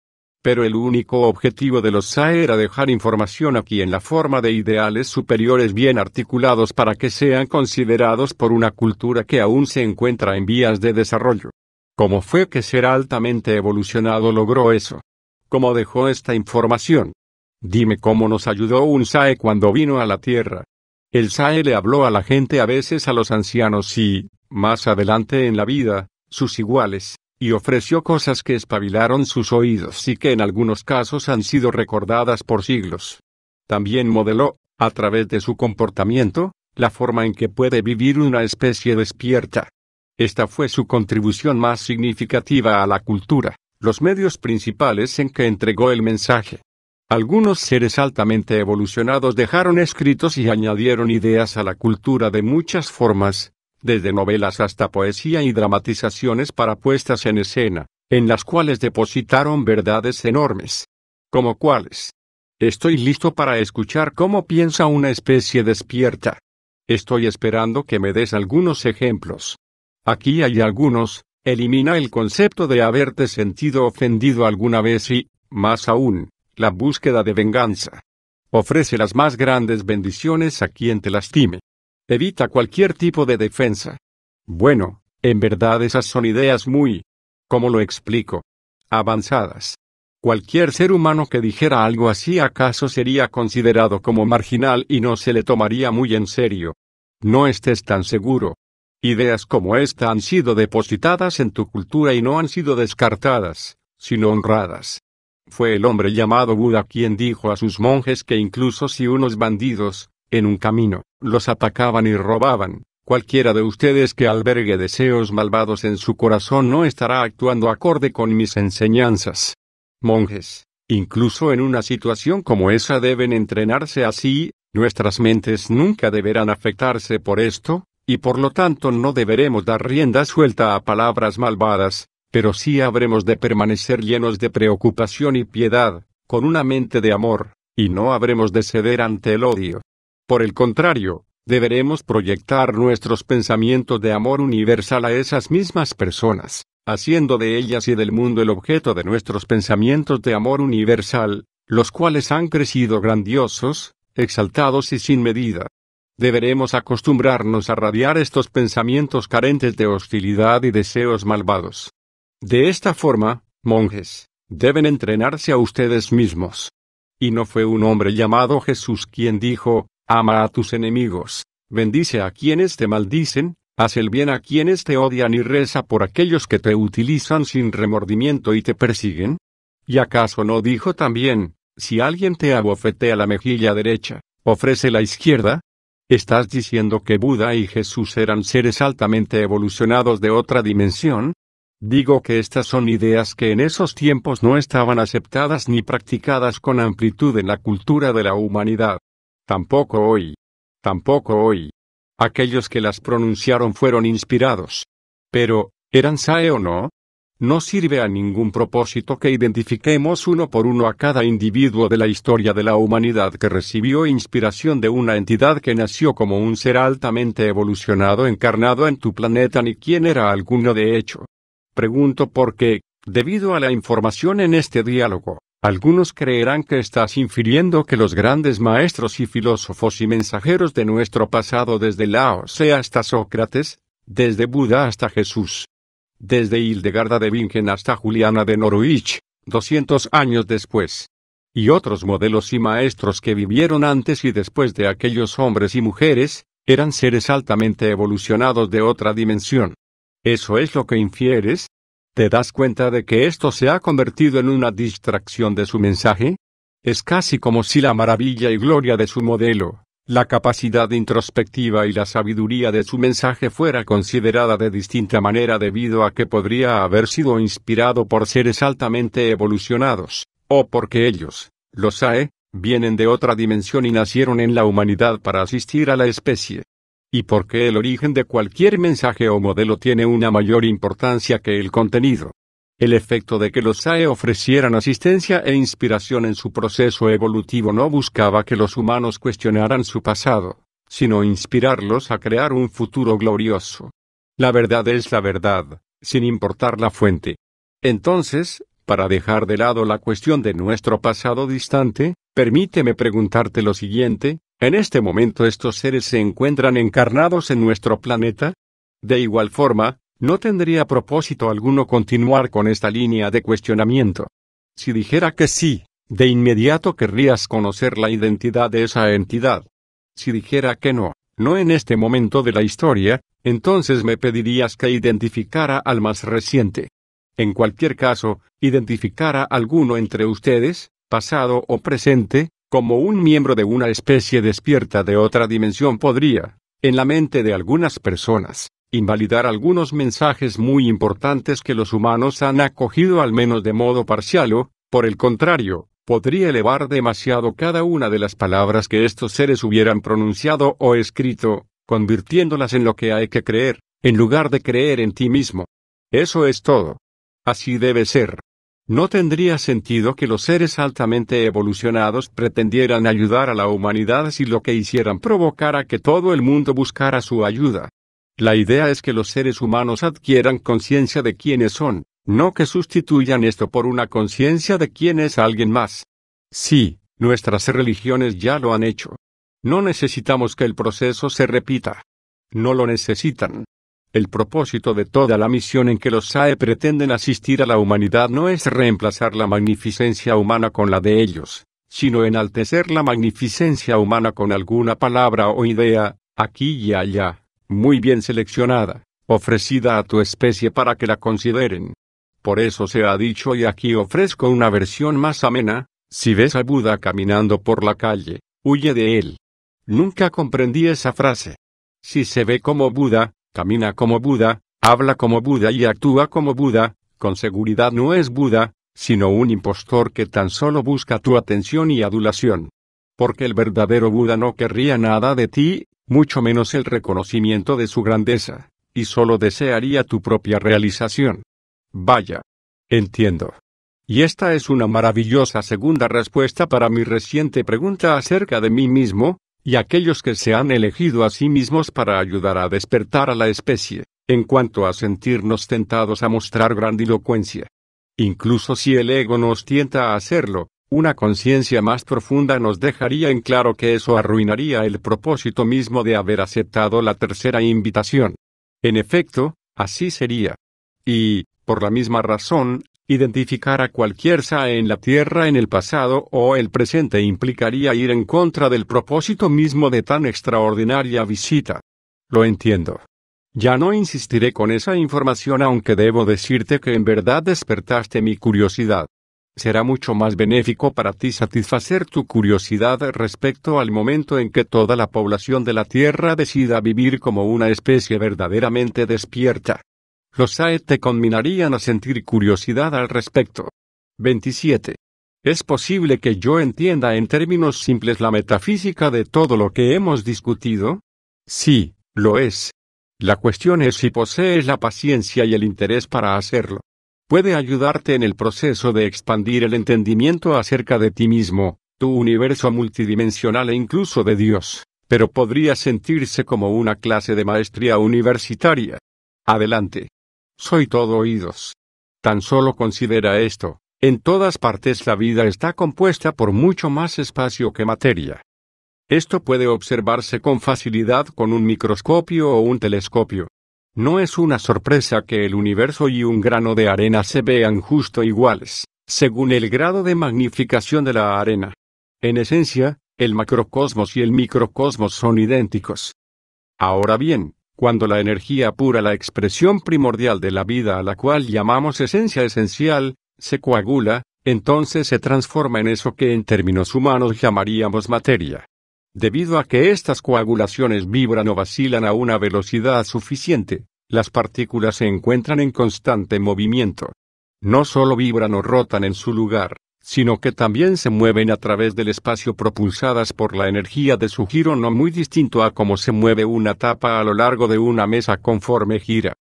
pero el único objetivo de los SAE era dejar información aquí en la forma de ideales superiores bien articulados para que sean considerados por una cultura que aún se encuentra en vías de desarrollo. ¿Cómo fue que ser altamente evolucionado logró eso? ¿Cómo dejó esta información? Dime cómo nos ayudó un SAE cuando vino a la Tierra. El SAE le habló a la gente a veces a los ancianos y, más adelante en la vida, sus iguales, y ofreció cosas que espabilaron sus oídos y que en algunos casos han sido recordadas por siglos. También modeló, a través de su comportamiento, la forma en que puede vivir una especie despierta. Esta fue su contribución más significativa a la cultura, los medios principales en que entregó el mensaje. Algunos seres altamente evolucionados dejaron escritos y añadieron ideas a la cultura de muchas formas, desde novelas hasta poesía y dramatizaciones para puestas en escena, en las cuales depositaron verdades enormes. ¿Como cuáles? Estoy listo para escuchar cómo piensa una especie despierta. Estoy esperando que me des algunos ejemplos. Aquí hay algunos, elimina el concepto de haberte sentido ofendido alguna vez y, más aún, la búsqueda de venganza. Ofrece las más grandes bendiciones a quien te lastime. Evita cualquier tipo de defensa. Bueno, en verdad esas son ideas muy, ¿cómo lo explico? Avanzadas. Cualquier ser humano que dijera algo así acaso sería considerado como marginal y no se le tomaría muy en serio. No estés tan seguro. Ideas como esta han sido depositadas en tu cultura y no han sido descartadas, sino honradas. Fue el hombre llamado Buda quien dijo a sus monjes que incluso si unos bandidos, en un camino, los atacaban y robaban. Cualquiera de ustedes que albergue deseos malvados en su corazón no estará actuando acorde con mis enseñanzas. Monjes, incluso en una situación como esa deben entrenarse así, nuestras mentes nunca deberán afectarse por esto, y por lo tanto no deberemos dar rienda suelta a palabras malvadas, pero sí habremos de permanecer llenos de preocupación y piedad, con una mente de amor, y no habremos de ceder ante el odio. Por el contrario, deberemos proyectar nuestros pensamientos de amor universal a esas mismas personas, haciendo de ellas y del mundo el objeto de nuestros pensamientos de amor universal, los cuales han crecido grandiosos, exaltados y sin medida. Deberemos acostumbrarnos a radiar estos pensamientos carentes de hostilidad y deseos malvados. De esta forma, monjes, deben entrenarse a ustedes mismos. Y no fue un hombre llamado Jesús quien dijo, Ama a tus enemigos, bendice a quienes te maldicen, haz el bien a quienes te odian y reza por aquellos que te utilizan sin remordimiento y te persiguen. ¿Y acaso no dijo también, si alguien te abofetea la mejilla derecha, ofrece la izquierda? ¿Estás diciendo que Buda y Jesús eran seres altamente evolucionados de otra dimensión? Digo que estas son ideas que en esos tiempos no estaban aceptadas ni practicadas con amplitud en la cultura de la humanidad. Tampoco hoy. Tampoco hoy. Aquellos que las pronunciaron fueron inspirados. Pero, ¿eran SAE o no? No sirve a ningún propósito que identifiquemos uno por uno a cada individuo de la historia de la humanidad que recibió inspiración de una entidad que nació como un ser altamente evolucionado encarnado en tu planeta ni quién era alguno de hecho. Pregunto por qué, debido a la información en este diálogo, algunos creerán que estás infiriendo que los grandes maestros y filósofos y mensajeros de nuestro pasado desde Lao sea hasta Sócrates, desde Buda hasta Jesús, desde Hildegarda de Bingen hasta Juliana de Norwich, 200 años después, y otros modelos y maestros que vivieron antes y después de aquellos hombres y mujeres, eran seres altamente evolucionados de otra dimensión. Eso es lo que infieres, ¿Te das cuenta de que esto se ha convertido en una distracción de su mensaje? Es casi como si la maravilla y gloria de su modelo, la capacidad introspectiva y la sabiduría de su mensaje fuera considerada de distinta manera debido a que podría haber sido inspirado por seres altamente evolucionados, o porque ellos, los AE, vienen de otra dimensión y nacieron en la humanidad para asistir a la especie y por qué el origen de cualquier mensaje o modelo tiene una mayor importancia que el contenido. El efecto de que los SAE ofrecieran asistencia e inspiración en su proceso evolutivo no buscaba que los humanos cuestionaran su pasado, sino inspirarlos a crear un futuro glorioso. La verdad es la verdad, sin importar la fuente. Entonces, para dejar de lado la cuestión de nuestro pasado distante, permíteme preguntarte lo siguiente, en este momento estos seres se encuentran encarnados en nuestro planeta. De igual forma, no tendría propósito alguno continuar con esta línea de cuestionamiento. Si dijera que sí, de inmediato querrías conocer la identidad de esa entidad. Si dijera que no, no en este momento de la historia, entonces me pedirías que identificara al más reciente. En cualquier caso, identificara alguno entre ustedes, pasado o presente, como un miembro de una especie despierta de otra dimensión podría, en la mente de algunas personas, invalidar algunos mensajes muy importantes que los humanos han acogido al menos de modo parcial o, por el contrario, podría elevar demasiado cada una de las palabras que estos seres hubieran pronunciado o escrito, convirtiéndolas en lo que hay que creer, en lugar de creer en ti mismo. Eso es todo. Así debe ser. No tendría sentido que los seres altamente evolucionados pretendieran ayudar a la humanidad si lo que hicieran provocara que todo el mundo buscara su ayuda. La idea es que los seres humanos adquieran conciencia de quiénes son, no que sustituyan esto por una conciencia de quién es alguien más. Sí, nuestras religiones ya lo han hecho. No necesitamos que el proceso se repita. No lo necesitan. El propósito de toda la misión en que los SAE pretenden asistir a la humanidad no es reemplazar la magnificencia humana con la de ellos, sino enaltecer la magnificencia humana con alguna palabra o idea, aquí y allá, muy bien seleccionada, ofrecida a tu especie para que la consideren. Por eso se ha dicho y aquí ofrezco una versión más amena, si ves a Buda caminando por la calle, huye de él. Nunca comprendí esa frase. Si se ve como Buda, camina como Buda, habla como Buda y actúa como Buda, con seguridad no es Buda, sino un impostor que tan solo busca tu atención y adulación. Porque el verdadero Buda no querría nada de ti, mucho menos el reconocimiento de su grandeza, y solo desearía tu propia realización. Vaya. Entiendo. Y esta es una maravillosa segunda respuesta para mi reciente pregunta acerca de mí mismo, y aquellos que se han elegido a sí mismos para ayudar a despertar a la especie, en cuanto a sentirnos tentados a mostrar grandilocuencia. Incluso si el ego nos tienta a hacerlo, una conciencia más profunda nos dejaría en claro que eso arruinaría el propósito mismo de haber aceptado la tercera invitación. En efecto, así sería. Y, por la misma razón, Identificar a cualquier Sa en la Tierra en el pasado o el presente implicaría ir en contra del propósito mismo de tan extraordinaria visita. Lo entiendo. Ya no insistiré con esa información aunque debo decirte que en verdad despertaste mi curiosidad. Será mucho más benéfico para ti satisfacer tu curiosidad respecto al momento en que toda la población de la Tierra decida vivir como una especie verdaderamente despierta. Los SAE te conminarían a sentir curiosidad al respecto. 27. Es posible que yo entienda en términos simples la metafísica de todo lo que hemos discutido. Sí, lo es. La cuestión es si posees la paciencia y el interés para hacerlo. Puede ayudarte en el proceso de expandir el entendimiento acerca de ti mismo, tu universo multidimensional e incluso de Dios, pero podría sentirse como una clase de maestría universitaria. Adelante. Soy todo oídos. Tan solo considera esto, en todas partes la vida está compuesta por mucho más espacio que materia. Esto puede observarse con facilidad con un microscopio o un telescopio. No es una sorpresa que el universo y un grano de arena se vean justo iguales, según el grado de magnificación de la arena. En esencia, el macrocosmos y el microcosmos son idénticos. Ahora bien, cuando la energía pura, la expresión primordial de la vida a la cual llamamos esencia esencial, se coagula, entonces se transforma en eso que en términos humanos llamaríamos materia. Debido a que estas coagulaciones vibran o vacilan a una velocidad suficiente, las partículas se encuentran en constante movimiento. No solo vibran o rotan en su lugar, sino que también se mueven a través del espacio propulsadas por la energía de su giro no muy distinto a cómo se mueve una tapa a lo largo de una mesa conforme gira.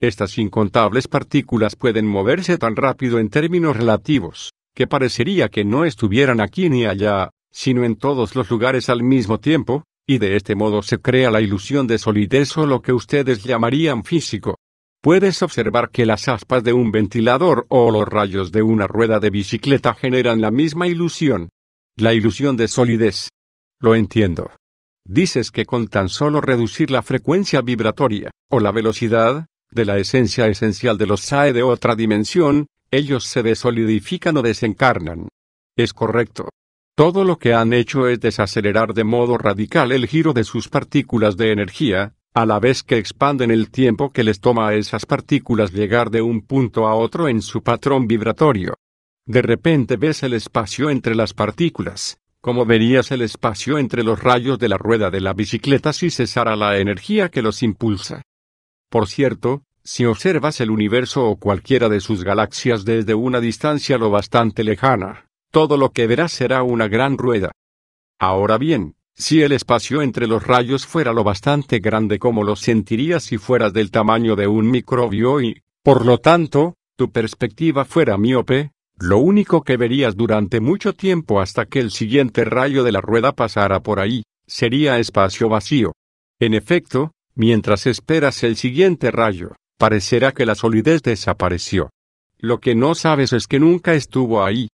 Estas incontables partículas pueden moverse tan rápido en términos relativos, que parecería que no estuvieran aquí ni allá, sino en todos los lugares al mismo tiempo, y de este modo se crea la ilusión de solidez o lo que ustedes llamarían físico. Puedes observar que las aspas de un ventilador o los rayos de una rueda de bicicleta generan la misma ilusión. La ilusión de solidez. Lo entiendo. Dices que con tan solo reducir la frecuencia vibratoria, o la velocidad, de la esencia esencial de los SAE de otra dimensión, ellos se desolidifican o desencarnan. Es correcto. Todo lo que han hecho es desacelerar de modo radical el giro de sus partículas de energía, a la vez que expanden el tiempo que les toma a esas partículas llegar de un punto a otro en su patrón vibratorio. De repente ves el espacio entre las partículas, como verías el espacio entre los rayos de la rueda de la bicicleta si cesara la energía que los impulsa. Por cierto, si observas el universo o cualquiera de sus galaxias desde una distancia lo bastante lejana, todo lo que verás será una gran rueda. Ahora bien, si el espacio entre los rayos fuera lo bastante grande como lo sentirías si fueras del tamaño de un microbio y, por lo tanto, tu perspectiva fuera miope, lo único que verías durante mucho tiempo hasta que el siguiente rayo de la rueda pasara por ahí, sería espacio vacío. En efecto, mientras esperas el siguiente rayo, parecerá que la solidez desapareció. Lo que no sabes es que nunca estuvo ahí,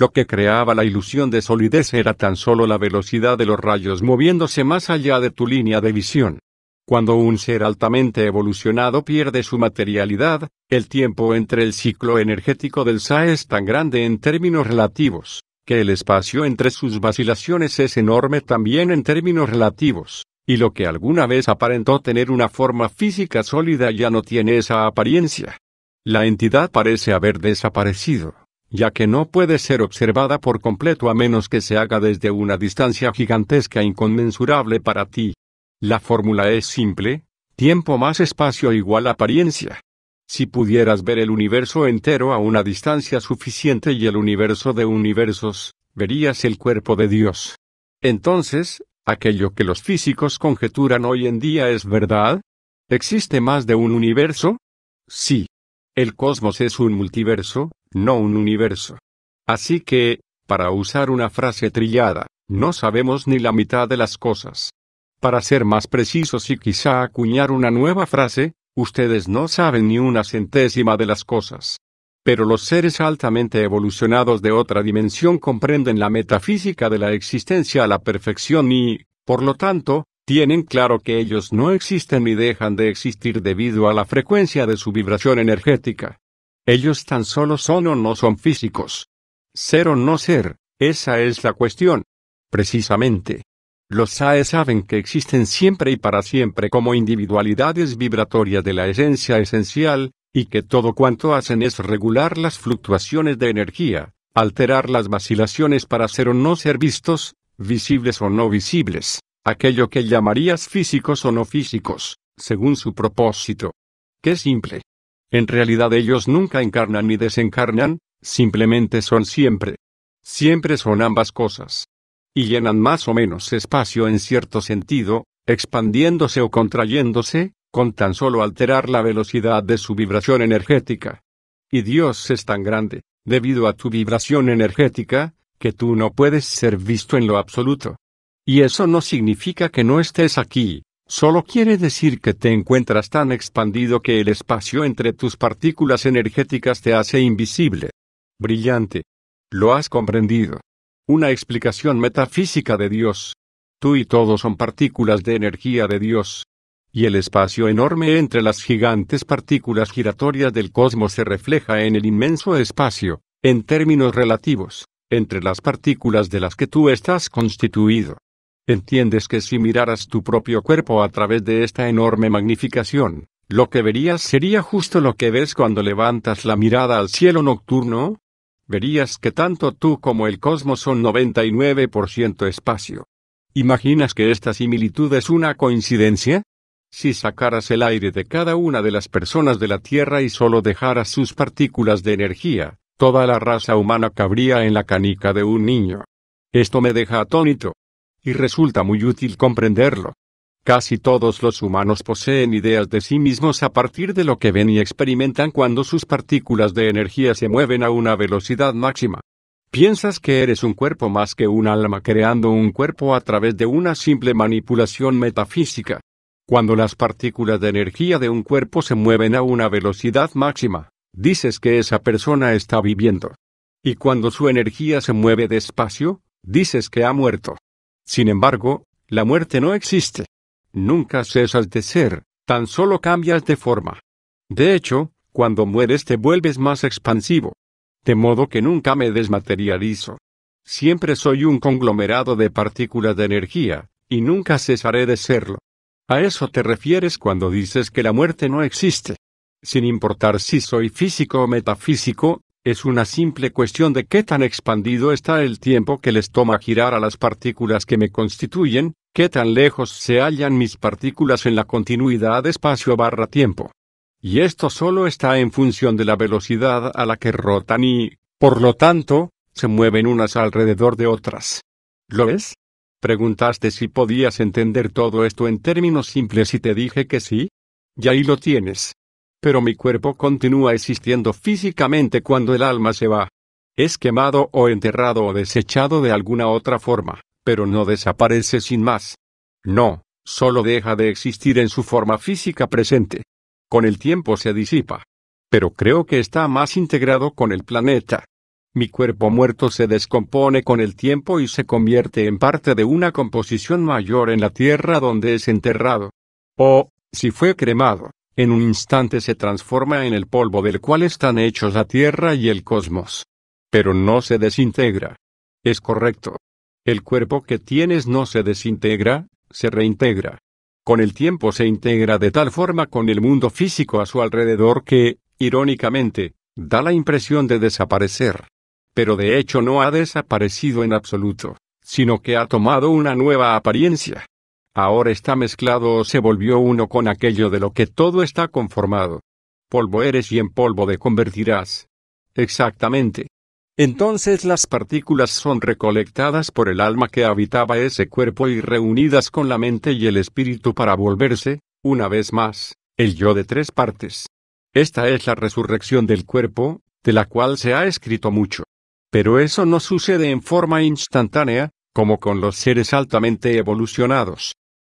lo que creaba la ilusión de solidez era tan solo la velocidad de los rayos moviéndose más allá de tu línea de visión. Cuando un ser altamente evolucionado pierde su materialidad, el tiempo entre el ciclo energético del Sa es tan grande en términos relativos, que el espacio entre sus vacilaciones es enorme también en términos relativos, y lo que alguna vez aparentó tener una forma física sólida ya no tiene esa apariencia. La entidad parece haber desaparecido ya que no puede ser observada por completo a menos que se haga desde una distancia gigantesca e inconmensurable para ti. La fórmula es simple, tiempo más espacio igual apariencia. Si pudieras ver el universo entero a una distancia suficiente y el universo de universos, verías el cuerpo de Dios. Entonces, aquello que los físicos conjeturan hoy en día es verdad? ¿Existe más de un universo? Sí. El cosmos es un multiverso, no un universo. Así que, para usar una frase trillada, no sabemos ni la mitad de las cosas. Para ser más precisos y quizá acuñar una nueva frase, ustedes no saben ni una centésima de las cosas. Pero los seres altamente evolucionados de otra dimensión comprenden la metafísica de la existencia a la perfección y, por lo tanto, tienen claro que ellos no existen ni dejan de existir debido a la frecuencia de su vibración energética. Ellos tan solo son o no son físicos. Ser o no ser, esa es la cuestión. Precisamente. Los SAE saben que existen siempre y para siempre como individualidades vibratorias de la esencia esencial, y que todo cuanto hacen es regular las fluctuaciones de energía, alterar las vacilaciones para ser o no ser vistos, visibles o no visibles, aquello que llamarías físicos o no físicos, según su propósito. Qué simple. En realidad ellos nunca encarnan ni desencarnan, simplemente son siempre. Siempre son ambas cosas. Y llenan más o menos espacio en cierto sentido, expandiéndose o contrayéndose, con tan solo alterar la velocidad de su vibración energética. Y Dios es tan grande, debido a tu vibración energética, que tú no puedes ser visto en lo absoluto. Y eso no significa que no estés aquí, solo quiere decir que te encuentras tan expandido que el espacio entre tus partículas energéticas te hace invisible. Brillante. Lo has comprendido. Una explicación metafísica de Dios. Tú y todo son partículas de energía de Dios. Y el espacio enorme entre las gigantes partículas giratorias del cosmos se refleja en el inmenso espacio, en términos relativos, entre las partículas de las que tú estás constituido. Entiendes que si miraras tu propio cuerpo a través de esta enorme magnificación, lo que verías sería justo lo que ves cuando levantas la mirada al cielo nocturno. Verías que tanto tú como el cosmos son 99% espacio. ¿Imaginas que esta similitud es una coincidencia? Si sacaras el aire de cada una de las personas de la Tierra y solo dejaras sus partículas de energía, toda la raza humana cabría en la canica de un niño. Esto me deja atónito y resulta muy útil comprenderlo. Casi todos los humanos poseen ideas de sí mismos a partir de lo que ven y experimentan cuando sus partículas de energía se mueven a una velocidad máxima. Piensas que eres un cuerpo más que un alma creando un cuerpo a través de una simple manipulación metafísica. Cuando las partículas de energía de un cuerpo se mueven a una velocidad máxima, dices que esa persona está viviendo. Y cuando su energía se mueve despacio, dices que ha muerto. Sin embargo, la muerte no existe. Nunca cesas de ser, tan solo cambias de forma. De hecho, cuando mueres te vuelves más expansivo. De modo que nunca me desmaterializo. Siempre soy un conglomerado de partículas de energía, y nunca cesaré de serlo. A eso te refieres cuando dices que la muerte no existe. Sin importar si soy físico o metafísico, es una simple cuestión de qué tan expandido está el tiempo que les toma girar a las partículas que me constituyen, qué tan lejos se hallan mis partículas en la continuidad espacio barra tiempo. Y esto solo está en función de la velocidad a la que rotan y, por lo tanto, se mueven unas alrededor de otras. ¿Lo ves? Preguntaste si podías entender todo esto en términos simples y te dije que sí. Y ahí lo tienes pero mi cuerpo continúa existiendo físicamente cuando el alma se va. Es quemado o enterrado o desechado de alguna otra forma, pero no desaparece sin más. No, solo deja de existir en su forma física presente. Con el tiempo se disipa. Pero creo que está más integrado con el planeta. Mi cuerpo muerto se descompone con el tiempo y se convierte en parte de una composición mayor en la tierra donde es enterrado. O, oh, si fue cremado, en un instante se transforma en el polvo del cual están hechos la Tierra y el cosmos. Pero no se desintegra. Es correcto. El cuerpo que tienes no se desintegra, se reintegra. Con el tiempo se integra de tal forma con el mundo físico a su alrededor que, irónicamente, da la impresión de desaparecer. Pero de hecho no ha desaparecido en absoluto, sino que ha tomado una nueva apariencia ahora está mezclado o se volvió uno con aquello de lo que todo está conformado. Polvo eres y en polvo te convertirás. Exactamente. Entonces las partículas son recolectadas por el alma que habitaba ese cuerpo y reunidas con la mente y el espíritu para volverse, una vez más, el yo de tres partes. Esta es la resurrección del cuerpo, de la cual se ha escrito mucho. Pero eso no sucede en forma instantánea, como con los seres altamente evolucionados.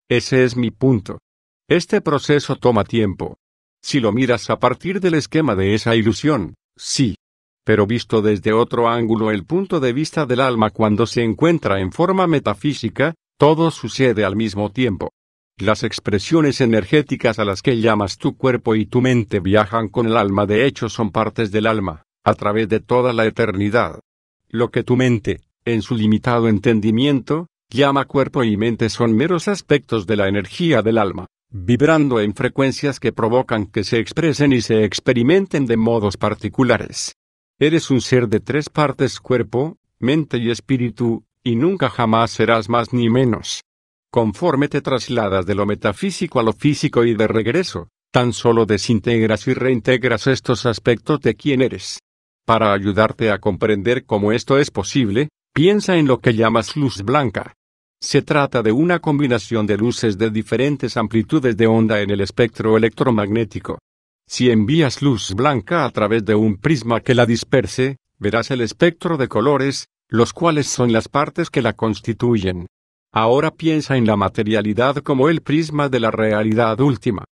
Ese es mi punto. Este proceso toma tiempo. Si lo miras a partir del esquema de esa ilusión, sí. Pero visto desde otro ángulo el punto de vista del alma cuando se encuentra en forma metafísica, todo sucede al mismo tiempo. Las expresiones energéticas a las que llamas tu cuerpo y tu mente viajan con el alma de hecho son partes del alma, a través de toda la eternidad. Lo que tu mente, en su limitado entendimiento, Llama cuerpo y mente son meros aspectos de la energía del alma, vibrando en frecuencias que provocan que se expresen y se experimenten de modos particulares. Eres un ser de tres partes cuerpo, mente y espíritu, y nunca jamás serás más ni menos. Conforme te trasladas de lo metafísico a lo físico y de regreso, tan solo desintegras y reintegras estos aspectos de quién eres. Para ayudarte a comprender cómo esto es posible, piensa en lo que llamas luz blanca. Se trata de una combinación de luces de diferentes amplitudes de onda en el espectro electromagnético. Si envías luz blanca a través de un prisma que la disperse, verás el espectro de colores, los cuales son las partes que la constituyen. Ahora piensa en la materialidad como el prisma de la realidad última.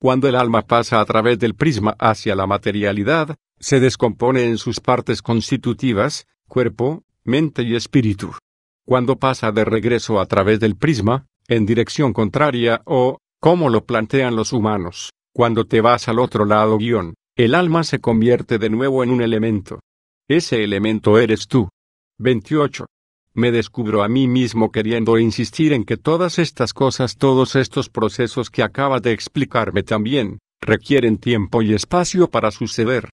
Cuando el alma pasa a través del prisma hacia la materialidad, se descompone en sus partes constitutivas, cuerpo, mente y espíritu cuando pasa de regreso a través del prisma, en dirección contraria o, como lo plantean los humanos, cuando te vas al otro lado guión, el alma se convierte de nuevo en un elemento. Ese elemento eres tú. 28. Me descubro a mí mismo queriendo insistir en que todas estas cosas, todos estos procesos que acaba de explicarme también, requieren tiempo y espacio para suceder.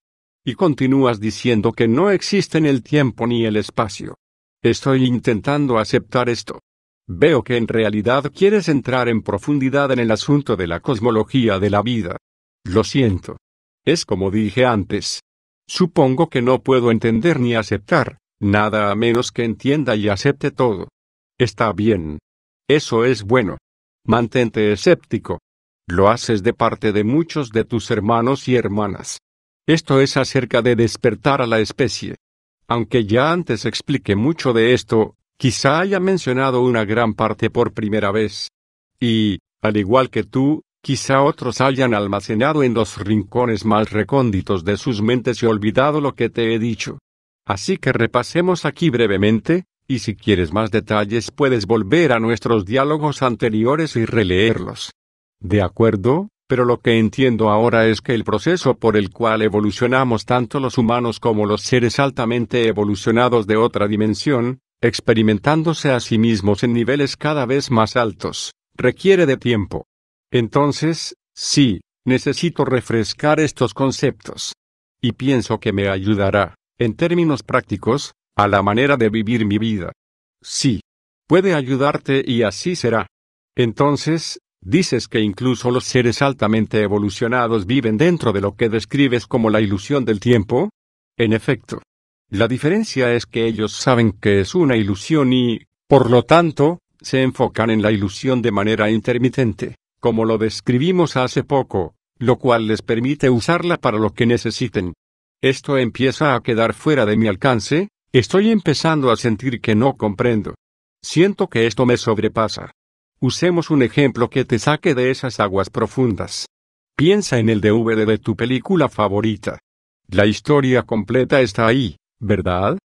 Y continúas diciendo que no existen el tiempo ni el espacio, Estoy intentando aceptar esto. Veo que en realidad quieres entrar en profundidad en el asunto de la cosmología de la vida. Lo siento. Es como dije antes. Supongo que no puedo entender ni aceptar, nada a menos que entienda y acepte todo. Está bien. Eso es bueno. Mantente escéptico. Lo haces de parte de muchos de tus hermanos y hermanas. Esto es acerca de despertar a la especie. Aunque ya antes expliqué mucho de esto, quizá haya mencionado una gran parte por primera vez. Y, al igual que tú, quizá otros hayan almacenado en los rincones más recónditos de sus mentes y olvidado lo que te he dicho. Así que repasemos aquí brevemente, y si quieres más detalles puedes volver a nuestros diálogos anteriores y releerlos. ¿De acuerdo? pero lo que entiendo ahora es que el proceso por el cual evolucionamos tanto los humanos como los seres altamente evolucionados de otra dimensión, experimentándose a sí mismos en niveles cada vez más altos, requiere de tiempo. Entonces, sí, necesito refrescar estos conceptos. Y pienso que me ayudará, en términos prácticos, a la manera de vivir mi vida. Sí. Puede ayudarte y así será. Entonces, Dices que incluso los seres altamente evolucionados viven dentro de lo que describes como la ilusión del tiempo. En efecto. La diferencia es que ellos saben que es una ilusión y, por lo tanto, se enfocan en la ilusión de manera intermitente, como lo describimos hace poco, lo cual les permite usarla para lo que necesiten. Esto empieza a quedar fuera de mi alcance, estoy empezando a sentir que no comprendo. Siento que esto me sobrepasa. Usemos un ejemplo que te saque de esas aguas profundas. Piensa en el DVD de tu película favorita. La historia completa está ahí, ¿verdad?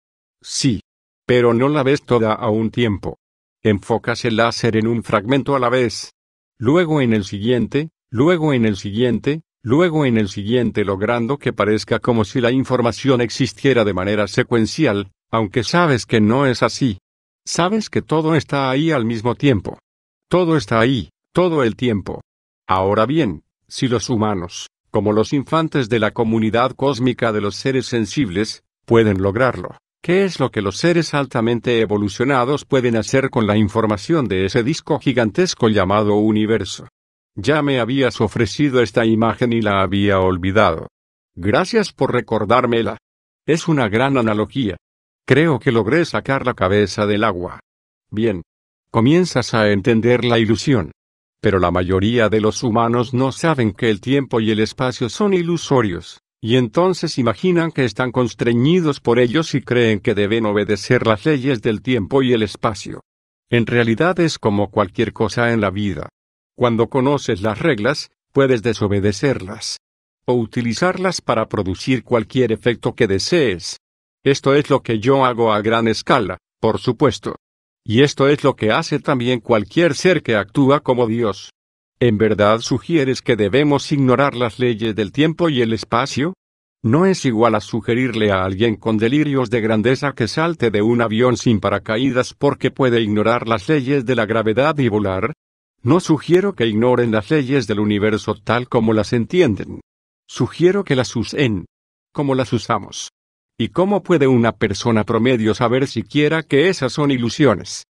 Sí. Pero no la ves toda a un tiempo. Enfocas el láser en un fragmento a la vez. Luego en el siguiente, luego en el siguiente, luego en el siguiente logrando que parezca como si la información existiera de manera secuencial, aunque sabes que no es así. Sabes que todo está ahí al mismo tiempo. Todo está ahí, todo el tiempo. Ahora bien, si los humanos, como los infantes de la comunidad cósmica de los seres sensibles, pueden lograrlo, ¿qué es lo que los seres altamente evolucionados pueden hacer con la información de ese disco gigantesco llamado universo? Ya me habías ofrecido esta imagen y la había olvidado. Gracias por recordármela. Es una gran analogía. Creo que logré sacar la cabeza del agua. Bien, comienzas a entender la ilusión. Pero la mayoría de los humanos no saben que el tiempo y el espacio son ilusorios, y entonces imaginan que están constreñidos por ellos y creen que deben obedecer las leyes del tiempo y el espacio. En realidad es como cualquier cosa en la vida. Cuando conoces las reglas, puedes desobedecerlas o utilizarlas para producir cualquier efecto que desees. Esto es lo que yo hago a gran escala, por supuesto. Y esto es lo que hace también cualquier ser que actúa como Dios. ¿En verdad sugieres que debemos ignorar las leyes del tiempo y el espacio? No es igual a sugerirle a alguien con delirios de grandeza que salte de un avión sin paracaídas porque puede ignorar las leyes de la gravedad y volar. No sugiero que ignoren las leyes del universo tal como las entienden. Sugiero que las usen como las usamos. ¿Y cómo puede una persona promedio saber siquiera que esas son ilusiones?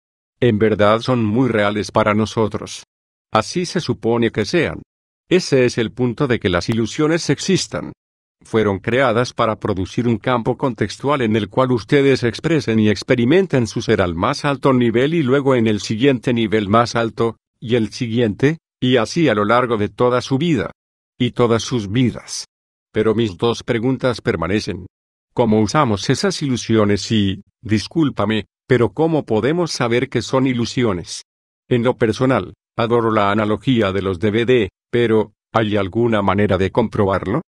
En verdad son muy reales para nosotros. Así se supone que sean. Ese es el punto de que las ilusiones existan. Fueron creadas para producir un campo contextual en el cual ustedes expresen y experimenten su ser al más alto nivel y luego en el siguiente nivel más alto, y el siguiente, y así a lo largo de toda su vida. Y todas sus vidas. Pero mis dos preguntas permanecen cómo usamos esas ilusiones y, discúlpame, pero ¿cómo podemos saber que son ilusiones? En lo personal, adoro la analogía de los DVD, pero, ¿hay alguna manera de comprobarlo?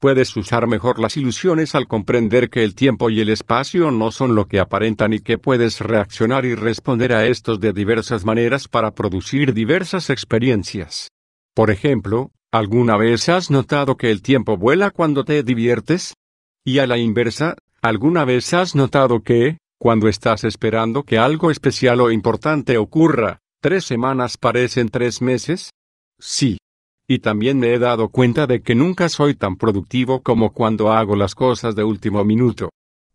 Puedes usar mejor las ilusiones al comprender que el tiempo y el espacio no son lo que aparentan y que puedes reaccionar y responder a estos de diversas maneras para producir diversas experiencias. Por ejemplo, ¿alguna vez has notado que el tiempo vuela cuando te diviertes? Y a la inversa, ¿alguna vez has notado que, cuando estás esperando que algo especial o importante ocurra, tres semanas parecen tres meses? Sí. Y también me he dado cuenta de que nunca soy tan productivo como cuando hago las cosas de último minuto.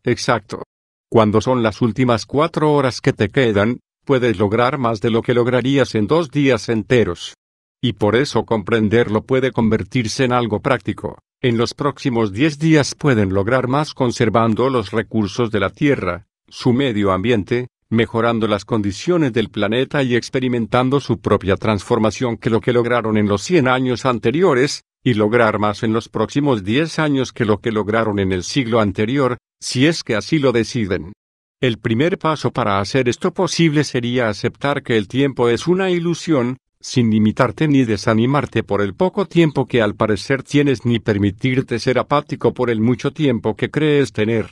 Exacto. Cuando son las últimas cuatro horas que te quedan, puedes lograr más de lo que lograrías en dos días enteros. Y por eso comprenderlo puede convertirse en algo práctico. En los próximos diez días pueden lograr más conservando los recursos de la Tierra, su medio ambiente, mejorando las condiciones del planeta y experimentando su propia transformación que lo que lograron en los 100 años anteriores, y lograr más en los próximos 10 años que lo que lograron en el siglo anterior, si es que así lo deciden. El primer paso para hacer esto posible sería aceptar que el tiempo es una ilusión, sin limitarte ni desanimarte por el poco tiempo que al parecer tienes ni permitirte ser apático por el mucho tiempo que crees tener.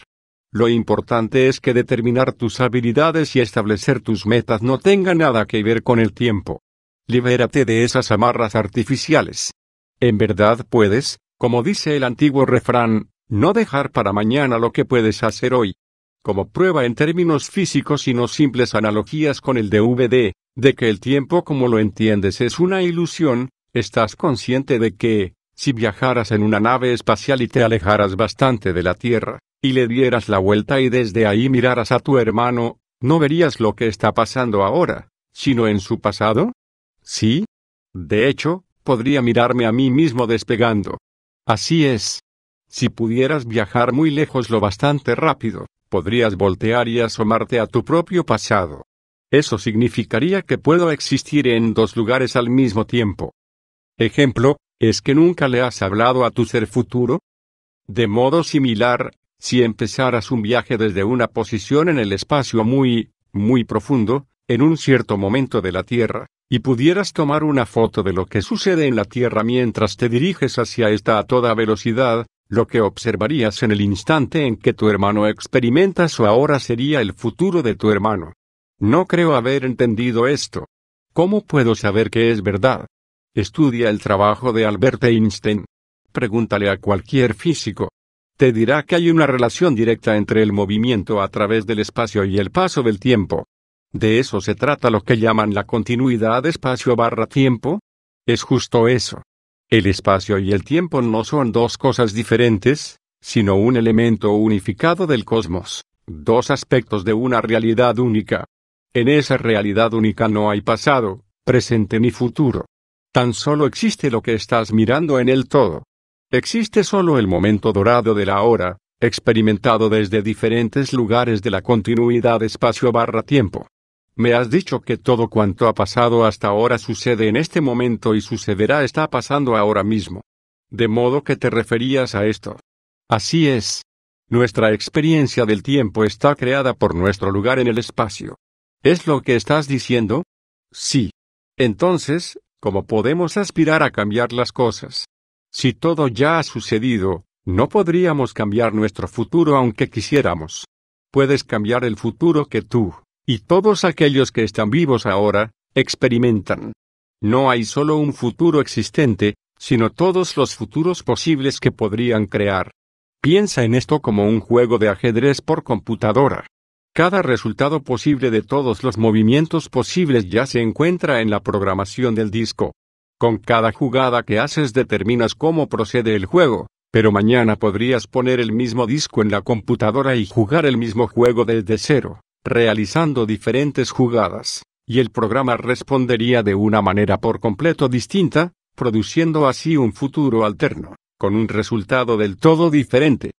Lo importante es que determinar tus habilidades y establecer tus metas no tenga nada que ver con el tiempo. Libérate de esas amarras artificiales. En verdad puedes, como dice el antiguo refrán, no dejar para mañana lo que puedes hacer hoy. Como prueba en términos físicos y no simples analogías con el DVD, de que el tiempo como lo entiendes es una ilusión, estás consciente de que, si viajaras en una nave espacial y te alejaras bastante de la Tierra, y le dieras la vuelta y desde ahí miraras a tu hermano, no verías lo que está pasando ahora, sino en su pasado? Sí. De hecho, podría mirarme a mí mismo despegando. Así es. Si pudieras viajar muy lejos lo bastante rápido, podrías voltear y asomarte a tu propio pasado. Eso significaría que puedo existir en dos lugares al mismo tiempo. Ejemplo, ¿es que nunca le has hablado a tu ser futuro? De modo similar, si empezaras un viaje desde una posición en el espacio muy, muy profundo, en un cierto momento de la Tierra, y pudieras tomar una foto de lo que sucede en la Tierra mientras te diriges hacia esta a toda velocidad, lo que observarías en el instante en que tu hermano experimenta su ahora sería el futuro de tu hermano. No creo haber entendido esto. ¿Cómo puedo saber que es verdad? Estudia el trabajo de Albert Einstein. Pregúntale a cualquier físico. Te dirá que hay una relación directa entre el movimiento a través del espacio y el paso del tiempo. De eso se trata lo que llaman la continuidad espacio barra tiempo. Es justo eso. El espacio y el tiempo no son dos cosas diferentes, sino un elemento unificado del cosmos, dos aspectos de una realidad única. En esa realidad única no hay pasado, presente ni futuro. Tan solo existe lo que estás mirando en el todo. Existe solo el momento dorado de la hora, experimentado desde diferentes lugares de la continuidad espacio barra tiempo. Me has dicho que todo cuanto ha pasado hasta ahora sucede en este momento y sucederá está pasando ahora mismo. De modo que te referías a esto. Así es. Nuestra experiencia del tiempo está creada por nuestro lugar en el espacio. ¿Es lo que estás diciendo? Sí. Entonces, ¿cómo podemos aspirar a cambiar las cosas? Si todo ya ha sucedido, no podríamos cambiar nuestro futuro aunque quisiéramos. Puedes cambiar el futuro que tú, y todos aquellos que están vivos ahora, experimentan. No hay solo un futuro existente, sino todos los futuros posibles que podrían crear. Piensa en esto como un juego de ajedrez por computadora. Cada resultado posible de todos los movimientos posibles ya se encuentra en la programación del disco. Con cada jugada que haces determinas cómo procede el juego, pero mañana podrías poner el mismo disco en la computadora y jugar el mismo juego desde cero, realizando diferentes jugadas, y el programa respondería de una manera por completo distinta, produciendo así un futuro alterno, con un resultado del todo diferente.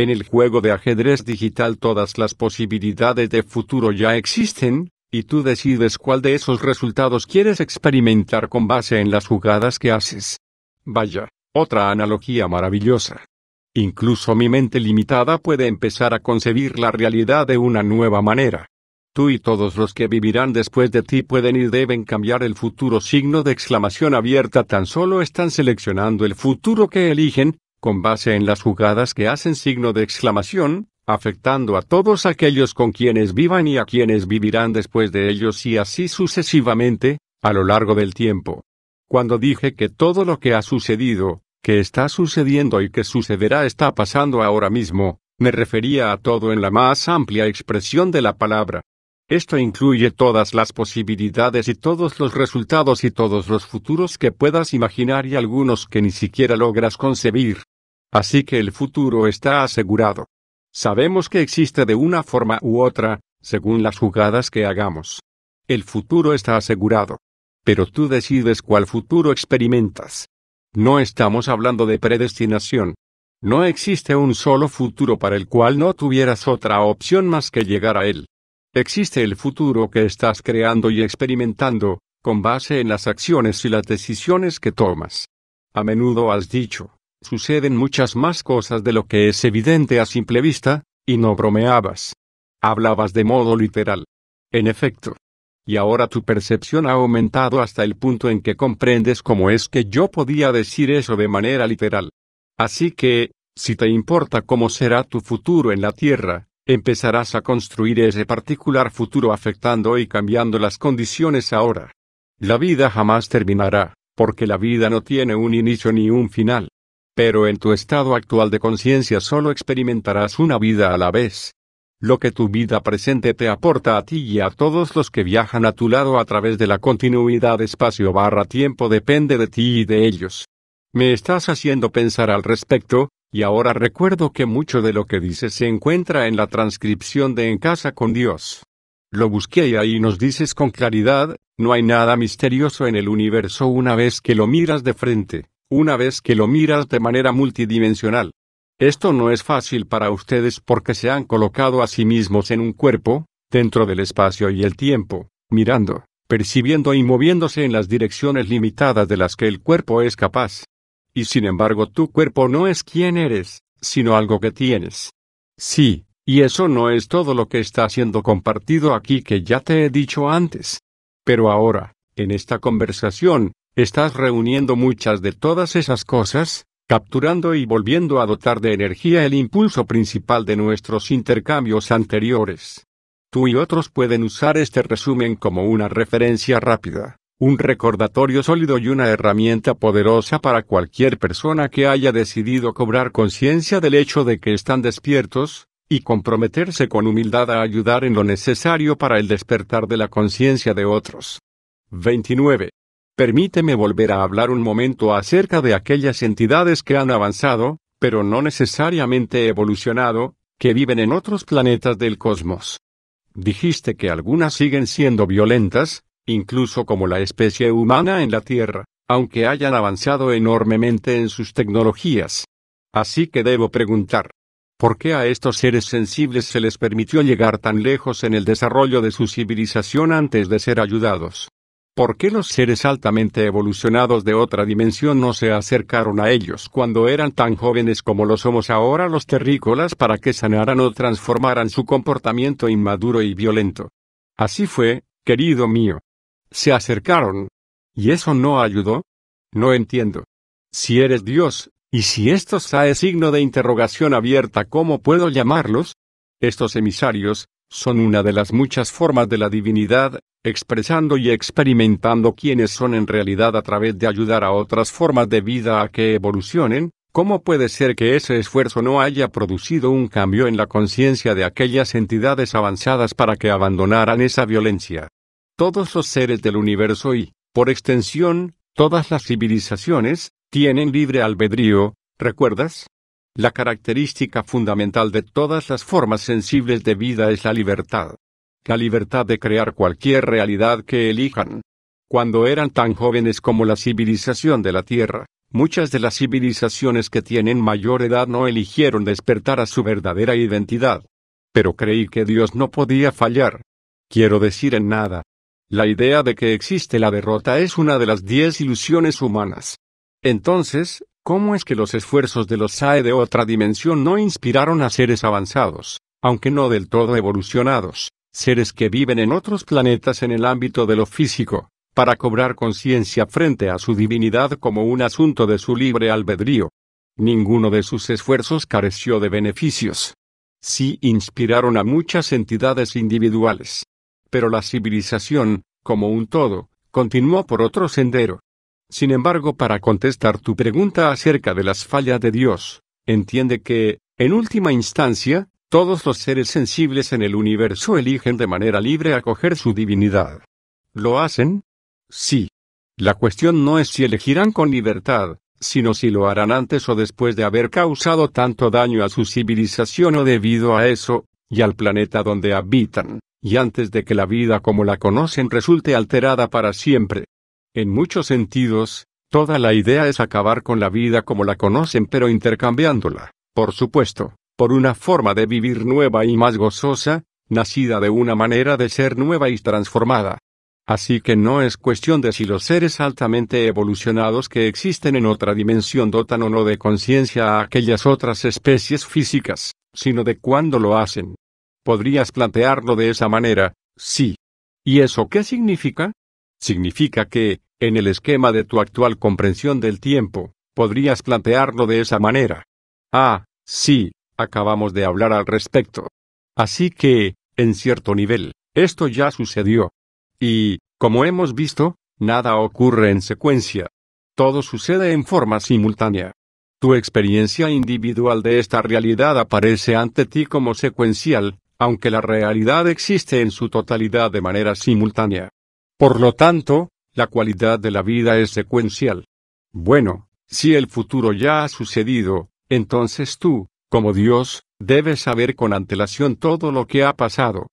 En el juego de ajedrez digital todas las posibilidades de futuro ya existen, y tú decides cuál de esos resultados quieres experimentar con base en las jugadas que haces. Vaya, otra analogía maravillosa. Incluso mi mente limitada puede empezar a concebir la realidad de una nueva manera. Tú y todos los que vivirán después de ti pueden y deben cambiar el futuro signo de exclamación abierta tan solo están seleccionando el futuro que eligen, con base en las jugadas que hacen signo de exclamación, afectando a todos aquellos con quienes vivan y a quienes vivirán después de ellos y así sucesivamente, a lo largo del tiempo. Cuando dije que todo lo que ha sucedido, que está sucediendo y que sucederá está pasando ahora mismo, me refería a todo en la más amplia expresión de la palabra. Esto incluye todas las posibilidades y todos los resultados y todos los futuros que puedas imaginar y algunos que ni siquiera logras concebir. Así que el futuro está asegurado. Sabemos que existe de una forma u otra, según las jugadas que hagamos. El futuro está asegurado. Pero tú decides cuál futuro experimentas. No estamos hablando de predestinación. No existe un solo futuro para el cual no tuvieras otra opción más que llegar a él. Existe el futuro que estás creando y experimentando, con base en las acciones y las decisiones que tomas. A menudo has dicho, suceden muchas más cosas de lo que es evidente a simple vista, y no bromeabas. Hablabas de modo literal. En efecto. Y ahora tu percepción ha aumentado hasta el punto en que comprendes cómo es que yo podía decir eso de manera literal. Así que, si te importa cómo será tu futuro en la Tierra, empezarás a construir ese particular futuro afectando y cambiando las condiciones ahora. La vida jamás terminará, porque la vida no tiene un inicio ni un final. Pero en tu estado actual de conciencia solo experimentarás una vida a la vez. Lo que tu vida presente te aporta a ti y a todos los que viajan a tu lado a través de la continuidad espacio barra tiempo depende de ti y de ellos. Me estás haciendo pensar al respecto, y ahora recuerdo que mucho de lo que dices se encuentra en la transcripción de En casa con Dios. Lo busqué y ahí nos dices con claridad, no hay nada misterioso en el universo una vez que lo miras de frente una vez que lo miras de manera multidimensional. Esto no es fácil para ustedes porque se han colocado a sí mismos en un cuerpo, dentro del espacio y el tiempo, mirando, percibiendo y moviéndose en las direcciones limitadas de las que el cuerpo es capaz. Y sin embargo tu cuerpo no es quien eres, sino algo que tienes. Sí, y eso no es todo lo que está siendo compartido aquí que ya te he dicho antes. Pero ahora, en esta conversación, Estás reuniendo muchas de todas esas cosas, capturando y volviendo a dotar de energía el impulso principal de nuestros intercambios anteriores. Tú y otros pueden usar este resumen como una referencia rápida, un recordatorio sólido y una herramienta poderosa para cualquier persona que haya decidido cobrar conciencia del hecho de que están despiertos, y comprometerse con humildad a ayudar en lo necesario para el despertar de la conciencia de otros. 29. Permíteme volver a hablar un momento acerca de aquellas entidades que han avanzado, pero no necesariamente evolucionado, que viven en otros planetas del cosmos. Dijiste que algunas siguen siendo violentas, incluso como la especie humana en la Tierra, aunque hayan avanzado enormemente en sus tecnologías. Así que debo preguntar, ¿por qué a estos seres sensibles se les permitió llegar tan lejos en el desarrollo de su civilización antes de ser ayudados? ¿Por qué los seres altamente evolucionados de otra dimensión no se acercaron a ellos cuando eran tan jóvenes como lo somos ahora los terrícolas para que sanaran o transformaran su comportamiento inmaduro y violento? Así fue, querido mío. Se acercaron. ¿Y eso no ayudó? No entiendo. Si eres Dios, y si esto es signo de interrogación abierta, ¿cómo puedo llamarlos? Estos emisarios, son una de las muchas formas de la divinidad, expresando y experimentando quienes son en realidad a través de ayudar a otras formas de vida a que evolucionen, ¿cómo puede ser que ese esfuerzo no haya producido un cambio en la conciencia de aquellas entidades avanzadas para que abandonaran esa violencia? Todos los seres del universo y, por extensión, todas las civilizaciones, tienen libre albedrío, ¿recuerdas? La característica fundamental de todas las formas sensibles de vida es la libertad. La libertad de crear cualquier realidad que elijan. Cuando eran tan jóvenes como la civilización de la Tierra, muchas de las civilizaciones que tienen mayor edad no eligieron despertar a su verdadera identidad. Pero creí que Dios no podía fallar. Quiero decir en nada. La idea de que existe la derrota es una de las diez ilusiones humanas. Entonces, ¿Cómo es que los esfuerzos de los SAE de otra dimensión no inspiraron a seres avanzados, aunque no del todo evolucionados, seres que viven en otros planetas en el ámbito de lo físico, para cobrar conciencia frente a su divinidad como un asunto de su libre albedrío? Ninguno de sus esfuerzos careció de beneficios. Sí inspiraron a muchas entidades individuales. Pero la civilización, como un todo, continuó por otro sendero, sin embargo, para contestar tu pregunta acerca de las fallas de Dios, entiende que, en última instancia, todos los seres sensibles en el universo eligen de manera libre acoger su divinidad. ¿Lo hacen? Sí. La cuestión no es si elegirán con libertad, sino si lo harán antes o después de haber causado tanto daño a su civilización o debido a eso, y al planeta donde habitan, y antes de que la vida como la conocen resulte alterada para siempre. En muchos sentidos, toda la idea es acabar con la vida como la conocen pero intercambiándola, por supuesto, por una forma de vivir nueva y más gozosa, nacida de una manera de ser nueva y transformada. Así que no es cuestión de si los seres altamente evolucionados que existen en otra dimensión dotan o no de conciencia a aquellas otras especies físicas, sino de cuándo lo hacen. Podrías plantearlo de esa manera, sí. ¿Y eso qué significa? significa que, en el esquema de tu actual comprensión del tiempo, podrías plantearlo de esa manera. Ah, sí, acabamos de hablar al respecto. Así que, en cierto nivel, esto ya sucedió. Y, como hemos visto, nada ocurre en secuencia. Todo sucede en forma simultánea. Tu experiencia individual de esta realidad aparece ante ti como secuencial, aunque la realidad existe en su totalidad de manera simultánea. Por lo tanto, la cualidad de la vida es secuencial. Bueno, si el futuro ya ha sucedido, entonces tú, como Dios, debes saber con antelación todo lo que ha pasado.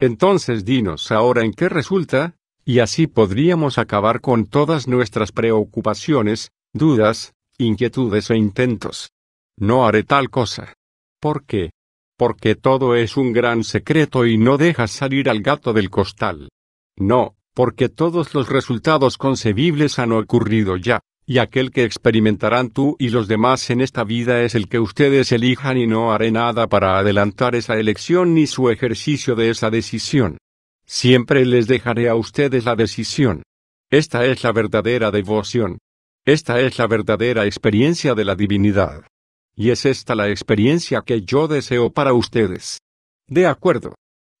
Entonces dinos ahora en qué resulta, y así podríamos acabar con todas nuestras preocupaciones, dudas, inquietudes e intentos. No haré tal cosa. ¿Por qué? Porque todo es un gran secreto y no dejas salir al gato del costal. No, porque todos los resultados concebibles han ocurrido ya, y aquel que experimentarán tú y los demás en esta vida es el que ustedes elijan y no haré nada para adelantar esa elección ni su ejercicio de esa decisión. Siempre les dejaré a ustedes la decisión. Esta es la verdadera devoción. Esta es la verdadera experiencia de la divinidad. Y es esta la experiencia que yo deseo para ustedes. De acuerdo.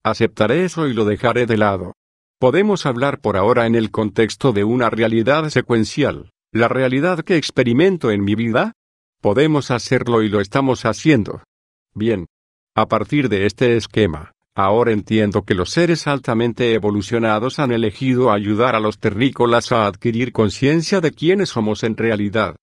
Aceptaré eso y lo dejaré de lado. Podemos hablar por ahora en el contexto de una realidad secuencial, la realidad que experimento en mi vida. Podemos hacerlo y lo estamos haciendo. Bien. A partir de este esquema, ahora entiendo que los seres altamente evolucionados han elegido ayudar a los terrícolas a adquirir conciencia de quiénes somos en realidad.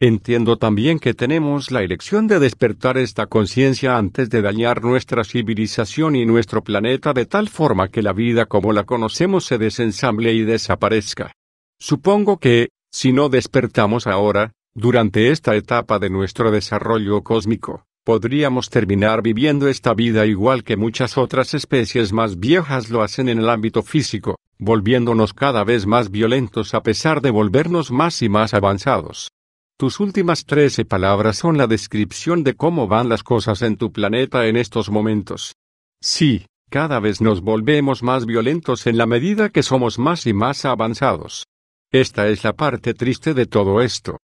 Entiendo también que tenemos la elección de despertar esta conciencia antes de dañar nuestra civilización y nuestro planeta de tal forma que la vida como la conocemos se desensamble y desaparezca. Supongo que, si no despertamos ahora, durante esta etapa de nuestro desarrollo cósmico, podríamos terminar viviendo esta vida igual que muchas otras especies más viejas lo hacen en el ámbito físico, volviéndonos cada vez más violentos a pesar de volvernos más y más avanzados. Tus últimas trece palabras son la descripción de cómo van las cosas en tu planeta en estos momentos. Sí, cada vez nos volvemos más violentos en la medida que somos más y más avanzados. Esta es la parte triste de todo esto.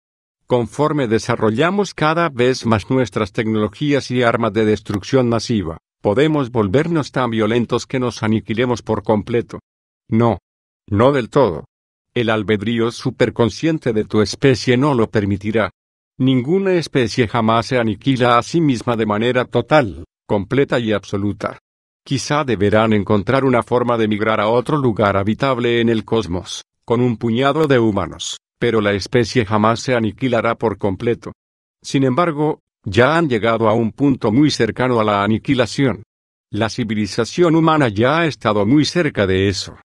Conforme desarrollamos cada vez más nuestras tecnologías y armas de destrucción masiva, podemos volvernos tan violentos que nos aniquilemos por completo. No. No del todo. El albedrío superconsciente de tu especie no lo permitirá. Ninguna especie jamás se aniquila a sí misma de manera total, completa y absoluta. Quizá deberán encontrar una forma de migrar a otro lugar habitable en el cosmos, con un puñado de humanos, pero la especie jamás se aniquilará por completo. Sin embargo, ya han llegado a un punto muy cercano a la aniquilación. La civilización humana ya ha estado muy cerca de eso.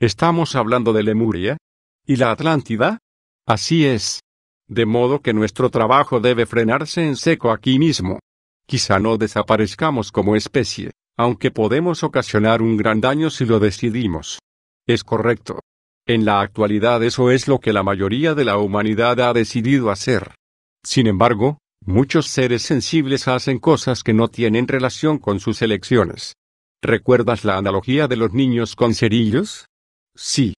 Estamos hablando de Lemuria, ¿Y la Atlántida? Así es. De modo que nuestro trabajo debe frenarse en seco aquí mismo. Quizá no desaparezcamos como especie, aunque podemos ocasionar un gran daño si lo decidimos. Es correcto. En la actualidad eso es lo que la mayoría de la humanidad ha decidido hacer. Sin embargo, muchos seres sensibles hacen cosas que no tienen relación con sus elecciones. ¿Recuerdas la analogía de los niños con cerillos? Sí,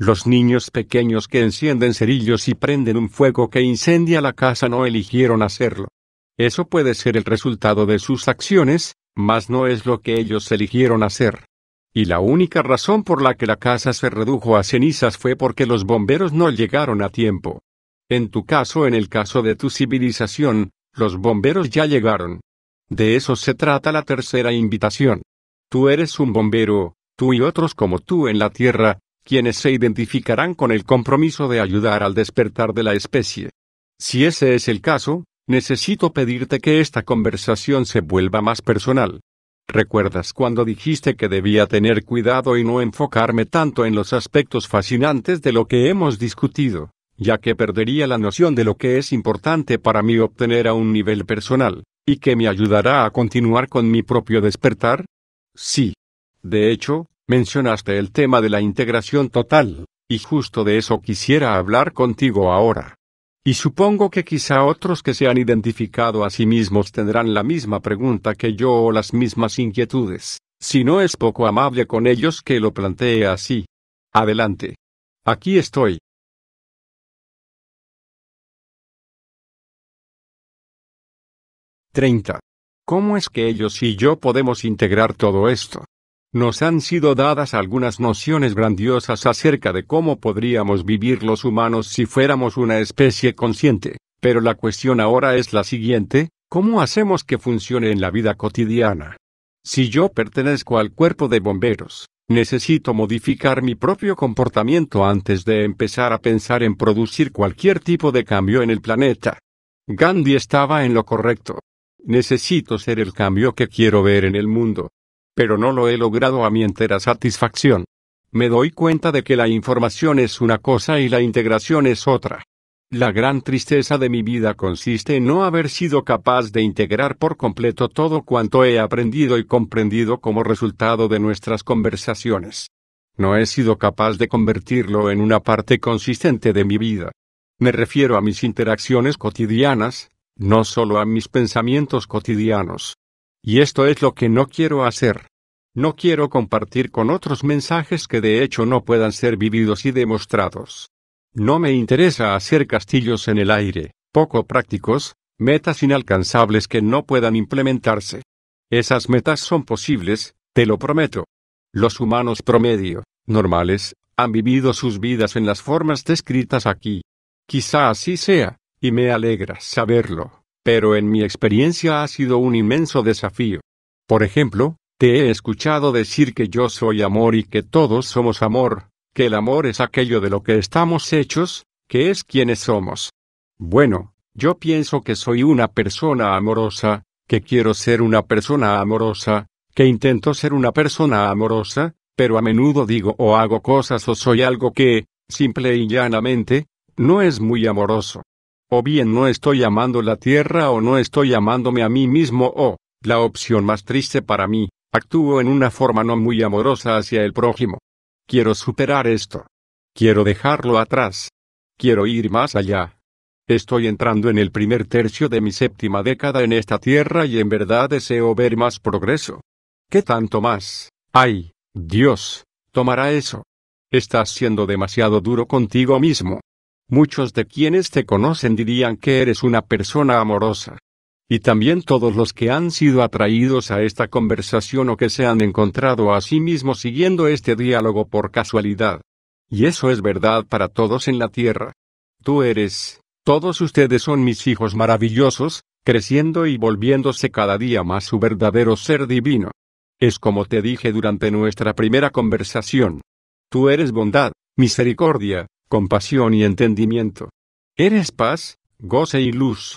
los niños pequeños que encienden cerillos y prenden un fuego que incendia la casa no eligieron hacerlo. Eso puede ser el resultado de sus acciones, mas no es lo que ellos eligieron hacer. Y la única razón por la que la casa se redujo a cenizas fue porque los bomberos no llegaron a tiempo. En tu caso, en el caso de tu civilización, los bomberos ya llegaron. De eso se trata la tercera invitación. Tú eres un bombero, tú y otros como tú en la Tierra, quienes se identificarán con el compromiso de ayudar al despertar de la especie. Si ese es el caso, necesito pedirte que esta conversación se vuelva más personal. ¿Recuerdas cuando dijiste que debía tener cuidado y no enfocarme tanto en los aspectos fascinantes de lo que hemos discutido, ya que perdería la noción de lo que es importante para mí obtener a un nivel personal, y que me ayudará a continuar con mi propio despertar? Sí. De hecho, Mencionaste el tema de la integración total, y justo de eso quisiera hablar contigo ahora. Y supongo que quizá otros que se han identificado a sí mismos tendrán la misma pregunta que yo o las mismas inquietudes, si no es poco amable con ellos que lo plantee así. Adelante. Aquí estoy. —30. ¿Cómo es que ellos y yo podemos integrar todo esto? Nos han sido dadas algunas nociones grandiosas acerca de cómo podríamos vivir los humanos si fuéramos una especie consciente, pero la cuestión ahora es la siguiente, ¿cómo hacemos que funcione en la vida cotidiana? Si yo pertenezco al cuerpo de bomberos, necesito modificar mi propio comportamiento antes de empezar a pensar en producir cualquier tipo de cambio en el planeta. Gandhi estaba en lo correcto. Necesito ser el cambio que quiero ver en el mundo pero no lo he logrado a mi entera satisfacción. Me doy cuenta de que la información es una cosa y la integración es otra. La gran tristeza de mi vida consiste en no haber sido capaz de integrar por completo todo cuanto he aprendido y comprendido como resultado de nuestras conversaciones. No he sido capaz de convertirlo en una parte consistente de mi vida. Me refiero a mis interacciones cotidianas, no solo a mis pensamientos cotidianos. Y esto es lo que no quiero hacer. No quiero compartir con otros mensajes que de hecho no puedan ser vividos y demostrados. No me interesa hacer castillos en el aire, poco prácticos, metas inalcanzables que no puedan implementarse. Esas metas son posibles, te lo prometo. Los humanos promedio, normales, han vivido sus vidas en las formas descritas aquí. Quizá así sea, y me alegra saberlo, pero en mi experiencia ha sido un inmenso desafío. Por ejemplo, te he escuchado decir que yo soy amor y que todos somos amor, que el amor es aquello de lo que estamos hechos, que es quienes somos. Bueno, yo pienso que soy una persona amorosa, que quiero ser una persona amorosa, que intento ser una persona amorosa, pero a menudo digo o hago cosas o soy algo que, simple y llanamente, no es muy amoroso. O bien no estoy amando la tierra o no estoy amándome a mí mismo o, la opción más triste para mí, Actúo en una forma no muy amorosa hacia el prójimo. Quiero superar esto. Quiero dejarlo atrás. Quiero ir más allá. Estoy entrando en el primer tercio de mi séptima década en esta tierra y en verdad deseo ver más progreso. ¿Qué tanto más? Ay, Dios, tomará eso. Estás siendo demasiado duro contigo mismo. Muchos de quienes te conocen dirían que eres una persona amorosa y también todos los que han sido atraídos a esta conversación o que se han encontrado a sí mismos siguiendo este diálogo por casualidad. Y eso es verdad para todos en la tierra. Tú eres, todos ustedes son mis hijos maravillosos, creciendo y volviéndose cada día más su verdadero ser divino. Es como te dije durante nuestra primera conversación. Tú eres bondad, misericordia, compasión y entendimiento. Eres paz, goce y luz.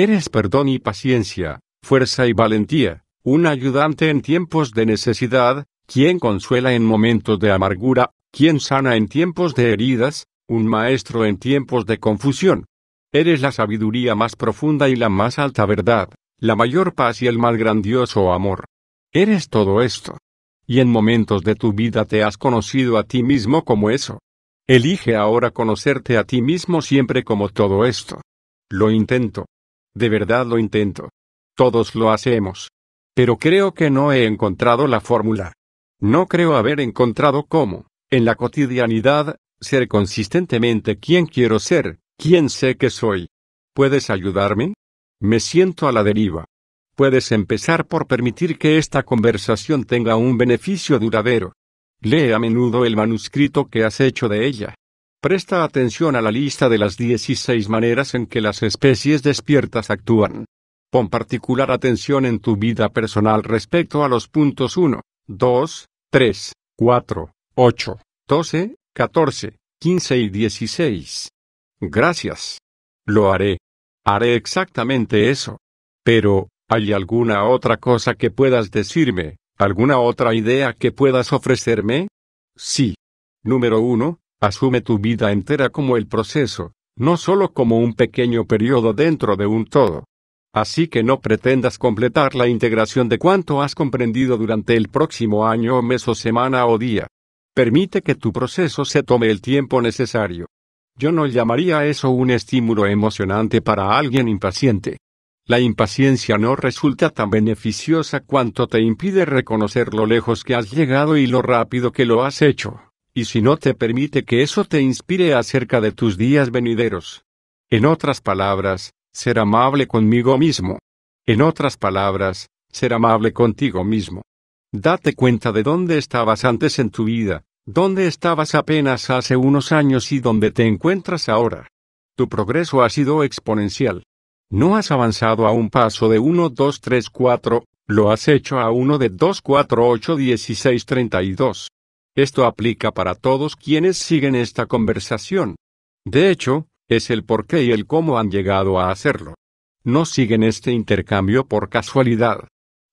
Eres perdón y paciencia, fuerza y valentía, un ayudante en tiempos de necesidad, quien consuela en momentos de amargura, quien sana en tiempos de heridas, un maestro en tiempos de confusión. Eres la sabiduría más profunda y la más alta verdad, la mayor paz y el más grandioso amor. Eres todo esto. Y en momentos de tu vida te has conocido a ti mismo como eso. Elige ahora conocerte a ti mismo siempre como todo esto. Lo intento. De verdad lo intento. Todos lo hacemos. Pero creo que no he encontrado la fórmula. No creo haber encontrado cómo, en la cotidianidad, ser consistentemente quien quiero ser, quien sé que soy. ¿Puedes ayudarme? Me siento a la deriva. Puedes empezar por permitir que esta conversación tenga un beneficio duradero. Lee a menudo el manuscrito que has hecho de ella. Presta atención a la lista de las 16 maneras en que las especies despiertas actúan. Pon particular atención en tu vida personal respecto a los puntos 1, 2, 3, 4, 8, 12, 14, 15 y 16. Gracias. Lo haré. Haré exactamente eso. Pero, ¿hay alguna otra cosa que puedas decirme? ¿Alguna otra idea que puedas ofrecerme? Sí. Número 1. Asume tu vida entera como el proceso, no solo como un pequeño periodo dentro de un todo. Así que no pretendas completar la integración de cuanto has comprendido durante el próximo año o mes o semana o día. Permite que tu proceso se tome el tiempo necesario. Yo no llamaría eso un estímulo emocionante para alguien impaciente. La impaciencia no resulta tan beneficiosa cuanto te impide reconocer lo lejos que has llegado y lo rápido que lo has hecho y si no te permite que eso te inspire acerca de tus días venideros. En otras palabras, ser amable conmigo mismo. En otras palabras, ser amable contigo mismo. Date cuenta de dónde estabas antes en tu vida, dónde estabas apenas hace unos años y dónde te encuentras ahora. Tu progreso ha sido exponencial. No has avanzado a un paso de 1, 2, 3, 4, lo has hecho a uno de 2, 4, 8, 16, 32. Esto aplica para todos quienes siguen esta conversación. De hecho, es el por qué y el cómo han llegado a hacerlo. No siguen este intercambio por casualidad.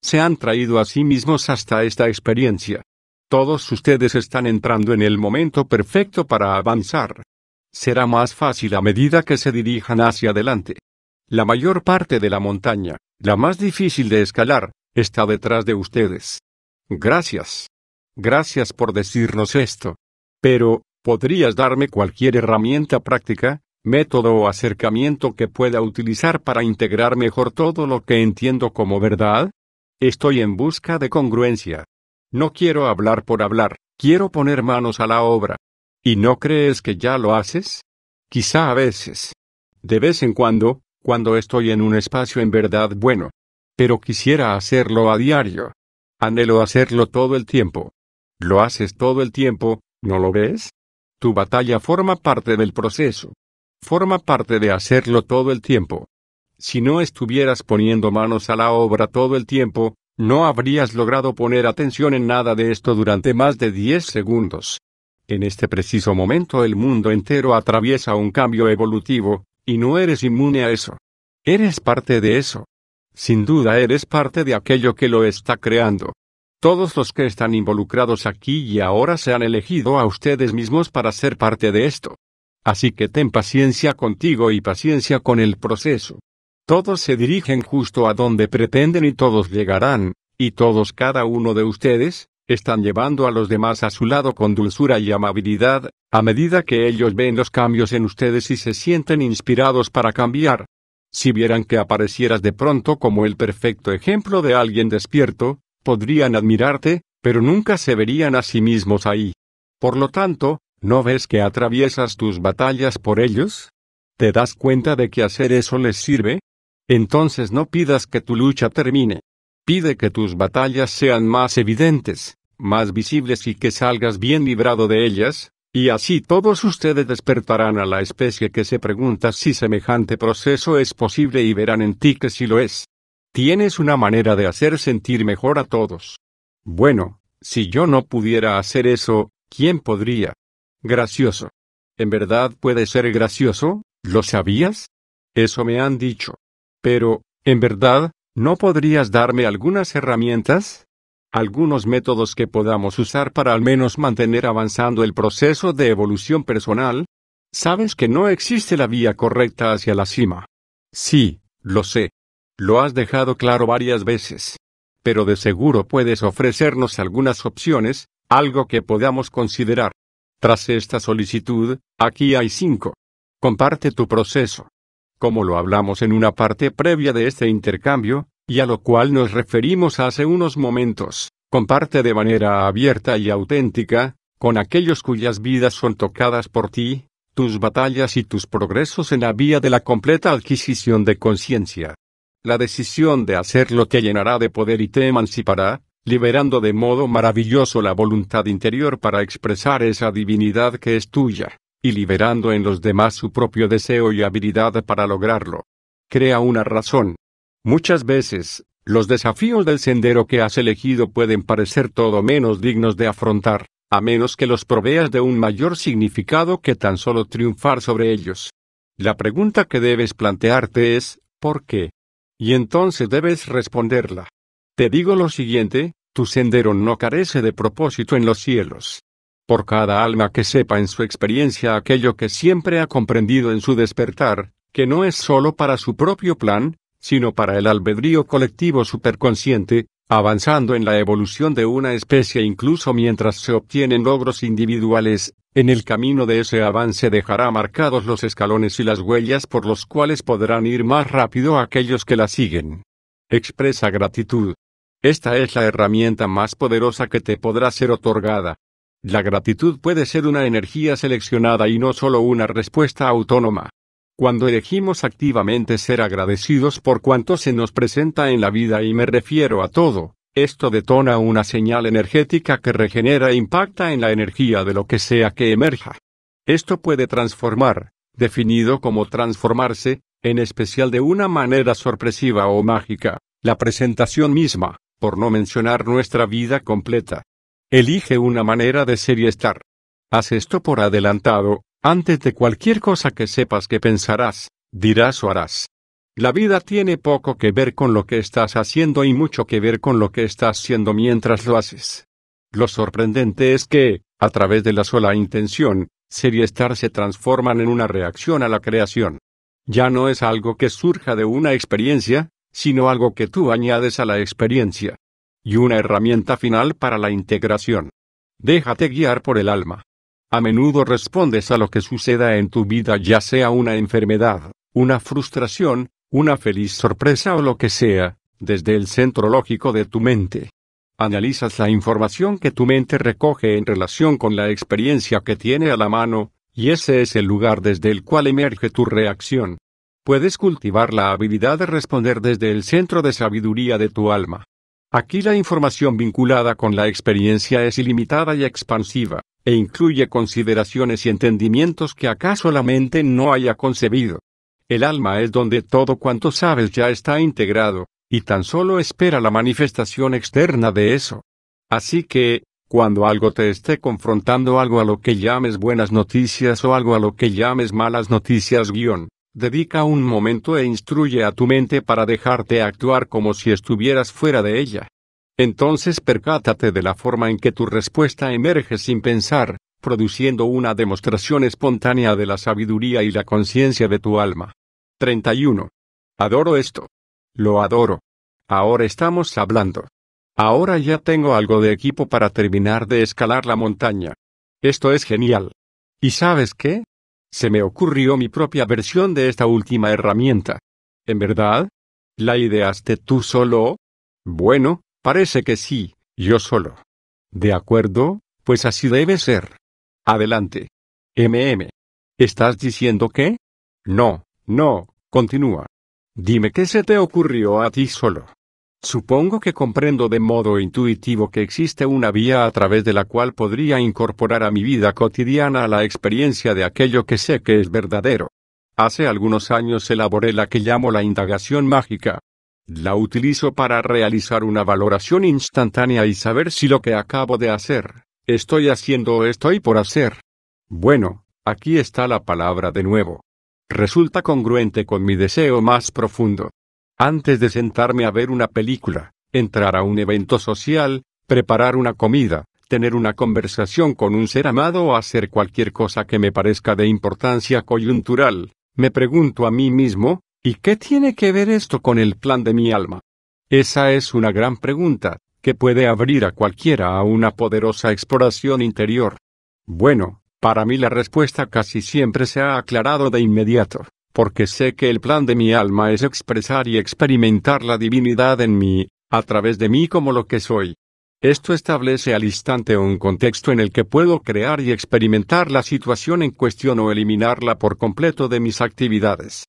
Se han traído a sí mismos hasta esta experiencia. Todos ustedes están entrando en el momento perfecto para avanzar. Será más fácil a medida que se dirijan hacia adelante. La mayor parte de la montaña, la más difícil de escalar, está detrás de ustedes. Gracias. Gracias por decirnos esto. Pero, ¿podrías darme cualquier herramienta práctica, método o acercamiento que pueda utilizar para integrar mejor todo lo que entiendo como verdad? Estoy en busca de congruencia. No quiero hablar por hablar, quiero poner manos a la obra. ¿Y no crees que ya lo haces? Quizá a veces. De vez en cuando, cuando estoy en un espacio en verdad bueno. Pero quisiera hacerlo a diario. Anhelo hacerlo todo el tiempo. Lo haces todo el tiempo, ¿no lo ves? Tu batalla forma parte del proceso. Forma parte de hacerlo todo el tiempo. Si no estuvieras poniendo manos a la obra todo el tiempo, no habrías logrado poner atención en nada de esto durante más de 10 segundos. En este preciso momento el mundo entero atraviesa un cambio evolutivo, y no eres inmune a eso. Eres parte de eso. Sin duda eres parte de aquello que lo está creando. Todos los que están involucrados aquí y ahora se han elegido a ustedes mismos para ser parte de esto. Así que ten paciencia contigo y paciencia con el proceso. Todos se dirigen justo a donde pretenden y todos llegarán, y todos cada uno de ustedes, están llevando a los demás a su lado con dulzura y amabilidad, a medida que ellos ven los cambios en ustedes y se sienten inspirados para cambiar. Si vieran que aparecieras de pronto como el perfecto ejemplo de alguien despierto, podrían admirarte, pero nunca se verían a sí mismos ahí. Por lo tanto, ¿no ves que atraviesas tus batallas por ellos? ¿Te das cuenta de que hacer eso les sirve? Entonces no pidas que tu lucha termine. Pide que tus batallas sean más evidentes, más visibles y que salgas bien librado de ellas, y así todos ustedes despertarán a la especie que se pregunta si semejante proceso es posible y verán en ti que sí lo es. Tienes una manera de hacer sentir mejor a todos. Bueno, si yo no pudiera hacer eso, ¿quién podría? Gracioso. ¿En verdad puede ser gracioso? ¿Lo sabías? Eso me han dicho. Pero, ¿en verdad, no podrías darme algunas herramientas? Algunos métodos que podamos usar para al menos mantener avanzando el proceso de evolución personal. Sabes que no existe la vía correcta hacia la cima. Sí, lo sé. Lo has dejado claro varias veces. Pero de seguro puedes ofrecernos algunas opciones, algo que podamos considerar. Tras esta solicitud, aquí hay cinco. Comparte tu proceso. Como lo hablamos en una parte previa de este intercambio, y a lo cual nos referimos hace unos momentos, comparte de manera abierta y auténtica, con aquellos cuyas vidas son tocadas por ti, tus batallas y tus progresos en la vía de la completa adquisición de conciencia la decisión de hacer lo te llenará de poder y te emancipará, liberando de modo maravilloso la voluntad interior para expresar esa divinidad que es tuya, y liberando en los demás su propio deseo y habilidad para lograrlo. Crea una razón. Muchas veces, los desafíos del sendero que has elegido pueden parecer todo menos dignos de afrontar, a menos que los proveas de un mayor significado que tan solo triunfar sobre ellos. La pregunta que debes plantearte es, ¿por qué? Y entonces debes responderla. Te digo lo siguiente, tu sendero no carece de propósito en los cielos. Por cada alma que sepa en su experiencia aquello que siempre ha comprendido en su despertar, que no es sólo para su propio plan, sino para el albedrío colectivo superconsciente, avanzando en la evolución de una especie incluso mientras se obtienen logros individuales, en el camino de ese avance dejará marcados los escalones y las huellas por los cuales podrán ir más rápido aquellos que la siguen. Expresa gratitud. Esta es la herramienta más poderosa que te podrá ser otorgada. La gratitud puede ser una energía seleccionada y no solo una respuesta autónoma. Cuando elegimos activamente ser agradecidos por cuanto se nos presenta en la vida y me refiero a todo, esto detona una señal energética que regenera e impacta en la energía de lo que sea que emerja. Esto puede transformar, definido como transformarse, en especial de una manera sorpresiva o mágica, la presentación misma, por no mencionar nuestra vida completa. Elige una manera de ser y estar. Haz esto por adelantado, antes de cualquier cosa que sepas que pensarás, dirás o harás. La vida tiene poco que ver con lo que estás haciendo y mucho que ver con lo que estás haciendo mientras lo haces. Lo sorprendente es que, a través de la sola intención, ser y estar se transforman en una reacción a la creación. Ya no es algo que surja de una experiencia, sino algo que tú añades a la experiencia. Y una herramienta final para la integración. Déjate guiar por el alma. A menudo respondes a lo que suceda en tu vida ya sea una enfermedad, una frustración, una feliz sorpresa o lo que sea, desde el centro lógico de tu mente. Analizas la información que tu mente recoge en relación con la experiencia que tiene a la mano, y ese es el lugar desde el cual emerge tu reacción. Puedes cultivar la habilidad de responder desde el centro de sabiduría de tu alma. Aquí la información vinculada con la experiencia es ilimitada y expansiva, e incluye consideraciones y entendimientos que acaso la mente no haya concebido. El alma es donde todo cuanto sabes ya está integrado, y tan solo espera la manifestación externa de eso. Así que, cuando algo te esté confrontando algo a lo que llames buenas noticias o algo a lo que llames malas noticias guión, dedica un momento e instruye a tu mente para dejarte actuar como si estuvieras fuera de ella. Entonces percátate de la forma en que tu respuesta emerge sin pensar, produciendo una demostración espontánea de la sabiduría y la conciencia de tu alma. 31. Adoro esto. Lo adoro. Ahora estamos hablando. Ahora ya tengo algo de equipo para terminar de escalar la montaña. Esto es genial. ¿Y sabes qué? Se me ocurrió mi propia versión de esta última herramienta. ¿En verdad? ¿La ideaste tú solo? Bueno, parece que sí, yo solo. De acuerdo, pues así debe ser. Adelante. MM. ¿Estás diciendo qué? No, no, continúa. Dime qué se te ocurrió a ti solo. Supongo que comprendo de modo intuitivo que existe una vía a través de la cual podría incorporar a mi vida cotidiana la experiencia de aquello que sé que es verdadero. Hace algunos años elaboré la que llamo la indagación mágica. La utilizo para realizar una valoración instantánea y saber si lo que acabo de hacer, Estoy haciendo o estoy por hacer. Bueno, aquí está la palabra de nuevo. Resulta congruente con mi deseo más profundo. Antes de sentarme a ver una película, entrar a un evento social, preparar una comida, tener una conversación con un ser amado o hacer cualquier cosa que me parezca de importancia coyuntural, me pregunto a mí mismo, ¿y qué tiene que ver esto con el plan de mi alma? Esa es una gran pregunta, que puede abrir a cualquiera a una poderosa exploración interior. Bueno, para mí la respuesta casi siempre se ha aclarado de inmediato, porque sé que el plan de mi alma es expresar y experimentar la divinidad en mí, a través de mí como lo que soy. Esto establece al instante un contexto en el que puedo crear y experimentar la situación en cuestión o eliminarla por completo de mis actividades.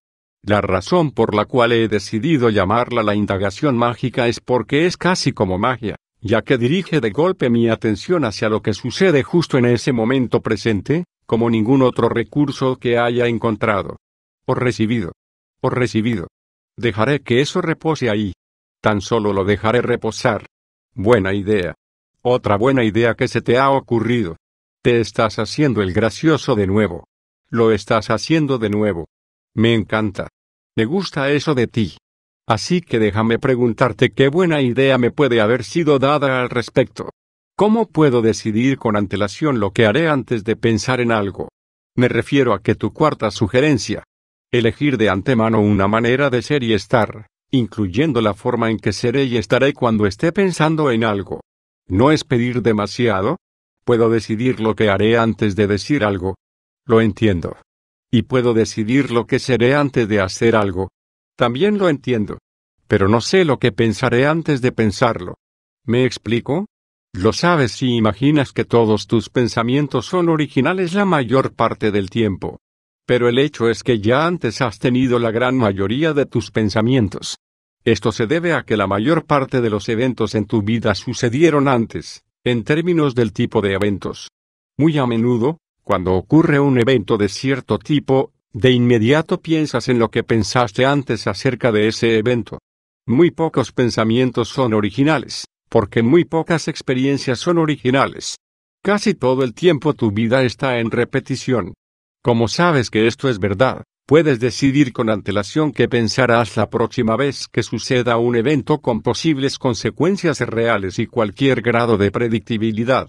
La razón por la cual he decidido llamarla la indagación mágica es porque es casi como magia, ya que dirige de golpe mi atención hacia lo que sucede justo en ese momento presente, como ningún otro recurso que haya encontrado. O recibido. O recibido. Dejaré que eso repose ahí. Tan solo lo dejaré reposar. Buena idea. Otra buena idea que se te ha ocurrido. Te estás haciendo el gracioso de nuevo. Lo estás haciendo de nuevo. Me encanta. Me gusta eso de ti. Así que déjame preguntarte qué buena idea me puede haber sido dada al respecto. ¿Cómo puedo decidir con antelación lo que haré antes de pensar en algo? Me refiero a que tu cuarta sugerencia, elegir de antemano una manera de ser y estar, incluyendo la forma en que seré y estaré cuando esté pensando en algo. ¿No es pedir demasiado? Puedo decidir lo que haré antes de decir algo. Lo entiendo y puedo decidir lo que seré antes de hacer algo. También lo entiendo. Pero no sé lo que pensaré antes de pensarlo. ¿Me explico? Lo sabes si imaginas que todos tus pensamientos son originales la mayor parte del tiempo. Pero el hecho es que ya antes has tenido la gran mayoría de tus pensamientos. Esto se debe a que la mayor parte de los eventos en tu vida sucedieron antes, en términos del tipo de eventos. Muy a menudo, cuando ocurre un evento de cierto tipo, de inmediato piensas en lo que pensaste antes acerca de ese evento. Muy pocos pensamientos son originales, porque muy pocas experiencias son originales. Casi todo el tiempo tu vida está en repetición. Como sabes que esto es verdad, puedes decidir con antelación qué pensarás la próxima vez que suceda un evento con posibles consecuencias reales y cualquier grado de predictibilidad.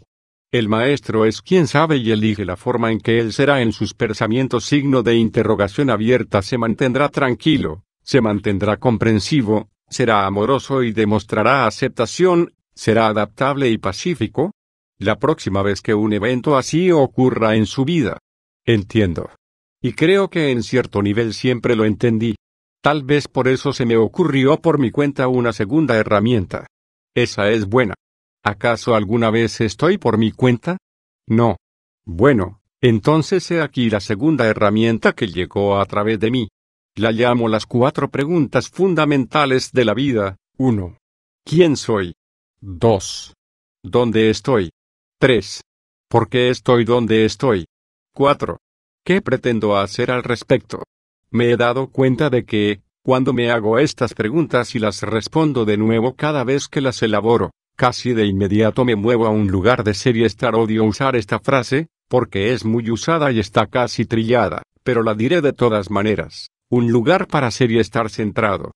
El maestro es quien sabe y elige la forma en que él será en sus pensamientos signo de interrogación abierta, se mantendrá tranquilo, se mantendrá comprensivo, será amoroso y demostrará aceptación, será adaptable y pacífico. La próxima vez que un evento así ocurra en su vida. Entiendo. Y creo que en cierto nivel siempre lo entendí. Tal vez por eso se me ocurrió por mi cuenta una segunda herramienta. Esa es buena. ¿Acaso alguna vez estoy por mi cuenta? No. Bueno, entonces he aquí la segunda herramienta que llegó a través de mí. La llamo las cuatro preguntas fundamentales de la vida. 1. ¿Quién soy? 2. ¿Dónde estoy? 3. ¿Por qué estoy donde estoy? 4. ¿Qué pretendo hacer al respecto? Me he dado cuenta de que, cuando me hago estas preguntas y las respondo de nuevo cada vez que las elaboro, Casi de inmediato me muevo a un lugar de ser y estar odio usar esta frase, porque es muy usada y está casi trillada, pero la diré de todas maneras. Un lugar para ser y estar centrado.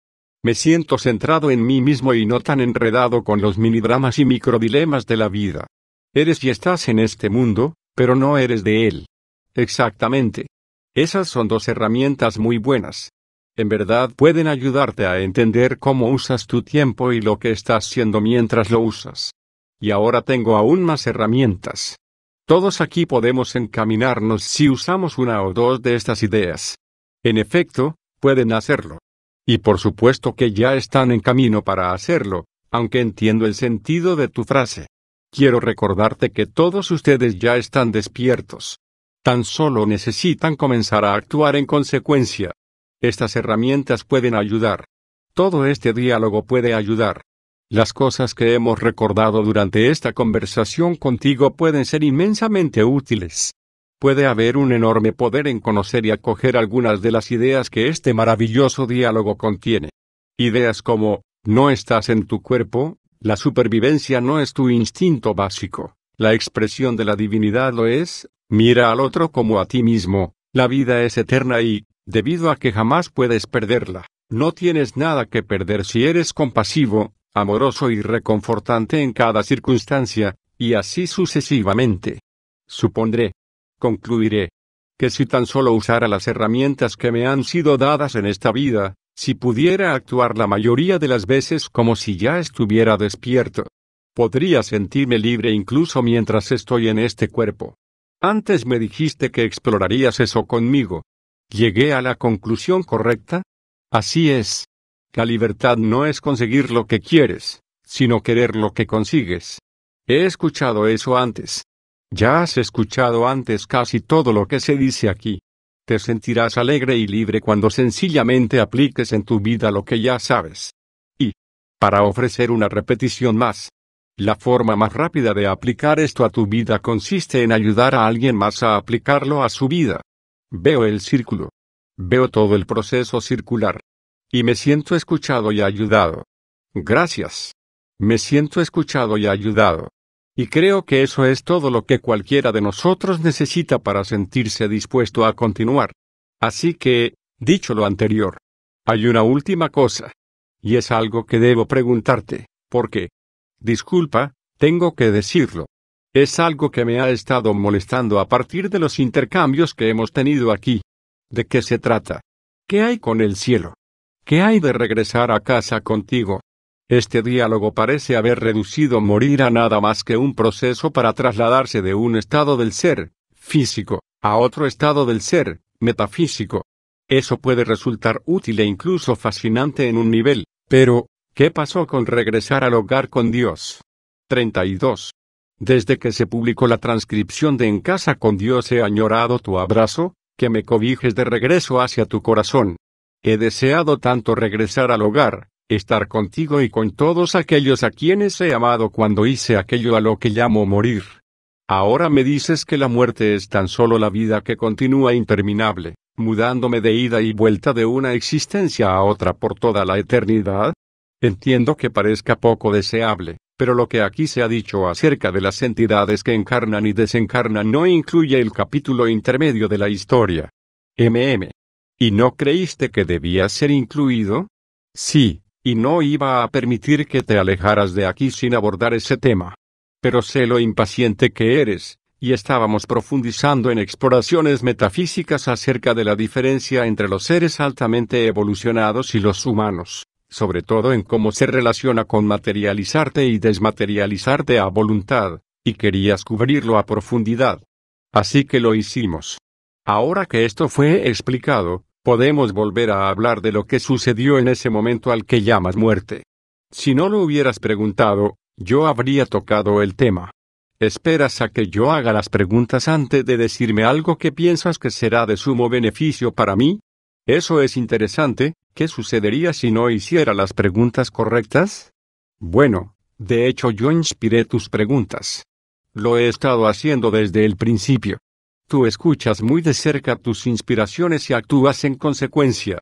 Me siento centrado en mí mismo y no tan enredado con los minidramas y microdilemas de la vida. Eres y estás en este mundo, pero no eres de él. Exactamente. Esas son dos herramientas muy buenas, en verdad pueden ayudarte a entender cómo usas tu tiempo y lo que estás haciendo mientras lo usas. Y ahora tengo aún más herramientas. Todos aquí podemos encaminarnos si usamos una o dos de estas ideas. En efecto, pueden hacerlo. Y por supuesto que ya están en camino para hacerlo, aunque entiendo el sentido de tu frase. Quiero recordarte que todos ustedes ya están despiertos. Tan solo necesitan comenzar a actuar en consecuencia. Estas herramientas pueden ayudar. Todo este diálogo puede ayudar. Las cosas que hemos recordado durante esta conversación contigo pueden ser inmensamente útiles. Puede haber un enorme poder en conocer y acoger algunas de las ideas que este maravilloso diálogo contiene. Ideas como, no estás en tu cuerpo, la supervivencia no es tu instinto básico, la expresión de la divinidad lo es, mira al otro como a ti mismo, la vida es eterna y, Debido a que jamás puedes perderla, no tienes nada que perder si eres compasivo, amoroso y reconfortante en cada circunstancia, y así sucesivamente. Supondré, concluiré, que si tan solo usara las herramientas que me han sido dadas en esta vida, si pudiera actuar la mayoría de las veces como si ya estuviera despierto, podría sentirme libre incluso mientras estoy en este cuerpo. Antes me dijiste que explorarías eso conmigo, Llegué a la conclusión correcta. Así es. La libertad no es conseguir lo que quieres, sino querer lo que consigues. He escuchado eso antes. Ya has escuchado antes casi todo lo que se dice aquí. Te sentirás alegre y libre cuando sencillamente apliques en tu vida lo que ya sabes. Y, para ofrecer una repetición más, la forma más rápida de aplicar esto a tu vida consiste en ayudar a alguien más a aplicarlo a su vida. Veo el círculo. Veo todo el proceso circular. Y me siento escuchado y ayudado. Gracias. Me siento escuchado y ayudado. Y creo que eso es todo lo que cualquiera de nosotros necesita para sentirse dispuesto a continuar. Así que, dicho lo anterior, hay una última cosa. Y es algo que debo preguntarte, ¿Por qué? disculpa, tengo que decirlo, es algo que me ha estado molestando a partir de los intercambios que hemos tenido aquí. ¿De qué se trata? ¿Qué hay con el cielo? ¿Qué hay de regresar a casa contigo? Este diálogo parece haber reducido morir a nada más que un proceso para trasladarse de un estado del ser, físico, a otro estado del ser, metafísico. Eso puede resultar útil e incluso fascinante en un nivel, pero, ¿qué pasó con regresar al hogar con Dios? 32. Desde que se publicó la transcripción de En casa con Dios he añorado tu abrazo, que me cobijes de regreso hacia tu corazón. He deseado tanto regresar al hogar, estar contigo y con todos aquellos a quienes he amado cuando hice aquello a lo que llamo morir. Ahora me dices que la muerte es tan solo la vida que continúa interminable, mudándome de ida y vuelta de una existencia a otra por toda la eternidad. Entiendo que parezca poco deseable, pero lo que aquí se ha dicho acerca de las entidades que encarnan y desencarnan no incluye el capítulo intermedio de la historia. MM. ¿Y no creíste que debía ser incluido? Sí, y no iba a permitir que te alejaras de aquí sin abordar ese tema. Pero sé lo impaciente que eres, y estábamos profundizando en exploraciones metafísicas acerca de la diferencia entre los seres altamente evolucionados y los humanos sobre todo en cómo se relaciona con materializarte y desmaterializarte a voluntad, y querías cubrirlo a profundidad. Así que lo hicimos. Ahora que esto fue explicado, podemos volver a hablar de lo que sucedió en ese momento al que llamas muerte. Si no lo hubieras preguntado, yo habría tocado el tema. Esperas a que yo haga las preguntas antes de decirme algo que piensas que será de sumo beneficio para mí? Eso es interesante, ¿Qué sucedería si no hiciera las preguntas correctas? Bueno, de hecho yo inspiré tus preguntas. Lo he estado haciendo desde el principio. Tú escuchas muy de cerca tus inspiraciones y actúas en consecuencia.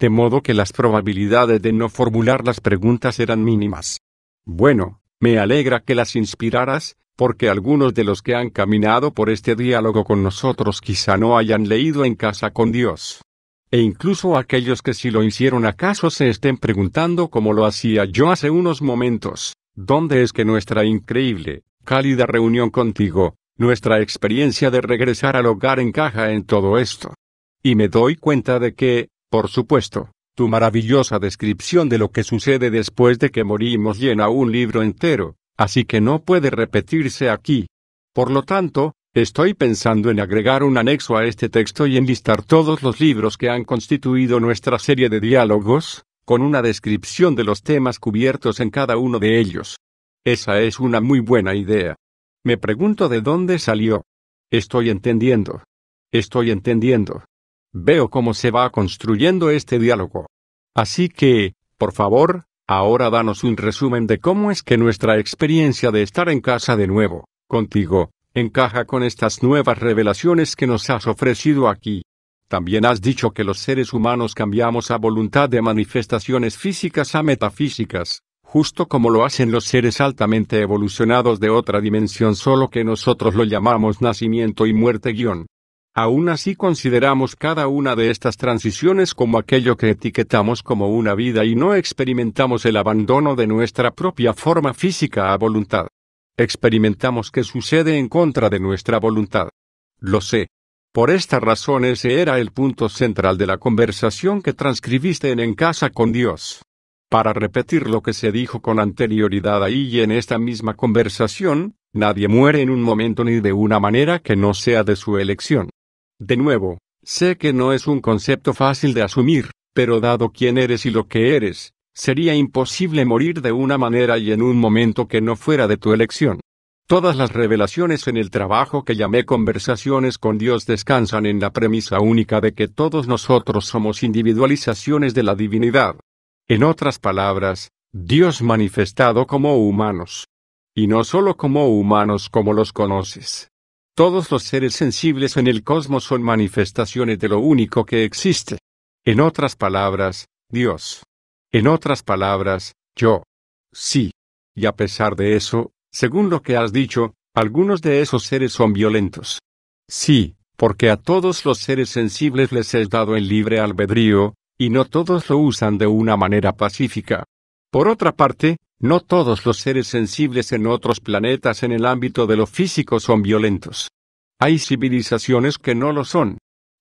De modo que las probabilidades de no formular las preguntas eran mínimas. Bueno, me alegra que las inspiraras, porque algunos de los que han caminado por este diálogo con nosotros quizá no hayan leído En casa con Dios. E incluso aquellos que si lo hicieron acaso se estén preguntando cómo lo hacía yo hace unos momentos, ¿dónde es que nuestra increíble, cálida reunión contigo, nuestra experiencia de regresar al hogar encaja en todo esto? Y me doy cuenta de que, por supuesto, tu maravillosa descripción de lo que sucede después de que morimos llena un libro entero, así que no puede repetirse aquí. Por lo tanto, Estoy pensando en agregar un anexo a este texto y en listar todos los libros que han constituido nuestra serie de diálogos, con una descripción de los temas cubiertos en cada uno de ellos. Esa es una muy buena idea. Me pregunto de dónde salió. Estoy entendiendo. Estoy entendiendo. Veo cómo se va construyendo este diálogo. Así que, por favor, ahora danos un resumen de cómo es que nuestra experiencia de estar en casa de nuevo, contigo, encaja con estas nuevas revelaciones que nos has ofrecido aquí. También has dicho que los seres humanos cambiamos a voluntad de manifestaciones físicas a metafísicas, justo como lo hacen los seres altamente evolucionados de otra dimensión, solo que nosotros lo llamamos nacimiento y muerte guión. Aún así consideramos cada una de estas transiciones como aquello que etiquetamos como una vida y no experimentamos el abandono de nuestra propia forma física a voluntad experimentamos que sucede en contra de nuestra voluntad. Lo sé. Por esta razón ese era el punto central de la conversación que transcribiste en En casa con Dios. Para repetir lo que se dijo con anterioridad ahí y en esta misma conversación, nadie muere en un momento ni de una manera que no sea de su elección. De nuevo, sé que no es un concepto fácil de asumir, pero dado quién eres y lo que eres, Sería imposible morir de una manera y en un momento que no fuera de tu elección. Todas las revelaciones en el trabajo que llamé conversaciones con Dios descansan en la premisa única de que todos nosotros somos individualizaciones de la divinidad. En otras palabras, Dios manifestado como humanos. Y no solo como humanos como los conoces. Todos los seres sensibles en el cosmos son manifestaciones de lo único que existe. En otras palabras, Dios. En otras palabras, yo. Sí. Y a pesar de eso, según lo que has dicho, algunos de esos seres son violentos. Sí, porque a todos los seres sensibles les es dado el libre albedrío, y no todos lo usan de una manera pacífica. Por otra parte, no todos los seres sensibles en otros planetas en el ámbito de lo físico son violentos. Hay civilizaciones que no lo son.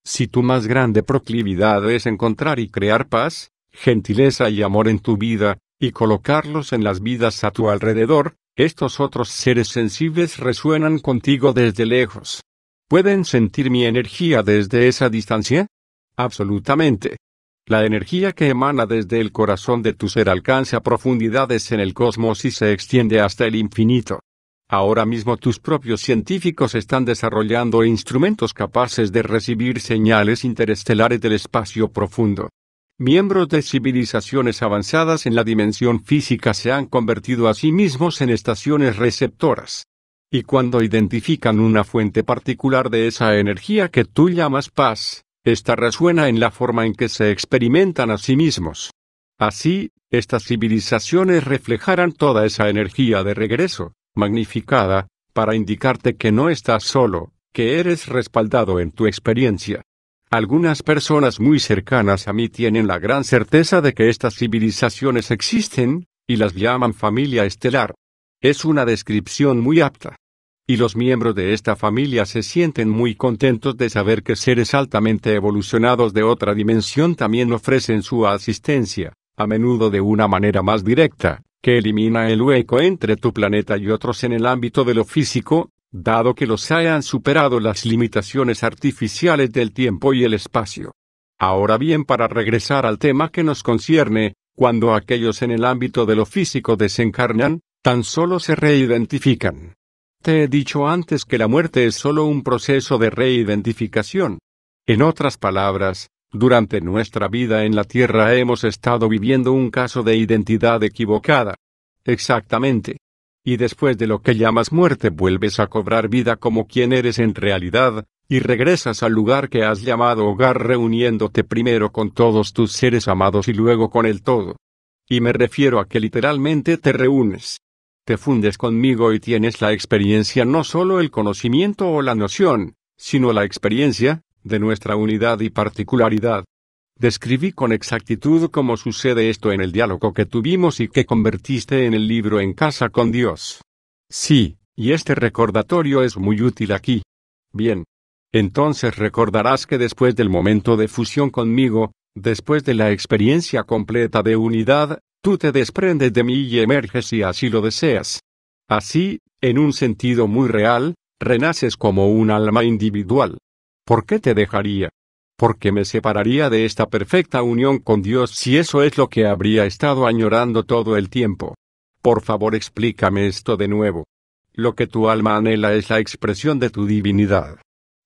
Si tu más grande proclividad es encontrar y crear paz, gentileza y amor en tu vida, y colocarlos en las vidas a tu alrededor, estos otros seres sensibles resuenan contigo desde lejos. ¿Pueden sentir mi energía desde esa distancia? Absolutamente. La energía que emana desde el corazón de tu ser alcanza profundidades en el cosmos y se extiende hasta el infinito. Ahora mismo tus propios científicos están desarrollando instrumentos capaces de recibir señales interestelares del espacio profundo miembros de civilizaciones avanzadas en la dimensión física se han convertido a sí mismos en estaciones receptoras. Y cuando identifican una fuente particular de esa energía que tú llamas paz, esta resuena en la forma en que se experimentan a sí mismos. Así, estas civilizaciones reflejarán toda esa energía de regreso, magnificada, para indicarte que no estás solo, que eres respaldado en tu experiencia. Algunas personas muy cercanas a mí tienen la gran certeza de que estas civilizaciones existen, y las llaman familia estelar. Es una descripción muy apta. Y los miembros de esta familia se sienten muy contentos de saber que seres altamente evolucionados de otra dimensión también ofrecen su asistencia, a menudo de una manera más directa, que elimina el hueco entre tu planeta y otros en el ámbito de lo físico, dado que los hayan superado las limitaciones artificiales del tiempo y el espacio. Ahora bien, para regresar al tema que nos concierne, cuando aquellos en el ámbito de lo físico desencarnan, tan solo se reidentifican. Te he dicho antes que la muerte es solo un proceso de reidentificación. En otras palabras, durante nuestra vida en la Tierra hemos estado viviendo un caso de identidad equivocada. Exactamente y después de lo que llamas muerte vuelves a cobrar vida como quien eres en realidad, y regresas al lugar que has llamado hogar reuniéndote primero con todos tus seres amados y luego con el todo. Y me refiero a que literalmente te reúnes. Te fundes conmigo y tienes la experiencia no solo el conocimiento o la noción, sino la experiencia, de nuestra unidad y particularidad. Describí con exactitud cómo sucede esto en el diálogo que tuvimos y que convertiste en el libro En casa con Dios. Sí, y este recordatorio es muy útil aquí. Bien. Entonces recordarás que después del momento de fusión conmigo, después de la experiencia completa de unidad, tú te desprendes de mí y emerges y así lo deseas. Así, en un sentido muy real, renaces como un alma individual. ¿Por qué te dejaría? porque me separaría de esta perfecta unión con Dios si eso es lo que habría estado añorando todo el tiempo. Por favor explícame esto de nuevo. Lo que tu alma anhela es la expresión de tu divinidad.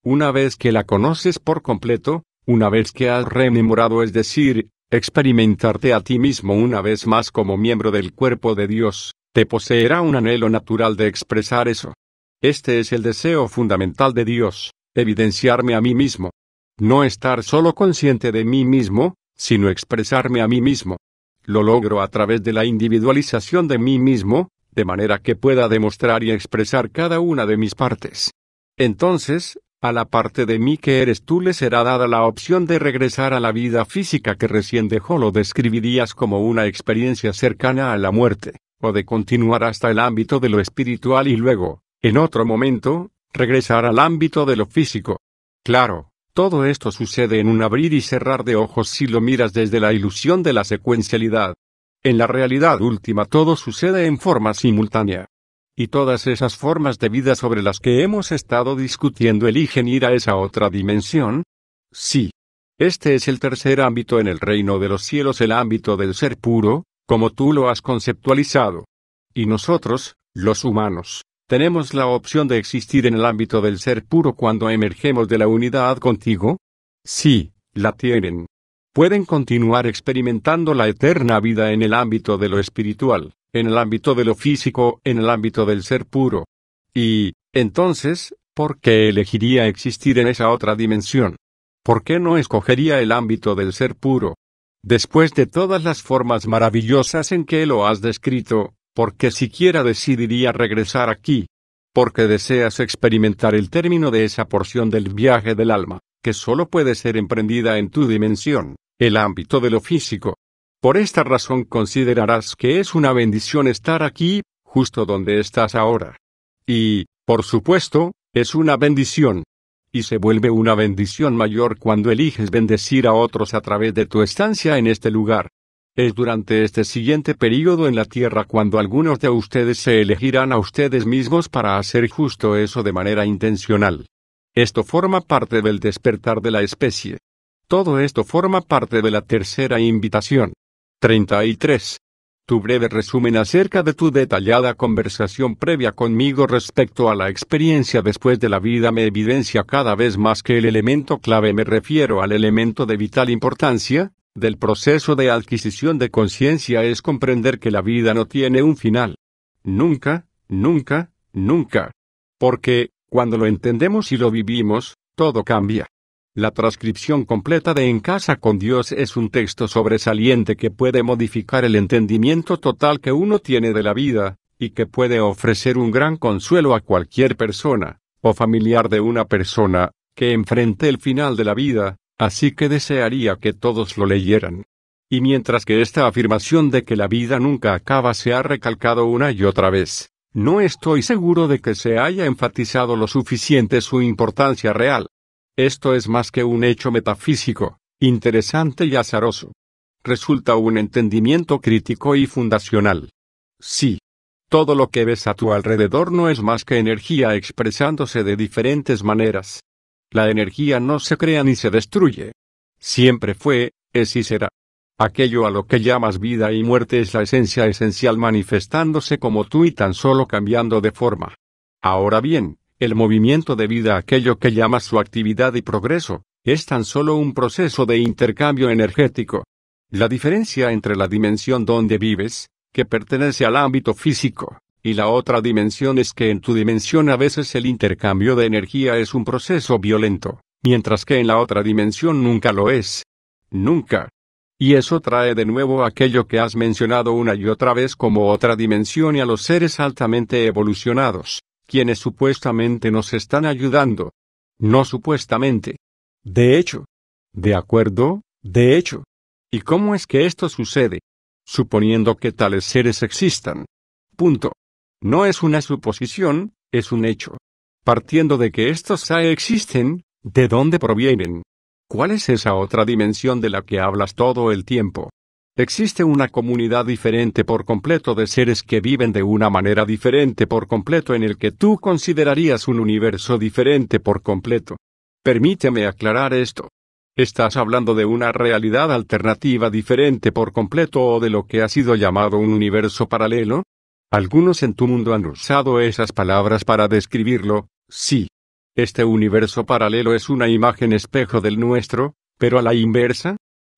Una vez que la conoces por completo, una vez que has rememorado, es decir, experimentarte a ti mismo una vez más como miembro del cuerpo de Dios, te poseerá un anhelo natural de expresar eso. Este es el deseo fundamental de Dios, evidenciarme a mí mismo, no estar solo consciente de mí mismo, sino expresarme a mí mismo. Lo logro a través de la individualización de mí mismo, de manera que pueda demostrar y expresar cada una de mis partes. Entonces, a la parte de mí que eres tú le será dada la opción de regresar a la vida física que recién dejó lo describirías como una experiencia cercana a la muerte, o de continuar hasta el ámbito de lo espiritual y luego, en otro momento, regresar al ámbito de lo físico. Claro, todo esto sucede en un abrir y cerrar de ojos si lo miras desde la ilusión de la secuencialidad. En la realidad última todo sucede en forma simultánea. Y todas esas formas de vida sobre las que hemos estado discutiendo eligen ir a esa otra dimensión. Sí. Este es el tercer ámbito en el reino de los cielos, el ámbito del ser puro, como tú lo has conceptualizado. Y nosotros, los humanos, ¿Tenemos la opción de existir en el ámbito del ser puro cuando emergemos de la unidad contigo? Sí, la tienen. Pueden continuar experimentando la eterna vida en el ámbito de lo espiritual, en el ámbito de lo físico, en el ámbito del ser puro. Y, entonces, ¿por qué elegiría existir en esa otra dimensión? ¿Por qué no escogería el ámbito del ser puro? Después de todas las formas maravillosas en que lo has descrito, porque siquiera decidiría regresar aquí, porque deseas experimentar el término de esa porción del viaje del alma, que solo puede ser emprendida en tu dimensión, el ámbito de lo físico. Por esta razón considerarás que es una bendición estar aquí, justo donde estás ahora. Y, por supuesto, es una bendición. Y se vuelve una bendición mayor cuando eliges bendecir a otros a través de tu estancia en este lugar. Es durante este siguiente período en la tierra cuando algunos de ustedes se elegirán a ustedes mismos para hacer justo eso de manera intencional. Esto forma parte del despertar de la especie. Todo esto forma parte de la tercera invitación. 33. Tu breve resumen acerca de tu detallada conversación previa conmigo respecto a la experiencia después de la vida me evidencia cada vez más que el elemento clave me refiero al elemento de vital importancia, del proceso de adquisición de conciencia es comprender que la vida no tiene un final. Nunca, nunca, nunca. Porque, cuando lo entendemos y lo vivimos, todo cambia. La transcripción completa de En casa con Dios es un texto sobresaliente que puede modificar el entendimiento total que uno tiene de la vida, y que puede ofrecer un gran consuelo a cualquier persona, o familiar de una persona, que enfrente el final de la vida, Así que desearía que todos lo leyeran. Y mientras que esta afirmación de que la vida nunca acaba se ha recalcado una y otra vez, no estoy seguro de que se haya enfatizado lo suficiente su importancia real. Esto es más que un hecho metafísico, interesante y azaroso. Resulta un entendimiento crítico y fundacional. Sí. Todo lo que ves a tu alrededor no es más que energía expresándose de diferentes maneras, la energía no se crea ni se destruye. Siempre fue, es y será. Aquello a lo que llamas vida y muerte es la esencia esencial manifestándose como tú y tan solo cambiando de forma. Ahora bien, el movimiento de vida, aquello que llamas su actividad y progreso, es tan solo un proceso de intercambio energético. La diferencia entre la dimensión donde vives, que pertenece al ámbito físico, y la otra dimensión es que en tu dimensión a veces el intercambio de energía es un proceso violento, mientras que en la otra dimensión nunca lo es. Nunca. Y eso trae de nuevo aquello que has mencionado una y otra vez como otra dimensión y a los seres altamente evolucionados, quienes supuestamente nos están ayudando. No supuestamente. De hecho. De acuerdo, de hecho. ¿Y cómo es que esto sucede? Suponiendo que tales seres existan. Punto. No es una suposición, es un hecho. Partiendo de que estos A existen, ¿de dónde provienen? ¿Cuál es esa otra dimensión de la que hablas todo el tiempo? Existe una comunidad diferente por completo de seres que viven de una manera diferente por completo en el que tú considerarías un universo diferente por completo. Permíteme aclarar esto. Estás hablando de una realidad alternativa diferente por completo o de lo que ha sido llamado un universo paralelo, algunos en tu mundo han usado esas palabras para describirlo, sí. Este universo paralelo es una imagen espejo del nuestro, pero a la inversa?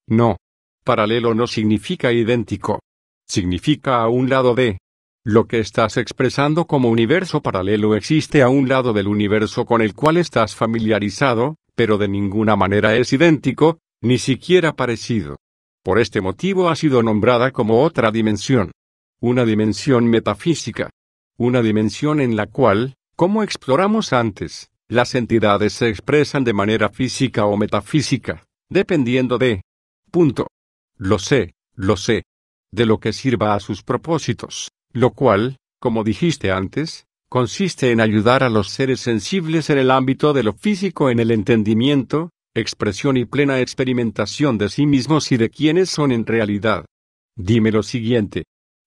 No. Paralelo no significa idéntico. Significa a un lado de. Lo que estás expresando como universo paralelo existe a un lado del universo con el cual estás familiarizado, pero de ninguna manera es idéntico, ni siquiera parecido. Por este motivo ha sido nombrada como otra dimensión una dimensión metafísica. Una dimensión en la cual, como exploramos antes, las entidades se expresan de manera física o metafísica, dependiendo de... Punto. Lo sé, lo sé. De lo que sirva a sus propósitos, lo cual, como dijiste antes, consiste en ayudar a los seres sensibles en el ámbito de lo físico en el entendimiento, expresión y plena experimentación de sí mismos y de quienes son en realidad. Dime lo siguiente,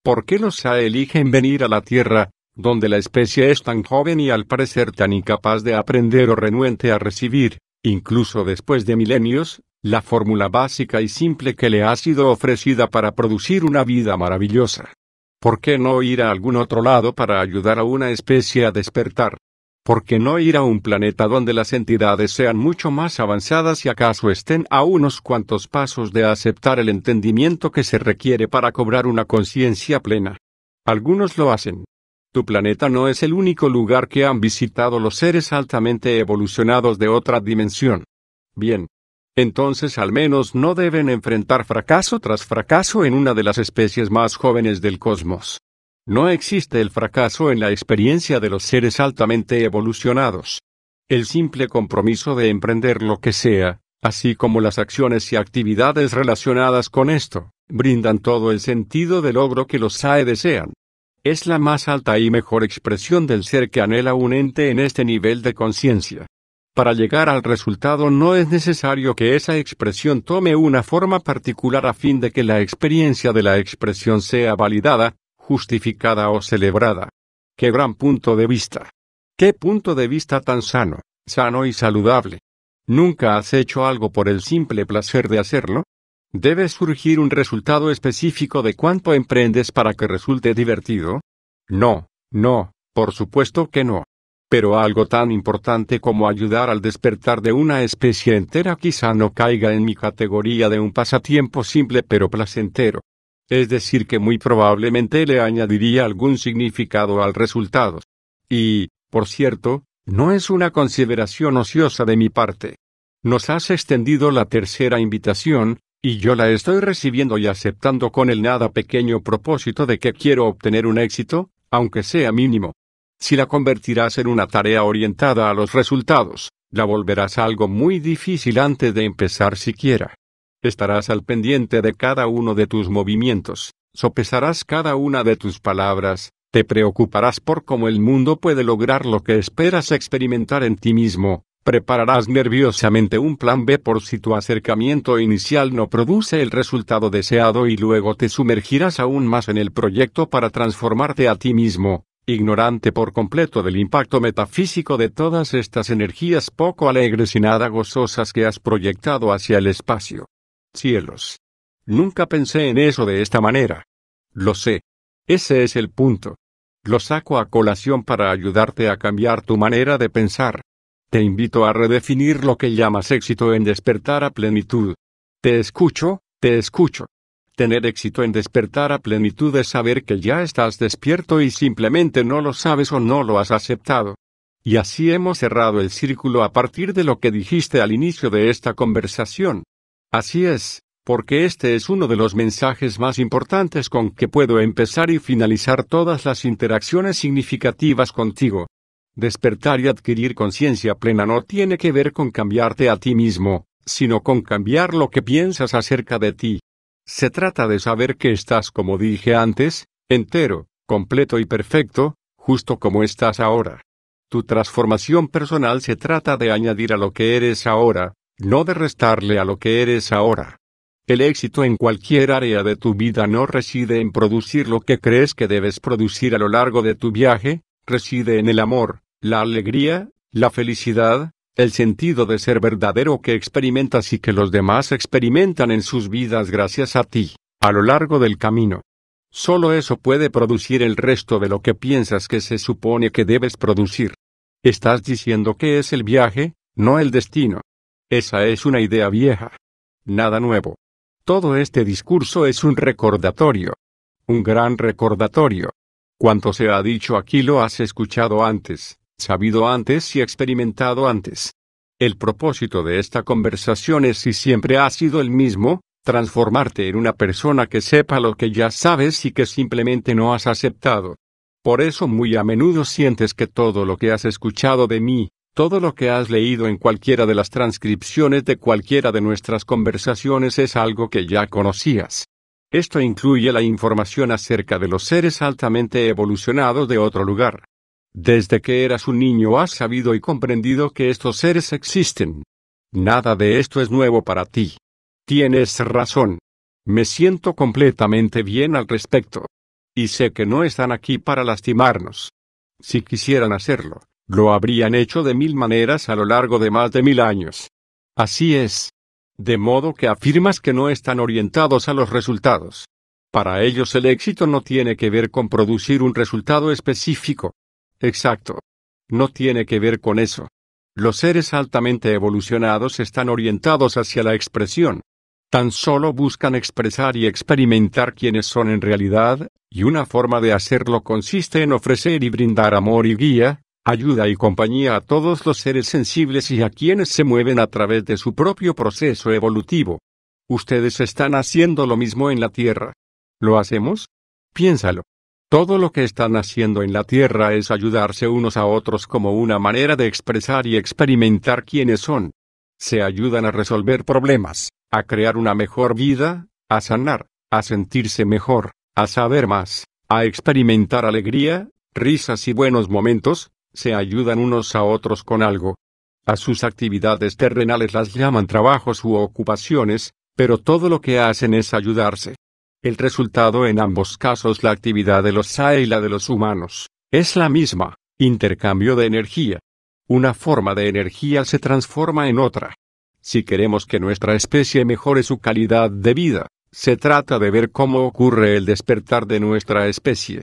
¿Por qué los Sa eligen venir a la Tierra, donde la especie es tan joven y al parecer tan incapaz de aprender o renuente a recibir, incluso después de milenios, la fórmula básica y simple que le ha sido ofrecida para producir una vida maravillosa? ¿Por qué no ir a algún otro lado para ayudar a una especie a despertar? ¿Por qué no ir a un planeta donde las entidades sean mucho más avanzadas y acaso estén a unos cuantos pasos de aceptar el entendimiento que se requiere para cobrar una conciencia plena? Algunos lo hacen. Tu planeta no es el único lugar que han visitado los seres altamente evolucionados de otra dimensión. Bien. Entonces al menos no deben enfrentar fracaso tras fracaso en una de las especies más jóvenes del cosmos. No existe el fracaso en la experiencia de los seres altamente evolucionados. El simple compromiso de emprender lo que sea, así como las acciones y actividades relacionadas con esto, brindan todo el sentido de logro que los SAE desean. Es la más alta y mejor expresión del ser que anhela un ente en este nivel de conciencia. Para llegar al resultado no es necesario que esa expresión tome una forma particular a fin de que la experiencia de la expresión sea validada, justificada o celebrada. ¡Qué gran punto de vista! ¡Qué punto de vista tan sano, sano y saludable! ¿Nunca has hecho algo por el simple placer de hacerlo? Debe surgir un resultado específico de cuánto emprendes para que resulte divertido. No, no, por supuesto que no. Pero algo tan importante como ayudar al despertar de una especie entera quizá no caiga en mi categoría de un pasatiempo simple pero placentero. Es decir, que muy probablemente le añadiría algún significado al resultado. Y, por cierto, no es una consideración ociosa de mi parte. Nos has extendido la tercera invitación, y yo la estoy recibiendo y aceptando con el nada pequeño propósito de que quiero obtener un éxito, aunque sea mínimo. Si la convertirás en una tarea orientada a los resultados, la volverás algo muy difícil antes de empezar siquiera. Estarás al pendiente de cada uno de tus movimientos, sopesarás cada una de tus palabras, te preocuparás por cómo el mundo puede lograr lo que esperas experimentar en ti mismo, prepararás nerviosamente un plan B por si tu acercamiento inicial no produce el resultado deseado y luego te sumergirás aún más en el proyecto para transformarte a ti mismo, ignorante por completo del impacto metafísico de todas estas energías poco alegres y nada gozosas que has proyectado hacia el espacio. Cielos. Nunca pensé en eso de esta manera. Lo sé. Ese es el punto. Lo saco a colación para ayudarte a cambiar tu manera de pensar. Te invito a redefinir lo que llamas éxito en despertar a plenitud. Te escucho, te escucho. Tener éxito en despertar a plenitud es saber que ya estás despierto y simplemente no lo sabes o no lo has aceptado. Y así hemos cerrado el círculo a partir de lo que dijiste al inicio de esta conversación. Así es, porque este es uno de los mensajes más importantes con que puedo empezar y finalizar todas las interacciones significativas contigo. Despertar y adquirir conciencia plena no tiene que ver con cambiarte a ti mismo, sino con cambiar lo que piensas acerca de ti. Se trata de saber que estás, como dije antes, entero, completo y perfecto, justo como estás ahora. Tu transformación personal se trata de añadir a lo que eres ahora, no de restarle a lo que eres ahora. El éxito en cualquier área de tu vida no reside en producir lo que crees que debes producir a lo largo de tu viaje, reside en el amor, la alegría, la felicidad, el sentido de ser verdadero que experimentas y que los demás experimentan en sus vidas gracias a ti, a lo largo del camino. Solo eso puede producir el resto de lo que piensas que se supone que debes producir. Estás diciendo que es el viaje, no el destino. Esa es una idea vieja. Nada nuevo. Todo este discurso es un recordatorio. Un gran recordatorio. Cuanto se ha dicho aquí lo has escuchado antes, sabido antes y experimentado antes. El propósito de esta conversación es y siempre ha sido el mismo, transformarte en una persona que sepa lo que ya sabes y que simplemente no has aceptado. Por eso muy a menudo sientes que todo lo que has escuchado de mí, todo lo que has leído en cualquiera de las transcripciones de cualquiera de nuestras conversaciones es algo que ya conocías. Esto incluye la información acerca de los seres altamente evolucionados de otro lugar. Desde que eras un niño has sabido y comprendido que estos seres existen. Nada de esto es nuevo para ti. Tienes razón. Me siento completamente bien al respecto. Y sé que no están aquí para lastimarnos. Si quisieran hacerlo, lo habrían hecho de mil maneras a lo largo de más de mil años. Así es. De modo que afirmas que no están orientados a los resultados. Para ellos el éxito no tiene que ver con producir un resultado específico. Exacto. No tiene que ver con eso. Los seres altamente evolucionados están orientados hacia la expresión. Tan solo buscan expresar y experimentar quienes son en realidad, y una forma de hacerlo consiste en ofrecer y brindar amor y guía, ayuda y compañía a todos los seres sensibles y a quienes se mueven a través de su propio proceso evolutivo. Ustedes están haciendo lo mismo en la Tierra. ¿Lo hacemos? Piénsalo. Todo lo que están haciendo en la Tierra es ayudarse unos a otros como una manera de expresar y experimentar quiénes son. Se ayudan a resolver problemas, a crear una mejor vida, a sanar, a sentirse mejor, a saber más, a experimentar alegría, risas y buenos momentos, se ayudan unos a otros con algo. A sus actividades terrenales las llaman trabajos u ocupaciones, pero todo lo que hacen es ayudarse. El resultado en ambos casos la actividad de los SAE y la de los humanos, es la misma, intercambio de energía. Una forma de energía se transforma en otra. Si queremos que nuestra especie mejore su calidad de vida, se trata de ver cómo ocurre el despertar de nuestra especie.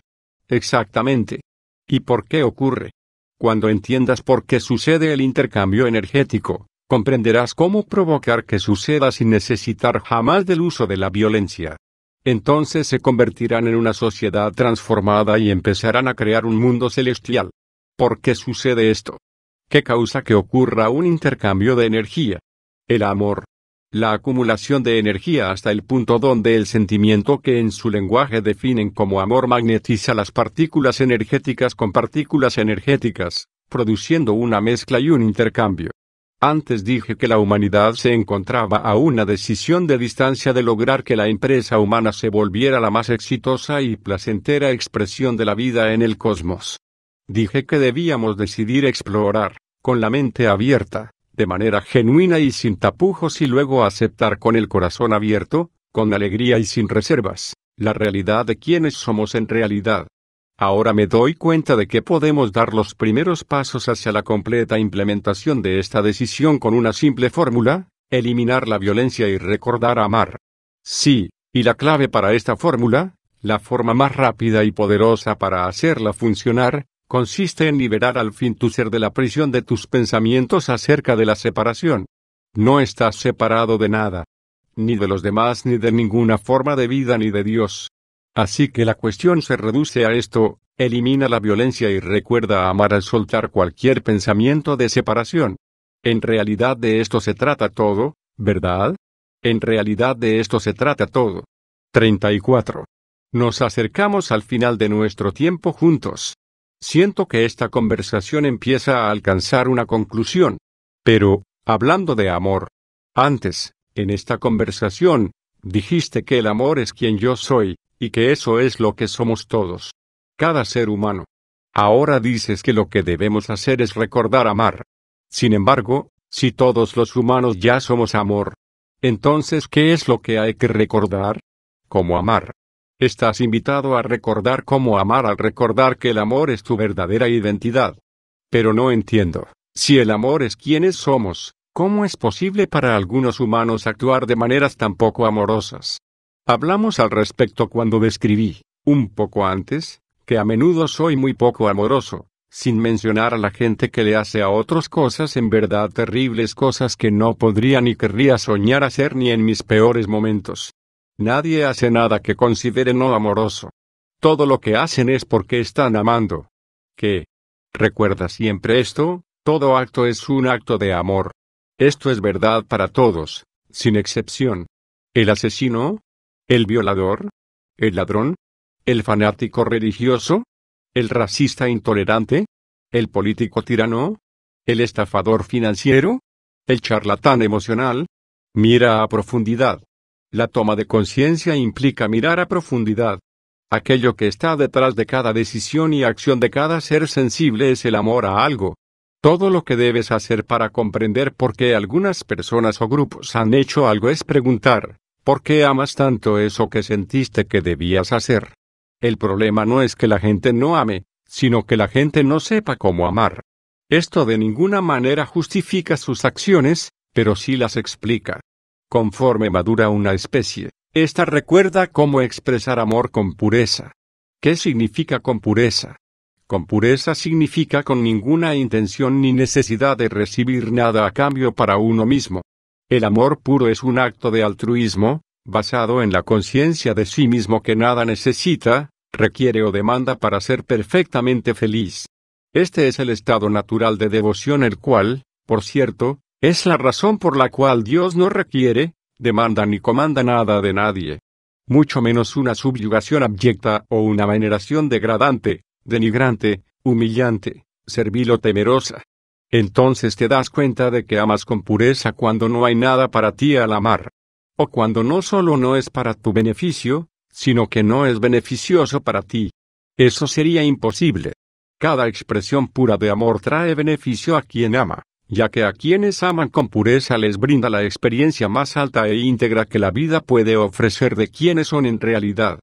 Exactamente. ¿Y por qué ocurre? Cuando entiendas por qué sucede el intercambio energético, comprenderás cómo provocar que suceda sin necesitar jamás del uso de la violencia. Entonces se convertirán en una sociedad transformada y empezarán a crear un mundo celestial. ¿Por qué sucede esto? ¿Qué causa que ocurra un intercambio de energía? El amor, la acumulación de energía hasta el punto donde el sentimiento que en su lenguaje definen como amor magnetiza las partículas energéticas con partículas energéticas, produciendo una mezcla y un intercambio. Antes dije que la humanidad se encontraba a una decisión de distancia de lograr que la empresa humana se volviera la más exitosa y placentera expresión de la vida en el cosmos. Dije que debíamos decidir explorar, con la mente abierta, de manera genuina y sin tapujos y luego aceptar con el corazón abierto, con alegría y sin reservas, la realidad de quienes somos en realidad. Ahora me doy cuenta de que podemos dar los primeros pasos hacia la completa implementación de esta decisión con una simple fórmula, eliminar la violencia y recordar amar. Sí, y la clave para esta fórmula, la forma más rápida y poderosa para hacerla funcionar, consiste en liberar al fin tu ser de la prisión de tus pensamientos acerca de la separación. No estás separado de nada, ni de los demás, ni de ninguna forma de vida, ni de Dios. Así que la cuestión se reduce a esto, elimina la violencia y recuerda amar al soltar cualquier pensamiento de separación. En realidad de esto se trata todo, ¿verdad? En realidad de esto se trata todo. 34. Nos acercamos al final de nuestro tiempo juntos. Siento que esta conversación empieza a alcanzar una conclusión. Pero, hablando de amor, antes, en esta conversación, dijiste que el amor es quien yo soy, y que eso es lo que somos todos. Cada ser humano. Ahora dices que lo que debemos hacer es recordar amar. Sin embargo, si todos los humanos ya somos amor, entonces ¿qué es lo que hay que recordar? Como amar. Estás invitado a recordar cómo amar al recordar que el amor es tu verdadera identidad. Pero no entiendo. Si el amor es quienes somos, ¿cómo es posible para algunos humanos actuar de maneras tan poco amorosas? Hablamos al respecto cuando describí, un poco antes, que a menudo soy muy poco amoroso, sin mencionar a la gente que le hace a otros cosas en verdad terribles cosas que no podría ni querría soñar hacer ni en mis peores momentos. Nadie hace nada que considere no amoroso. Todo lo que hacen es porque están amando. ¿Qué? recuerda siempre esto, todo acto es un acto de amor. Esto es verdad para todos, sin excepción. El asesino, el violador, el ladrón, el fanático religioso, el racista intolerante, el político tirano, el estafador financiero, el charlatán emocional. Mira a profundidad. La toma de conciencia implica mirar a profundidad. Aquello que está detrás de cada decisión y acción de cada ser sensible es el amor a algo. Todo lo que debes hacer para comprender por qué algunas personas o grupos han hecho algo es preguntar, ¿por qué amas tanto eso que sentiste que debías hacer? El problema no es que la gente no ame, sino que la gente no sepa cómo amar. Esto de ninguna manera justifica sus acciones, pero sí las explica. Conforme madura una especie, ésta recuerda cómo expresar amor con pureza. ¿Qué significa con pureza? Con pureza significa con ninguna intención ni necesidad de recibir nada a cambio para uno mismo. El amor puro es un acto de altruismo, basado en la conciencia de sí mismo que nada necesita, requiere o demanda para ser perfectamente feliz. Este es el estado natural de devoción el cual, por cierto, es la razón por la cual Dios no requiere, demanda ni comanda nada de nadie. Mucho menos una subyugación abyecta o una veneración degradante, denigrante, humillante, servil o temerosa. Entonces te das cuenta de que amas con pureza cuando no hay nada para ti al amar. O cuando no solo no es para tu beneficio, sino que no es beneficioso para ti. Eso sería imposible. Cada expresión pura de amor trae beneficio a quien ama ya que a quienes aman con pureza les brinda la experiencia más alta e íntegra que la vida puede ofrecer de quienes son en realidad.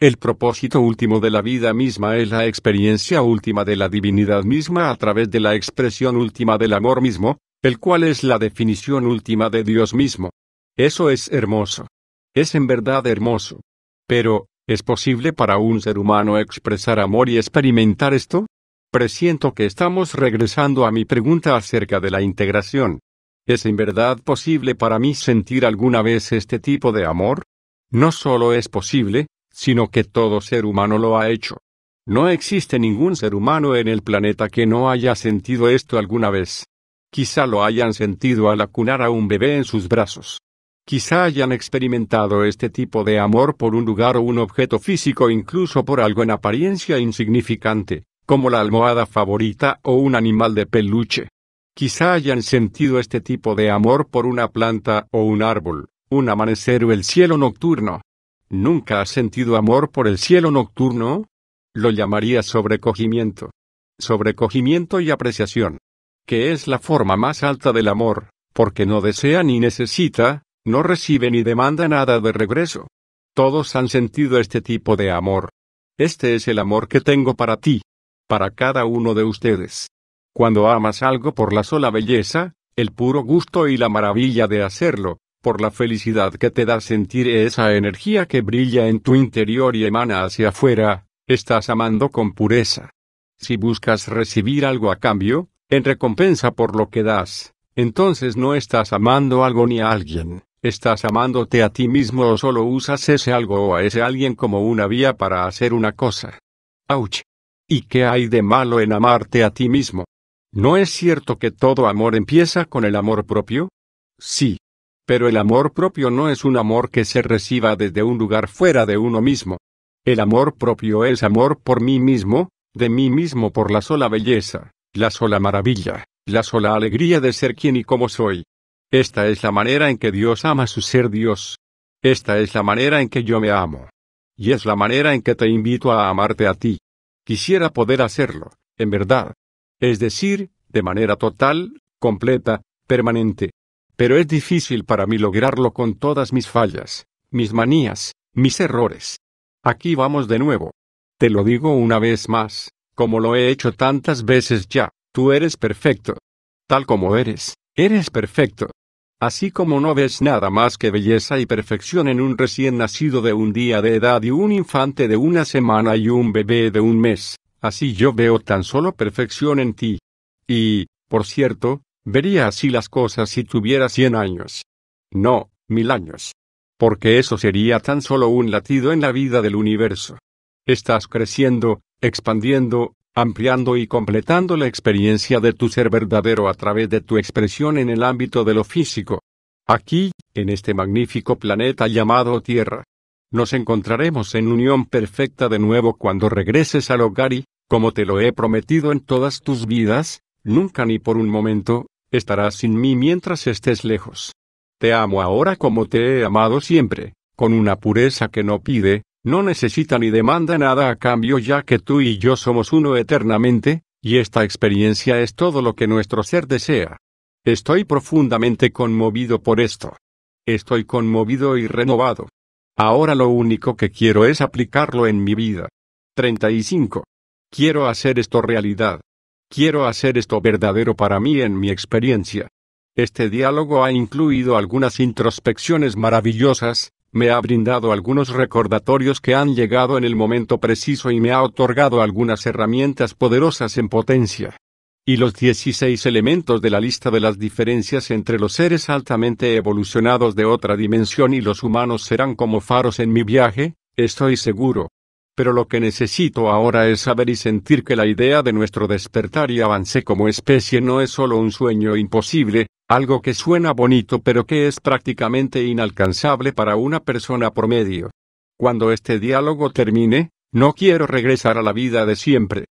El propósito último de la vida misma es la experiencia última de la divinidad misma a través de la expresión última del amor mismo, el cual es la definición última de Dios mismo. Eso es hermoso. Es en verdad hermoso. Pero, ¿es posible para un ser humano expresar amor y experimentar esto? Presiento que estamos regresando a mi pregunta acerca de la integración. ¿Es en verdad posible para mí sentir alguna vez este tipo de amor? No solo es posible, sino que todo ser humano lo ha hecho. No existe ningún ser humano en el planeta que no haya sentido esto alguna vez. Quizá lo hayan sentido al acunar a un bebé en sus brazos. Quizá hayan experimentado este tipo de amor por un lugar o un objeto físico incluso por algo en apariencia insignificante como la almohada favorita o un animal de peluche. Quizá hayan sentido este tipo de amor por una planta o un árbol, un amanecer o el cielo nocturno. ¿Nunca has sentido amor por el cielo nocturno? Lo llamaría sobrecogimiento. Sobrecogimiento y apreciación. Que es la forma más alta del amor, porque no desea ni necesita, no recibe ni demanda nada de regreso. Todos han sentido este tipo de amor. Este es el amor que tengo para ti para cada uno de ustedes. Cuando amas algo por la sola belleza, el puro gusto y la maravilla de hacerlo, por la felicidad que te da sentir esa energía que brilla en tu interior y emana hacia afuera, estás amando con pureza. Si buscas recibir algo a cambio, en recompensa por lo que das, entonces no estás amando algo ni a alguien, estás amándote a ti mismo o solo usas ese algo o a ese alguien como una vía para hacer una cosa. ¡Auch! ¿Y qué hay de malo en amarte a ti mismo? ¿No es cierto que todo amor empieza con el amor propio? Sí. Pero el amor propio no es un amor que se reciba desde un lugar fuera de uno mismo. El amor propio es amor por mí mismo, de mí mismo por la sola belleza, la sola maravilla, la sola alegría de ser quien y como soy. Esta es la manera en que Dios ama su ser Dios. Esta es la manera en que yo me amo. Y es la manera en que te invito a amarte a ti. Quisiera poder hacerlo, en verdad, es decir, de manera total, completa, permanente. Pero es difícil para mí lograrlo con todas mis fallas, mis manías, mis errores. Aquí vamos de nuevo. Te lo digo una vez más, como lo he hecho tantas veces ya, tú eres perfecto. Tal como eres, eres perfecto. Así como no ves nada más que belleza y perfección en un recién nacido de un día de edad y un infante de una semana y un bebé de un mes, así yo veo tan solo perfección en ti. Y, por cierto, vería así las cosas si tuviera cien años. No, mil años. Porque eso sería tan solo un latido en la vida del universo. Estás creciendo, expandiendo, ampliando y completando la experiencia de tu ser verdadero a través de tu expresión en el ámbito de lo físico. Aquí, en este magnífico planeta llamado Tierra. Nos encontraremos en unión perfecta de nuevo cuando regreses al hogar y, como te lo he prometido en todas tus vidas, nunca ni por un momento, estarás sin mí mientras estés lejos. Te amo ahora como te he amado siempre, con una pureza que no pide, no necesita ni demanda nada a cambio ya que tú y yo somos uno eternamente, y esta experiencia es todo lo que nuestro ser desea. Estoy profundamente conmovido por esto. Estoy conmovido y renovado. Ahora lo único que quiero es aplicarlo en mi vida. 35. Quiero hacer esto realidad. Quiero hacer esto verdadero para mí en mi experiencia. Este diálogo ha incluido algunas introspecciones maravillosas, me ha brindado algunos recordatorios que han llegado en el momento preciso y me ha otorgado algunas herramientas poderosas en potencia. Y los 16 elementos de la lista de las diferencias entre los seres altamente evolucionados de otra dimensión y los humanos serán como faros en mi viaje, estoy seguro. Pero lo que necesito ahora es saber y sentir que la idea de nuestro despertar y avance como especie no es solo un sueño imposible, algo que suena bonito pero que es prácticamente inalcanzable para una persona medio. Cuando este diálogo termine, no quiero regresar a la vida de siempre.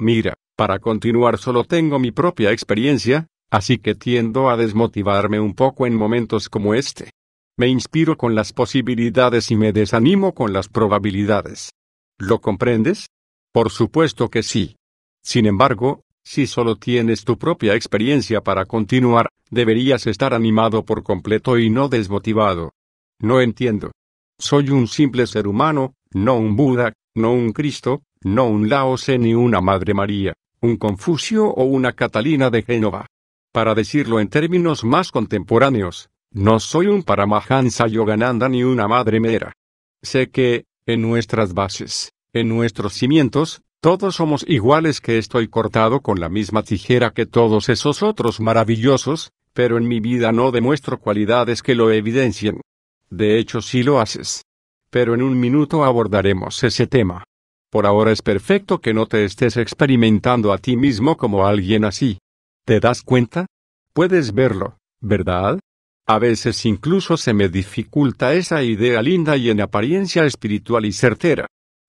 Mira, para continuar solo tengo mi propia experiencia, así que tiendo a desmotivarme un poco en momentos como este. Me inspiro con las posibilidades y me desanimo con las probabilidades. ¿Lo comprendes? Por supuesto que sí. Sin embargo, si solo tienes tu propia experiencia para continuar, deberías estar animado por completo y no desmotivado. No entiendo. Soy un simple ser humano, no un Buda, no un Cristo, no un Laose ni una Madre María, un Confucio o una Catalina de Génova. Para decirlo en términos más contemporáneos, no soy un Paramahansa Yogananda ni una Madre Mera. Sé que, en nuestras bases, en nuestros cimientos, todos somos iguales que estoy cortado con la misma tijera que todos esos otros maravillosos, pero en mi vida no demuestro cualidades que lo evidencien. De hecho, sí lo haces. Pero en un minuto abordaremos ese tema. Por ahora es perfecto que no te estés experimentando a ti mismo como alguien así. ¿Te das cuenta? Puedes verlo, ¿verdad? A veces incluso se me dificulta esa idea linda y en apariencia espiritual y certera.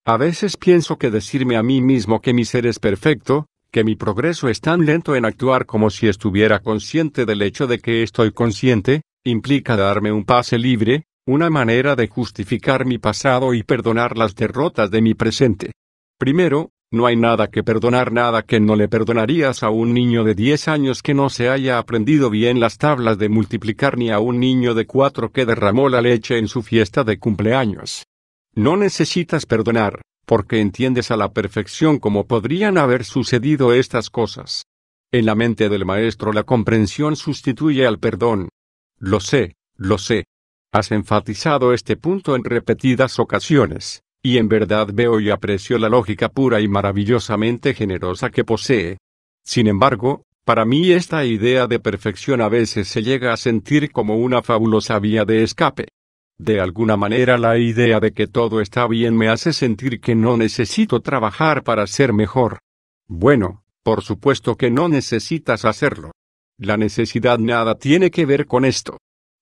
A veces pienso que decirme a mí mismo que mi ser es perfecto, que mi progreso es tan lento en actuar como si estuviera consciente del hecho de que estoy consciente, implica darme un pase libre, una manera de justificar mi pasado y perdonar las derrotas de mi presente. Primero, no hay nada que perdonar, nada que no le perdonarías a un niño de 10 años que no se haya aprendido bien las tablas de multiplicar ni a un niño de 4 que derramó la leche en su fiesta de cumpleaños. No necesitas perdonar, porque entiendes a la perfección cómo podrían haber sucedido estas cosas. En la mente del maestro la comprensión sustituye al perdón. Lo sé, lo sé. Has enfatizado este punto en repetidas ocasiones, y en verdad veo y aprecio la lógica pura y maravillosamente generosa que posee. Sin embargo, para mí esta idea de perfección a veces se llega a sentir como una fabulosa vía de escape. De alguna manera la idea de que todo está bien me hace sentir que no necesito trabajar para ser mejor. Bueno, por supuesto que no necesitas hacerlo. La necesidad nada tiene que ver con esto.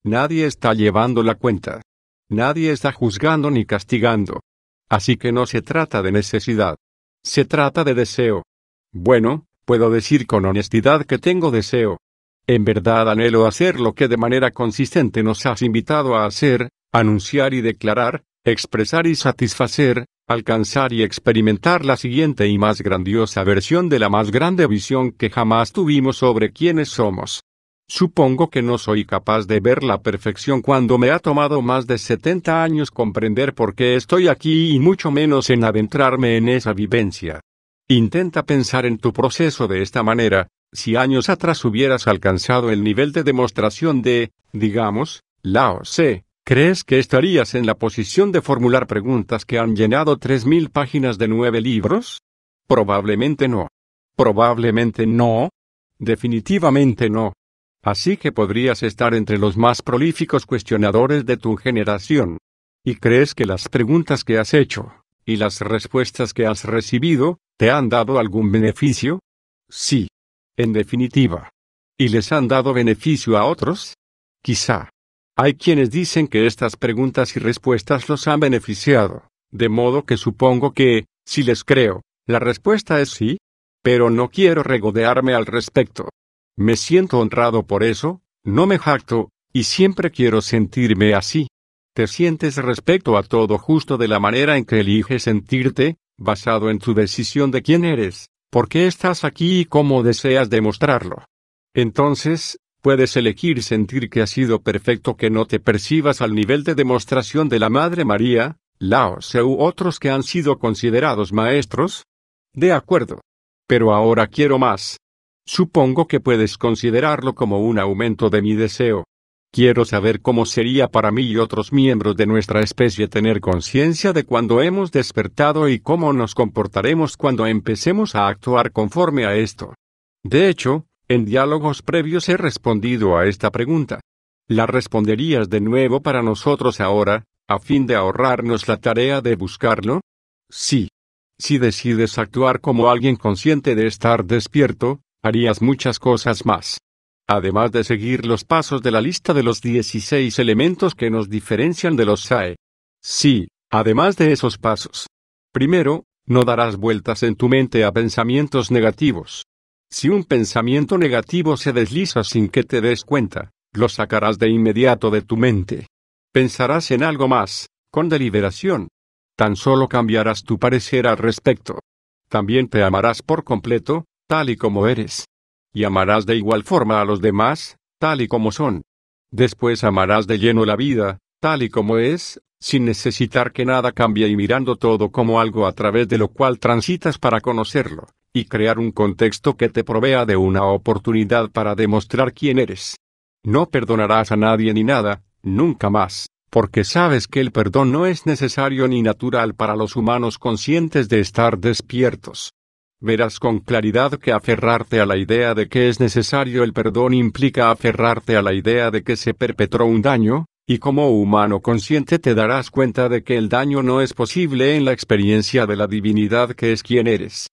Nadie está llevando la cuenta. Nadie está juzgando ni castigando. Así que no se trata de necesidad. Se trata de deseo. Bueno, puedo decir con honestidad que tengo deseo. En verdad anhelo hacer lo que de manera consistente nos has invitado a hacer, anunciar y declarar, expresar y satisfacer, alcanzar y experimentar la siguiente y más grandiosa versión de la más grande visión que jamás tuvimos sobre quiénes somos. Supongo que no soy capaz de ver la perfección cuando me ha tomado más de 70 años comprender por qué estoy aquí y mucho menos en adentrarme en esa vivencia. Intenta pensar en tu proceso de esta manera, si años atrás hubieras alcanzado el nivel de demostración de, digamos, o c. ¿Crees que estarías en la posición de formular preguntas que han llenado 3.000 páginas de nueve libros? Probablemente no. Probablemente no. Definitivamente no. Así que podrías estar entre los más prolíficos cuestionadores de tu generación. ¿Y crees que las preguntas que has hecho, y las respuestas que has recibido, te han dado algún beneficio? Sí. En definitiva. ¿Y les han dado beneficio a otros? Quizá. Hay quienes dicen que estas preguntas y respuestas los han beneficiado, de modo que supongo que, si les creo, la respuesta es sí, pero no quiero regodearme al respecto. Me siento honrado por eso, no me jacto, y siempre quiero sentirme así. Te sientes respecto a todo justo de la manera en que eliges sentirte, basado en tu decisión de quién eres, por qué estás aquí y cómo deseas demostrarlo. Entonces, Puedes elegir sentir que ha sido perfecto que no te percibas al nivel de demostración de la Madre María, Lao o otros que han sido considerados maestros. De acuerdo. Pero ahora quiero más. Supongo que puedes considerarlo como un aumento de mi deseo. Quiero saber cómo sería para mí y otros miembros de nuestra especie tener conciencia de cuando hemos despertado y cómo nos comportaremos cuando empecemos a actuar conforme a esto. De hecho, en diálogos previos he respondido a esta pregunta. La responderías de nuevo para nosotros ahora, a fin de ahorrarnos la tarea de buscarlo? Sí. Si decides actuar como alguien consciente de estar despierto, harías muchas cosas más. Además de seguir los pasos de la lista de los 16 elementos que nos diferencian de los SAE. Sí, además de esos pasos. Primero, no darás vueltas en tu mente a pensamientos negativos. Si un pensamiento negativo se desliza sin que te des cuenta, lo sacarás de inmediato de tu mente. Pensarás en algo más, con deliberación. Tan solo cambiarás tu parecer al respecto. También te amarás por completo, tal y como eres. Y amarás de igual forma a los demás, tal y como son. Después amarás de lleno la vida, tal y como es, sin necesitar que nada cambie y mirando todo como algo a través de lo cual transitas para conocerlo, y crear un contexto que te provea de una oportunidad para demostrar quién eres. No perdonarás a nadie ni nada, nunca más, porque sabes que el perdón no es necesario ni natural para los humanos conscientes de estar despiertos. Verás con claridad que aferrarte a la idea de que es necesario el perdón implica aferrarte a la idea de que se perpetró un daño, y como humano consciente te darás cuenta de que el daño no es posible en la experiencia de la divinidad que es quien eres.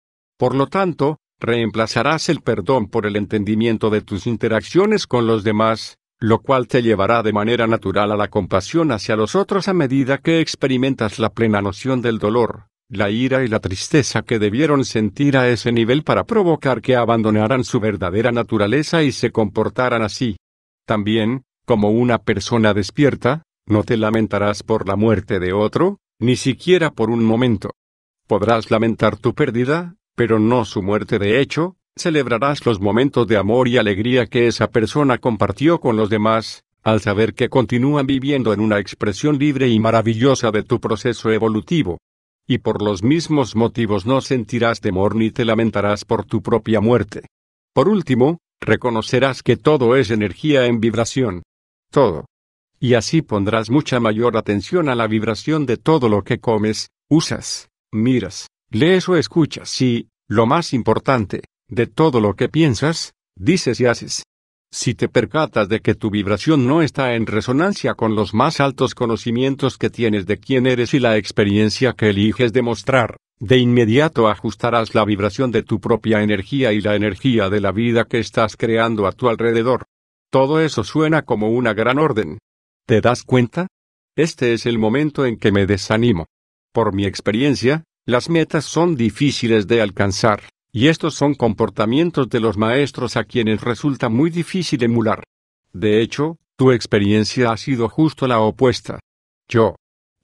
Por lo tanto, reemplazarás el perdón por el entendimiento de tus interacciones con los demás, lo cual te llevará de manera natural a la compasión hacia los otros a medida que experimentas la plena noción del dolor, la ira y la tristeza que debieron sentir a ese nivel para provocar que abandonaran su verdadera naturaleza y se comportaran así. También, como una persona despierta, no te lamentarás por la muerte de otro, ni siquiera por un momento. Podrás lamentar tu pérdida, pero no su muerte de hecho, celebrarás los momentos de amor y alegría que esa persona compartió con los demás, al saber que continúan viviendo en una expresión libre y maravillosa de tu proceso evolutivo. Y por los mismos motivos no sentirás temor ni te lamentarás por tu propia muerte. Por último, reconocerás que todo es energía en vibración. Todo. Y así pondrás mucha mayor atención a la vibración de todo lo que comes, usas, miras, lees o escuchas y, lo más importante, de todo lo que piensas, dices y haces. Si te percatas de que tu vibración no está en resonancia con los más altos conocimientos que tienes de quién eres y la experiencia que eliges demostrar, de inmediato ajustarás la vibración de tu propia energía y la energía de la vida que estás creando a tu alrededor. Todo eso suena como una gran orden. ¿Te das cuenta? Este es el momento en que me desanimo. Por mi experiencia, las metas son difíciles de alcanzar, y estos son comportamientos de los maestros a quienes resulta muy difícil emular. De hecho, tu experiencia ha sido justo la opuesta. Yo.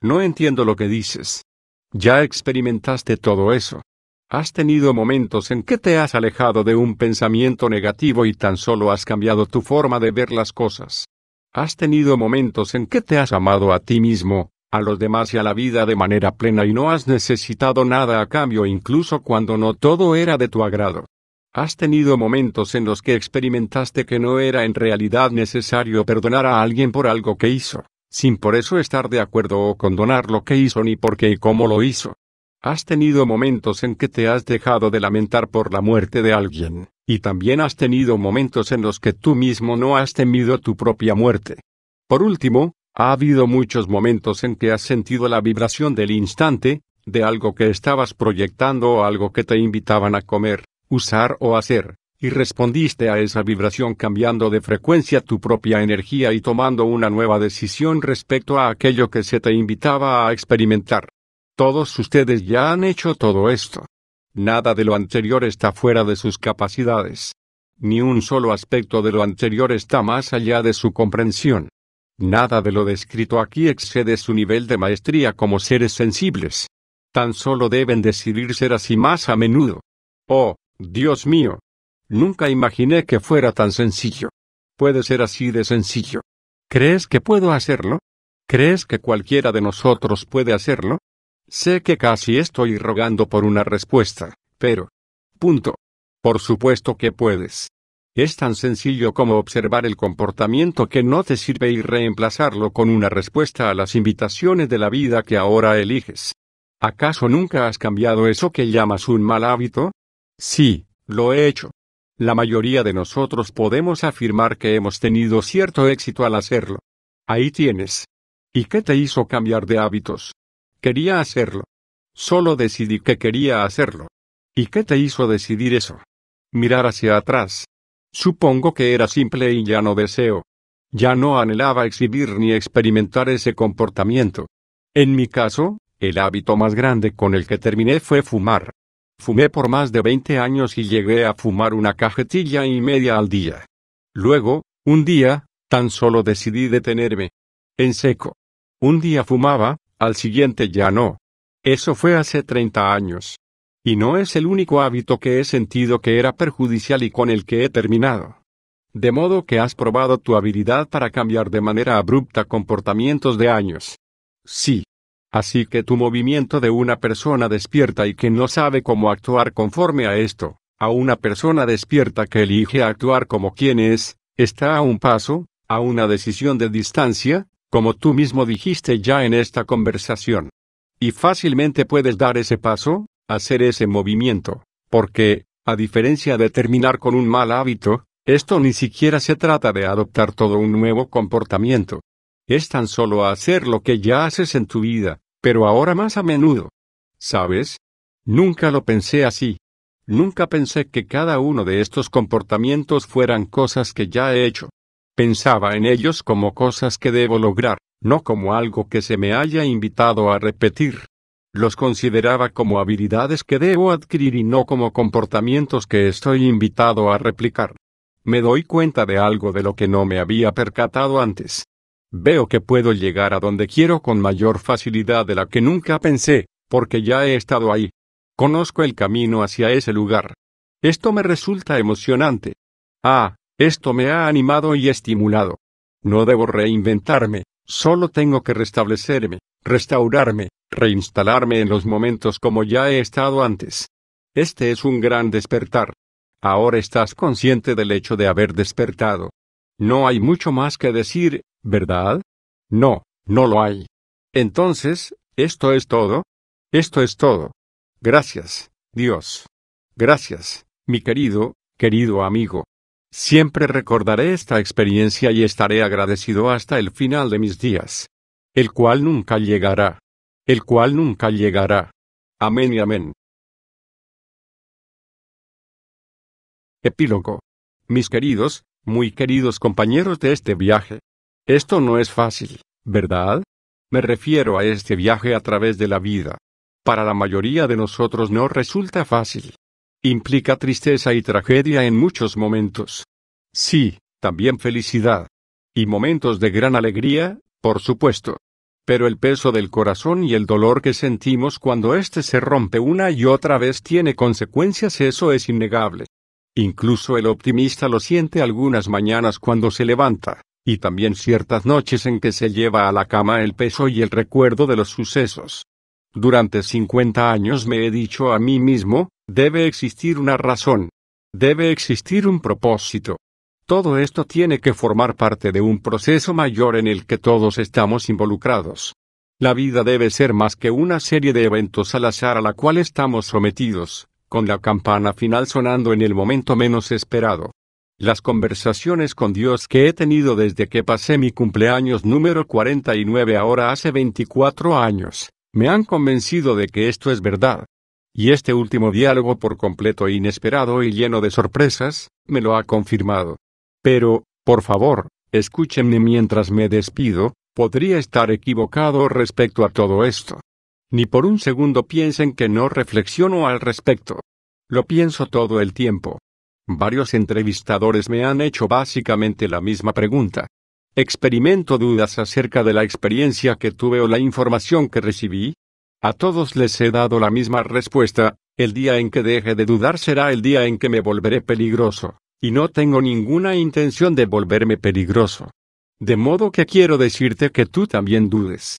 No entiendo lo que dices. Ya experimentaste todo eso. Has tenido momentos en que te has alejado de un pensamiento negativo y tan solo has cambiado tu forma de ver las cosas. Has tenido momentos en que te has amado a ti mismo, a los demás y a la vida de manera plena y no has necesitado nada a cambio incluso cuando no todo era de tu agrado. Has tenido momentos en los que experimentaste que no era en realidad necesario perdonar a alguien por algo que hizo, sin por eso estar de acuerdo o condonar lo que hizo ni por qué y cómo lo hizo. Has tenido momentos en que te has dejado de lamentar por la muerte de alguien, y también has tenido momentos en los que tú mismo no has temido tu propia muerte. Por último, ha habido muchos momentos en que has sentido la vibración del instante, de algo que estabas proyectando o algo que te invitaban a comer, usar o hacer, y respondiste a esa vibración cambiando de frecuencia tu propia energía y tomando una nueva decisión respecto a aquello que se te invitaba a experimentar. Todos ustedes ya han hecho todo esto. Nada de lo anterior está fuera de sus capacidades. Ni un solo aspecto de lo anterior está más allá de su comprensión. Nada de lo descrito aquí excede su nivel de maestría como seres sensibles. Tan solo deben decidir ser así más a menudo. Oh, Dios mío. Nunca imaginé que fuera tan sencillo. Puede ser así de sencillo. ¿Crees que puedo hacerlo? ¿Crees que cualquiera de nosotros puede hacerlo? Sé que casi estoy rogando por una respuesta, pero... Punto. Por supuesto que puedes. Es tan sencillo como observar el comportamiento que no te sirve y reemplazarlo con una respuesta a las invitaciones de la vida que ahora eliges. ¿Acaso nunca has cambiado eso que llamas un mal hábito? Sí, lo he hecho. La mayoría de nosotros podemos afirmar que hemos tenido cierto éxito al hacerlo. Ahí tienes. ¿Y qué te hizo cambiar de hábitos? Quería hacerlo. Solo decidí que quería hacerlo. ¿Y qué te hizo decidir eso? Mirar hacia atrás, Supongo que era simple y llano deseo. Ya no anhelaba exhibir ni experimentar ese comportamiento. En mi caso, el hábito más grande con el que terminé fue fumar. Fumé por más de 20 años y llegué a fumar una cajetilla y media al día. Luego, un día, tan solo decidí detenerme. En seco. Un día fumaba, al siguiente ya no. Eso fue hace 30 años. Y no es el único hábito que he sentido que era perjudicial y con el que he terminado. De modo que has probado tu habilidad para cambiar de manera abrupta comportamientos de años. Sí. Así que tu movimiento de una persona despierta y que no sabe cómo actuar conforme a esto, a una persona despierta que elige actuar como quien es, está a un paso, a una decisión de distancia, como tú mismo dijiste ya en esta conversación. Y fácilmente puedes dar ese paso, hacer ese movimiento, porque, a diferencia de terminar con un mal hábito, esto ni siquiera se trata de adoptar todo un nuevo comportamiento. Es tan solo hacer lo que ya haces en tu vida, pero ahora más a menudo. ¿Sabes? Nunca lo pensé así. Nunca pensé que cada uno de estos comportamientos fueran cosas que ya he hecho. Pensaba en ellos como cosas que debo lograr, no como algo que se me haya invitado a repetir. Los consideraba como habilidades que debo adquirir y no como comportamientos que estoy invitado a replicar. Me doy cuenta de algo de lo que no me había percatado antes. Veo que puedo llegar a donde quiero con mayor facilidad de la que nunca pensé, porque ya he estado ahí. Conozco el camino hacia ese lugar. Esto me resulta emocionante. Ah, esto me ha animado y estimulado. No debo reinventarme, Solo tengo que restablecerme, restaurarme, reinstalarme en los momentos como ya he estado antes. Este es un gran despertar. Ahora estás consciente del hecho de haber despertado. No hay mucho más que decir, ¿verdad? No, no lo hay. Entonces, ¿esto es todo? Esto es todo. Gracias, Dios. Gracias, mi querido, querido amigo. Siempre recordaré esta experiencia y estaré agradecido hasta el final de mis días, el cual nunca llegará, el cual nunca llegará. Amén y amén. Epílogo. Mis queridos, muy queridos compañeros de este viaje. Esto no es fácil, ¿verdad? Me refiero a este viaje a través de la vida. Para la mayoría de nosotros no resulta fácil. Implica tristeza y tragedia en muchos momentos. Sí, también felicidad. Y momentos de gran alegría, por supuesto. Pero el peso del corazón y el dolor que sentimos cuando éste se rompe una y otra vez tiene consecuencias, eso es innegable. Incluso el optimista lo siente algunas mañanas cuando se levanta, y también ciertas noches en que se lleva a la cama el peso y el recuerdo de los sucesos. Durante 50 años me he dicho a mí mismo, debe existir una razón. Debe existir un propósito. Todo esto tiene que formar parte de un proceso mayor en el que todos estamos involucrados. La vida debe ser más que una serie de eventos al azar a la cual estamos sometidos, con la campana final sonando en el momento menos esperado. Las conversaciones con Dios que he tenido desde que pasé mi cumpleaños número 49 ahora hace 24 años, me han convencido de que esto es verdad. Y este último diálogo por completo inesperado y lleno de sorpresas, me lo ha confirmado. Pero, por favor, escúchenme mientras me despido, podría estar equivocado respecto a todo esto. Ni por un segundo piensen que no reflexiono al respecto. Lo pienso todo el tiempo. Varios entrevistadores me han hecho básicamente la misma pregunta. ¿Experimento dudas acerca de la experiencia que tuve o la información que recibí? A todos les he dado la misma respuesta, el día en que deje de dudar será el día en que me volveré peligroso y no tengo ninguna intención de volverme peligroso. De modo que quiero decirte que tú también dudes.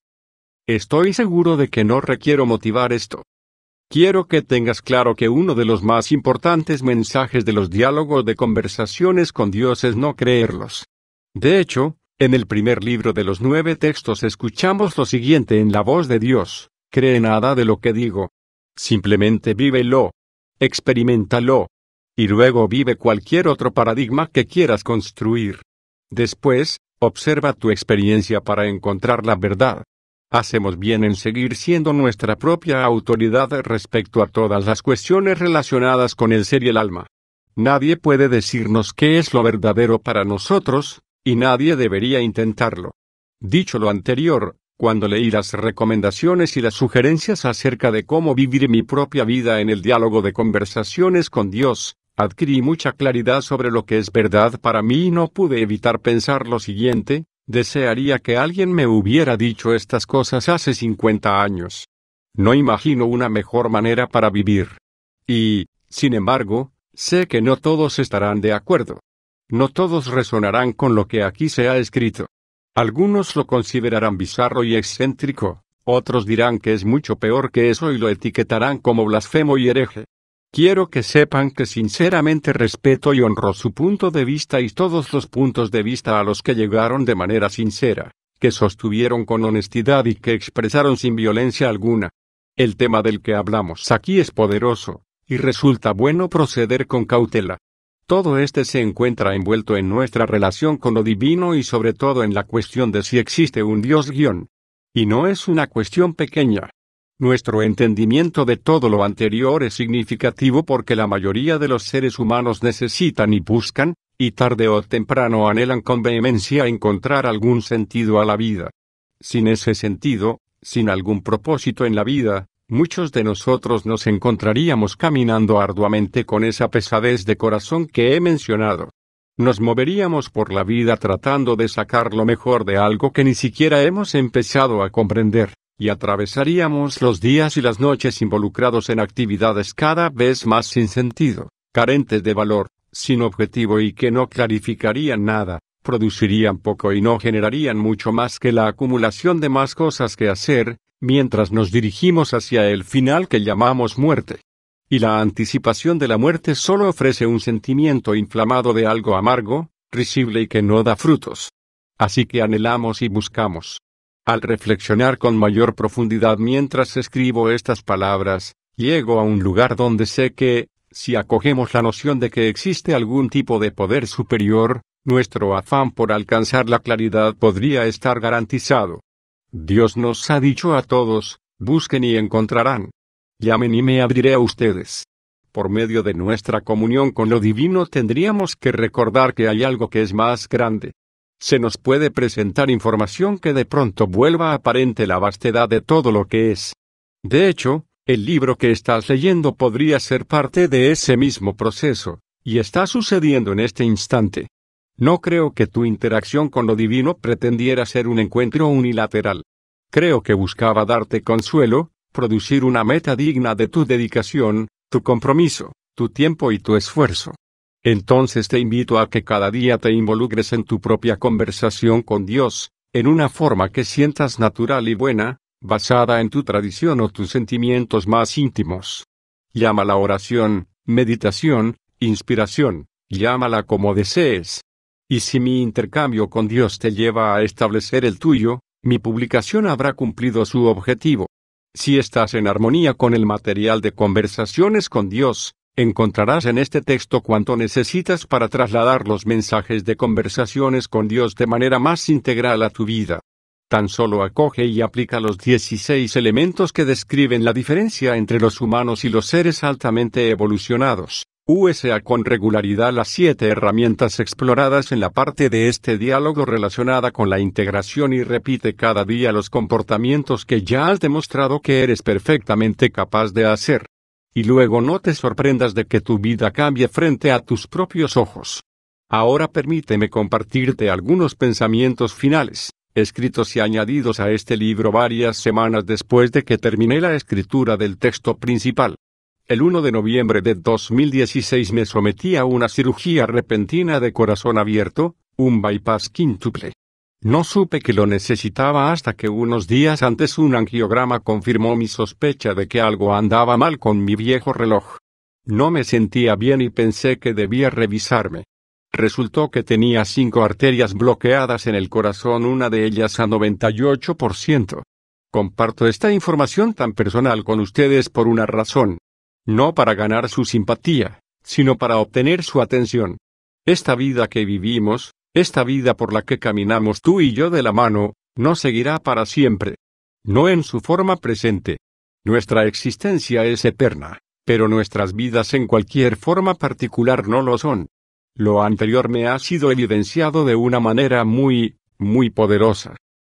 Estoy seguro de que no requiero motivar esto. Quiero que tengas claro que uno de los más importantes mensajes de los diálogos de conversaciones con Dios es no creerlos. De hecho, en el primer libro de los nueve textos escuchamos lo siguiente en la voz de Dios, cree nada de lo que digo. Simplemente vívelo. Experimentalo. Y luego vive cualquier otro paradigma que quieras construir. Después, observa tu experiencia para encontrar la verdad. Hacemos bien en seguir siendo nuestra propia autoridad respecto a todas las cuestiones relacionadas con el ser y el alma. Nadie puede decirnos qué es lo verdadero para nosotros, y nadie debería intentarlo. Dicho lo anterior, cuando leí las recomendaciones y las sugerencias acerca de cómo vivir mi propia vida en el diálogo de conversaciones con Dios, Adquirí mucha claridad sobre lo que es verdad para mí y no pude evitar pensar lo siguiente, desearía que alguien me hubiera dicho estas cosas hace 50 años. No imagino una mejor manera para vivir. Y, sin embargo, sé que no todos estarán de acuerdo. No todos resonarán con lo que aquí se ha escrito. Algunos lo considerarán bizarro y excéntrico, otros dirán que es mucho peor que eso y lo etiquetarán como blasfemo y hereje. Quiero que sepan que sinceramente respeto y honro su punto de vista y todos los puntos de vista a los que llegaron de manera sincera, que sostuvieron con honestidad y que expresaron sin violencia alguna. El tema del que hablamos aquí es poderoso, y resulta bueno proceder con cautela. Todo este se encuentra envuelto en nuestra relación con lo divino y sobre todo en la cuestión de si existe un Dios guión. Y no es una cuestión pequeña. Nuestro entendimiento de todo lo anterior es significativo porque la mayoría de los seres humanos necesitan y buscan, y tarde o temprano anhelan con vehemencia encontrar algún sentido a la vida. Sin ese sentido, sin algún propósito en la vida, muchos de nosotros nos encontraríamos caminando arduamente con esa pesadez de corazón que he mencionado. Nos moveríamos por la vida tratando de sacar lo mejor de algo que ni siquiera hemos empezado a comprender y atravesaríamos los días y las noches involucrados en actividades cada vez más sin sentido, carentes de valor, sin objetivo y que no clarificarían nada, producirían poco y no generarían mucho más que la acumulación de más cosas que hacer, mientras nos dirigimos hacia el final que llamamos muerte. Y la anticipación de la muerte solo ofrece un sentimiento inflamado de algo amargo, risible y que no da frutos. Así que anhelamos y buscamos, al reflexionar con mayor profundidad mientras escribo estas palabras, llego a un lugar donde sé que, si acogemos la noción de que existe algún tipo de poder superior, nuestro afán por alcanzar la claridad podría estar garantizado. Dios nos ha dicho a todos, busquen y encontrarán. Llamen y me abriré a ustedes. Por medio de nuestra comunión con lo divino tendríamos que recordar que hay algo que es más grande, se nos puede presentar información que de pronto vuelva aparente la vastedad de todo lo que es. De hecho, el libro que estás leyendo podría ser parte de ese mismo proceso, y está sucediendo en este instante. No creo que tu interacción con lo divino pretendiera ser un encuentro unilateral. Creo que buscaba darte consuelo, producir una meta digna de tu dedicación, tu compromiso, tu tiempo y tu esfuerzo. Entonces te invito a que cada día te involucres en tu propia conversación con Dios, en una forma que sientas natural y buena, basada en tu tradición o tus sentimientos más íntimos. Llámala oración, meditación, inspiración, llámala como desees. Y si mi intercambio con Dios te lleva a establecer el tuyo, mi publicación habrá cumplido su objetivo. Si estás en armonía con el material de conversaciones con Dios, Encontrarás en este texto cuanto necesitas para trasladar los mensajes de conversaciones con Dios de manera más integral a tu vida. Tan solo acoge y aplica los 16 elementos que describen la diferencia entre los humanos y los seres altamente evolucionados. USA con regularidad las siete herramientas exploradas en la parte de este diálogo relacionada con la integración y repite cada día los comportamientos que ya has demostrado que eres perfectamente capaz de hacer. Y luego no te sorprendas de que tu vida cambie frente a tus propios ojos. Ahora permíteme compartirte algunos pensamientos finales, escritos y añadidos a este libro varias semanas después de que terminé la escritura del texto principal. El 1 de noviembre de 2016 me sometí a una cirugía repentina de corazón abierto, un bypass quíntuple. No supe que lo necesitaba hasta que unos días antes un angiograma confirmó mi sospecha de que algo andaba mal con mi viejo reloj. No me sentía bien y pensé que debía revisarme. Resultó que tenía cinco arterias bloqueadas en el corazón, una de ellas a 98%. Comparto esta información tan personal con ustedes por una razón. No para ganar su simpatía, sino para obtener su atención. Esta vida que vivimos, esta vida por la que caminamos tú y yo de la mano, no seguirá para siempre. No en su forma presente. Nuestra existencia es eterna, pero nuestras vidas en cualquier forma particular no lo son. Lo anterior me ha sido evidenciado de una manera muy, muy poderosa.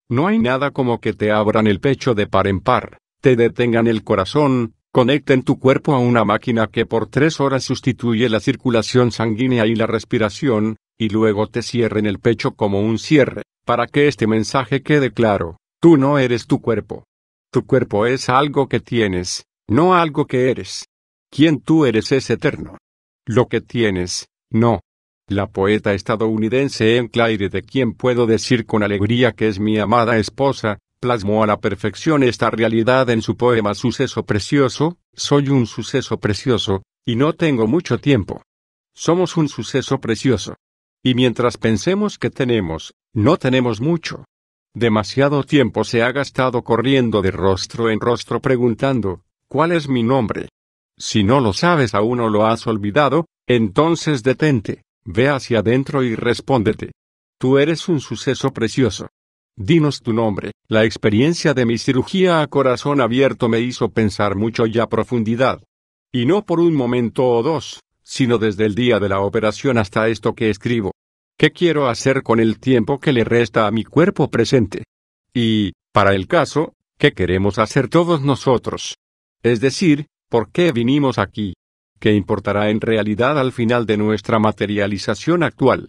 No hay nada como que te abran el pecho de par en par, te detengan el corazón, conecten tu cuerpo a una máquina que por tres horas sustituye la circulación sanguínea y la respiración, y luego te cierren el pecho como un cierre, para que este mensaje quede claro, tú no eres tu cuerpo. Tu cuerpo es algo que tienes, no algo que eres. Quien tú eres es eterno. Lo que tienes, no. La poeta estadounidense en Claire, de quien puedo decir con alegría que es mi amada esposa, plasmó a la perfección esta realidad en su poema Suceso Precioso, Soy un suceso precioso, y no tengo mucho tiempo. Somos un suceso precioso. Y mientras pensemos que tenemos, no tenemos mucho. Demasiado tiempo se ha gastado corriendo de rostro en rostro preguntando, ¿cuál es mi nombre? Si no lo sabes aún o lo has olvidado, entonces detente, ve hacia adentro y respóndete. Tú eres un suceso precioso. Dinos tu nombre. La experiencia de mi cirugía a corazón abierto me hizo pensar mucho y a profundidad. Y no por un momento o dos, sino desde el día de la operación hasta esto que escribo. ¿Qué quiero hacer con el tiempo que le resta a mi cuerpo presente? Y, para el caso, ¿qué queremos hacer todos nosotros? Es decir, ¿por qué vinimos aquí? ¿Qué importará en realidad al final de nuestra materialización actual?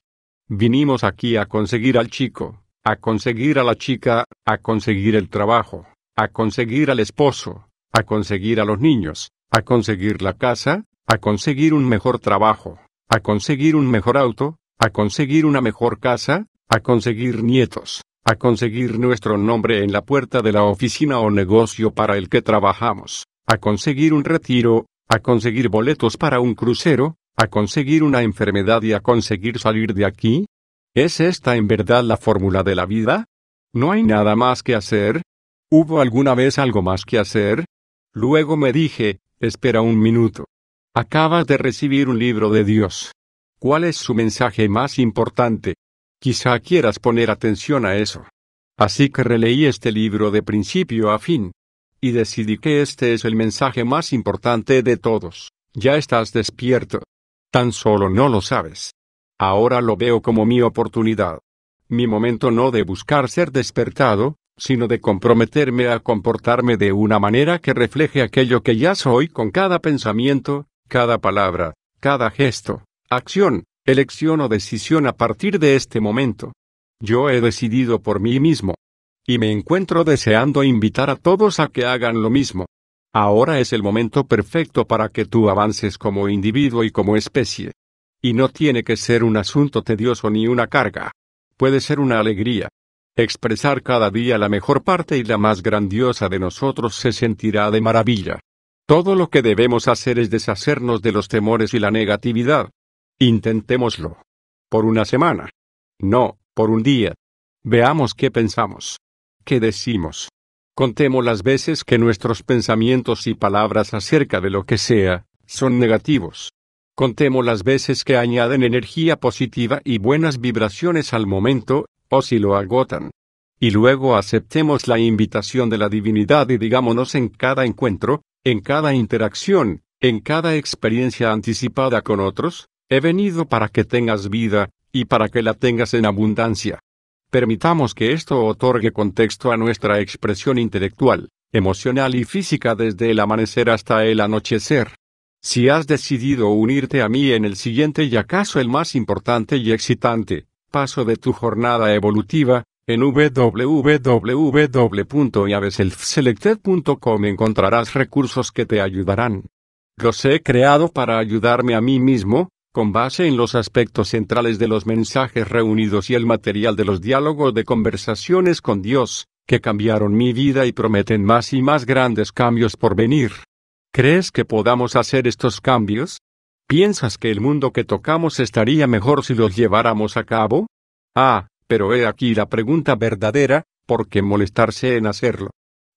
Vinimos aquí a conseguir al chico, a conseguir a la chica, a conseguir el trabajo, a conseguir al esposo, a conseguir a los niños, a conseguir la casa, a conseguir un mejor trabajo, a conseguir un mejor auto, a conseguir una mejor casa, a conseguir nietos, a conseguir nuestro nombre en la puerta de la oficina o negocio para el que trabajamos, a conseguir un retiro, a conseguir boletos para un crucero, a conseguir una enfermedad y a conseguir salir de aquí? ¿Es esta en verdad la fórmula de la vida? ¿No hay nada más que hacer? ¿Hubo alguna vez algo más que hacer? Luego me dije, espera un minuto. Acabas de recibir un libro de Dios. ¿Cuál es su mensaje más importante? Quizá quieras poner atención a eso. Así que releí este libro de principio a fin. Y decidí que este es el mensaje más importante de todos. Ya estás despierto. Tan solo no lo sabes. Ahora lo veo como mi oportunidad. Mi momento no de buscar ser despertado, sino de comprometerme a comportarme de una manera que refleje aquello que ya soy con cada pensamiento, cada palabra, cada gesto, acción, elección o decisión a partir de este momento. Yo he decidido por mí mismo. Y me encuentro deseando invitar a todos a que hagan lo mismo. Ahora es el momento perfecto para que tú avances como individuo y como especie. Y no tiene que ser un asunto tedioso ni una carga. Puede ser una alegría. Expresar cada día la mejor parte y la más grandiosa de nosotros se sentirá de maravilla. Todo lo que debemos hacer es deshacernos de los temores y la negatividad. Intentémoslo. Por una semana. No, por un día. Veamos qué pensamos. ¿Qué decimos? Contemos las veces que nuestros pensamientos y palabras acerca de lo que sea son negativos. Contemos las veces que añaden energía positiva y buenas vibraciones al momento, o si lo agotan. Y luego aceptemos la invitación de la divinidad y digámonos en cada encuentro, en cada interacción, en cada experiencia anticipada con otros, he venido para que tengas vida, y para que la tengas en abundancia. Permitamos que esto otorgue contexto a nuestra expresión intelectual, emocional y física desde el amanecer hasta el anochecer. Si has decidido unirte a mí en el siguiente y acaso el más importante y excitante, paso de tu jornada evolutiva, en www.yaveselfselected.com encontrarás recursos que te ayudarán. Los he creado para ayudarme a mí mismo, con base en los aspectos centrales de los mensajes reunidos y el material de los diálogos de conversaciones con Dios, que cambiaron mi vida y prometen más y más grandes cambios por venir. ¿Crees que podamos hacer estos cambios? ¿Piensas que el mundo que tocamos estaría mejor si los lleváramos a cabo? Ah, pero he aquí la pregunta verdadera, ¿por qué molestarse en hacerlo?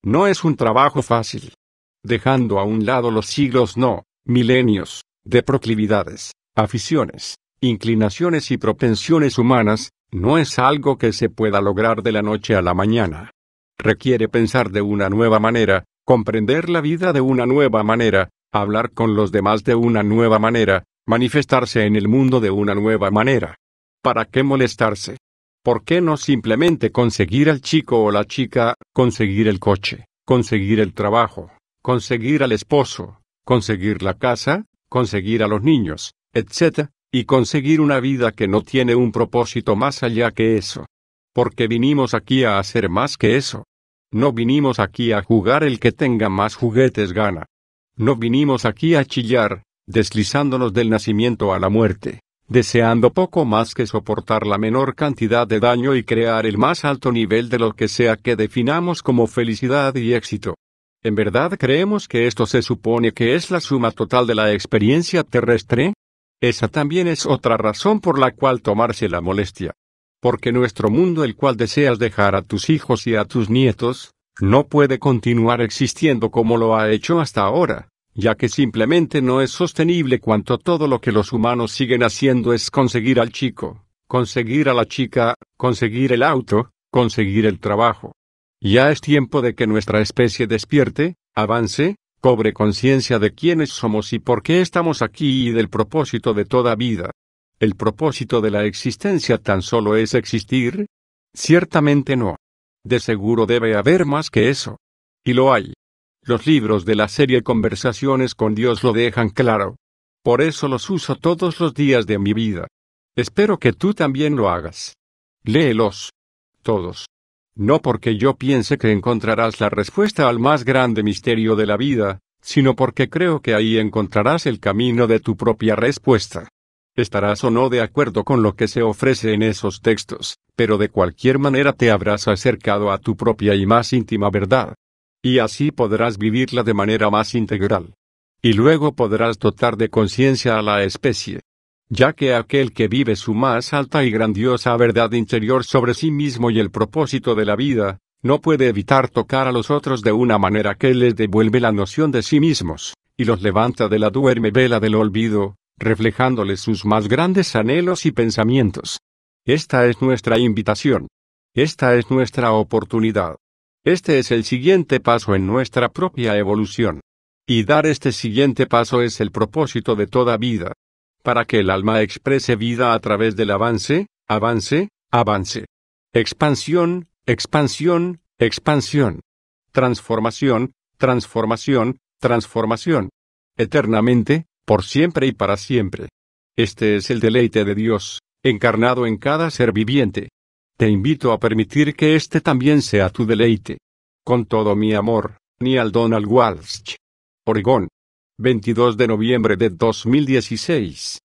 No es un trabajo fácil. Dejando a un lado los siglos no, milenios, de proclividades, aficiones, inclinaciones y propensiones humanas, no es algo que se pueda lograr de la noche a la mañana. Requiere pensar de una nueva manera, comprender la vida de una nueva manera, hablar con los demás de una nueva manera, manifestarse en el mundo de una nueva manera. ¿Para qué molestarse? ¿Por qué no simplemente conseguir al chico o la chica, conseguir el coche, conseguir el trabajo, conseguir al esposo, conseguir la casa, conseguir a los niños, etc., y conseguir una vida que no tiene un propósito más allá que eso? Porque vinimos aquí a hacer más que eso. No vinimos aquí a jugar el que tenga más juguetes gana. No vinimos aquí a chillar, deslizándonos del nacimiento a la muerte deseando poco más que soportar la menor cantidad de daño y crear el más alto nivel de lo que sea que definamos como felicidad y éxito. ¿En verdad creemos que esto se supone que es la suma total de la experiencia terrestre? Esa también es otra razón por la cual tomarse la molestia. Porque nuestro mundo el cual deseas dejar a tus hijos y a tus nietos, no puede continuar existiendo como lo ha hecho hasta ahora ya que simplemente no es sostenible cuanto todo lo que los humanos siguen haciendo es conseguir al chico, conseguir a la chica, conseguir el auto, conseguir el trabajo. Ya es tiempo de que nuestra especie despierte, avance, cobre conciencia de quiénes somos y por qué estamos aquí y del propósito de toda vida. ¿El propósito de la existencia tan solo es existir? Ciertamente no. De seguro debe haber más que eso. Y lo hay. Los libros de la serie Conversaciones con Dios lo dejan claro. Por eso los uso todos los días de mi vida. Espero que tú también lo hagas. Léelos. Todos. No porque yo piense que encontrarás la respuesta al más grande misterio de la vida, sino porque creo que ahí encontrarás el camino de tu propia respuesta. Estarás o no de acuerdo con lo que se ofrece en esos textos, pero de cualquier manera te habrás acercado a tu propia y más íntima verdad y así podrás vivirla de manera más integral. Y luego podrás dotar de conciencia a la especie. Ya que aquel que vive su más alta y grandiosa verdad interior sobre sí mismo y el propósito de la vida, no puede evitar tocar a los otros de una manera que les devuelve la noción de sí mismos, y los levanta de la duerme vela del olvido, reflejándoles sus más grandes anhelos y pensamientos. Esta es nuestra invitación. Esta es nuestra oportunidad. Este es el siguiente paso en nuestra propia evolución. Y dar este siguiente paso es el propósito de toda vida. Para que el alma exprese vida a través del avance, avance, avance. Expansión, expansión, expansión. Transformación, transformación, transformación. Eternamente, por siempre y para siempre. Este es el deleite de Dios, encarnado en cada ser viviente te invito a permitir que este también sea tu deleite. Con todo mi amor, al Donald Walsh. Oregón. 22 de noviembre de 2016.